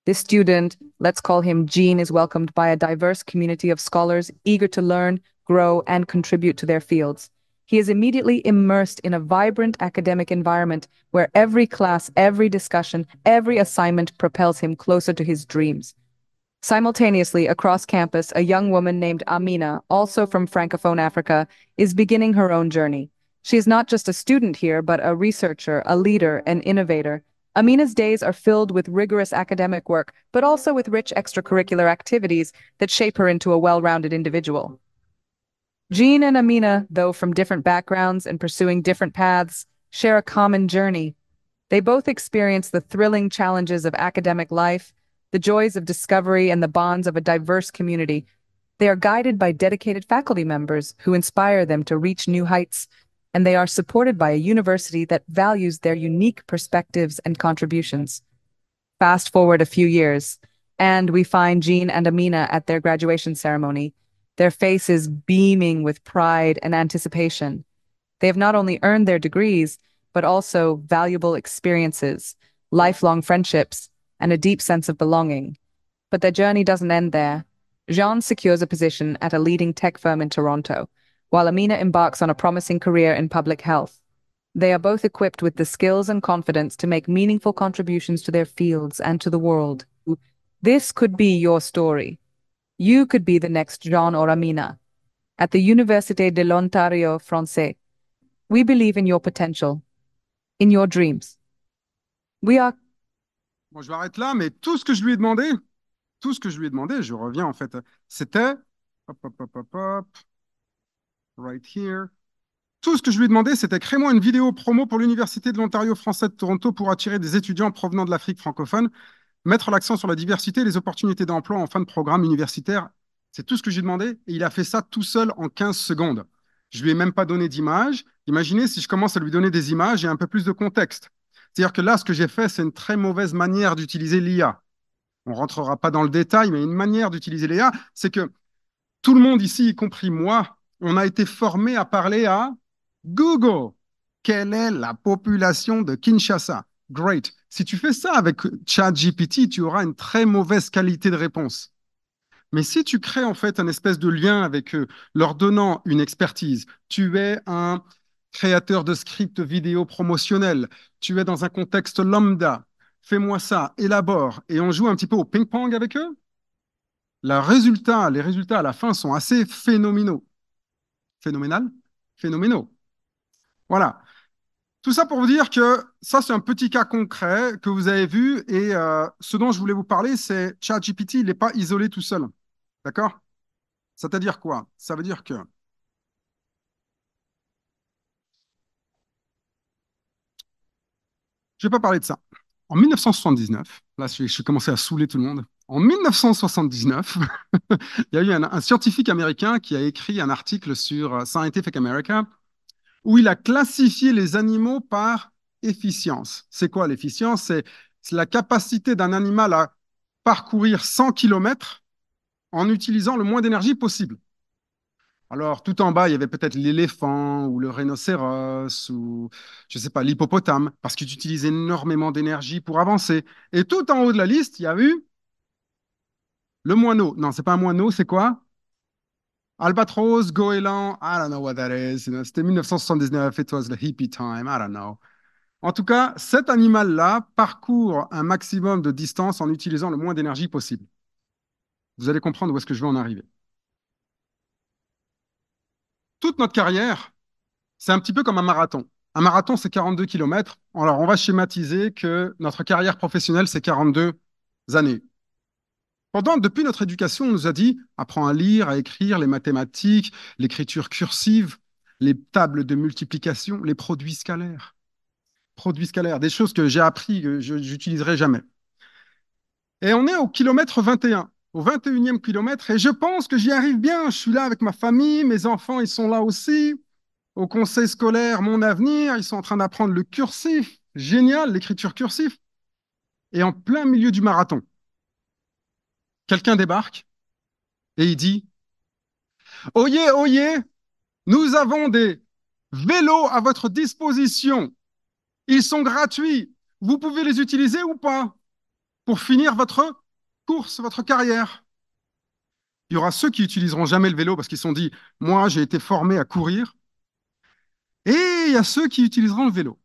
This student, let's call him Jean, is welcomed by a diverse community of scholars eager to learn, grow, and contribute to their fields. He is immediately immersed in a vibrant academic environment where every class, every discussion, every assignment propels him closer to his dreams. Simultaneously, across campus, a young woman named Amina, also from Francophone Africa, is beginning her own journey. She is not just a student here, but a researcher, a leader, an innovator. Amina's days are filled with rigorous academic work, but also with rich extracurricular activities that shape her into a well-rounded individual. Jean and Amina, though from different backgrounds and pursuing different paths, share a common journey. They both experience the thrilling challenges of academic life, the joys of discovery, and the bonds of a diverse community. They are guided by dedicated faculty members who inspire them to reach new heights, and they are supported by a university that values their unique perspectives and contributions. Fast forward a few years, and we find Jean and Amina at their graduation ceremony their faces beaming with pride and anticipation. They have not only earned their degrees, but also valuable experiences, lifelong friendships, and a deep sense of belonging. But their journey doesn't end there. Jean secures a position at a leading tech firm in Toronto, while Amina embarks on a promising career in public health. They are both equipped with the skills and confidence to make meaningful contributions to their fields and to the world. This could be your story. You could be the next John or Amina. At the Université de l'Ontario Français, we believe in your potential, in your dreams. We are... Bon, je vais arrêter là, mais tout ce que je lui ai demandé, tout ce que je lui ai demandé, je reviens en fait, c'était... Hop, hop, hop, hop, hop. Right here. Tout ce que je lui ai demandé, c'était crée-moi une vidéo promo pour l'Université de l'Ontario français de Toronto pour attirer des étudiants provenant de l'Afrique francophone mettre l'accent sur la diversité les opportunités d'emploi en fin de programme universitaire. C'est tout ce que j'ai demandé et il a fait ça tout seul en 15 secondes. Je lui ai même pas donné d'image. Imaginez si je commence à lui donner des images et un peu plus de contexte. C'est-à-dire que là, ce que j'ai fait, c'est une très mauvaise manière d'utiliser l'IA. On ne rentrera pas dans le détail, mais une manière d'utiliser l'IA, c'est que tout le monde ici, y compris moi, on a été formé à parler à Google. Quelle est la population de Kinshasa Great. Si tu fais ça avec ChatGPT, tu auras une très mauvaise qualité de réponse. Mais si tu crées en fait un espèce de lien avec eux, leur donnant une expertise, tu es un créateur de script vidéo promotionnel, tu es dans un contexte lambda, fais-moi ça, élabore, et on joue un petit peu au ping-pong avec eux, les résultats à la fin sont assez phénoménaux. Phénoménal Phénoménaux. Voilà. Tout ça pour vous dire que ça, c'est un petit cas concret que vous avez vu. Et euh, ce dont je voulais vous parler, c'est ChatGPT, il n'est pas isolé tout seul. D'accord Ça veut dire quoi Ça veut dire que Je ne vais pas parler de ça. En 1979, là, je, suis commencé à saouler tout le monde. En 1979, <laughs> il y a eu un, scientifique américain qui a écrit un article sur euh, Scientific America où il a classifié les animaux par efficience. C'est quoi l'efficience C'est la capacité d'un animal à parcourir 100 km en utilisant le moins d'énergie possible. Alors, tout en bas, il y avait peut-être l'éléphant ou le rhinocéros ou, je ne sais pas, l'hippopotame, parce qu'ils utilisent énormément d'énergie pour avancer. Et tout en haut de la liste, il y a eu le moineau. Non, c'est pas un moineau, c'est quoi Albatros, Goéland, I don't know what that is. C'était 1979, it was the hippie time, I don't know. En tout cas, cet animal-là parcourt un maximum de distance en utilisant le moins d'énergie possible. Vous allez comprendre où est-ce que je veux en arriver. Toute notre carrière, c'est un petit peu comme un marathon. Un marathon, c'est 42 km. Alors, on va schématiser que notre carrière professionnelle, c'est 42 années. Pendant, depuis notre éducation, on nous a dit apprends à lire, à écrire, les mathématiques, l'écriture cursive, les tables de multiplication, les produits scalaires. Produits scalaires, des choses que j'ai appris, que je n'utiliserai jamais. Et on est au kilomètre 21, au 21e kilomètre, et je pense que j'y arrive bien. Je suis là avec ma famille, mes enfants, ils sont là aussi. Au conseil scolaire, mon avenir, ils sont en train d'apprendre le cursif. Génial, l'écriture cursive. Et en plein milieu du marathon, quelqu'un débarque et il dit Oyez, oyez, nous avons des vélos à votre disposition. Ils sont gratuits. Vous pouvez les utiliser ou pas pour finir votre course, votre carrière. Il y aura ceux qui utiliseront jamais le vélo parce qu'ils se sont dit Moi, j'ai été formé à courir. Et il y a ceux qui utiliseront le vélo.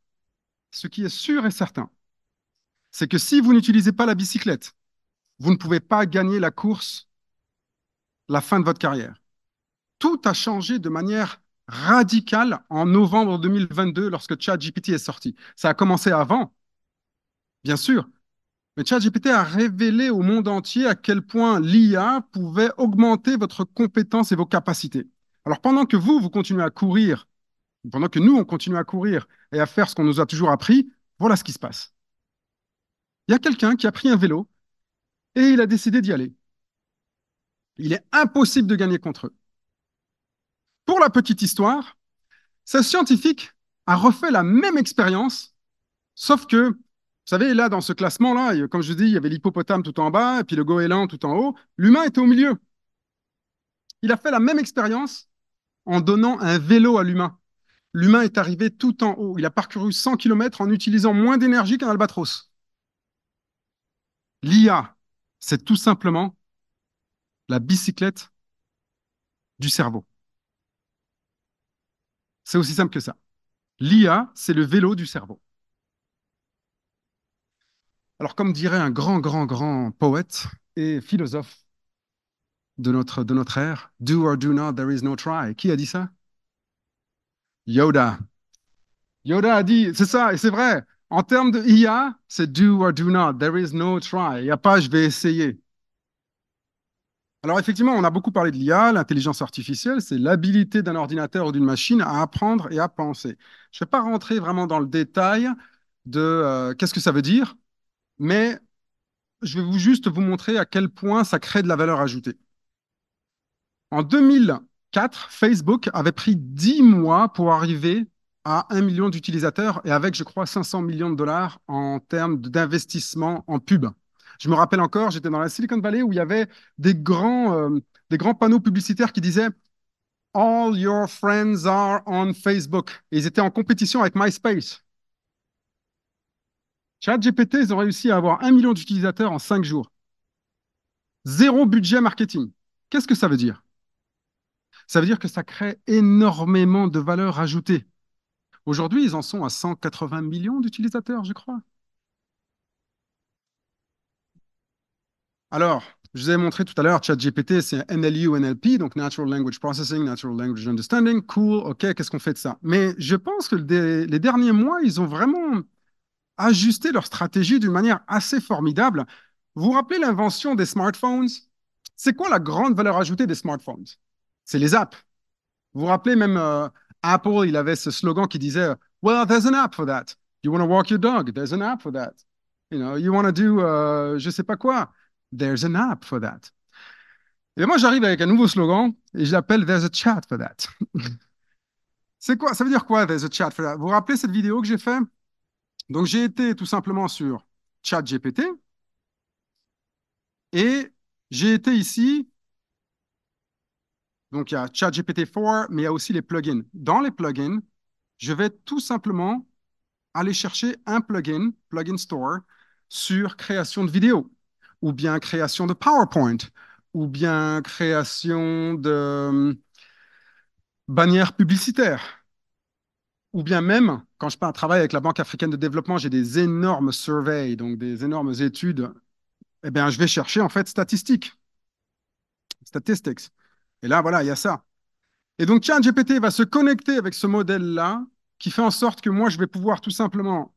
Ce qui est sûr et certain, c'est que si vous n'utilisez pas la bicyclette, vous ne pouvez pas gagner la course la fin de votre carrière. Tout a changé de manière radicale en novembre 2022 lorsque ChatGPT est sorti. Ça a commencé avant, bien sûr, mais ChatGPT a révélé au monde entier à quel point l'IA pouvait augmenter votre compétence et vos capacités. Alors pendant que vous, vous continuez à courir, pendant que nous, on continue à courir et à faire ce qu'on nous a toujours appris, voilà ce qui se passe. Il y a quelqu'un qui a pris un vélo et il a décidé d'y aller. Il est impossible de gagner contre eux. Pour la petite histoire, ce scientifique a refait la même expérience, sauf que, vous savez, là, dans ce classement-là, comme je vous dis, il y avait l'hippopotame tout en bas, et puis le goéland tout en haut, l'humain était au milieu. Il a fait la même expérience en donnant un vélo à l'humain. L'humain est arrivé tout en haut. Il a parcouru 100 km en utilisant moins d'énergie qu'un albatros. L'IA, c'est tout simplement la bicyclette du cerveau. C'est aussi simple que ça. L'IA, c'est le vélo du cerveau. Alors, comme dirait un grand, grand, grand poète et philosophe de notre, de notre ère, Do or do not, there is no try. Qui a dit ça Yoda. Yoda a dit, c'est ça, et c'est vrai, en termes de IA, c'est do or do not. There is no try. Il n'y a pas je vais essayer. Alors effectivement, on a beaucoup parlé de l'IA, l'intelligence artificielle, c'est l'habilité d'un ordinateur ou d'une machine à apprendre et à penser. Je ne vais pas rentrer vraiment dans le détail de euh, qu'est-ce que ça veut dire, mais je vais vous juste vous montrer à quel point ça crée de la valeur ajoutée. En 2004, Facebook avait pris 10 mois pour arriver à 1 million d'utilisateurs et avec, je crois, 500 millions de dollars en termes d'investissement en pub. Je me rappelle encore, j'étais dans la Silicon Valley où il y avait des grands, euh, des grands panneaux publicitaires qui disaient All your friends are on Facebook. Et ils étaient en compétition avec MySpace. ChatGPT, ils ont réussi à avoir 1 million d'utilisateurs en 5 jours. Zéro budget marketing. Qu'est-ce que ça veut dire Ça veut dire que ça crée énormément de valeur ajoutée. Aujourd'hui, ils en sont à 180 millions d'utilisateurs, je crois. Alors, je vous ai montré tout à l'heure, ChatGPT, c'est NLU, NLP, donc Natural Language Processing, Natural Language Understanding. Cool, OK, qu'est-ce qu'on fait de ça? Mais je pense que les derniers mois, ils ont vraiment ajusté leur stratégie d'une manière assez formidable. Vous vous rappelez l'invention des smartphones? C'est quoi la grande valeur ajoutée des smartphones? C'est les apps. Vous vous rappelez même euh, Apple, il avait ce slogan qui disait Well, there's an app for that. You want to walk your dog? There's an app for that. You know, you want to do uh, je sais pas quoi? There's an app for that. Et moi, j'arrive avec un nouveau slogan et je l'appelle There's a chat for that. <laughs> C'est quoi Ça veut dire quoi There's a chat for that Vous vous rappelez cette vidéo que j'ai faite Donc, j'ai été tout simplement sur ChatGPT et j'ai été ici donc, il y a ChatGPT-4, mais il y a aussi les plugins. Dans les plugins, je vais tout simplement aller chercher un plugin, Plugin Store, sur création de vidéos, ou bien création de PowerPoint, ou bien création de hum, bannières publicitaires, ou bien même, quand je travaille avec la Banque africaine de développement, j'ai des énormes surveys, donc des énormes études, eh bien, je vais chercher en fait statistiques, statistics. Et là, voilà, il y a ça. Et donc, ChatGPT va se connecter avec ce modèle-là qui fait en sorte que moi, je vais pouvoir tout simplement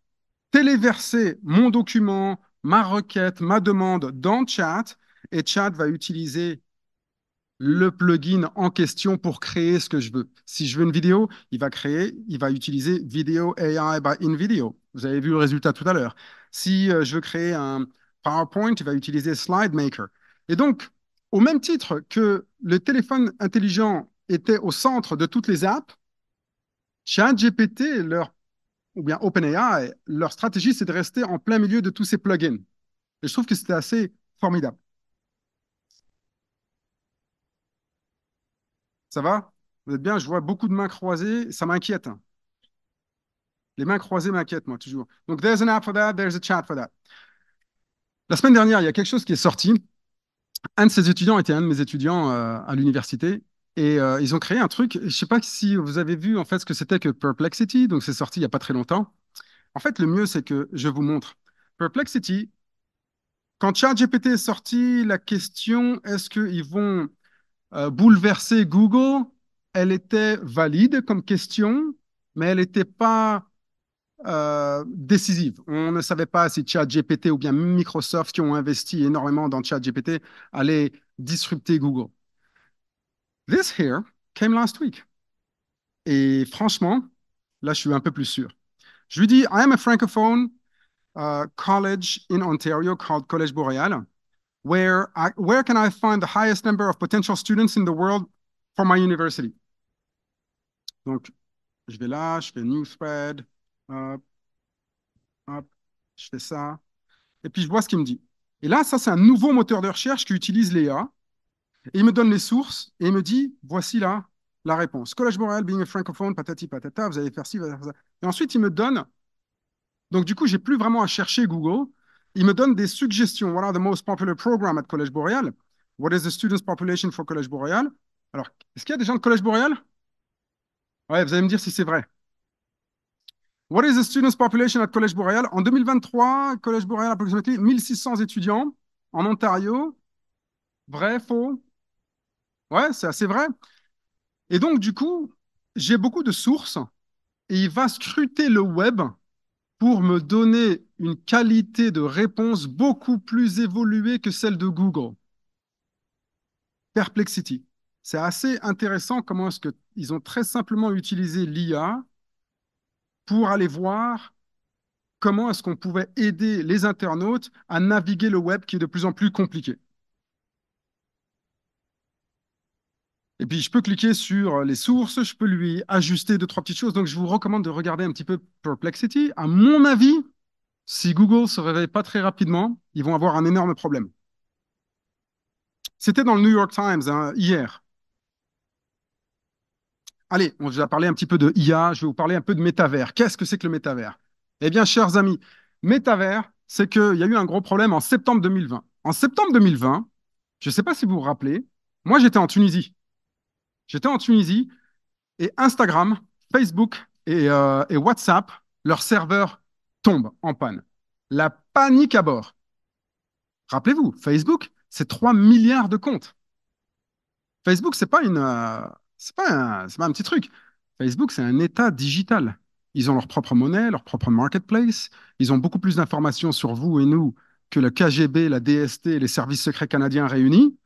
téléverser mon document, ma requête, ma demande dans Chat. Et Chat va utiliser le plugin en question pour créer ce que je veux. Si je veux une vidéo, il va créer, il va utiliser Video AI by InVideo. Vous avez vu le résultat tout à l'heure. Si euh, je veux créer un PowerPoint, il va utiliser SlideMaker. Et donc, au même titre que le téléphone intelligent était au centre de toutes les apps, ChatGPT, leur, ou bien OpenAI, leur stratégie, c'est de rester en plein milieu de tous ces plugins. Et je trouve que c'était assez formidable. Ça va Vous êtes bien Je vois beaucoup de mains croisées. Ça m'inquiète. Hein. Les mains croisées m'inquiètent, moi, toujours. Donc, there's an app for that, there's a chat for that. La semaine dernière, il y a quelque chose qui est sorti un de ses étudiants était un de mes étudiants euh, à l'université. Et euh, ils ont créé un truc. Je ne sais pas si vous avez vu en fait ce que c'était que Perplexity. Donc c'est sorti il n'y a pas très longtemps. En fait, le mieux c'est que je vous montre. Perplexity, quand ChatGPT est sorti, la question est-ce qu'ils vont euh, bouleverser Google Elle était valide comme question, mais elle n'était pas euh, décisive. On ne savait pas si ChatGPT ou bien Microsoft, qui ont investi énormément dans ChatGPT, allaient disrupter Google. This here came last week. Et franchement, là, je suis un peu plus sûr. Je lui dis, I am a francophone uh, college in Ontario called Collège Boreal, Where, where can I find the highest number of potential students in the world for my university? Donc, je vais là, je fais new thread je fais ça. Et puis je vois ce qu'il me dit. Et là, ça, c'est un nouveau moteur de recherche qui utilise l'IA. Et il me donne les sources et il me dit, voici là la réponse. Collège Boreal being a francophone, patati patata, vous allez faire ci, vous allez faire ça. Et ensuite, il me donne, donc du coup, j'ai plus vraiment à chercher Google. Il me donne des suggestions. What are the most popular program at Collège Boréal? What is the students' population for Collège Boréal? Alors, est-ce qu'il y a des gens de Collège Boréal? Ouais, vous allez me dire si c'est vrai. What is the students population at Collège Boreal ?» En 2023, Collège boreal, approximately 1600 étudiants en Ontario. Vrai, faux? Ouais, c'est assez vrai. Et donc, du coup, j'ai beaucoup de sources et il va scruter le web pour me donner une qualité de réponse beaucoup plus évoluée que celle de Google. Perplexity. C'est assez intéressant comment est-ce qu'ils ont très simplement utilisé l'IA pour aller voir comment est-ce qu'on pouvait aider les internautes à naviguer le web qui est de plus en plus compliqué. Et puis, je peux cliquer sur les sources, je peux lui ajuster deux, trois petites choses. Donc, je vous recommande de regarder un petit peu Perplexity. À mon avis, si Google ne se réveille pas très rapidement, ils vont avoir un énorme problème. C'était dans le New York Times hein, hier. Allez, on va parler parlé un petit peu de IA, je vais vous parler un peu de métavers. Qu'est-ce que c'est que le métavers Eh bien, chers amis, métavers, c'est qu'il y a eu un gros problème en septembre 2020. En septembre 2020, je ne sais pas si vous vous rappelez, moi j'étais en Tunisie. J'étais en Tunisie et Instagram, Facebook et, euh, WhatsApp, leurs serveurs tombent en panne. La panique à bord. Rappelez-vous, Facebook, c'est 3 milliards de comptes. Facebook, c'est pas une, euh, c'est pas, pas un petit truc. Facebook, c'est un état digital. Ils ont leur propre monnaie, leur propre marketplace. Ils ont beaucoup plus d'informations sur vous et nous que le KGB, la DST les services secrets canadiens réunis.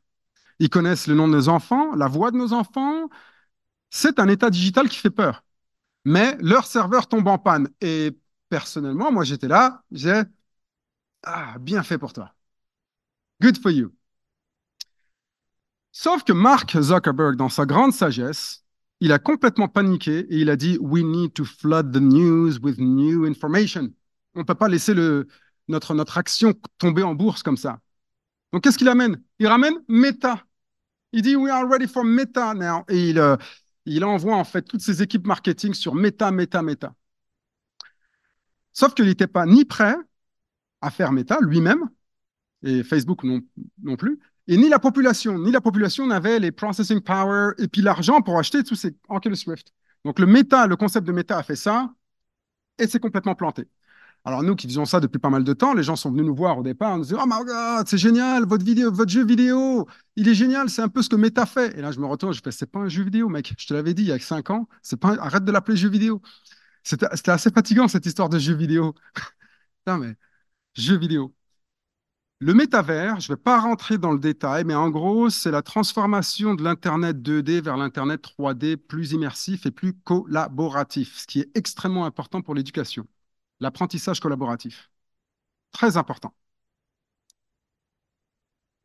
Ils connaissent le nom de nos enfants, la voix de nos enfants. C'est un état digital qui fait peur. Mais leur serveur tombe en panne. Et personnellement, moi, j'étais là, j'ai ah, bien fait pour toi. Good for you. Sauf que Mark Zuckerberg, dans sa grande sagesse, il a complètement paniqué et il a dit We need to flood the news with new information. On ne peut pas laisser notre, action tomber en bourse comme ça. Donc, qu'est-ce qu'il amène Il ramène Meta. Il dit We are ready for Meta now. Et euh, il, envoie en fait toutes ses équipes marketing sur Meta, Meta, Meta. Sauf qu'il n'était pas ni prêt à faire Meta lui-même, et Facebook non plus, et ni la population, ni la population n'avait les processing power et puis l'argent pour acheter tous ces Oculus Swift. Donc le méta, le concept de méta a fait ça et c'est complètement planté. Alors nous qui faisons ça depuis pas mal de temps, les gens sont venus nous voir au départ, on nous dit "Oh my god, c'est génial votre vidéo, votre jeu vidéo, il est génial, c'est un peu ce que méta fait." Et là je me retourne, je fais "C'est pas un jeu vidéo mec, je te l'avais dit il y a cinq ans, c'est pas arrête de l'appeler jeu vidéo." C'était assez fatigant cette histoire de jeu vidéo. <laughs> non mais jeu vidéo. Le métavers, je ne vais pas rentrer dans le détail, mais en gros, c'est la transformation de l'Internet 2D vers l'Internet 3D plus immersif et plus collaboratif, ce qui est extrêmement important pour l'éducation. L'apprentissage collaboratif. Très important.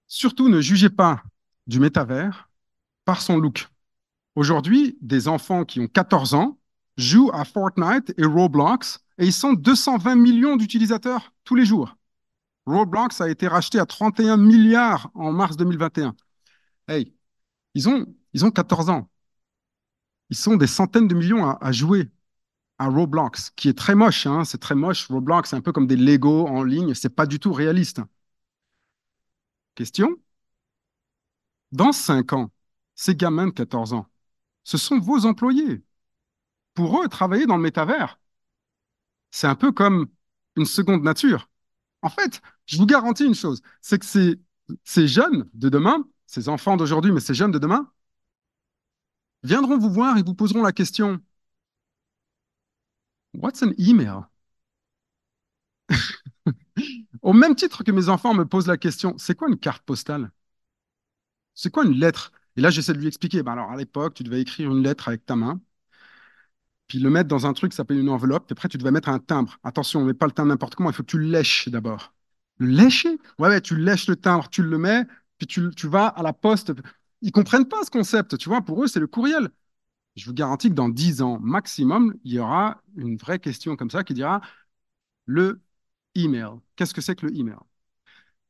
Surtout, ne jugez pas du métavers par son look. Aujourd'hui, des enfants qui ont 14 ans jouent à Fortnite et Roblox et ils sont 220 millions d'utilisateurs tous les jours. Roblox a été racheté à 31 milliards en mars 2021. Hey, ils ont, ils ont 14 ans. Ils sont des centaines de millions à, jouer à Roblox, qui est très moche. Hein. c'est très moche. Roblox, c'est un peu comme des Lego en ligne. C'est pas du tout réaliste. Question Dans 5 ans, ces gamins de 14 ans, ce sont vos employés. Pour eux, travailler dans le métavers, c'est un peu comme une seconde nature. En fait, je vous garantis une chose, c'est que ces, jeunes de demain, ces enfants d'aujourd'hui, mais ces jeunes de demain, viendront vous voir et vous poseront la question What's an email <laughs> Au même titre que mes enfants me posent la question C'est quoi une carte postale C'est quoi une lettre Et là, j'essaie de lui expliquer ben alors, à l'époque, tu devais écrire une lettre avec ta main, puis le mettre dans un truc qui s'appelle une enveloppe, et après tu devais mettre un timbre. Attention, on ne met pas le timbre n'importe comment, il faut que tu le lèches d'abord. Le lècher ouais, tu lèches le timbre, tu le mets, puis tu, vas à la poste. Ils comprennent pas ce concept, tu vois, pour eux, c'est le courriel. Je vous garantis que dans 10 ans maximum, il y aura une vraie question comme ça qui dira le email. Qu'est-ce que c'est que le email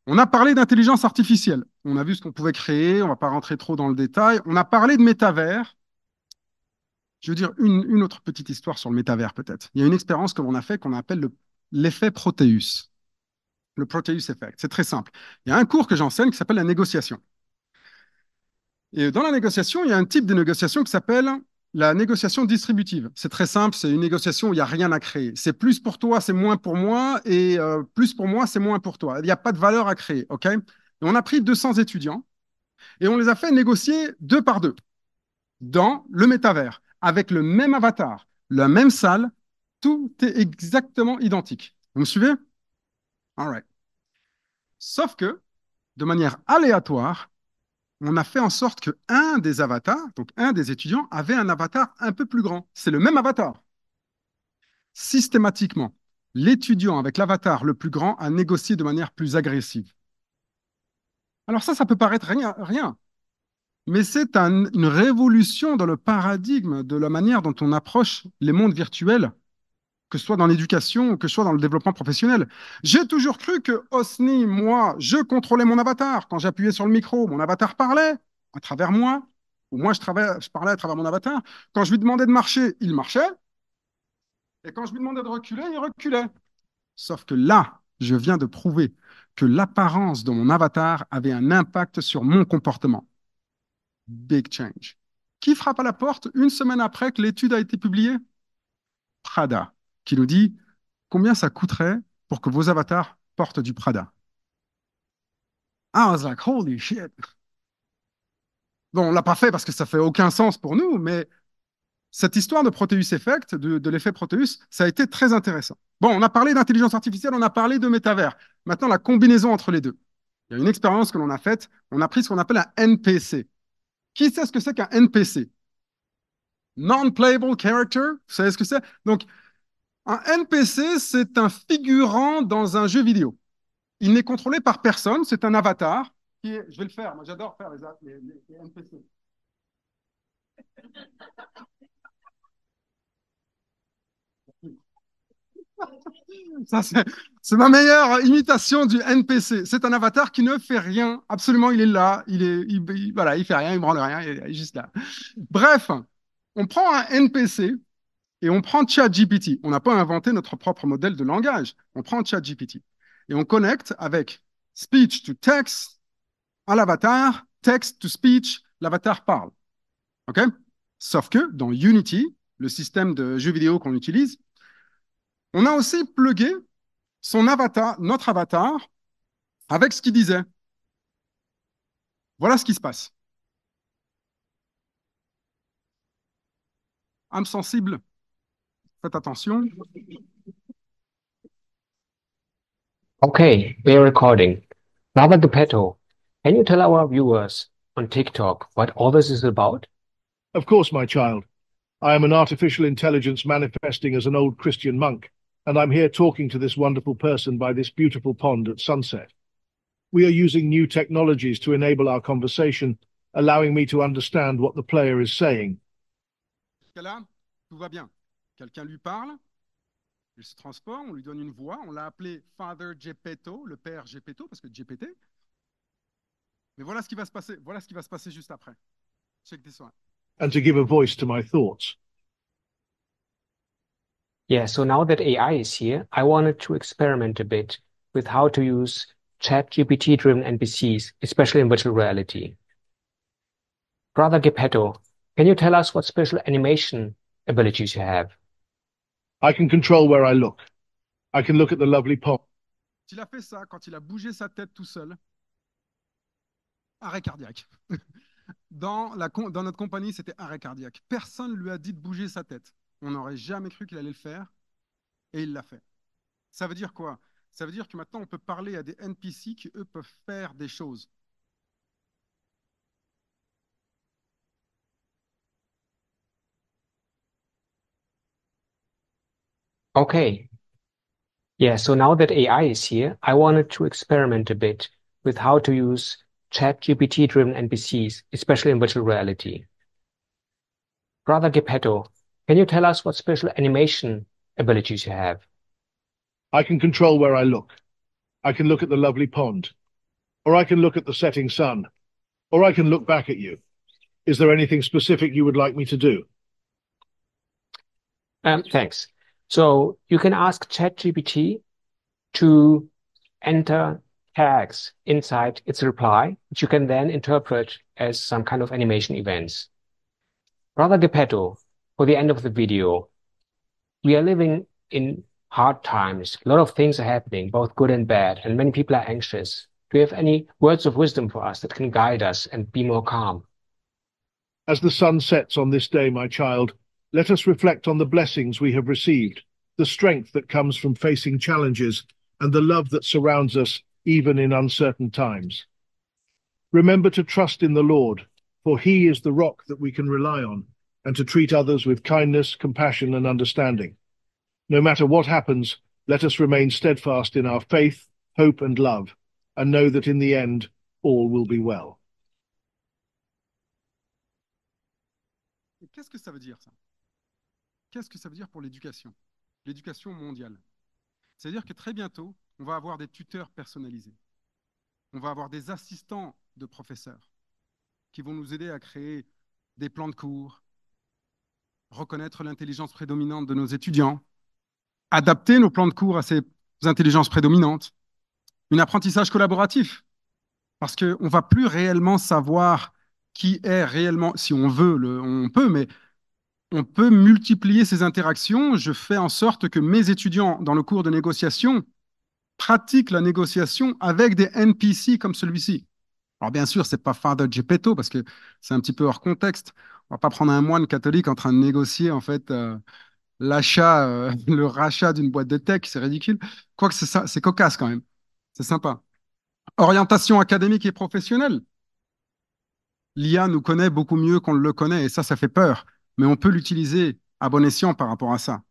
on a parlé d'intelligence artificielle. On a vu ce qu'on pouvait créer. On ne va pas rentrer trop dans le détail. On a parlé de métavers. Je veux dire une, autre petite histoire sur le métavers peut-être. Il y a une expérience que l'on a fait qu'on appelle l'effet Proteus. Le Proteus Effect. C'est très simple. Il y a un cours que j'enseigne qui s'appelle la négociation. Et dans la négociation, il y a un type de négociation qui s'appelle la négociation distributive. C'est très simple, c'est une négociation où il n'y a rien à créer. C'est plus pour toi, c'est moins pour moi, et euh, plus pour moi, c'est moins pour toi. Il n'y a pas de valeur à créer, On a pris 200 étudiants et on les a fait négocier deux par deux dans le métavers avec le même avatar, la même salle, tout est exactement identique. Vous me suivez All right. Sauf que, de manière aléatoire, on a fait en sorte que un des avatars, donc un des étudiants, avait un avatar un peu plus grand. C'est le même avatar. Systématiquement, l'étudiant avec l'avatar le plus grand a négocié de manière plus agressive. Alors ça, ça peut paraître rien, rien mais c'est une révolution dans le paradigme de la manière dont on approche les mondes virtuels, que ce soit dans l'éducation, que ce soit dans le développement professionnel. J'ai toujours cru que Osni, moi, je contrôlais mon avatar. Quand j'appuyais sur le micro, mon avatar parlait à travers moi, ou moi, je parlais à travers mon avatar. Quand je lui demandais de marcher, il marchait. Et quand je lui demandais de reculer, il reculait. Sauf que là, je viens de prouver que l'apparence de mon avatar avait un impact sur mon comportement. Big change. Qui frappe à la porte une semaine après que l'étude a été publiée Prada, qui nous dit combien ça coûterait pour que vos avatars portent du Prada. I was like, holy shit. Bon, on l'a pas fait parce que ça fait aucun sens pour nous, mais cette histoire de Proteus Effect, de, de l'effet Proteus, ça a été très intéressant. Bon, on a parlé d'intelligence artificielle, on a parlé de métavers. Maintenant, la combinaison entre les deux. Il y a une expérience que l'on a faite, on a pris ce qu'on appelle un NPC, qui sait ce que c'est qu'un NPC? Non-playable character, vous savez ce que c'est? Donc, un NPC, c'est un figurant dans un jeu vidéo. Il n'est contrôlé par personne, c'est un avatar. Je vais le faire, moi j'adore faire les NPC. c'est ma meilleure imitation du NPC. C'est un avatar qui ne fait rien. Absolument, il est là. Il est, il fait rien, il branle rien, il est juste là. Bref, on prend un NPC et on prend ChatGPT. On n'a pas inventé notre propre modèle de langage. On prend ChatGPT et on connecte avec speech to text à l'avatar, text to speech, l'avatar parle. OK Sauf que dans Unity, le système de jeu vidéo qu'on utilise, on a aussi plugué son avatar, notre avatar, avec ce qu'il disait. Voilà ce qui se passe. Âme sensible, faites attention. Okay, we're recording. Robert vous can you tell our viewers on TikTok what all this is about? Of course, my child. I am an artificial intelligence manifesting as an old Christian monk. and I'm here talking to this wonderful person by this beautiful pond at sunset. We are using new technologies to enable our conversation, allowing me to understand what the player is saying. Là, tout va bien. Quelqu'un lui parle, il se transporte. on lui donne une voix, on l'a appelé Father Gepetto, le père Gepetto, parce que GPT. Mais voilà ce qui va se passer, voilà ce qui va se passer juste après. Check this one. And to give a voice to my thoughts. Yeah, so now that AI is here, I wanted to experiment a bit with how to use ChatGPT driven NPCs, especially in virtual reality. Brother Geppetto, can you tell us what special animation abilities you have? I can control where I look. I can look at the lovely pop. Il a fait ça quand il a bougé sa tête tout seul. Arrêt cardiaque. <laughs> Dans, la, dans notre compagnie, c'était arrêt cardiaque. Personne ne lui a dit de bouger sa tête. On n'aurait jamais cru qu'il allait le faire, et il l'a fait. Ça veut dire quoi Ça veut dire que maintenant, on peut parler à des NPC qui, eux, peuvent faire des choses. Okay. Yeah, so now that AI is here, I wanted to experiment a bit with how to use chat GPT driven NPCs, especially in virtual reality. Brother Geppetto Can you tell us what special animation abilities you have? I can control where I look. I can look at the lovely pond, or I can look at the setting sun, or I can look back at you. Is there anything specific you would like me to do? Um, thanks. So you can ask ChatGPT to enter tags inside its reply, which you can then interpret as some kind of animation events. Brother DePeto, for the end of the video, we are living in hard times. A lot of things are happening, both good and bad, and many people are anxious. Do you have any words of wisdom for us that can guide us and be more calm? As the sun sets on this day, my child, let us reflect on the blessings we have received, the strength that comes from facing challenges, and the love that surrounds us even in uncertain times. Remember to trust in the Lord, for he is the rock that we can rely on and to treat others with kindness, compassion, and understanding. No matter what happens, let us remain steadfast in our faith, hope, and love, and know that in the end, all will be well. Qu'est-ce que ça veut dire, ça Qu'est-ce que ça veut dire pour l'éducation L'éducation mondiale. C'est-à-dire que très bientôt, on va avoir des tuteurs personnalisés. On va avoir des assistants de professeurs qui vont nous aider à créer des plans de cours, reconnaître l'intelligence prédominante de nos étudiants, adapter nos plans de cours à ces intelligences prédominantes, un apprentissage collaboratif, parce qu'on ne va plus réellement savoir qui est réellement, si on veut, on peut, mais on peut multiplier ces interactions. Je fais en sorte que mes étudiants, dans le cours de négociation, pratiquent la négociation avec des NPC comme celui-ci. Alors bien sûr, n'est pas Father Gepetto parce que c'est un petit peu hors contexte on va pas prendre un moine catholique en train de négocier en fait euh, l'achat, euh, <laughs> le rachat d'une boîte de tech, c'est ridicule. Quoique c'est, c'est cocasse quand même, c'est sympa. Orientation académique et professionnelle. L'IA nous connaît beaucoup mieux qu'on le connaît et ça, ça fait peur, mais on peut l'utiliser à bon escient par rapport à ça.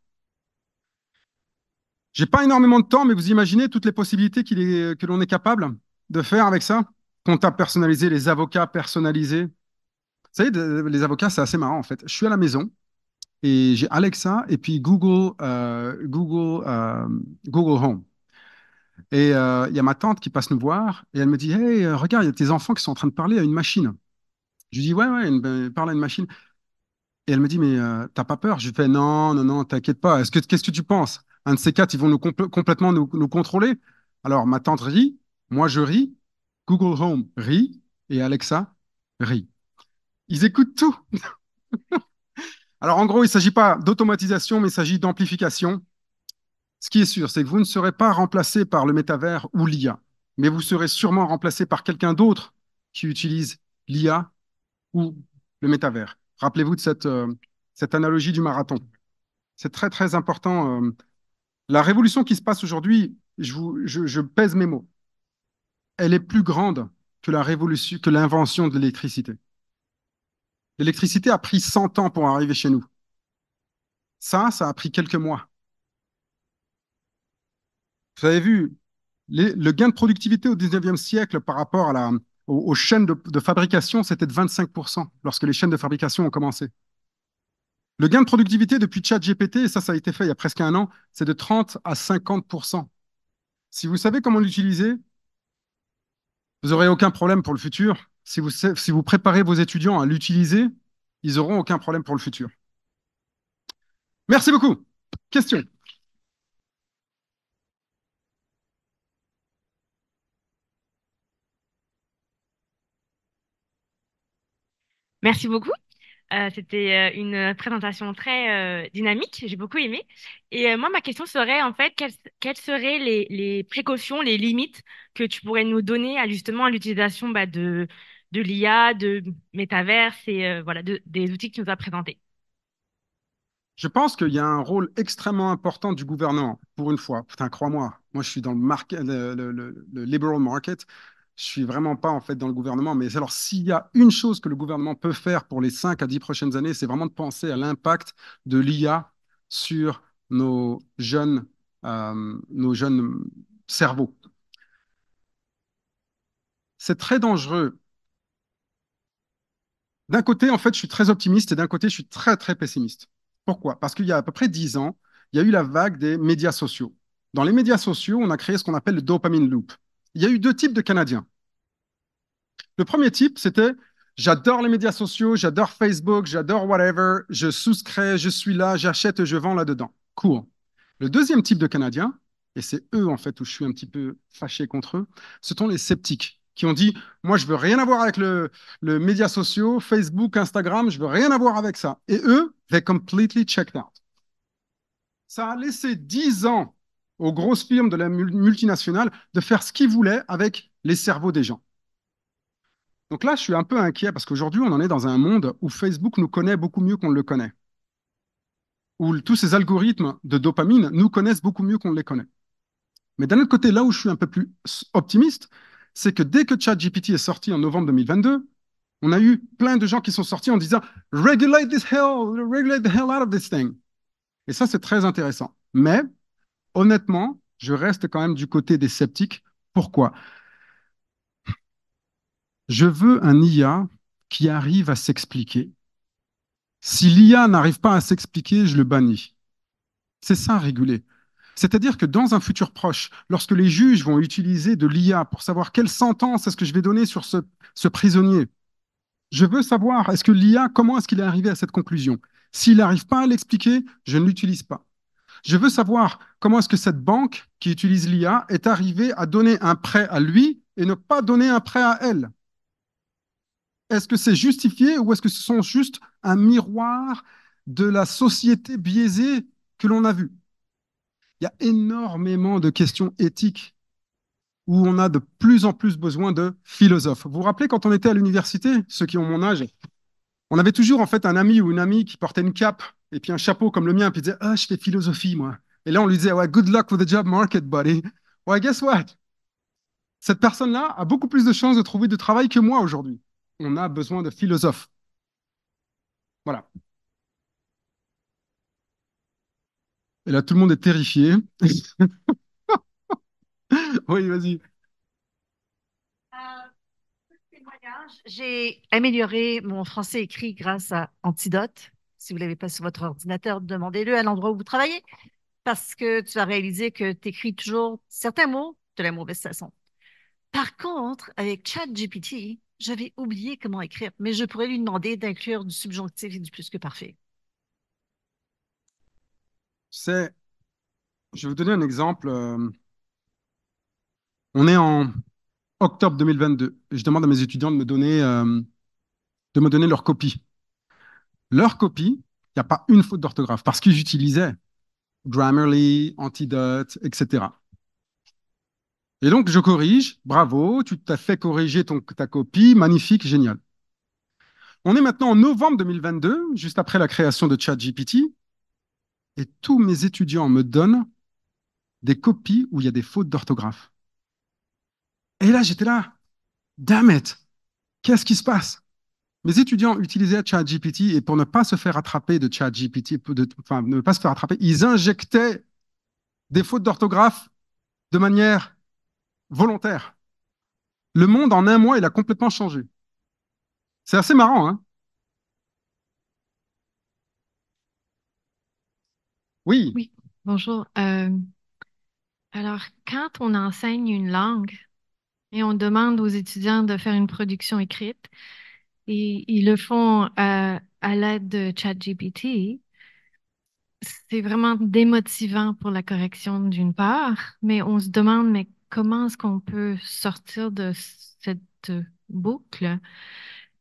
J'ai pas énormément de temps, mais vous imaginez toutes les possibilités que l'on est capable de faire avec ça. Comptable personnalisé, les avocats personnalisés, vous savez, les avocats, c'est assez marrant en fait. Je suis à la maison et j'ai Alexa et puis Google, euh, euh, Google, Home. Et euh, il y a ma tante qui passe nous voir et elle me dit Hey, regarde, il y a tes enfants qui sont en train de parler à une machine. Je lui dis Ouais, ouais, ben, parle à une machine. Et elle me dit Mais t'as pas peur Je lui fais Non, non, non, t'inquiète pas. Est-ce que, qu'est-ce que tu penses Un de ces quatre, ils vont nous complètement nous, nous contrôler. Alors ma tante rit, moi je ris, Google Home rit et Alexa rit ils écoutent tout. <laughs> Alors en gros, il ne s'agit pas d'automatisation, mais il s'agit d'amplification. Ce qui est sûr, c'est que vous ne serez pas remplacé par le métavers ou l'IA, mais vous serez sûrement remplacé par quelqu'un d'autre qui utilise l'IA ou le métavers. Rappelez-vous de cette, euh, cette, analogie du marathon. C'est très très important. Euh, la révolution qui se passe aujourd'hui, je, je, pèse mes mots, elle est plus grande que l'invention de l'électricité. L'électricité a pris 100 ans pour arriver chez nous. Ça, ça a pris quelques mois. Vous avez vu, le gain de productivité au 19e siècle par rapport à aux, chaînes de, fabrication, c'était de 25% lorsque les chaînes de fabrication ont commencé. Le gain de productivité depuis ChatGPT, et ça, ça a été fait il y a presque un an, c'est de 30 à 50%. Si vous savez comment l'utiliser, vous n'aurez aucun problème pour le futur si vous, préparez vos étudiants à l'utiliser, ils n'auront aucun problème pour le futur. Merci beaucoup. Question. Merci beaucoup. Euh, c'était euh, une présentation très euh, dynamique, j'ai beaucoup aimé. Et moi, ma question serait en fait, quelles, seraient les, précautions, les limites que tu pourrais nous donner justement à l'utilisation bah, de, de l'IA, de métaverse et euh, voilà des outils que nous a présentés Je pense qu'il y a un rôle extrêmement important du gouvernement, pour une fois. Putain, crois-moi, moi je suis dans le, le, liberal market. Je suis vraiment pas en fait dans le gouvernement, mais alors s'il y a une chose que le gouvernement peut faire pour les 5 à 10 prochaines années, c'est vraiment de penser à l'impact de l'IA sur nos jeunes, euh, nos jeunes cerveaux. C'est très dangereux d'un côté, en fait, je suis très optimiste et d'un côté, je suis très, très pessimiste. Pourquoi Parce qu'il y a à peu près dix ans, il y a eu la vague des médias sociaux. Dans les médias sociaux, on a créé ce qu'on appelle le dopamine loop. Il y a eu deux types de Canadiens. Le premier type, c'était j'adore les médias sociaux, j'adore Facebook, j'adore whatever, je souscris, je suis là, j'achète, je vends là-dedans. Cool. Le deuxième type de Canadiens, et c'est eux en fait où je suis un petit peu fâché contre eux, ce sont les sceptiques qui ont dit Moi, je veux rien avoir avec le, le média sociaux, Facebook, Instagram, je veux rien avoir avec ça. Et eux, they completely checked out. Ça a laissé 10 ans aux grosses firmes de la multinationale de faire ce qu'ils voulaient avec les cerveaux des gens. Donc là, je suis un peu inquiet parce qu'aujourd'hui, on en est dans un monde où Facebook nous connaît beaucoup mieux qu'on le connaît, où tous ces algorithmes de dopamine nous connaissent beaucoup mieux qu'on les connaît. Mais d'un autre côté, là où je suis un peu plus optimiste, c'est que dès que ChatGPT est sorti en novembre 2022, on a eu plein de gens qui sont sortis en disant Regulate this hell, regulate the hell out of this thing. Et ça, c'est très intéressant. Mais honnêtement, je reste quand même du côté des sceptiques. Pourquoi Je veux un IA qui arrive à s'expliquer. Si l'IA n'arrive pas à s'expliquer, je le bannis. C'est ça, réguler. C'est-à-dire que dans un futur proche, lorsque les juges vont utiliser de l'IA pour savoir quelle sentence est-ce que je vais donner sur ce, prisonnier, je veux savoir est-ce que l'IA, comment est-ce qu'il est arrivé à cette conclusion S'il n'arrive pas à l'expliquer, je ne l'utilise pas. Je veux savoir comment est-ce que cette banque qui utilise l'IA est arrivée à donner un prêt à lui et ne pas donner un prêt à elle. Est-ce que c'est justifié ou est-ce que ce sont juste un miroir de la société biaisée que l'on a vue il y a énormément de questions éthiques où on a de plus en plus besoin de philosophes. Vous vous rappelez quand on était à l'université, ceux qui ont mon âge, on avait toujours en fait un ami ou une amie qui portait une cape et puis un chapeau comme le mien, puis il disait Ah, je fais philosophie, moi. Et là, on lui disait Ouais, good luck with the job market, buddy. Ouais, guess what Cette personne-là a beaucoup plus de chances de trouver du travail que moi aujourd'hui. On a besoin de philosophes. Voilà. Et là, tout le monde est terrifié. <laughs> oui, vas-y. Euh, J'ai amélioré mon français écrit grâce à Antidote. Si vous ne l'avez pas sur votre ordinateur, demandez-le à l'endroit où vous travaillez parce que tu vas réaliser que tu écris toujours certains mots de la mauvaise façon. Par contre, avec ChatGPT, j'avais oublié comment écrire, mais je pourrais lui demander d'inclure du subjonctif et du plus que parfait c'est, je vais vous donner un exemple. Euh, on est en octobre 2022 je demande à mes étudiants de me donner, euh, de me donner leur copie. Leur copie, il n'y a pas une faute d'orthographe parce qu'ils utilisaient Grammarly, Antidote, etc. Et donc, je corrige. Bravo, tu t'as fait corriger ton, ta copie. Magnifique, génial. On est maintenant en novembre 2022, juste après la création de ChatGPT et tous mes étudiants me donnent des copies où il y a des fautes d'orthographe. Et là, j'étais là, damn it, qu'est-ce qui se passe Mes étudiants utilisaient ChatGPT et pour ne pas se faire attraper de ChatGPT, enfin, ne pas se faire attraper, ils injectaient des fautes d'orthographe de manière volontaire. Le monde, en un mois, il a complètement changé. C'est assez marrant, hein Oui. Oui, bonjour. Euh, alors, quand on enseigne une langue et on demande aux étudiants de faire une production écrite, et ils le font euh, à, l'aide de ChatGPT, c'est vraiment démotivant pour la correction d'une part, mais on se demande, mais comment est-ce qu'on peut sortir de cette boucle?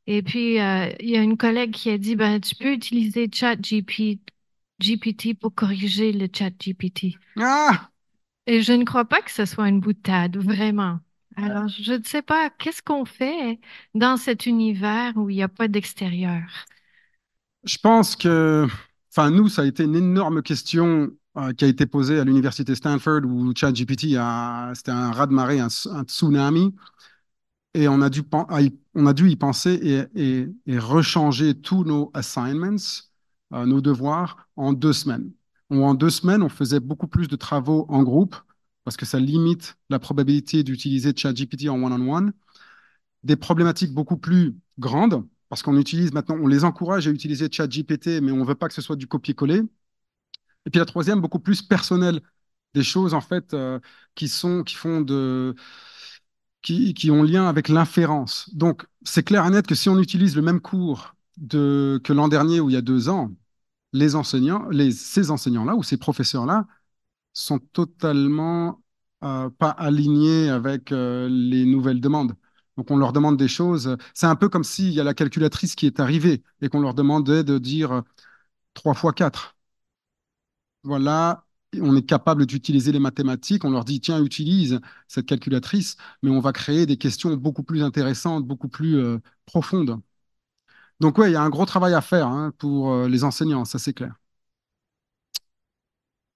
Et puis, euh, il y a une collègue qui a dit, ben, tu peux utiliser ChatGPT GPT pour corriger le chat GPT. Ah! Et je ne crois pas que ce soit une boutade, vraiment. Ah. Alors, je ne sais pas, qu'est-ce qu'on fait dans cet univers où il n'y a pas d'extérieur? Je pense que, enfin, nous, ça a été une énorme question euh, qui a été posée à l'université Stanford où ChatGPT, a, c'était un raz-de-marée, un, tsunami. Et on a dû, on a dû y penser et rechanger tous nos assignments euh, nos devoirs en deux semaines. Ou en deux semaines, on faisait beaucoup plus de travaux en groupe parce que ça limite la probabilité d'utiliser ChatGPT en one-on-one. Des problématiques beaucoup plus grandes parce qu'on utilise maintenant, on les encourage à utiliser ChatGPT, mais on ne veut pas que ce soit du copier-coller. Et puis la troisième, beaucoup plus personnelle, des choses en fait euh, qui sont, qui font de, qui, qui ont lien avec l'inférence. Donc c'est clair à net que si on utilise le même cours de, que l'an dernier ou il y a deux ans, les enseignants, ces enseignants-là ou ces professeurs-là sont totalement euh, pas alignés avec euh, les nouvelles demandes. Donc on leur demande des choses. C'est un peu comme s'il y a la calculatrice qui est arrivée et qu'on leur demandait de dire 3 euh, fois 4. Voilà, on est capable d'utiliser les mathématiques. On leur dit, tiens, utilise cette calculatrice, mais on va créer des questions beaucoup plus intéressantes, beaucoup plus profondes. Donc oui, il y a un gros travail à faire hein, pour euh, les enseignants, ça c'est clair.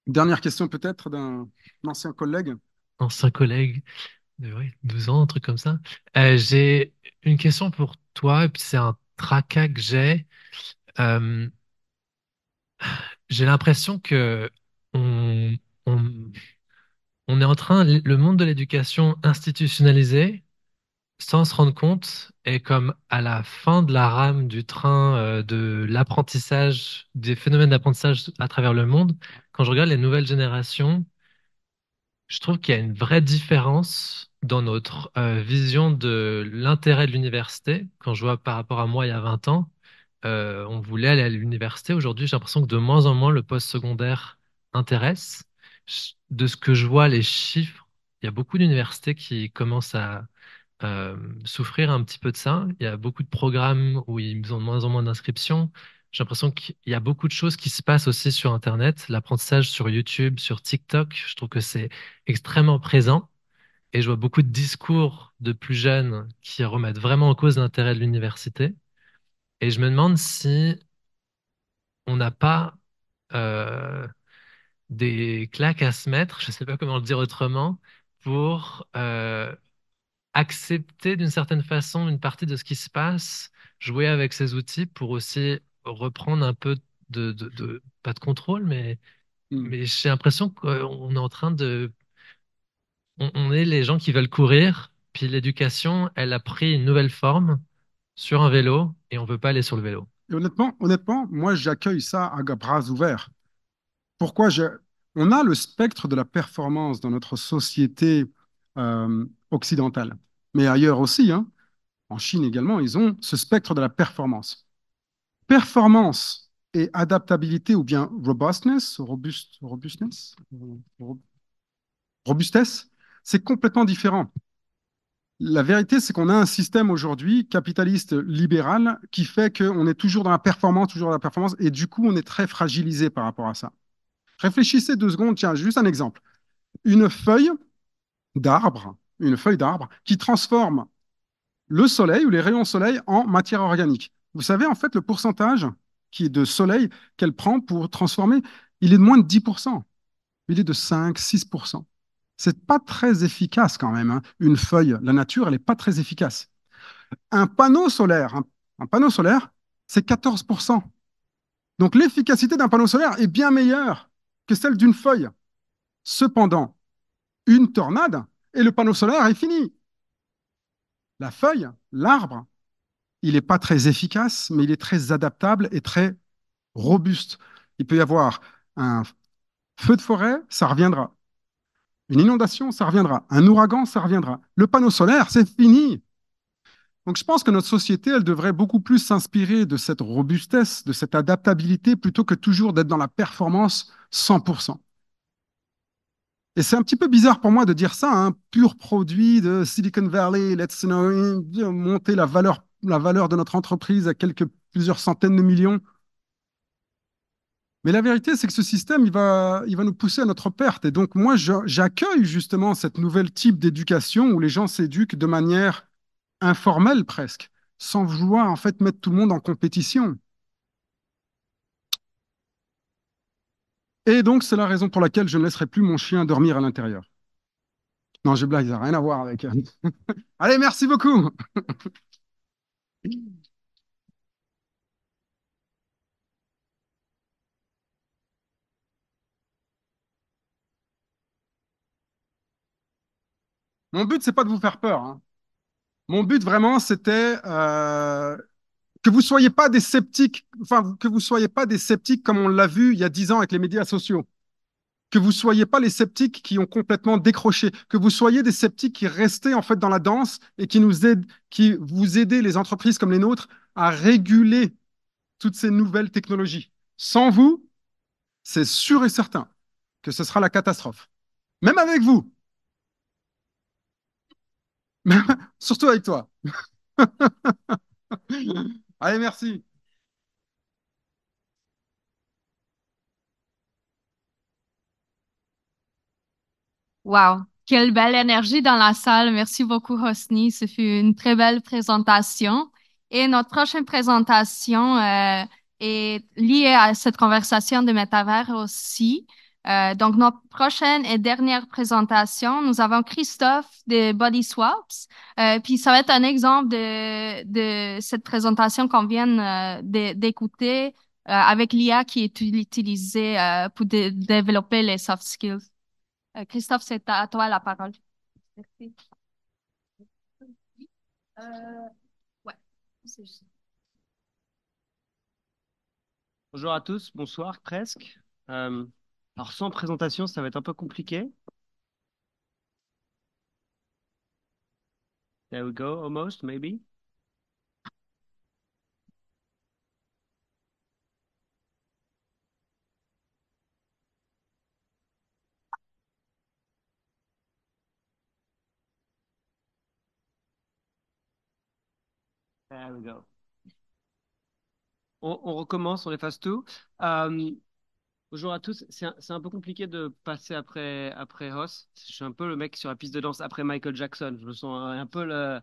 Dernière question peut-être d'un ancien collègue. Ancien collègue de 12 ans, un truc comme ça. Euh, j'ai une question pour toi, et puis c'est un tracas que j'ai. Euh, j'ai l'impression que on, on est en train, le monde de l'éducation institutionnalisé, sans se rendre compte, et comme à la fin de la rame du train euh, de l'apprentissage, des phénomènes d'apprentissage à travers le monde, quand je regarde les nouvelles générations, je trouve qu'il y a une vraie différence dans notre euh, vision de l'intérêt de l'université. Quand je vois par rapport à moi il y a 20 ans, euh, on voulait aller à l'université. Aujourd'hui, j'ai l'impression que de moins en moins le post-secondaire intéresse. De ce que je vois, les chiffres, il y a beaucoup d'universités qui commencent à euh, souffrir un petit peu de ça. Il y a beaucoup de programmes où ils ont de moins en moins d'inscriptions. J'ai l'impression qu'il y a beaucoup de choses qui se passent aussi sur Internet, l'apprentissage sur YouTube, sur TikTok. Je trouve que c'est extrêmement présent. Et je vois beaucoup de discours de plus jeunes qui remettent vraiment en cause l'intérêt de l'université. Et je me demande si on n'a pas euh, des claques à se mettre, je ne sais pas comment le dire autrement, pour euh, accepter d'une certaine façon une partie de ce qui se passe, jouer avec ces outils pour aussi reprendre un peu de, pas de contrôle, mmh. mais, j'ai l'impression qu'on est en train de... On, est les gens qui veulent courir, puis l'éducation, elle a pris une nouvelle forme sur un vélo et on veut pas aller sur le vélo. Et honnêtement, honnêtement, moi j'accueille ça à bras ouverts. Pourquoi je... On a le spectre de la performance dans notre société euh, occidentale. Mais ailleurs aussi, hein, en Chine également, ils ont ce spectre de la performance. Performance et adaptabilité ou bien robustness, robustness, euh, robustesse, c'est complètement différent. La vérité, c'est qu'on a un système aujourd'hui capitaliste libéral qui fait qu'on est toujours dans la performance, toujours dans la performance, et du coup, on est très fragilisé par rapport à ça. Réfléchissez deux secondes, tiens, juste un exemple. Une feuille, d'arbre, une feuille d'arbre, qui transforme le soleil ou les rayons soleil en matière organique. Vous savez, en fait, le pourcentage qui de soleil qu'elle prend pour transformer, il est de moins de 10%. Il est de 5-6%. n'est pas très efficace quand même. Hein. Une feuille, la nature, elle n'est pas très efficace. Un panneau solaire, hein, un panneau solaire, c'est 14%. Donc l'efficacité d'un panneau solaire est bien meilleure que celle d'une feuille. Cependant, une tornade, et le panneau solaire est fini. La feuille, l'arbre, il n'est pas très efficace, mais il est très adaptable et très robuste. Il peut y avoir un feu de forêt, ça reviendra. Une inondation, ça reviendra. Un ouragan, ça reviendra. Le panneau solaire, c'est fini. Donc je pense que notre société, elle devrait beaucoup plus s'inspirer de cette robustesse, de cette adaptabilité, plutôt que toujours d'être dans la performance 100%. Et c'est un petit peu bizarre pour moi de dire ça, un hein. pur produit de Silicon Valley, let's know, monter la valeur, la valeur de notre entreprise à quelques plusieurs centaines de millions. Mais la vérité, c'est que ce système, il va, il va nous pousser à notre perte. Et donc, moi, j'accueille justement cette nouvelle type d'éducation où les gens s'éduquent de manière informelle presque, sans vouloir en fait mettre tout le monde en compétition. Et donc, c'est la raison pour laquelle je ne laisserai plus mon chien dormir à l'intérieur. Non, je blague, ça n'a rien à voir avec. Euh, <laughs> Allez, merci beaucoup. Mon but, c'est pas de vous faire peur. Hein. Mon but vraiment, c'était euh, que vous soyez pas des sceptiques, enfin que vous soyez pas des sceptiques comme on l'a vu il y a dix ans avec les médias sociaux, que vous soyez pas les sceptiques qui ont complètement décroché, que vous soyez des sceptiques qui restaient en fait dans la danse et qui nous aident, qui vous aidez les entreprises comme les nôtres à réguler toutes ces nouvelles technologies. Sans vous, c'est sûr et certain que ce sera la catastrophe. Même avec vous. <laughs> surtout avec toi. <laughs> Allez, merci. Wow, quelle belle énergie dans la salle. Merci beaucoup, Hosni. Ce fut une très belle présentation. Et notre prochaine présentation euh, est liée à cette conversation de métavers aussi. Euh, donc, notre prochaine et dernière présentation, nous avons Christophe de Body Swaps. Euh, puis, ça va être un exemple de, de cette présentation qu'on vient euh, d'écouter euh, avec l'IA qui est utilisée euh, pour développer les soft skills. Christophe, c'est à, toi la parole. Merci. ouais, Bonjour à tous, bonsoir presque. Alors, sans présentation, ça va être un peu compliqué. There we go, almost, maybe. There we go. On, on recommence, on efface tout. Um, Bonjour à tous. C'est un, peu compliqué de passer après, après Ross Je suis un peu le mec sur la piste de danse après Michael Jackson. Je me sens un, peu, euh,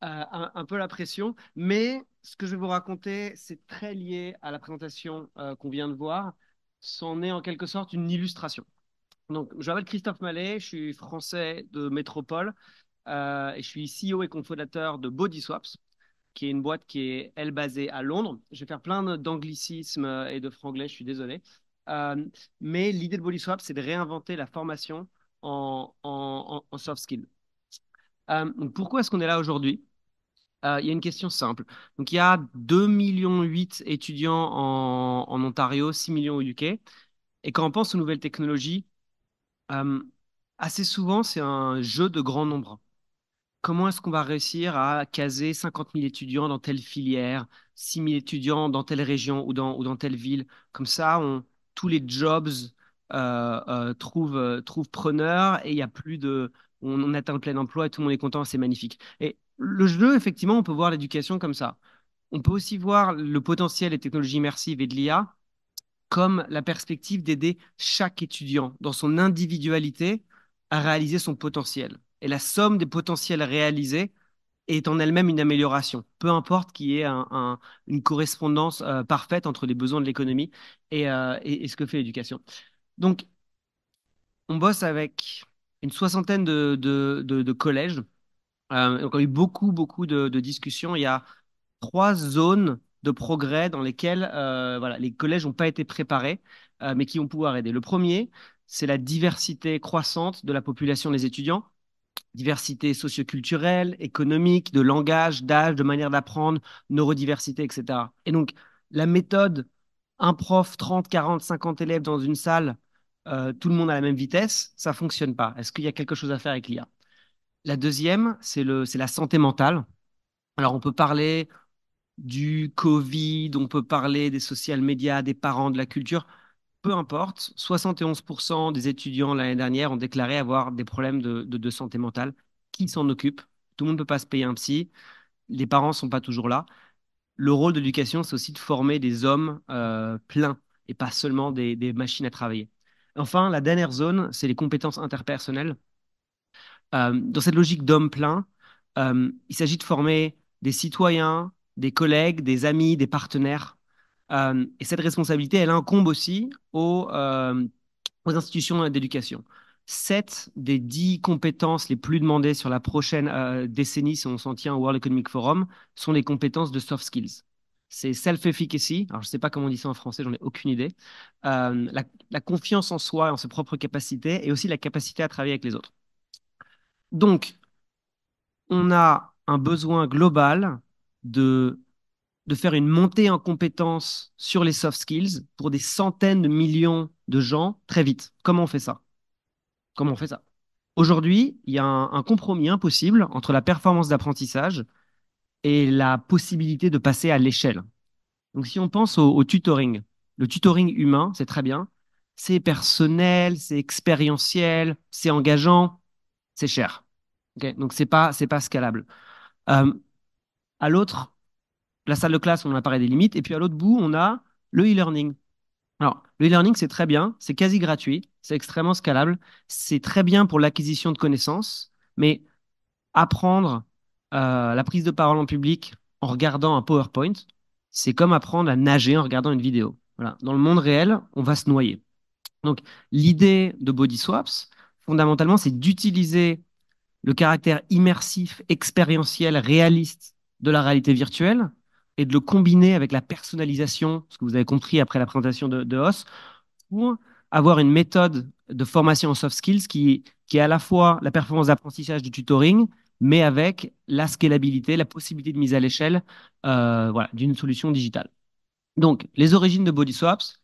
un, peu la pression. Mais ce que je vais vous raconter, c'est très lié à la présentation euh, qu'on vient de voir. C'en est en quelque sorte une illustration. Donc, je m'appelle Christophe Mallet, je suis français de métropole euh, et je suis CEO et cofondateur de Body qui est une boîte qui est, elle, basée à Londres. Je vais faire plein d'anglicisme et de franglais, je suis désolé. Euh, mais l'idée de BodySwap, c'est de réinventer la formation en, soft skills. Euh, pourquoi est-ce qu'on est là aujourd'hui euh, il y a une question simple. Donc, il y a 2,8 millions étudiants en, Ontario, 6 millions au UK. Et quand on pense aux nouvelles technologies, assez souvent, c'est un jeu de grand nombre. Comment est-ce qu'on va réussir à caser 50 000 étudiants dans telle filière, 6 000 étudiants dans telle région ou dans, ou dans telle ville Comme ça, on, tous les jobs euh, euh, trouvent, euh, trouvent preneur et il y a plus de. On, on, atteint le plein emploi et tout le monde est content, c'est magnifique. Et le jeu, effectivement, on peut voir l'éducation comme ça. On peut aussi voir le potentiel des technologies immersives et de l'IA comme la perspective d'aider chaque étudiant dans son individualité à réaliser son potentiel. Et la somme des potentiels réalisés est en elle-même une amélioration, peu importe qu'il y ait une correspondance euh, parfaite entre les besoins de l'économie euh, et, ce que fait l'éducation. Donc, on bosse avec une soixantaine de, de, collèges. Euh, on a eu beaucoup, beaucoup de, discussions. Il y a trois zones de progrès dans lesquelles voilà, les collèges n'ont pas été préparés, mais qui vont pouvoir aider. Le premier, c'est la diversité croissante de la population des étudiants diversité socioculturelle, économique, de langage, d'âge, de manière d'apprendre, neurodiversité, etc. Et donc, la méthode, un prof, 30, 40, 50 élèves dans une salle, euh, tout le monde à la même vitesse, ça fonctionne pas. Est-ce qu'il y a quelque chose à faire avec l'IA La deuxième, c'est la santé mentale. Alors, on peut parler du Covid, on peut parler des social médias, des parents, de la culture peu importe, 71% des étudiants l'année dernière ont déclaré avoir des problèmes de, santé mentale. Qui s'en occupe Tout le monde ne peut pas se payer un psy. Les parents ne sont pas toujours là. Le rôle de l'éducation, c'est aussi de former des hommes euh, pleins et pas seulement des, machines à travailler. Enfin, la dernière zone, c'est les compétences interpersonnelles. Euh, dans cette logique d'hommes plein, euh, il s'agit de former des citoyens, des collègues, des amis, des partenaires euh, et cette responsabilité, elle incombe aussi aux, euh, aux institutions d'éducation. Sept des dix compétences les plus demandées sur la prochaine euh, décennie, si on s'en tient au World Economic Forum, sont les compétences de soft skills. C'est self-efficacy, alors je ne sais pas comment on dit ça en français, j'en ai aucune idée, la, la confiance en soi et en ses propres capacités, et aussi la capacité à travailler avec les autres. Donc, on a un besoin global de de faire une montée en compétences sur les soft skills pour des centaines de millions de gens très vite. Comment on fait ça Comment on fait ça Aujourd'hui, il y a un, compromis impossible entre la performance d'apprentissage et la possibilité de passer à l'échelle. Donc si on pense au, tutoring, le tutoring humain, c'est très bien, c'est personnel, c'est expérientiel, c'est engageant, c'est cher. Donc c'est pas c'est pas scalable. Euh, à l'autre, la salle de classe, on a parlé des limites. Et puis à l'autre bout, on a le e-learning. Alors, le e-learning, c'est très bien, c'est quasi gratuit, c'est extrêmement scalable, c'est très bien pour l'acquisition de connaissances, mais apprendre euh, la prise de parole en public en regardant un PowerPoint, c'est comme apprendre à nager en regardant une vidéo. Dans le monde réel, on va se noyer. Donc, l'idée de Body Swaps, fondamentalement, c'est d'utiliser le caractère immersif, expérientiel, réaliste de la réalité virtuelle et de le combiner avec la personnalisation, ce que vous avez compris après la présentation de, de Hoss, pour avoir une méthode de formation en soft skills qui, est à la fois la performance d'apprentissage du tutoring, mais avec la scalabilité, la possibilité de mise à l'échelle euh, voilà, d'une solution digitale. Donc, les origines de BodySwaps,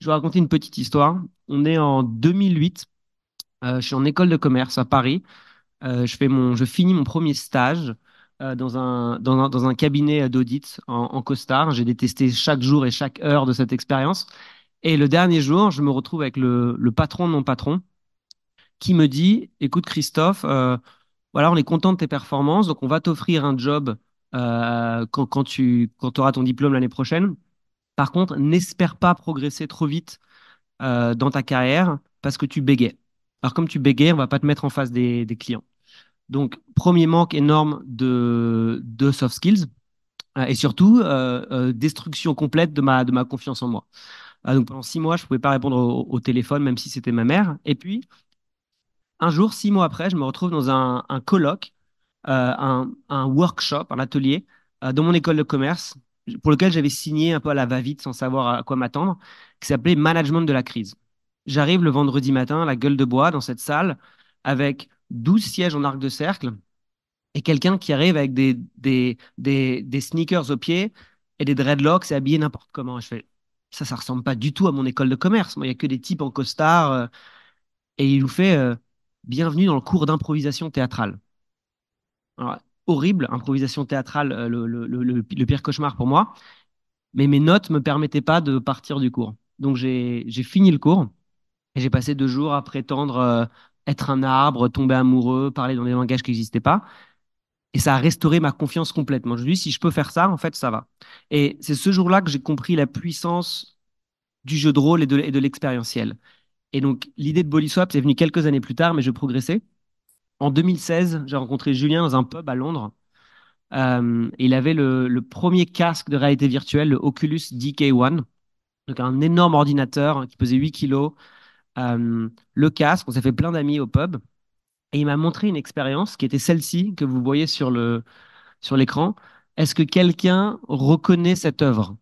je vais raconter une petite histoire. On est en 2008, euh, je suis en école de commerce à Paris, euh, je, fais mon, je finis mon premier stage, euh, dans un, dans, un, dans, un, cabinet d'audit en, costard. J'ai détesté chaque jour et chaque heure de cette expérience. Et le dernier jour, je me retrouve avec le, patron de mon patron qui me dit Écoute, Christophe, euh, voilà, on est content de tes performances, donc on va t'offrir un job euh, quand, quand, tu quand auras ton diplôme l'année prochaine. Par contre, n'espère pas progresser trop vite dans ta carrière parce que tu bégais. Alors, comme tu bégais, on va pas te mettre en face des clients. Donc, premier manque énorme de, de soft skills euh, et surtout euh, euh, destruction complète de ma, de ma confiance en moi. pendant six mois, je ne pouvais pas répondre au, téléphone, même si c'était ma mère. Et puis, un jour, six mois après, je me retrouve dans un, colloque, un, un, workshop, un atelier dans mon école de commerce, pour lequel j'avais signé un peu à la va-vite sans savoir à quoi m'attendre, qui s'appelait Management de la crise. J'arrive le vendredi matin, la gueule de bois, dans cette salle, avec 12 sièges en arc de cercle et quelqu'un qui arrive avec des, des, des, des sneakers aux pieds et des dreadlocks et habillé n'importe comment. je fais ça, ça ressemble pas du tout à mon école de commerce. Moi, il y a que des types en costard euh, et il nous fait euh, bienvenue dans le cours d'improvisation théâtrale. horrible, improvisation théâtrale, euh, le, le, le, pire cauchemar pour moi. Mais mes notes me permettaient pas de partir du cours. Donc j'ai fini le cours et j'ai passé deux jours à prétendre être un arbre, tomber amoureux, parler dans des langages qui n'existaient pas. Et ça a restauré ma confiance complètement. je me dit, si je peux faire ça, en fait, ça va. Et c'est ce jour-là que j'ai compris la puissance du jeu de rôle et de, l'expérientiel. Et donc, l'idée de Boliswap, c'est venu quelques années plus tard, mais je progressais. En 2016, j'ai rencontré Julien dans un pub à Londres. Euh, il avait le, le, premier casque de réalité virtuelle, le Oculus DK1. Donc, un énorme ordinateur qui pesait 8 kilos, euh, le casque, on s'est fait plein d'amis au pub, et il m'a montré une expérience qui était celle-ci que vous voyez sur le sur l'écran. Est-ce que quelqu'un reconnaît cette œuvre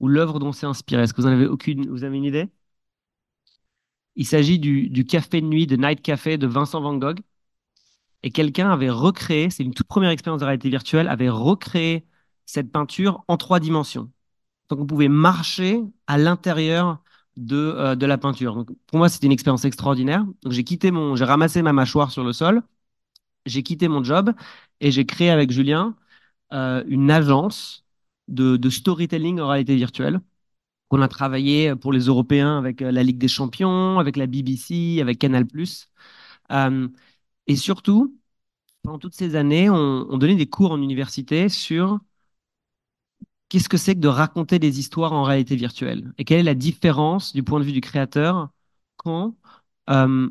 ou l'œuvre dont c'est inspiré Est-ce que vous en avez aucune Vous avez une idée Il s'agit du, du, café de nuit, de Night Café de Vincent Van Gogh. Et quelqu'un avait recréé, c'est une toute première expérience de réalité virtuelle, avait recréé cette peinture en trois dimensions. Donc on pouvait marcher à l'intérieur de, euh, de la peinture. pour moi, c'était une expérience extraordinaire. j'ai quitté mon, j'ai ramassé ma mâchoire sur le sol, j'ai quitté mon job et j'ai créé avec Julien euh, une agence de, storytelling en réalité virtuelle qu'on a travaillé pour les Européens avec euh, la Ligue des Champions, avec la BBC, avec Canal+. et surtout, pendant toutes ces années, on, on donnait des cours en université sur qu'est-ce que c'est que de raconter des histoires en réalité virtuelle Et quelle est la différence du point de vue du créateur quand, euh,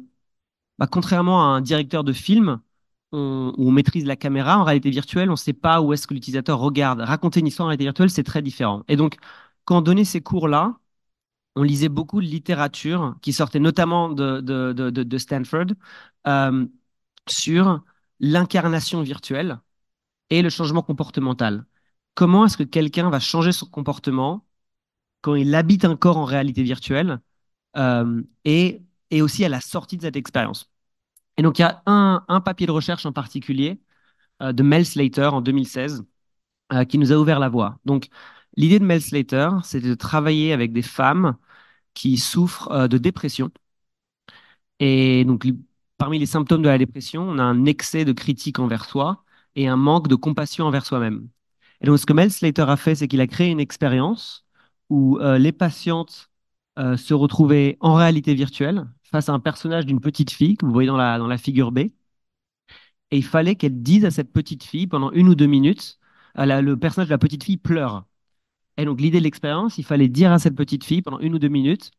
bah, contrairement à un directeur de film, où on maîtrise la caméra, en réalité virtuelle, on ne sait pas où est-ce que l'utilisateur regarde. Raconter une histoire en réalité virtuelle, c'est très différent. Et donc, quand on donnait ces cours-là, on lisait beaucoup de littérature qui sortait notamment de, Stanford euh, sur l'incarnation virtuelle et le changement comportemental comment est-ce que quelqu'un va changer son comportement quand il habite un corps en réalité virtuelle euh, et, aussi à la sortie de cette expérience. Et donc, il y a un, papier de recherche en particulier euh, de Mel Slater en 2016 euh, qui nous a ouvert la voie. Donc, l'idée de Mel Slater, c'était de travailler avec des femmes qui souffrent de dépression. Et donc, parmi les symptômes de la dépression, on a un excès de critique envers soi et un manque de compassion envers soi-même. Et donc, ce que Mel Slater a fait, c'est qu'il a créé une expérience où euh, les patientes euh, se retrouvaient en réalité virtuelle face à un personnage d'une petite fille que vous voyez dans la, dans la figure B. Et il fallait qu'elle dise à cette petite fille pendant une ou deux minutes, euh, le personnage de la petite fille pleure. Et donc, l'idée de l'expérience, il fallait dire à cette petite fille pendant une ou deux minutes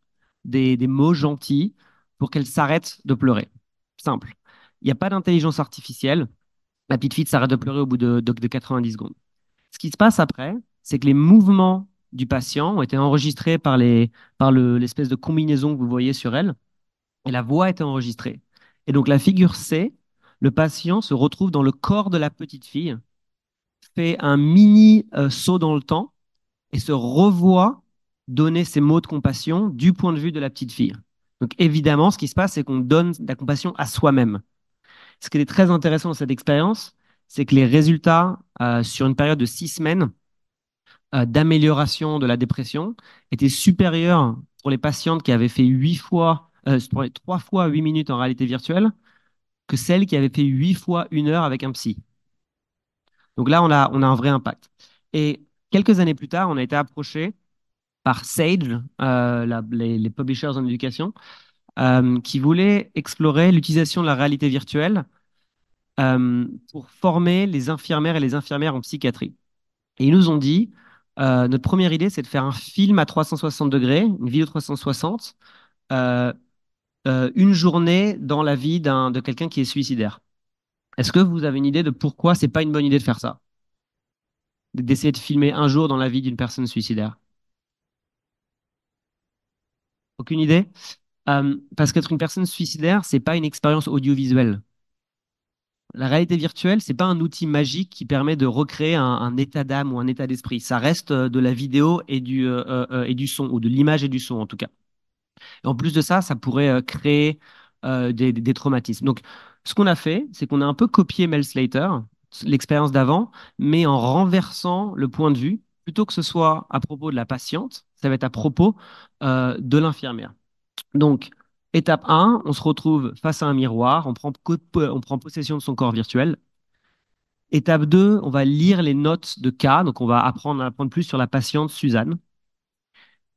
des, des mots gentils pour qu'elle s'arrête de pleurer. Simple. Il n'y a pas d'intelligence artificielle. La petite fille s'arrête de pleurer au bout de, de 90 secondes. Ce qui se passe après, c'est que les mouvements du patient ont été enregistrés par les par l'espèce de combinaison que vous voyez sur elle, et la voix a été enregistrée. Et donc la figure C, le patient se retrouve dans le corps de la petite fille, fait un mini euh, saut dans le temps et se revoit donner ses mots de compassion du point de vue de la petite fille. Donc évidemment, ce qui se passe, c'est qu'on donne la compassion à soi-même. Ce qui est très intéressant dans cette expérience, c'est que les résultats euh, sur une période de six semaines euh, d'amélioration de la dépression étaient supérieurs pour les patientes qui avaient fait euh, trois fois huit minutes en réalité virtuelle que celles qui avaient fait huit fois une heure avec un psy. Donc là, on a, un vrai impact. Et quelques années plus tard, on a été approché par Sage, les, les, publishers en éducation, qui voulaient explorer l'utilisation de la réalité virtuelle euh, pour former les infirmières et les infirmières en psychiatrie. Et ils nous ont dit, euh, notre première idée, c'est de faire un film à 360 degrés, une vidéo 360, euh, une journée dans la vie de quelqu'un qui est suicidaire. Est-ce que vous avez une idée de pourquoi c'est pas une bonne idée de faire ça D'essayer de filmer un jour dans la vie d'une personne suicidaire Aucune idée Parce qu'être une personne suicidaire, c'est pas une expérience audiovisuelle. La réalité virtuelle, c'est pas un outil magique qui permet de recréer un, état d'âme ou un état d'esprit. Ça reste euh, de la vidéo et du, euh, euh, et du son, ou de l'image et du son en tout cas. en plus de ça, ça pourrait créer des, traumatismes. Donc, ce qu'on a fait, c'est qu'on a un peu copié Mel Slater, l'expérience d'avant, mais en renversant le point de vue. Plutôt que ce soit à propos de la patiente, ça va être à propos de l'infirmière. Donc, Étape 1, on se retrouve face à un miroir, on prend, possession de son corps virtuel. Étape 2, on va lire les notes de cas, donc on va apprendre, plus sur la patiente Suzanne.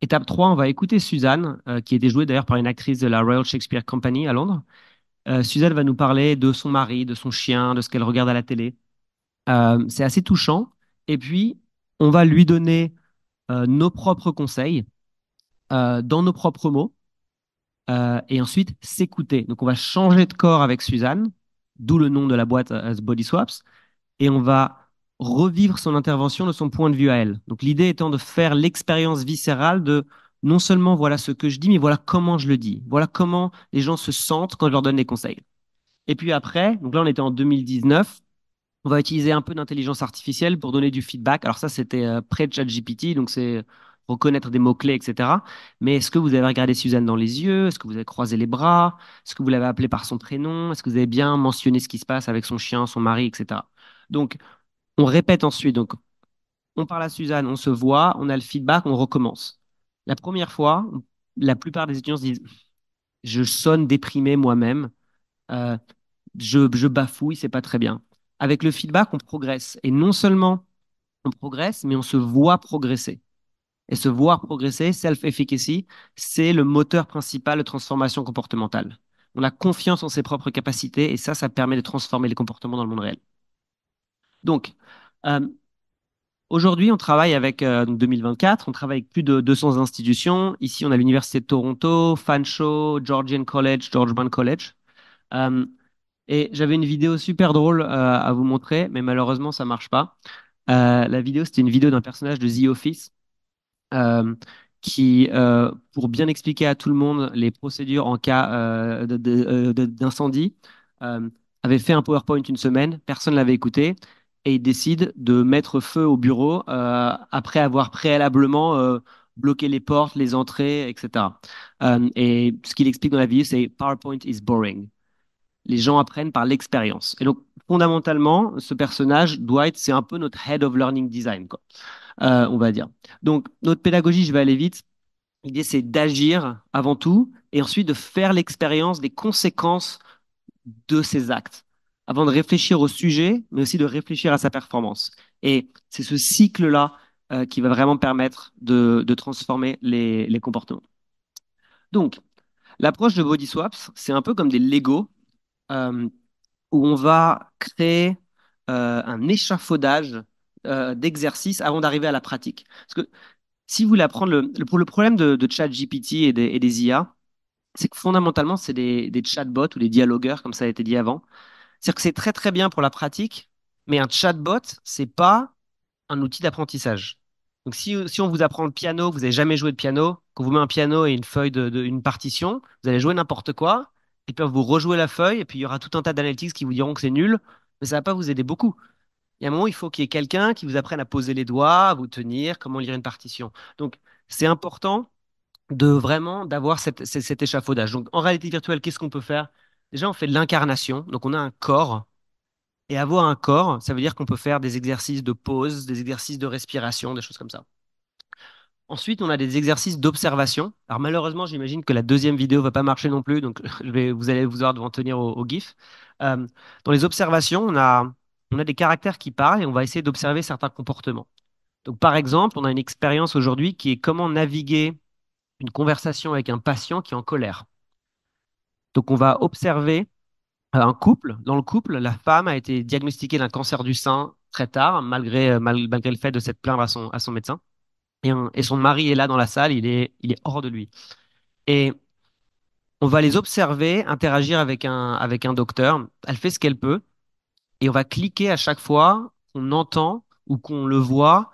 Étape 3, on va écouter Suzanne, euh, qui a été jouée d'ailleurs par une actrice de la Royal Shakespeare Company à Londres. Euh, Suzanne va nous parler de son mari, de son chien, de ce qu'elle regarde à la télé. Euh, c'est assez touchant. Et puis, on va lui donner nos propres conseils dans nos propres mots. Euh, et ensuite, s'écouter. Donc, on va changer de corps avec Suzanne, d'où le nom de la boîte euh, As Body Swaps, et on va revivre son intervention de son point de vue à elle. Donc, l'idée étant de faire l'expérience viscérale de non seulement voilà ce que je dis, mais voilà comment je le dis. Voilà comment les gens se sentent quand je leur donne des conseils. Et puis après, donc là, on était en 2019. On va utiliser un peu d'intelligence artificielle pour donner du feedback. Alors ça, c'était euh, près de chatgpt donc c'est reconnaître des mots-clés, etc. Mais est-ce que vous avez regardé Suzanne dans les yeux Est-ce que vous avez croisé les bras Est-ce que vous l'avez appelée par son prénom Est-ce que vous avez bien mentionné ce qui se passe avec son chien, son mari, etc. Donc, on répète ensuite. Donc, on parle à Suzanne, on se voit, on a le feedback, on recommence. La première fois, la plupart des étudiants se disent Je sonne déprimé moi-même, euh, je, je bafouille, c'est pas très bien. Avec le feedback, on progresse. Et non seulement on progresse, mais on se voit progresser et se voir progresser, self-efficacy, c'est le moteur principal de transformation comportementale. On a confiance en ses propres capacités et ça, ça permet de transformer les comportements dans le monde réel. Donc, euh, Aujourd'hui, on travaille avec 2024, euh, on travaille avec plus de 200 institutions. Ici, on a l'Université de Toronto, Fanshawe, Georgian College, George Brown College. Euh, et j'avais une vidéo super drôle à vous montrer, mais malheureusement, ça marche pas. la vidéo, c'était une vidéo d'un personnage de The Office euh, qui, euh, pour bien expliquer à tout le monde les procédures en cas euh, d'incendie, avait fait un PowerPoint une semaine, personne ne l'avait écouté, et il décide de mettre feu au bureau après avoir préalablement bloqué les portes, les entrées, etc. et ce qu'il explique dans la vidéo, c'est PowerPoint is boring. Les gens apprennent par l'expérience. Et donc, fondamentalement, ce personnage, Dwight, c'est un peu notre head of learning design. Quoi. Euh, on va dire. Donc, notre pédagogie, je vais aller vite. L'idée, c'est d'agir avant tout et ensuite de faire l'expérience des conséquences de ces actes avant de réfléchir au sujet, mais aussi de réfléchir à sa performance. Et c'est ce cycle-là euh, qui va vraiment permettre de, transformer les, comportements. Donc, l'approche de Body Swaps, c'est un peu comme des Lego, euh, où on va créer un échafaudage D'exercices euh, d'exercice avant d'arriver à la pratique. Parce que si vous voulez apprendre le, problème de, de ChatGPT et, des, IA, c'est que fondamentalement, c'est des, chatbots ou des dialogueurs, comme ça a été dit avant. C'est-à-dire que c'est très très bien pour la pratique, mais un chatbot, c'est pas un outil d'apprentissage. Donc si, on vous apprend le piano, vous n'avez jamais joué de piano, quand vous met un piano et une feuille de, une partition, vous allez jouer n'importe quoi, ils peuvent vous rejouer la feuille, et puis il y aura tout un tas d'analytics qui vous diront que c'est nul, mais ça va pas vous aider beaucoup il y a un moment, il faut qu'il y ait quelqu'un qui vous apprenne à poser les doigts, à vous tenir, comment lire une partition. Donc, c'est important de vraiment d'avoir cet échafaudage. Donc, en réalité virtuelle, qu'est-ce qu'on peut faire Déjà, on fait de l'incarnation. Donc, on a un corps. Et avoir un corps, ça veut dire qu'on peut faire des exercices de pause, des exercices de respiration, des choses comme ça. Ensuite, on a des exercices d'observation. Alors malheureusement, j'imagine que la deuxième vidéo va pas marcher non plus, donc <laughs> vous allez vous avoir devant tenir au, GIF. Euh, dans les observations, on a on a des caractères qui parlent et on va essayer d'observer certains comportements. Donc, par exemple, on a une expérience aujourd'hui qui est comment naviguer une conversation avec un patient qui est en colère. Donc, on va observer euh, un couple. Dans le couple, la femme a été diagnostiquée d'un cancer du sein très tard, malgré, euh, malgré le fait de s'être plaindre à son, à son médecin. Et, et, son mari est là dans la salle, il est, il est hors de lui. Et on va les observer interagir avec un, avec un docteur. Elle fait ce qu'elle peut et on va cliquer à chaque fois qu'on entend ou qu'on le voit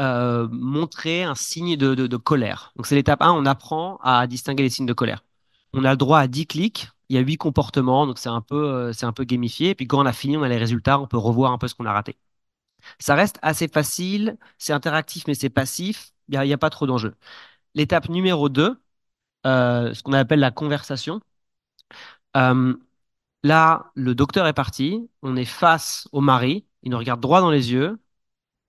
euh, montrer un signe de, colère. Donc c'est l'étape 1, on apprend à distinguer les signes de colère. On a le droit à 10 clics, il y a 8 comportements, donc c'est un peu, euh, c'est un peu gamifié. Et puis quand on a fini, on a les résultats, on peut revoir un peu ce qu'on a raté. Ça reste assez facile, c'est interactif mais c'est passif, il n'y a, pas trop d'enjeux. L'étape numéro 2, euh, ce qu'on appelle la conversation. Là, le docteur est parti, on est face au mari, il nous regarde droit dans les yeux,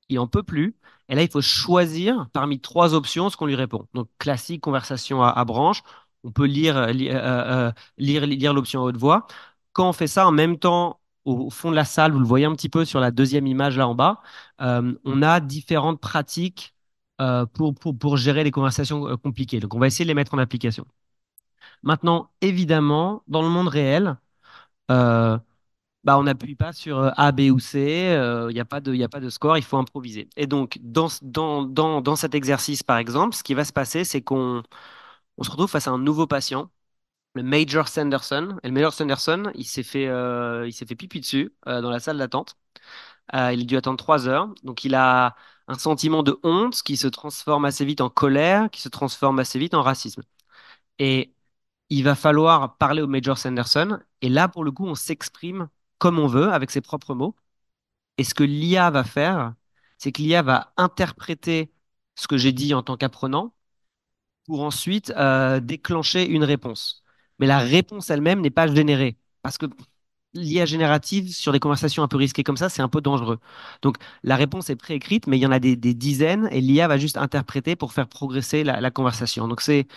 il n'en peut plus. Et là, il faut choisir parmi trois options ce qu'on lui répond. Donc, classique conversation à, branche. On peut euh, euh, euh, lire, l'option à haute voix. Quand on fait ça, en même temps, au, fond de la salle, vous le voyez un petit peu sur la deuxième image là en bas, on a différentes pratiques pour, pour, pour, gérer les conversations compliquées. Donc, on va essayer de les mettre en application. Maintenant, évidemment, dans le monde réel, euh, bah, on n'appuie pas sur euh, A, B ou C, il euh, n'y a pas de, il a pas de score, il faut improviser. Et donc, dans, dans, dans, dans cet exercice, par exemple, ce qui va se passer, c'est qu'on on se retrouve face à un nouveau patient, le Major Sanderson. Et le Major Sanderson, il s'est fait, il s'est fait pipi dessus dans la salle d'attente. il a dû attendre trois heures. Donc, il a un sentiment de honte qui se transforme assez vite en colère, qui se transforme assez vite en racisme. Et il va falloir parler au Major Sanderson. Et là, pour le coup, on s'exprime comme on veut, avec ses propres mots. Et ce que l'IA va faire, c'est que l'IA va interpréter ce que j'ai dit en tant qu'apprenant pour ensuite euh, déclencher une réponse. Mais la réponse elle-même n'est pas générée. Parce que l'IA générative sur des conversations un peu risquées comme ça, c'est un peu dangereux. Donc la réponse est préécrite, mais il y en a des, dizaines et l'IA va juste interpréter pour faire progresser la, la conversation. Donc c'est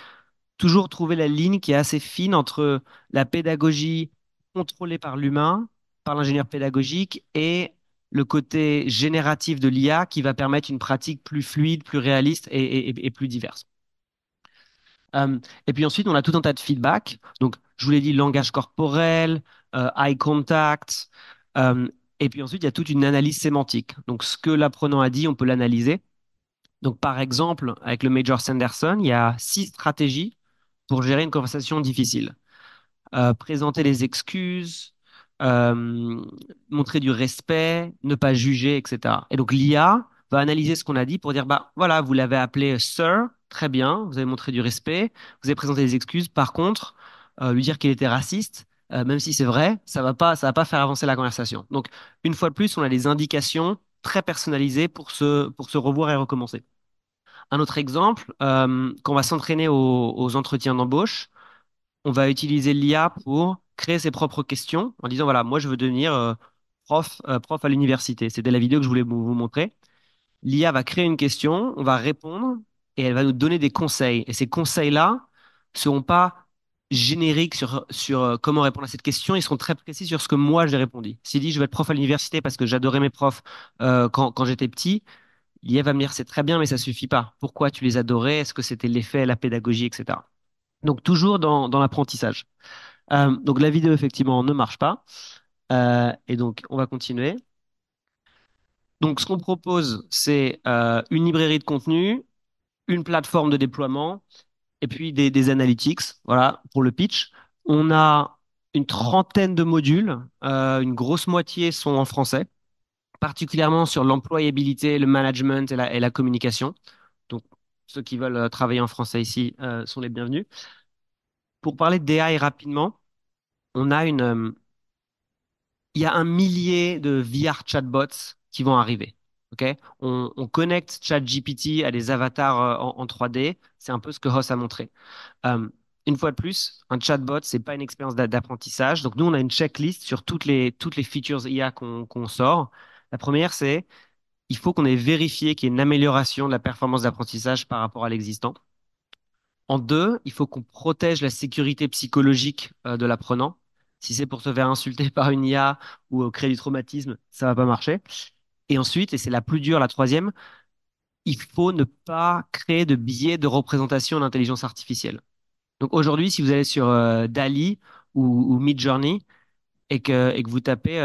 toujours trouver la ligne qui est assez fine entre la pédagogie contrôlée par l'humain, par l'ingénieur pédagogique, et le côté génératif de l'IA qui va permettre une pratique plus fluide, plus réaliste et, plus diverse. Euh, et puis ensuite, on a tout un tas de feedback. Donc, je vous l'ai dit, langage corporel, euh, eye contact. Euh, et puis ensuite, il y a toute une analyse sémantique. Donc, ce que l'apprenant a dit, on peut l'analyser. Donc, par exemple, avec le Major Sanderson, il y a six stratégies pour gérer une conversation difficile. Euh, présenter des excuses, euh, montrer du respect, ne pas juger, etc. Et donc l'IA va analyser ce qu'on a dit pour dire, bah voilà, vous l'avez appelé Sir, très bien, vous avez montré du respect, vous avez présenté des excuses. Par contre, euh, lui dire qu'il était raciste, même si c'est vrai, ça va pas, va pas faire avancer la conversation. Donc une fois de plus, on a des indications très personnalisées pour se, pour se revoir et recommencer. Un autre exemple, euh, quand on va s'entraîner aux, entretiens d'embauche, on va utiliser l'IA pour créer ses propres questions en disant, voilà, moi je veux devenir euh, prof, euh, prof à l'université. C'était la vidéo que je voulais vous montrer. L'IA va créer une question, on va répondre et elle va nous donner des conseils. Et ces conseils-là seront pas génériques sur, sur comment répondre à cette question, ils seront très précis sur ce que moi j'ai répondu. S'il dit je vais être prof à l'université parce que j'adorais mes profs quand j'étais petit, Liev va me dire c'est très bien, mais ça suffit pas. Pourquoi tu les adorais Est-ce que c'était l'effet, la pédagogie, etc. Donc toujours dans, l'apprentissage. Euh, donc la vidéo effectivement ne marche pas. Euh, et donc on va continuer. Donc ce qu'on propose, c'est euh, une librairie de contenu, une plateforme de déploiement et puis des analytics. Voilà pour le pitch. On a une trentaine de modules. une grosse moitié sont en français particulièrement sur l'employabilité, le management et la, communication. Donc, ceux qui veulent euh, travailler en français ici euh, sont les bienvenus. Pour parler de DI rapidement, on a une, euh, il y a un millier de VR chatbots qui vont arriver. on, on, connecte ChatGPT à des avatars en, 3D. C'est un peu ce que Ross a montré. une fois de plus, un chatbot, n'est pas une expérience d'apprentissage. Donc nous, on a une checklist sur toutes les, toutes les features IA qu'on sort. La première, c'est il faut qu'on ait vérifié qu'il y ait une amélioration de la performance d'apprentissage par rapport à l'existant. En deux, il faut qu'on protège la sécurité psychologique euh, de l'apprenant. Si c'est pour se faire insulter <laughs> par une IA ou euh, créer du traumatisme, ça va pas marcher. Et ensuite, et c'est la plus dure, la troisième, il faut ne pas créer de biais de représentation d'intelligence artificielle. Donc aujourd'hui, si vous allez sur euh, DALI ou, Midjourney et que vous tapez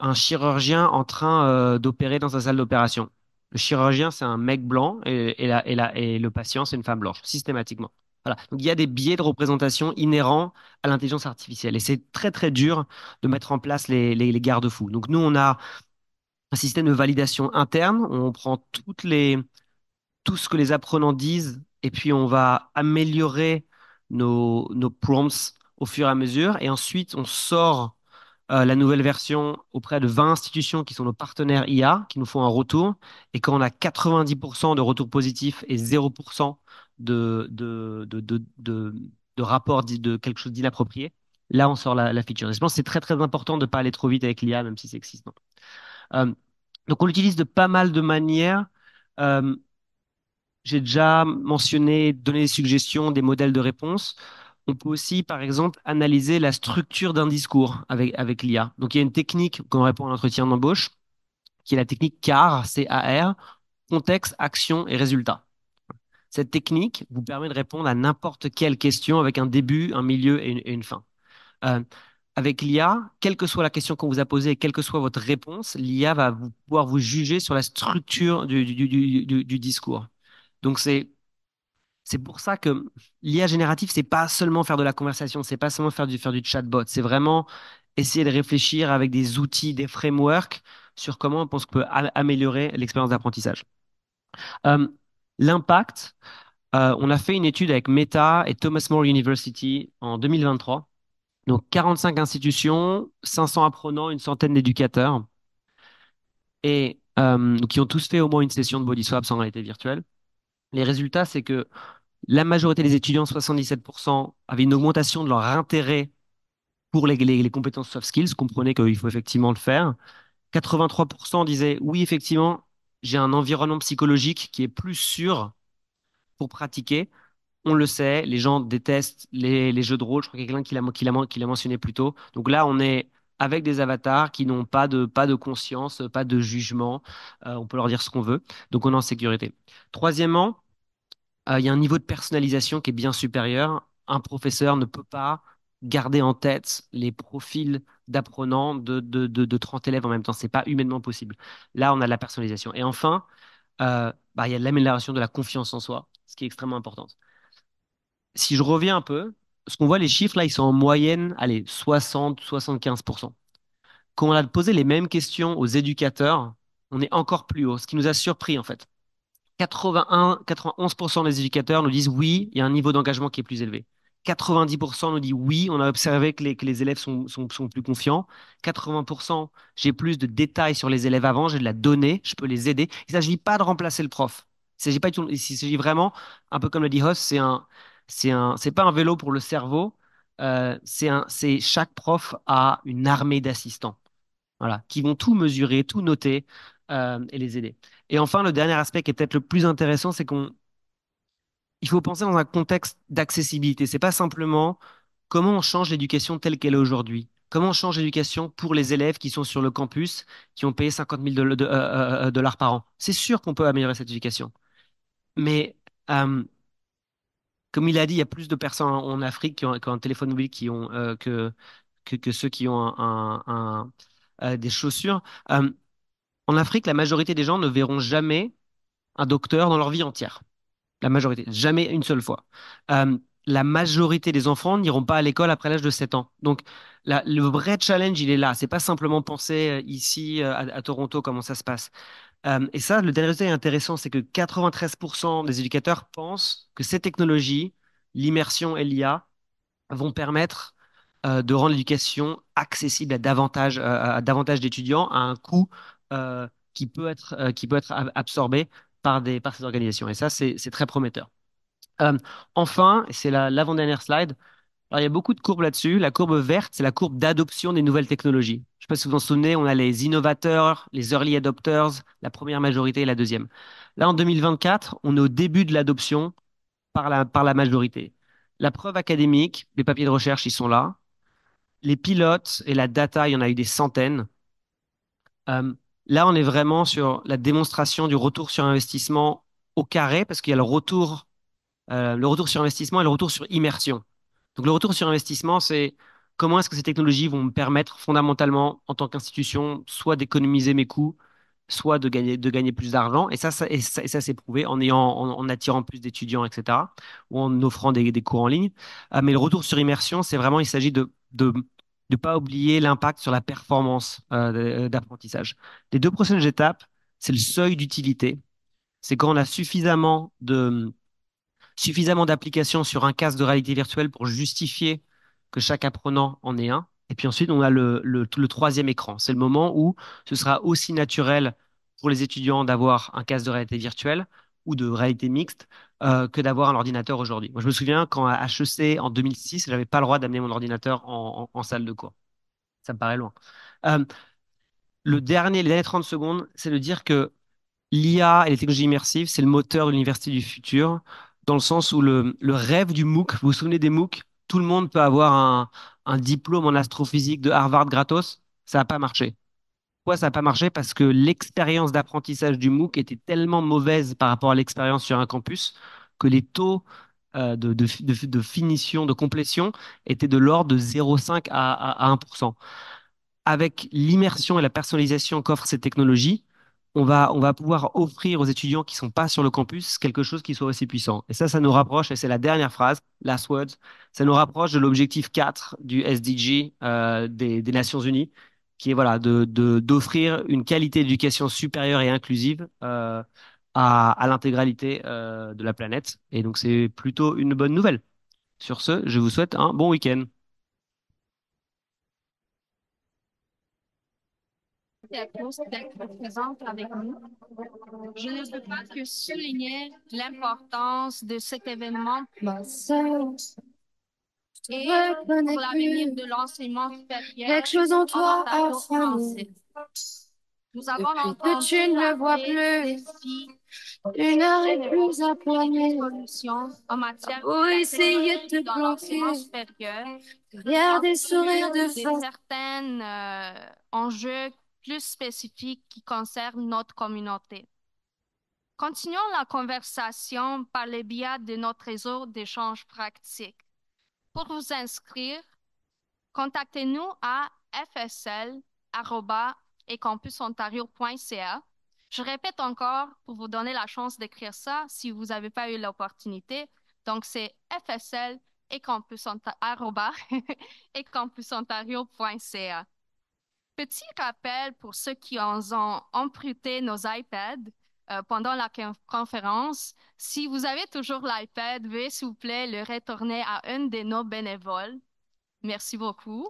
un chirurgien en train euh, d'opérer dans sa salle d'opération. Le chirurgien, c'est un mec blanc et, le patient, c'est une femme blanche, systématiquement. Voilà. Donc il y a des biais de représentation inhérents à l'intelligence artificielle et c'est très très dur de mettre en place les, les, garde-fous. Donc nous, on a un système de validation interne, on prend toutes les, tout ce que les apprenants disent et puis on va améliorer nos, nos prompts au fur et à mesure et ensuite on sort euh, la nouvelle version auprès de 20 institutions qui sont nos partenaires IA, qui nous font un retour. Et quand on a 90% de retours positifs et 0% de, de, de, de, de, de de quelque chose d'inapproprié, là, on sort la, la feature. je pense que c'est très, très important de ne pas aller trop vite avec l'IA, même si c'est existant. Euh, donc, on l'utilise de pas mal de manières. Euh, j'ai déjà mentionné, donné des suggestions, des modèles de réponse. On peut aussi, par exemple, analyser la structure d'un discours avec, avec l'IA. Donc, il y a une technique qu'on répond à l'entretien d'embauche, qui est la technique CAR, C-A-R, contexte, action et résultat. Cette technique vous permet de répondre à n'importe quelle question avec un début, un milieu et une, fin. Euh, avec l'IA, quelle que soit la question qu'on vous a posée quelle que soit votre réponse, l'IA va pouvoir vous juger sur la structure du, du discours. Donc, c'est c'est pour ça que l'IA générative, c'est pas seulement faire de la conversation, c'est pas seulement faire du, chatbot, c'est vraiment essayer de réfléchir avec des outils, des frameworks sur comment on pense qu'on peut améliorer l'expérience d'apprentissage. Euh, l'impact, euh, on a fait une étude avec Meta et Thomas More University en 2023. Donc 45 institutions, 500 apprenants, une centaine d'éducateurs, et euh, qui ont tous fait au moins une session de Body swap sans réalité virtuelle. Les résultats, c'est que la majorité des étudiants, 77%, avaient une augmentation de leur intérêt pour les, compétences soft skills, comprenaient qu'il faut effectivement le faire. 83% disaient oui, effectivement, j'ai un environnement psychologique qui est plus sûr pour pratiquer. On le sait, les gens détestent les, jeux de rôle. Je crois qu'il y a quelqu'un qui l'a, mentionné plus tôt. Donc là, on est avec des avatars qui n'ont pas de, conscience, pas de jugement. Euh, on peut leur dire ce qu'on veut. Donc on est en sécurité. Troisièmement, euh, il y a un niveau de personnalisation qui est bien supérieur. Un professeur ne peut pas garder en tête les profils d'apprenants de, 30 élèves en même temps. Ce n'est pas humainement possible. Là, on a de la personnalisation. Et enfin, euh, bah, il y a de l'amélioration de la confiance en soi, ce qui est extrêmement important. Si je reviens un peu, ce qu'on voit, les chiffres, là, ils sont en moyenne, allez, 60-75%. Quand on a posé les mêmes questions aux éducateurs, on est encore plus haut, ce qui nous a surpris, en fait. 81, 91% des éducateurs nous disent oui, il y a un niveau d'engagement qui est plus élevé. 90% nous dit oui, on a observé que les, élèves sont, plus confiants. 80%, j'ai plus de détails sur les élèves avant, j'ai de la donnée, je peux les aider. Il ne s'agit pas de remplacer le prof. Il s'agit pas vraiment, un peu comme le dit Hoss, c'est un, pas un vélo pour le cerveau. Euh, c'est chaque prof a une armée d'assistants, voilà, qui vont tout mesurer, tout noter euh, et les aider. Et enfin, le dernier aspect qui est peut-être le plus intéressant, c'est qu'on il faut penser dans un contexte d'accessibilité. C'est pas simplement comment on change l'éducation telle qu'elle est aujourd'hui. Comment on change l'éducation pour les élèves qui sont sur le campus, qui ont payé 50 000 euh, euh, euh, dollars de, par an. C'est sûr qu'on peut améliorer cette éducation. Mais comme il a dit, il y a plus de personnes en Afrique qui ont, un téléphone mobile qui ont, que, que, ceux qui ont un, des chaussures. En Afrique, la majorité des gens ne verront jamais un docteur dans leur vie entière. La majorité, jamais une seule fois. Euh, la majorité des enfants n'iront pas à l'école après l'âge de 7 ans. Donc, le vrai challenge, il est là. C'est pas simplement penser euh, ici euh, à, Toronto comment ça se passe. et ça, le dernier résultat est intéressant, c'est que 93% des éducateurs pensent que ces technologies, l'immersion et l'IA, vont permettre de rendre l'éducation accessible à davantage, à davantage d'étudiants à un coût euh, qui peut être, euh, qui peut être absorbé par, des, par ces organisations. Et ça, c'est très prometteur. Euh, enfin, c'est l'avant-dernière slide. Alors, il y a beaucoup de courbes là-dessus. La courbe verte, c'est la courbe d'adoption des nouvelles technologies. Je ne sais pas si vous vous en souvenez, on a les innovateurs, les early adopters, la première majorité et la deuxième. Là, en 2024, on est au début de l'adoption par la, par la majorité. La preuve académique, les papiers de recherche, ils sont là. Les pilotes et la data, il y en a eu des centaines. Là, on est vraiment sur la démonstration du retour sur investissement au carré, parce qu'il y a le retour, euh, le retour sur investissement et le retour sur immersion. Donc, le retour sur investissement, c'est comment est-ce que ces technologies vont me permettre fondamentalement, en tant qu'institution, soit d'économiser mes coûts, soit de gagner, de gagner plus d'argent. Et ça, ça, s'est prouvé en, ayant, en, attirant plus d'étudiants, etc., ou en offrant des, cours en ligne. Ah, mais le retour sur immersion, c'est vraiment, il s'agit de de ne pas oublier l'impact sur la performance euh, euh, d'apprentissage. Les deux prochaines étapes, c'est le seuil d'utilité. C'est quand on a suffisamment de suffisamment d'applications sur un casque de réalité virtuelle pour justifier que chaque apprenant en ait un. Et puis ensuite, on a le, le troisième écran. C'est le moment où ce sera aussi naturel pour les étudiants d'avoir un casque de réalité virtuelle ou de réalité mixte euh, que d'avoir un ordinateur aujourd'hui. Moi, je me souviens quand à HEC en 2006, je n'avais pas le droit d'amener mon ordinateur en, salle de cours. Ça me paraît loin. Euh, le dernier, les dernières 30 secondes, c'est de dire que l'IA et les technologies immersives, c'est le moteur de l'université du futur, dans le sens où le, rêve du MOOC, vous vous souvenez des MOOC, tout le monde peut avoir un diplôme en astrophysique de Harvard gratos, ça n'a pas marché pourquoi ça n'a pas marché Parce que l'expérience d'apprentissage du MOOC était tellement mauvaise par rapport à l'expérience sur un campus que les taux euh, de, finition, de complétion étaient de l'ordre de 0,5 à, 1%. Avec l'immersion et la personnalisation qu'offrent ces technologies, on va, on va pouvoir offrir aux étudiants qui ne sont pas sur le campus quelque chose qui soit aussi puissant. Et ça, ça nous rapproche, et c'est la dernière phrase, last word, ça nous rapproche de l'objectif 4 du SDG euh, des Nations Unies, qui est voilà de d'offrir une qualité d'éducation supérieure et inclusive euh, à, l'intégralité euh, de la planète. Et donc c'est plutôt une bonne nouvelle. Sur ce, je vous souhaite un bon week-end. avec nous. Je ne veux pas que souligner l'importance de cet événement. Bah, et pour l'avenir de l'enseignement supérieur. Quelque chose en toi a changé. Nous avons entendu que tu ne vois plus. Une heure plus à en matière pour de te des sourires de certaines certains euh, enjeux plus spécifiques qui concernent notre communauté. Continuons la conversation par le biais de notre réseau d'échanges pratiques. Pour vous inscrire, contactez-nous à fsl@ecampusontario.ca. Je répète encore pour vous donner la chance d'écrire ça si vous n'avez pas eu l'opportunité. Donc, c'est fsl@ecampusontario.ca. Petit rappel pour ceux qui ont emprunté nos iPads. Euh, pendant la conférence. Si vous avez toujours l'iPad, veuillez s'il vous plaît le retourner à un de nos bénévoles. Merci beaucoup.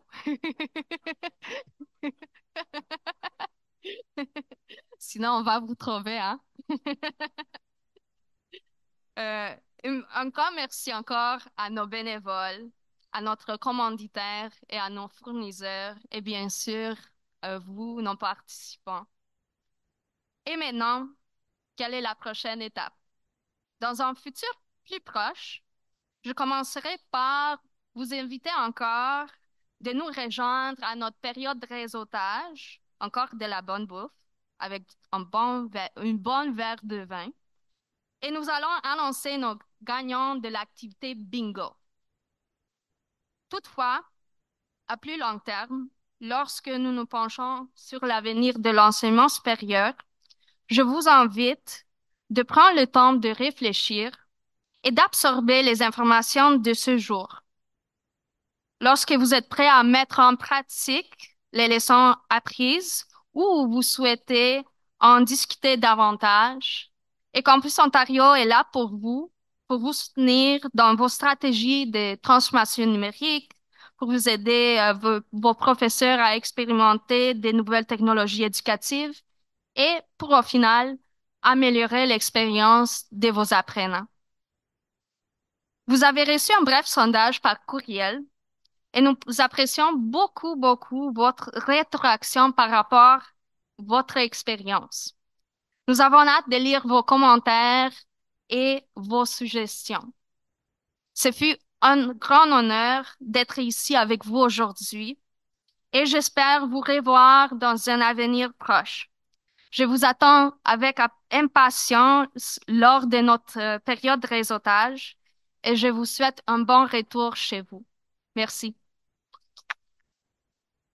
<laughs> Sinon, on va vous trouver. Hein? <laughs> encore euh, merci encore à nos bénévoles, à notre commanditaire et à nos fournisseurs et bien sûr, à vous, nos participants. Et maintenant, quelle est la prochaine étape. Dans un futur plus proche, je commencerai par vous inviter encore de nous rejoindre à notre période de réseautage, encore de la bonne bouffe, avec un bon une bonne verre de vin. Et nous allons annoncer nos gagnants de l'activité bingo. Toutefois, à plus long terme, lorsque nous nous penchons sur l'avenir de l'enseignement supérieur, je vous invite de prendre le temps de réfléchir et d'absorber les informations de ce jour. Lorsque vous êtes prêt à mettre en pratique les leçons apprises ou vous souhaitez en discuter davantage, et Campus Ontario est là pour vous, pour vous soutenir dans vos stratégies de transformation numérique, pour vous aider euh, vos professeurs à expérimenter des nouvelles technologies éducatives et pour au final améliorer l'expérience de vos apprenants. Vous avez reçu un bref sondage par courriel et nous apprécions beaucoup, beaucoup votre rétroaction par rapport à votre expérience. Nous avons hâte de lire vos commentaires et vos suggestions. Ce fut un grand honneur d'être ici avec vous aujourd'hui et j'espère vous revoir dans un avenir proche. Je vous attends avec impatience lors de notre euh, période de réseautage et je vous souhaite un bon retour chez vous. Merci.